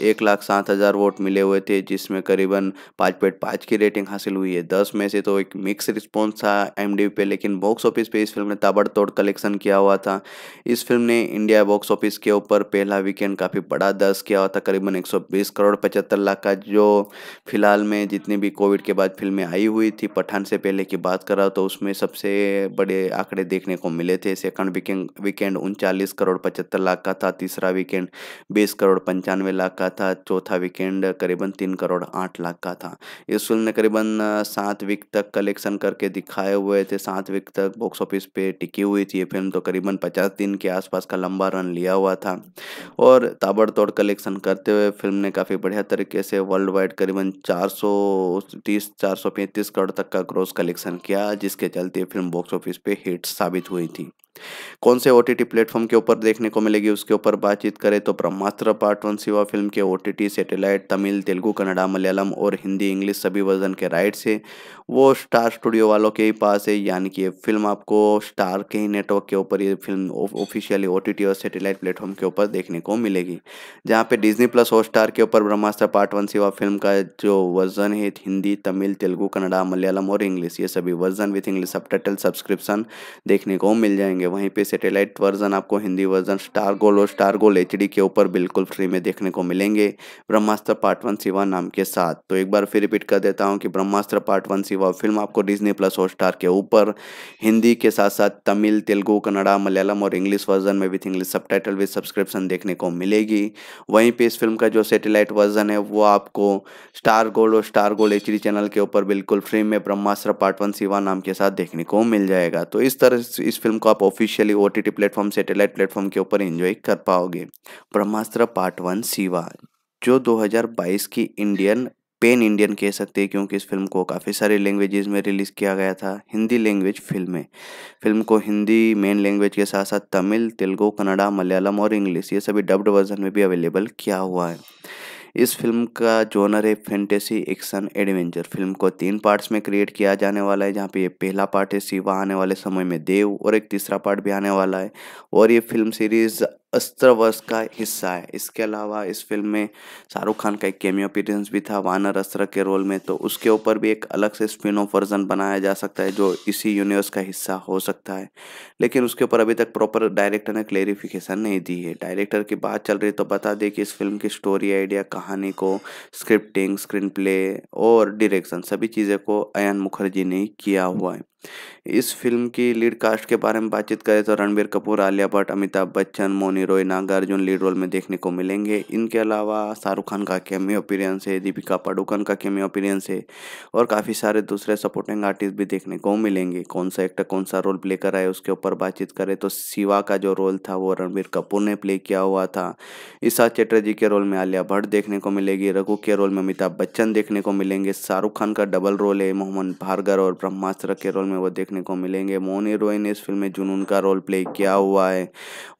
एक लाख सात हज़ार वोट मिले हुए थे जिसमें करीबन पाँच पॉइंट पाँच की रेटिंग हासिल हुई है दस में से तो एक मिक्स रिस्पॉन्स था आई पे लेकिन बॉक्स ऑफिस पर इस फिल्म ने ताबड़तोड़ कलेक्शन किया हुआ था इस फिल्म ने इंडिया बॉक्स ऑफिस के ऊपर पहला वीकेंड काफ़ी बड़ा दर्ज किया हुआ था करीबन एक करोड़ पचहत्तर लाख का जो फिलहाल में जितनी भी कोविड के बाद फिल्में आई हुई हुई थी पठान से पहले की बात करा तो उसमें सबसे बड़े आंकड़े देखने को मिले थे सेकंड वीकेंड वीकेंड उनचालीस करोड़ पचहत्तर लाख का था तीसरा वीकेंड बीस करोड़ पंचानवे लाख का था चौथा वीकेंड करीबन तीन करोड़ आठ लाख का था इस फिल्म ने करीबन सात वीक तक कलेक्शन करके दिखाए हुए थे सात वीक तक बॉक्स ऑफिस पे टिकी हुई थी ये फिल्म तो करीबन पचास दिन के आसपास का लंबा रन लिया हुआ था और ताबड़तोड़ कलेक्शन करते हुए फिल्म ने काफ़ी बढ़िया तरीके से वर्ल्ड वाइड करीबन चार सौ तीस चार सौ पैंतीस करोड़ तक का ग्रोस कलेक्शन किया जिसके चलते फिल्म बॉक्स ऑफिस पे हिट साबित हुई थी कौन से ओ टी प्लेटफॉर्म के ऊपर देखने को मिलेगी उसके ऊपर बातचीत करें तो Brahmastra part one Shiva film के ओ सेटेलाइट तमिल तेलुगु कन्नड़ा मलयालम और हिंदी इंग्लिश सभी वर्जन के राइट्स है वो स्टार स्टूडियो वालों के ही पास है यानी कि ये फिल्म आपको स्टार के ही नेटवर्क के ऊपर ये फिल्म ऑफिशियली ओ और सैटेलाइट प्लेटफॉर्म के ऊपर देखने को मिलेगी जहाँ पे डिजनी प्लस हॉट स्टार के ऊपर Brahmastra part one Shiva film का जो वर्जन है हिंदी तमिल तेलुगु कन्नड़ा मलयालम और इंग्लिश ये सभी version with English sub subscription देखने को मिल जाएंगे होंगे वहीं पे सैटेलाइट वर्जन आपको हिंदी वर्जन स्टार गोल और स्टार गोल एच के ऊपर बिल्कुल फ्री में देखने को मिलेंगे ब्रह्मास्त्र पार्ट वन सिवा नाम के साथ तो एक बार फिर रिपीट कर देता हूँ कि Brahmastra part one Shiva film आपको डिजनी प्लस और स्टार के ऊपर हिंदी के साथ साथ तमिल तेलुगु कन्नड़ा मलयालम और इंग्लिश वर्जन में with English subtitle subscription देखने को मिलेगी वहीं पर इस फिल्म का जो सेटेलाइट वर्जन है वो आपको स्टार गोल और स्टार गोल एच चैनल के ऊपर बिल्कुल फ्री में ब्रह्मास्त्र पार्ट वन सिवा नाम के साथ देखने को मिल जाएगा तो इस तरह इस फिल्म को आप officially O T platform satellite platform के ऊपर इन्जॉय कर पाओगे ब्रह्मास्त्र पार्ट वन सिवा जो 2022 की इंडियन पेन इंडियन कह सकते हैं क्योंकि इस फिल्म को काफ़ी सारे लैंग्वेजेस में रिलीज़ किया गया था हिंदी लैंग्वेज फिल्म में फिल्म को हिंदी मेन लैंग्वेज के साथ साथ तमिल तेलुगू कन्नड़ा मलयालम और इंग्लिश ये सभी डब्ड वर्जन में भी अवेलेबल किया हुआ है इस फिल्म का जोनर है फैंटेसी एक्शन एडवेंचर फिल्म को तीन पार्ट्स में क्रिएट किया जाने वाला है जहाँ पे ये पहला पार्ट है शिवा आने वाले समय में देव और एक तीसरा पार्ट भी आने वाला है और ये फिल्म सीरीज अस्त्र वर्ष का हिस्सा है इसके अलावा इस फिल्म में शाहरुख खान का एक केमियो अपीरेंस भी था वानर अस्त्र के रोल में तो उसके ऊपर भी एक अलग से स्पिन ऑफ वर्जन बनाया जा सकता है जो इसी यूनिवर्स का हिस्सा हो सकता है लेकिन उसके ऊपर अभी तक प्रॉपर डायरेक्टर ने क्लेरिफिकेशन नहीं दी है डायरेक्टर की बात चल रही तो बता दें कि इस फिल्म की स्टोरी आइडिया कहानी को स्क्रिप्टिंग स्क्रीन प्ले और डायरेक्शन सभी चीज़ें को अयन मुखर्जी ने किया हुआ है इस फिल्म की लीड कास्ट के बारे में बातचीत करें तो रणबीर कपूर आलिया भट्ट अमिताभ बच्चन मोनी रॉय नागार्जुन लीड रोल में देखने को मिलेंगे इनके अलावा शाहरुख खान का केमियो अपीरियंस है दीपिका पाडुकन का केमियो अपीरियंस है और काफ़ी सारे दूसरे सपोर्टिंग आर्टिस्ट भी देखने को मिलेंगे कौन सा एक्टर कौन सा रोल प्ले कर रहा है उसके ऊपर बातचीत करें तो शिवा का जो रोल था वो रणबीर कपूर ने प्ले किया हुआ था ईशा चटर्जी के रोल में आलिया भट्ट देखने को मिलेगी रघु के रोल में अमिताभ बच्चन देखने को मिलेंगे शाहरुख खान का डबल रोल है मोहम्मद भार्गर और ब्रह्मास्त्र के रोल में में वो देखने को मिलेंगे मोन हीरोइन ने इस फिल्म में जुनून का रोल प्ले किया हुआ है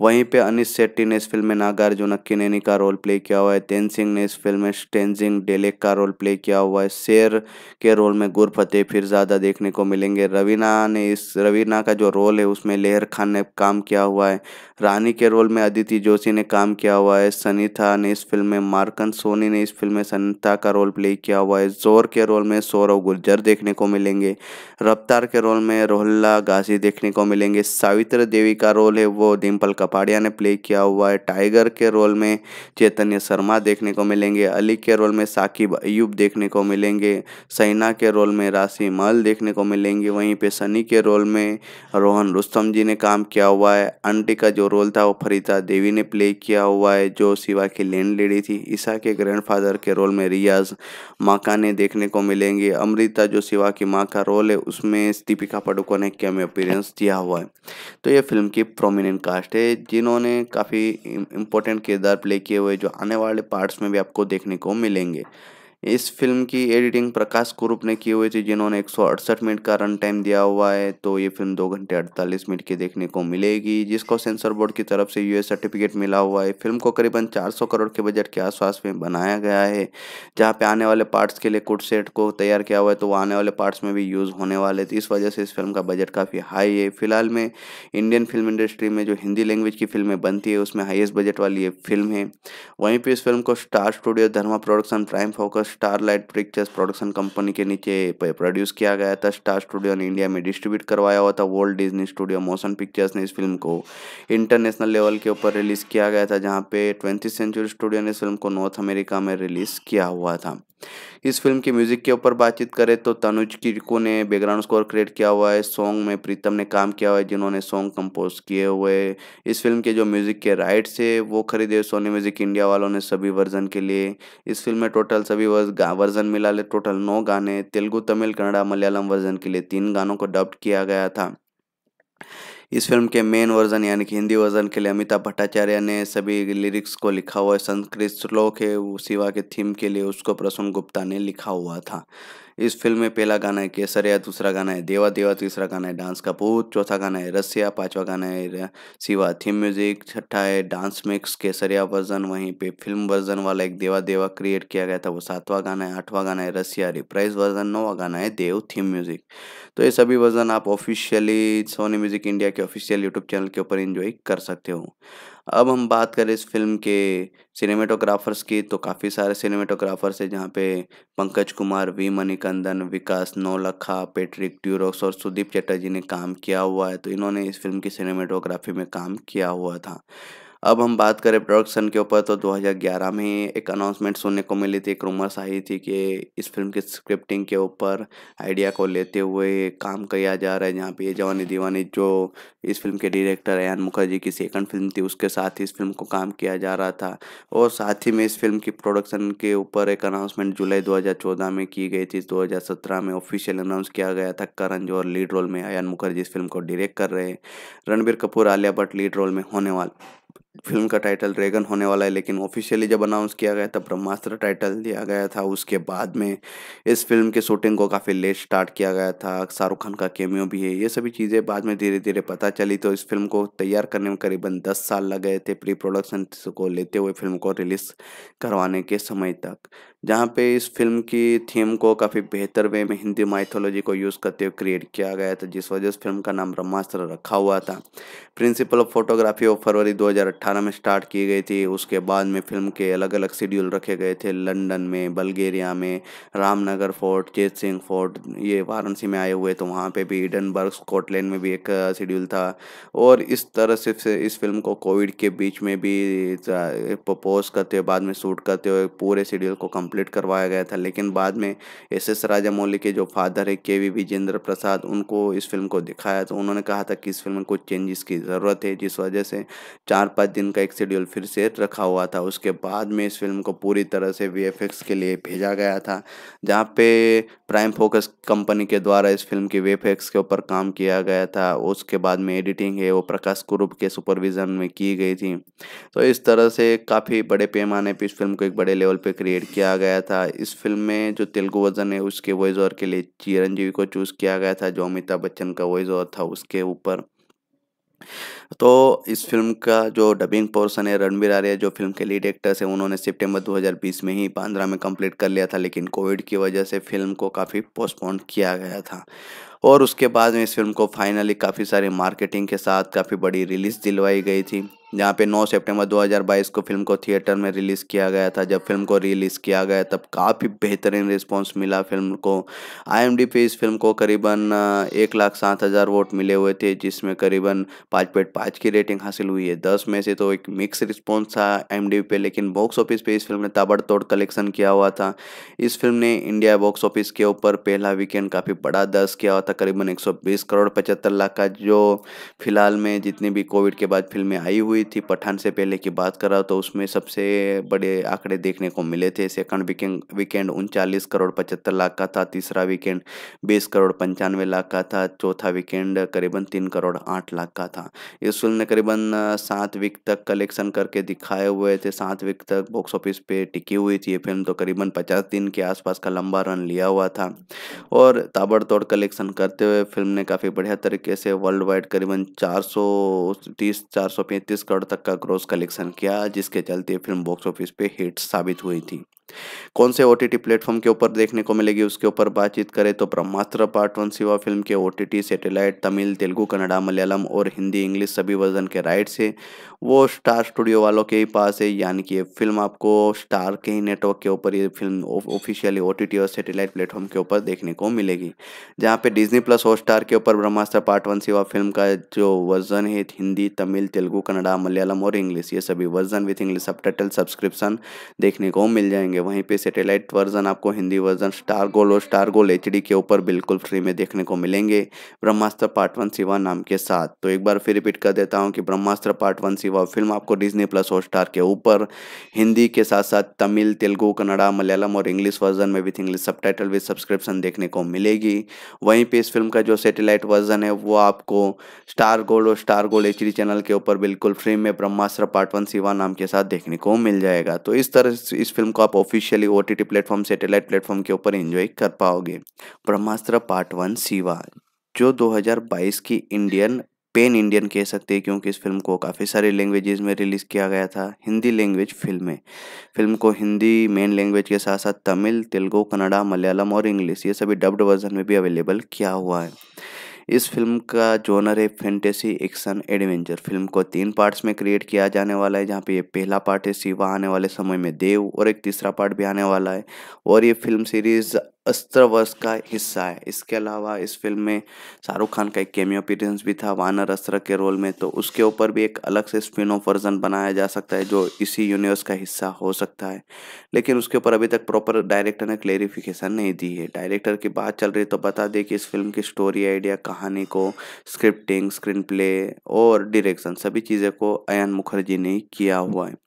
वहीं पे अनिश शेट्टी ने इस फिल्म में नागार्जुन अक्कीनेनी का रोल प्ले किया हुआ है तेन सिंह ने इस फिल्म में स्टेंजिंग डेलेक का रोल प्ले किया हुआ है शेर के रोल में गुरफतेह फिर ज़्यादा देखने को मिलेंगे रवीना ने इस रवीना का जो रोल है उसमें लेहर खान ने काम किया हुआ है रानी के रोल में अदिति जोशी ने काम किया हुआ है सनीता ने इस फिल्म में मार्कन सोनी ने इस फिल्म में सनीता का रोल प्ले किया हुआ है जोर के रोल में सौरव गुर्जर देखने को मिलेंगे रफ्तार के रोल में रोहल्ला गाजी देखने को मिलेंगे सावित्र देवी का रोल है वो डिम्पल कपाड़िया ने प्ले किया हुआ है टाइगर के रोल में चैतन्य शर्मा देखने को मिलेंगे अली के रोल में साकिब अयूब देखने को मिलेंगे सैना के रोल में राशि मल देखने को मिलेंगे वहीं पे सनी के रोल में रोहन रुस्तम जी ने काम किया हुआ है आंटी का जो रोल था वो फरीता देवी ने प्ले किया हुआ है जो शिवा की लैंड लेडी थी ईसा के ग्रैंडफादर के रोल में रियाज माका ने देखने को मिलेंगे अमृता जो शिवा की माँ का रोल है उसमें दीपिका पाडुकोण ने कैम अपीयरेंस दिया हुआ है तो ये फिल्म की प्रोमिनेंट कास्ट है जिन्होंने काफ़ी इम्पोर्टेंट किरदार प्ले किए हुए जो आने वाले पार्ट्स में भी आपको देखने को मिलेंगे इस फिल्म की एडिटिंग प्रकाश कुरूप ने की हुई थी जिन्होंने एक मिनट का रन टाइम दिया हुआ है तो ये फिल्म दो घंटे अड़तालीस मिनट की देखने को मिलेगी जिसको सेंसर बोर्ड की तरफ से यूएस सर्टिफिकेट मिला हुआ है फिल्म को करीबन 400 करोड़ के बजट के आसपास में बनाया गया है जहाँ पे आने वाले पार्ट्स के लिए कुट सेट को तैयार किया हुआ है तो वो आने वाले पार्ट्स में भी यूज़ होने वाले थे इस वजह से इस फिल्म का बजट काफ़ी हाई है फिलहाल में इंडियन फिल्म इंडस्ट्री में जो हिंदी लैंग्वेज की फिल्में बनती है उसमें हाइएस्ट बजट वाली ये फिल्म है वहीं पर इस फिल्म को star studio Dharma production prime focus Starlight pictures production company के नीचे प्रोड्यूस किया गया था स्टार स्टूडियो ने इंडिया में डिस्ट्रीब्यूट करवाया हुआ था world Disney studio motion pictures ने इस फिल्म को इंटरनेशनल लेवल के ऊपर रिलीज़ किया गया था जहाँ पे ट्वेंटी सेंचुरी स्टूडियो ने इस फिल्म को नॉर्थ अमेरिका में रिलीज़ किया हुआ था इस फिल्म के म्यूज़िक के ऊपर बातचीत करें तो तनुज किरको ने बैकग्राउंड स्कोर क्रिएट किया हुआ है सॉन्ग में प्रीतम ने काम किया हुआ है जिन्होंने सॉन्ग कंपोज किए हुए इस फिल्म के जो म्यूज़िक के राइट्स है वो खरीदे सोनी म्यूज़िक इंडिया वालों ने सभी वर्जन के लिए इस फिल्म में टोटल सभी वर्जन मिला ले टोटल नौ गाने तेलुगु तमिल कन्नड़ा मलयालम वर्जन के लिए तीन गानों को डब्ड किया गया था इस फिल्म के मेन वर्जन यानी कि हिंदी वर्जन के लिए अमिताभ भट्टाचार्य ने सभी लिरिक्स को लिखा हुआ है संस्कृत श्लोक है सिवा के थीम के लिए उसको प्रसून गुप्ता ने लिखा हुआ था इस फिल्म में पहला गाना है केसरिया दूसरा गाना है देवा देवा तीसरा गाना है डांस का भूत चौथा गाना है रसिया पांचवा गाना है सिवा थीम म्यूजिक छठा है डांस मिक्स केसरिया वर्जन वहीं पे फिल्म वर्जन वाला एक देवा देवा क्रिएट किया गया था वो सातवा गाना है आठवां गाना है रसिया रिप्राइज वर्जन नौवा गाना है देव थीम म्यूजिक तो ये सभी वर्जन आप ऑफिशियली सोनी म्यूजिक इंडिया के ऑफिशियल यूट्यूब चैनल के ऊपर इंजॉय कर सकते हो अब हम बात करें इस फिल्म के सिनेमेटोग्राफर्स की तो काफ़ी सारे सिनेमेटोग्राफर्स हैं जहाँ पे पंकज कुमार वी मणिकंदन विकास नौलखा पेट्रिक ट्यूरोक्स और सुदीप चटर्जी ने काम किया हुआ है तो इन्होंने इस फिल्म की सिनेमेटोग्राफी में काम किया हुआ था अब हम बात करें प्रोडक्शन के ऊपर तो 2011 में एक अनाउंसमेंट सुनने को मिली थी एक रूमर्स आई थी कि इस फिल्म की स्क्रिप्टिंग के ऊपर आइडिया को लेते हुए काम किया जा रहा है जहाँ पे ये जवानी दीवानी जो इस फिल्म के डायरेक्टर अयन मुखर्जी की सेकंड फिल्म थी उसके साथ ही इस फिल्म को काम किया जा रहा था और साथ ही में इस फिल्म की प्रोडक्शन के ऊपर एक अनाउंसमेंट जुलाई दो में की गई थी दो में ऑफिशियल अनाउंस किया गया था करण जौहर लीड रोल में अयन मुखर्जी इस फिल्म को डायरेक्ट कर रहे हैं रणबीर कपूर आलिया भट्ट लीड रोल में होने वाले फिल्म का टाइटल ड्रैगन होने वाला है लेकिन ऑफिशियली जब अनाउंस किया गया तब ब्रह्मास्त्र टाइटल दिया गया था उसके बाद में इस फिल्म के शूटिंग को काफ़ी लेट स्टार्ट किया गया था शाहरुख खान का केमियो भी है ये सभी चीज़ें बाद में धीरे धीरे पता चली तो इस फिल्म को तैयार करने में करीबन दस साल लग गए थे प्री प्रोडक्शन को लेते हुए फिल्म को रिलीज़ करवाने के समय तक जहाँ पे इस फिल्म की थीम को काफ़ी बेहतर वे में हिंदी माइथोलॉजी को यूज़ करते हुए क्रिएट किया गया था जिस वजह से फिल्म का नाम ब्रह्मास्त्र रखा हुआ था प्रिंसिपल ऑफ फोटोग्राफी ऑफ फरवरी 2018 में स्टार्ट की गई थी उसके बाद में फिल्म के अलग अलग शेड्यूल रखे गए थे लंदन में बल्गेरिया में रामनगर फोर्ट चेत सिंह फोर्ट ये वाराणसी में आए हुए तो वहाँ पर भी ईडनबर्ग स्कॉटलैंड में भी एक शेड्यूल था और इस तरह से इस फिल्म को कोविड के बीच में भी प्रपोज करते हुए बाद में शूट करते हुए पूरे शेड्यूल को कम्प्लीट कंप्लीट करवाया गया था लेकिन बाद में एस एस राजामौली के जो फादर है के वी विजेंद्र प्रसाद उनको इस फिल्म को दिखाया तो उन्होंने कहा था कि इस फिल्म में कुछ चेंजेस की ज़रूरत है जिस वजह से चार पाँच दिन का एक शेड्यूल फिर से रखा हुआ था उसके बाद में इस फिल्म को पूरी तरह से वी के लिए भेजा गया था जहाँ पे प्राइम फोकस कंपनी के द्वारा इस फिल्म की एक्स के ऊपर काम किया गया था उसके बाद में एडिटिंग है वो प्रकाश कुरूप के सुपरविज़न में की गई थी तो इस तरह से काफ़ी बड़े पैमाने पर इस फिल्म को एक बड़े लेवल पर क्रिएट किया किया गया था इस फिल्म में जो तेलुगु वर्जन है उसके वॉइस ओवर के लिए चिरंजीवी को चूज़ किया गया था जो अमिताभ बच्चन का वॉइस ओवर था उसके ऊपर तो इस फिल्म का जो डबिंग पोर्सन है रणबीर आर्या जो फिल्म के लीड एक्टर्स हैं उन्होंने सितंबर 2020 में ही बांद्रा में कंप्लीट कर लिया था लेकिन कोविड की वजह से फिल्म को काफ़ी पोस्टपोन किया गया था और उसके बाद में इस फिल्म को फाइनली काफ़ी सारी मार्केटिंग के साथ काफ़ी बड़ी रिलीज़ दिलवाई गई थी जहाँ पे 9 सितंबर 2022 को फिल्म को थिएटर में रिलीज़ किया गया था जब फिल्म को रिलीज़ किया गया तब काफ़ी बेहतरीन रिस्पांस मिला फिल्म को आई पे इस फिल्म को करीबन एक लाख सात हज़ार वोट मिले हुए थे जिसमें करीबन पाँच पॉइंट पाँच की रेटिंग हासिल हुई है दस में से तो एक मिक्स रिस्पॉन्स था आई पे लेकिन बॉक्स ऑफिस पर इस फिल्म ने ताबड़तोड़ कलेक्शन किया हुआ था इस फिल्म ने इंडिया बॉक्स ऑफिस के ऊपर पहला वीकेंड काफ़ी बड़ा दर्ज किया हुआ था करीबन एक करोड़ पचहत्तर लाख का जो फिलहाल में जितनी भी कोविड के बाद फिल्में आई हुई हुई थी पठान से पहले की बात करा तो उसमें सबसे बड़े आंकड़े देखने को मिले थे सेकंड वीकेंड वीकेंड उनचालीस करोड़ पचहत्तर लाख का था तीसरा वीकेंड बीस करोड़ पंचानवे लाख का था चौथा वीकेंड करीबन तीन करोड़ आठ लाख का था इस फिल्म ने करीबन सात वीक तक कलेक्शन करके दिखाए हुए थे सात वीक तक बॉक्स ऑफिस पे टिकी हुई थी ये फिल्म तो करीबन पचास दिन के आसपास का लंबा रन लिया हुआ था और ताबड़तोड़ कलेक्शन करते हुए फिल्म ने काफ़ी बढ़िया तरीके से वर्ल्ड वाइड करीबन चार सौ तीस चार सौ पैंतीस करोड़ तक का ग्रोस कलेक्शन किया जिसके चलते फिल्म बॉक्स ऑफिस पे हिट साबित हुई थी कौन से ओ टी टी प्लेटफॉर्म के ऊपर देखने को मिलेगी उसके ऊपर बातचीत करें तो Brahmastra part one Shiva film के O T T satellite Tamil Telugu Kannada Malayalam और हिंदी इंग्लिश सभी वर्जन के राइट्स है वो स्टार स्टूडियो वालों के ही पास है यानी कि ये फिल्म आपको स्टार के ही नेटवर्क के ऊपर ये फिल्म ऑफिशियली ओ और सेटेलाइट प्लेटफॉर्म के ऊपर देखने को मिलेगी जहाँ पे डिजनी प्लस हॉट स्टार के ऊपर Brahmastra part one Shiva film का जो वर्जन है हिंदी तमिल तेलुगु कन्नडा मलयालम और इंग्लिश ये सभी version with English sub subscription देखने को मिल जाएंगे मिलेंगे वहीं पे सैटेलाइट वर्जन आपको हिंदी वर्जन स्टार गोल और स्टार गोल एच के ऊपर बिल्कुल फ्री में देखने को मिलेंगे ब्रह्मास्त्र पार्ट वन सिवा नाम के साथ तो एक बार फिर रिपीट कर देता हूँ कि Brahmastra part one Shiva film आपको डिजनी प्लस और स्टार के ऊपर हिंदी के साथ साथ तमिल तेलुगू कन्नड़ा मलयालम और इंग्लिश वर्जन में with English subtitle subscription देखने को मिलेगी वहीं पर इस फिल्म का जो सेटेलाइट वर्जन है वो आपको स्टार गोल्ड और स्टार गोल्ड एच चैनल के ऊपर बिल्कुल फ्री में ब्रह्मास्त्र पार्ट वन सिवा नाम के साथ देखने को मिल जाएगा तो इस तरह इस फिल्म को आप officially O T platform satellite platform के ऊपर एंजॉय कर पाओगे ब्रह्मास्त्र पार्ट वन सिवा जो 2022 की इंडियन पेन इंडियन कह सकते हैं क्योंकि इस फिल्म को काफ़ी सारे लैंग्वेजेस में रिलीज़ किया गया था हिंदी लैंग्वेज फिल्म में फिल्म को हिंदी मेन लैंग्वेज के साथ साथ तमिल तेलुगू कन्नड़ा मलयालम और इंग्लिश ये सभी डब्ड वर्जन में भी अवेलेबल किया हुआ है इस फिल्म का जोनर है फेंटेसी एक्शन एडवेंचर फिल्म को तीन पार्ट्स में क्रिएट किया जाने वाला है जहाँ पे ये पहला पार्ट है शिवा आने वाले समय में देव और एक तीसरा पार्ट भी आने वाला है और ये फिल्म सीरीज़ अस्त्र वर्ष का हिस्सा है इसके अलावा इस फिल्म में शाहरुख खान का एक केमियो अपीरेंस भी था वानर अस्त्र के रोल में तो उसके ऊपर भी एक अलग से स्पिन ऑफ वर्जन बनाया जा सकता है जो इसी यूनिवर्स का हिस्सा हो सकता है लेकिन उसके ऊपर अभी तक प्रॉपर डायरेक्टर ने क्लेरिफिकेशन नहीं दी है डायरेक्टर की बात चल रही तो बता दें कि इस फिल्म की स्टोरी आइडिया कहानी को स्क्रिप्टिंग स्क्रीन प्ले और डिरेक्शन सभी चीज़ें को अयन मुखर्जी ने किया हुआ है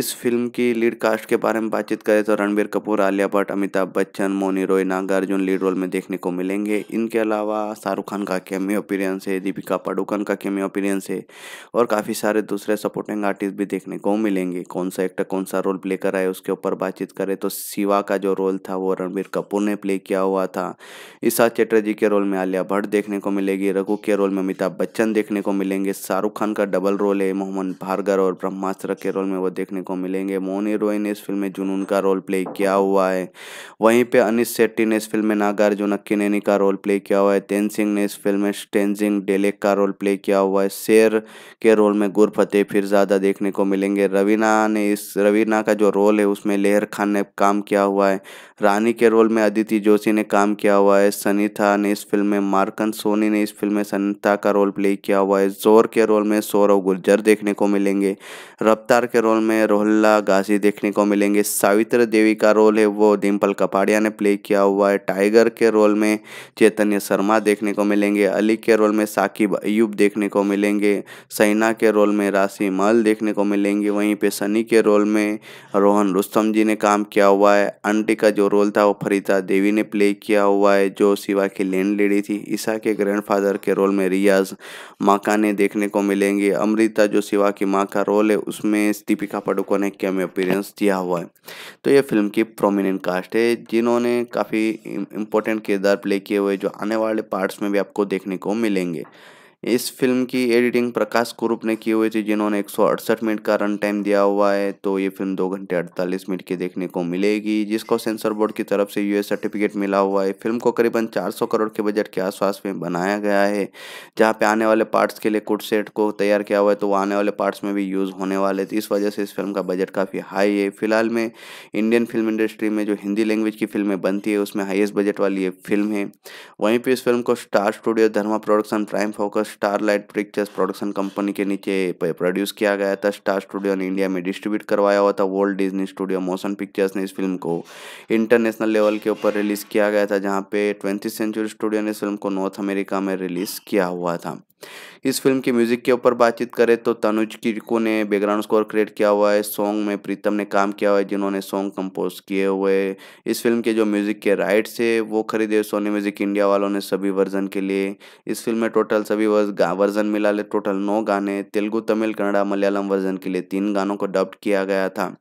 इस फिल्म की लीड कास्ट के बारे में बातचीत करें तो रणबीर कपूर आलिया भट्ट अमिताभ बच्चन मोनी रॉय नागार्जुन लीड रोल में देखने को मिलेंगे इनके अलावा शाहरुख खान का कैमियो अपीरियंस है दीपिका पाडुकन का कैमियो अपीरियंस है और काफ़ी सारे दूसरे सपोर्टिंग आर्टिस्ट भी देखने को मिलेंगे कौन सा एक्टर कौन सा रोल प्ले कर रहा है उसके ऊपर बातचीत करें तो शिवा का जो रोल था वो रणबीर कपूर ने प्ले किया हुआ था ईशा चटर्जी के रोल में आलिया भट्ट देखने को मिलेगी रघु के रोल में अमिताभ बच्चन देखने को मिलेंगे शाहरुख खान का डबल रोल है मोहम्मद भार्गर और ब्रह्मास्त्र के रोल में वो देखने को मिलेंगे मोन हीरोइन इस फिल्म में जुनून का रोल प्ले किया हुआ है वहीं पे अनिस सेट्टी ने इस फिल्म में नागार्जुन अक्कीनैनी का रोल प्ले किया हुआ है तेन सिंह ने इस फिल्म में टेंजिंग डेलेक का रोल प्ले किया हुआ है शेर के रोल में गुरफतेह फिर ज़्यादा देखने को मिलेंगे रवीना ने इस रवीना का जो रोल है उसमें लेहर खान ने काम किया हुआ है रानी के रोल में अदिति जोशी ने काम किया हुआ है सनीता ने इस फिल्म में मार्कन सोनी ने इस फिल्म में सनीता का रोल प्ले किया हुआ है जोर के रोल में सौरव गुर्जर देखने को मिलेंगे रफ्तार के रोल में रोहल्ला गाजी देखने को मिलेंगे सावित्र देवी का रोल है वो डिम्पल कपाड़िया ने प्ले किया हुआ है टाइगर के रोल में चैतन्य शर्मा देखने को मिलेंगे अली के रोल में साकिब अयूब देखने को मिलेंगे सैना के रोल में राशि मल देखने को मिलेंगे वहीं पर सनी के रोल में रोहन रुस्तम जी ने काम किया हुआ है आंटी का जो रोल था वो फरीता देवी ने प्ले किया हुआ है जो शिवा की लैंड लेडी थी ईसा के ग्रैंडफादर के रोल में रियाज माका ने देखने को मिलेंगे अमृता जो शिवा की माँ का रोल है उसमें दीपिका पाडुकोण ने कैम अपीयरेंस दिया हुआ है तो ये फिल्म की प्रोमिनेंट कास्ट है जिन्होंने काफ़ी इम्पोर्टेंट किरदार प्ले किए हुए जो आने वाले पार्ट्स में भी आपको देखने को मिलेंगे इस फिल्म की एडिटिंग प्रकाश कुरूप ने की हुई थी जिन्होंने एक मिनट का रन टाइम दिया हुआ है तो ये फिल्म दो घंटे अड़तालीस मिनट की देखने को मिलेगी जिसको सेंसर बोर्ड की तरफ से यूएस सर्टिफिकेट मिला हुआ है फिल्म को करीबन 400 करोड़ के बजट के आसपास में बनाया गया है जहाँ पे आने वाले पार्ट्स के लिए कुट सेट को तैयार किया हुआ है तो वो आने वाले पार्ट्स में भी यूज़ होने वाले थे इस वजह से इस फिल्म का बजट काफ़ी हाई है फिलहाल में इंडियन फिल्म इंडस्ट्री में जो हिंदी लैंग्वेज की फिल्में बनती है उसमें हाइएस्ट बजट वाली ये फिल्म है वहीं पर इस फिल्म को star studio Dharma production prime focus Starlight pictures production company के नीचे प्रोड्यूस किया गया था स्टार स्टूडियो ने इंडिया में डिस्ट्रीब्यूट करवाया हुआ था world Disney studio motion pictures ने इस फिल्म को इंटरनेशनल लेवल के ऊपर रिलीज़ किया गया था जहाँ पे ट्वेंटी सेंचुरी स्टूडियो ने इस फिल्म को नॉर्थ अमेरिका में रिलीज़ किया हुआ था इस फिल्म के म्यूजिक के ऊपर बातचीत करें तो तनुज किरको ने बैकग्राउंड स्कोर क्रिएट किया हुआ है सॉन्ग में प्रीतम ने काम किया हुआ है जिन्होंने सॉन्ग कंपोज किए हुए इस फिल्म के जो म्यूजिक के राइट्स है वो खरीदे सोनी म्यूजिक इंडिया वालों ने सभी वर्जन के लिए इस फिल्म में टोटल सभी वर्जन मिला ले टोटल नौ गाने तेलुगु तमिल कन्नड़ा मलयालम वर्जन के लिए तीन गानों को डब्ड किया गया था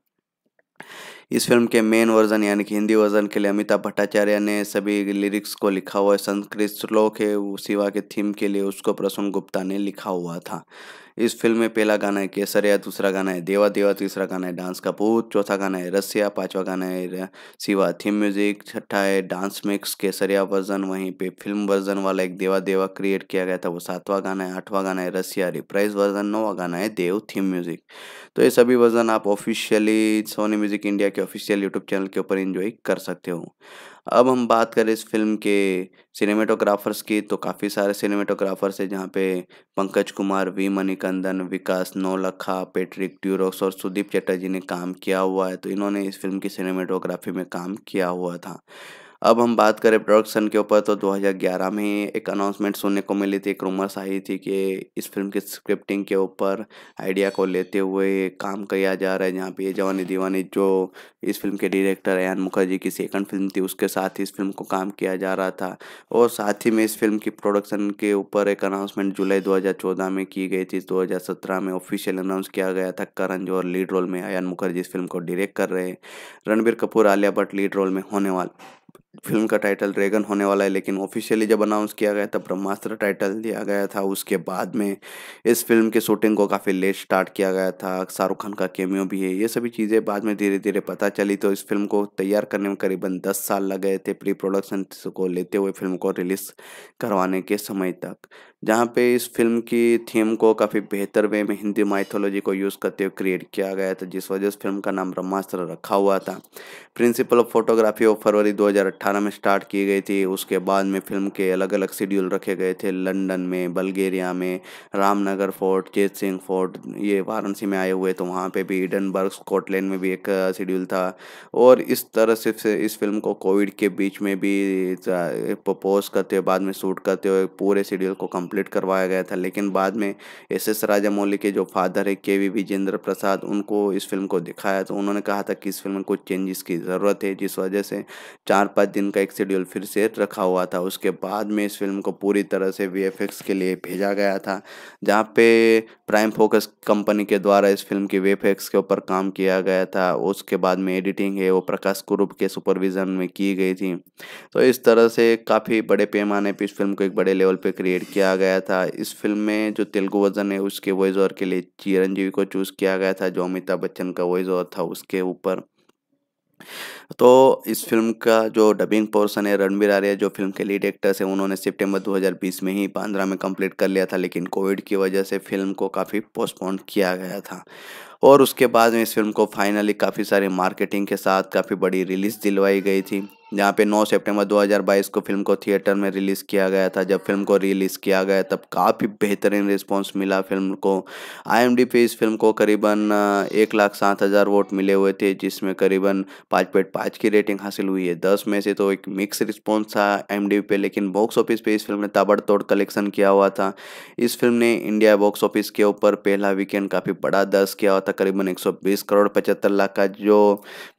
इस फिल्म के मेन वर्जन यानी कि हिंदी वर्जन के लिए अमिताभ भट्टाचार्य ने सभी लिरिक्स को लिखा हुआ है संस्कृत श्लोक है शिवा के थीम के लिए उसको प्रसून गुप्ता ने लिखा हुआ था इस फिल्म में पहला गाना है केसरिया दूसरा गाना है देवा देवा तीसरा गाना है डांस का भूत चौथा गाना है रसिया पांचवा गाना है सिवा थीम म्यूजिक छठा है डांस मिक्स केसरिया वर्जन वहीं पे फिल्म वर्जन वाला एक देवा देवा क्रिएट किया गया था वो सातवां गाना है आठवां गाना है रसिया रिप्राइज वर्जन नौवा गाना है देव थीम म्यूजिक तो ये सभी वर्जन आप ऑफिशियली सोनी म्यूजिक इंडिया के ऑफिशियल यूट्यूब चैनल के ऊपर इन्जॉय कर सकते हो अब हम बात करें इस फिल्म के सिनेमेटोग्राफर्स की तो काफ़ी सारे सिनेमेटोग्राफर्स हैं जहाँ पे पंकज कुमार वी मणिकंदन विकास नौलखा पेट्रिक ट्यूरोक्स और सुदीप चटर्जी ने काम किया हुआ है तो इन्होंने इस फिल्म की सिनेमेटोग्राफी में काम किया हुआ था अब हम बात करें प्रोडक्शन के ऊपर तो 2011 में एक अनाउंसमेंट सुनने को मिली थी एक रूमर्स आई थी कि इस फिल्म की स्क्रिप्टिंग के ऊपर आइडिया को लेते हुए काम किया जा रहा है जहाँ पे ये जवानी दीवानी जो इस फिल्म के डायरेक्टर अयान मुखर्जी की सेकंड फिल्म थी उसके साथ ही इस फिल्म को काम किया जा रहा था और साथ ही में इस फिल्म की प्रोडक्शन के ऊपर एक अनाउंसमेंट जुलाई दो में की गई थी दो में ऑफिशियल अनाउंस किया गया था करण जो लीड रोल में अयान मुखर्जी इस फिल्म को डायरेक्ट कर रहे हैं रणबीर कपूर आलिया भट्ट लीड रोल में होने वाले फिल्म का टाइटल ड्रैगन होने वाला है लेकिन ऑफिशियली जब अनाउंस किया गया था ब्रह्मास्त्र टाइटल दिया गया था उसके बाद में इस फिल्म के शूटिंग को काफ़ी लेट स्टार्ट किया गया था शाहरुख खान का केमियो भी है ये सभी चीज़ें बाद में धीरे धीरे पता चली तो इस फिल्म को तैयार करने में करीबन दस साल लग गए थे प्री प्रोडक्शन को लेते हुए फिल्म को रिलीज़ करवाने के समय तक जहाँ पे इस फिल्म की थीम को काफ़ी बेहतर वे में हिंदी माइथोलॉजी को यूज़ करते हुए क्रिएट किया गया था जिस वजह से फिल्म का नाम ब्रह्मास्त्र रखा हुआ था प्रिंसिपल ऑफ फोटोग्राफी ऑफ फरवरी 2018 में स्टार्ट की गई थी उसके बाद में फिल्म के अलग अलग शेड्यूल रखे गए थे लंदन में बल्गेरिया में रामनगर फोर्ट जेत सिंह फोर्ट ये वाराणसी में आए हुए तो वहाँ पर भी ईडनबर्ग स्कॉटलैंड में भी एक शेड्यूल था और इस तरह से इस फिल्म को कोविड के बीच में भी प्रपोज करते हुए बाद में शूट करते हुए पूरे शेड्यूल को कम कंप्लीट करवाया गया था लेकिन बाद में एस एस राजामौली के जो फादर है के वी विजेंद्र प्रसाद उनको इस फिल्म को दिखाया तो उन्होंने कहा था कि इस फिल्म में कुछ चेंजेस की ज़रूरत है जिस वजह से चार पाँच दिन का एक शेड्यूल फिर से रखा हुआ था उसके बाद में इस फिल्म को पूरी तरह से वी के लिए भेजा गया था जहाँ पे प्राइम फोकस कंपनी के द्वारा इस फिल्म की वी के ऊपर काम किया गया था उसके बाद में एडिटिंग है वो प्रकाश कुरूप के सुपरविज़न में की गई थी तो इस तरह से काफ़ी बड़े पैमाने पर इस फिल्म को एक बड़े लेवल पर क्रिएट किया गया था इस फिल्म में जो तेलुगु वर्जन है उसके वॉइस ओवर के लिए चिरंजीवी को चूज़ किया गया था जो अमिताभ बच्चन का वॉइस ओवर था उसके ऊपर तो इस फिल्म का जो डबिंग पोर्सन है रणबीर आर्या जो फिल्म के लीड एक्टर्स हैं उन्होंने सितंबर 2020 में ही बांद्रा में कंप्लीट कर लिया था लेकिन कोविड की वजह से फिल्म को काफ़ी पोस्टपोन किया गया था और उसके बाद में इस फिल्म को फाइनली काफ़ी सारे मार्केटिंग के साथ काफ़ी बड़ी रिलीज़ दिलवाई गई थी जहाँ पे 9 सितंबर 2022 को फिल्म को थिएटर में रिलीज़ किया गया था जब फिल्म को रिलीज़ किया गया तब काफ़ी बेहतरीन रिस्पांस मिला फिल्म को आई पे इस फिल्म को करीबन एक लाख सात हज़ार वोट मिले हुए थे जिसमें करीबन पाँच पॉइंट पाँच की रेटिंग हासिल हुई है दस में से तो एक मिक्स रिस्पॉन्स था आई पे लेकिन बॉक्स ऑफिस पर इस फिल्म ने ताबड़तोड़ कलेक्शन किया हुआ था इस फिल्म ने इंडिया बॉक्स ऑफिस के ऊपर पहला वीकेंड काफ़ी बड़ा दर्ज किया हुआ था करीबन एक करोड़ पचहत्तर लाख का जो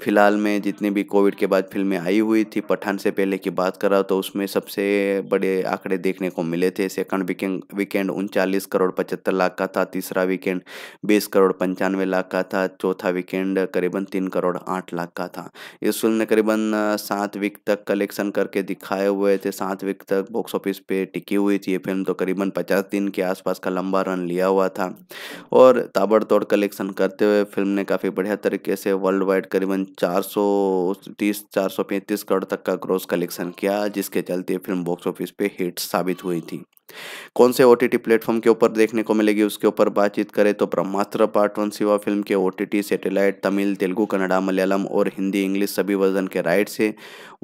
फिलहाल में जितनी भी कोविड के बाद फिल्में आई हुई हुई थी पठान से पहले की बात करा तो उसमें सबसे बड़े आंकड़े देखने को मिले थे सेकंड वीकेंड वीकेंड उनचालीस करोड़ पचहत्तर लाख का था तीसरा वीकेंड बीस करोड़ पंचानवे लाख का था चौथा वीकेंड करीबन तीन करोड़ आठ लाख का था इस फिल्म ने करीबन सात वीक तक कलेक्शन करके दिखाए हुए थे सात वीक तक बॉक्स ऑफिस पे टिकी हुई थी ये फिल्म तो करीबन पचास दिन के आसपास का लंबा रन लिया हुआ था और ताबड़तोड़ कलेक्शन करते हुए फिल्म ने काफ़ी बढ़िया तरीके से वर्ल्ड वाइड करीबन चार सौ तीस चार सौ पैंतीस करोड़ तक का ग्रोस कलेक्शन किया जिसके चलते फिल्म बॉक्स ऑफिस पे हिट साबित हुई थी कौन से ओ टी प्लेटफॉर्म के ऊपर देखने को मिलेगी उसके ऊपर बातचीत करें तो Brahmastra part one Shiva film के O T T satellite Tamil Telugu Kannada Malayalam और हिंदी इंग्लिश सभी वर्जन के राइट्स है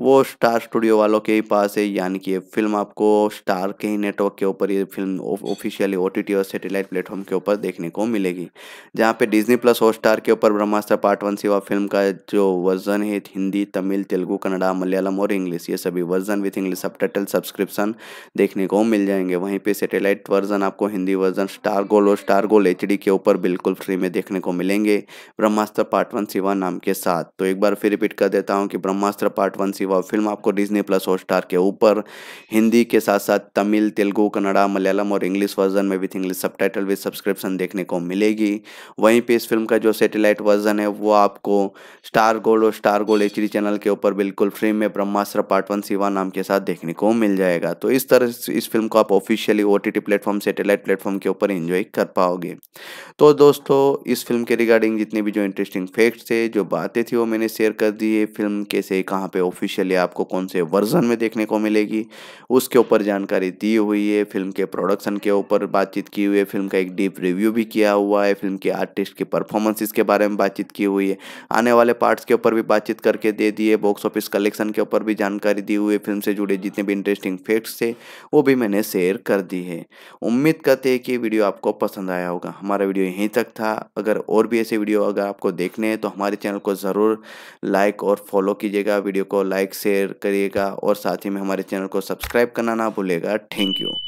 वो स्टार स्टूडियो वालों के ही पास है यानी कि ये फिल्म आपको स्टार के ही नेटवर्क के ऊपर ये फिल्म ऑफिशियली ओ और सेटेलाइट प्लेटफॉर्म के ऊपर देखने को मिलेगी जहाँ पे डिजनी प्लस हॉट स्टार के ऊपर Brahmastra part one Shiva film का जो वर्जन है हिंदी तमिल तेलुगू कन्नडा मलयालम और इंग्लिश ये सभी version with English sub subscription देखने को मिल जाएंगे है वहीं पे सैटेलाइट वर्जन आपको हिंदी वर्जन स्टार गोल और स्टार गोल एच के ऊपर बिल्कुल फ्री में देखने को मिलेंगे ब्रह्मास्त्र पार्ट वन सिवा नाम के साथ तो एक बार फिर रिपीट कर देता हूँ कि Brahmastra part one Shiva film आपको डिजनी प्लस और स्टार के ऊपर हिंदी के साथ साथ तमिल तेलुगु कन्नड़ा मलयालम और इंग्लिश वर्जन में with English subtitle subscription देखने को मिलेगी वहीं पर इस फिल्म का जो सेटेलाइट वर्जन है वो आपको स्टार गोल और स्टार गोल एच चैनल के ऊपर बिल्कुल फ्री में ब्रह्मास्त्र पार्ट वन सिवा नाम के साथ देखने को मिल जाएगा तो इस तरह इस फिल्म को आप officially O T platform satellite platform के ऊपर एंजॉय कर पाओगे तो दोस्तों इस फिल्म के रिगार्डिंग जितने भी जो इंटरेस्टिंग फैक्ट्स थे जो बातें थी वो मैंने शेयर कर दी है फिल्म कैसे कहाँ पे ऑफिशियली आपको कौन से वर्जन में देखने को मिलेगी उसके ऊपर जानकारी दी हुई है फिल्म के प्रोडक्शन के ऊपर बातचीत की हुई है फिल्म का एक डीप रिव्यू भी किया हुआ है फिल्म के आर्टिस्ट की परफॉर्मेंसेस के बारे में बातचीत की हुई है आने वाले पार्ट्स के ऊपर भी बातचीत करके दे दिए बॉक्स ऑफिस कलेक्शन के ऊपर भी जानकारी दी हुई है फिल्म से जुड़े जितने भी इंटरेस्टिंग फैक्ट्स थे वो भी मैंने शेयर शेयर कर दी है उम्मीद करते हैं कि वीडियो आपको पसंद आया होगा हमारा वीडियो यहीं तक था अगर और भी ऐसे वीडियो अगर आपको देखने हैं तो हमारे चैनल को ज़रूर लाइक और फॉलो कीजिएगा वीडियो को लाइक शेयर करिएगा और साथ ही में हमारे चैनल को सब्सक्राइब करना ना भूलेगा थैंक यू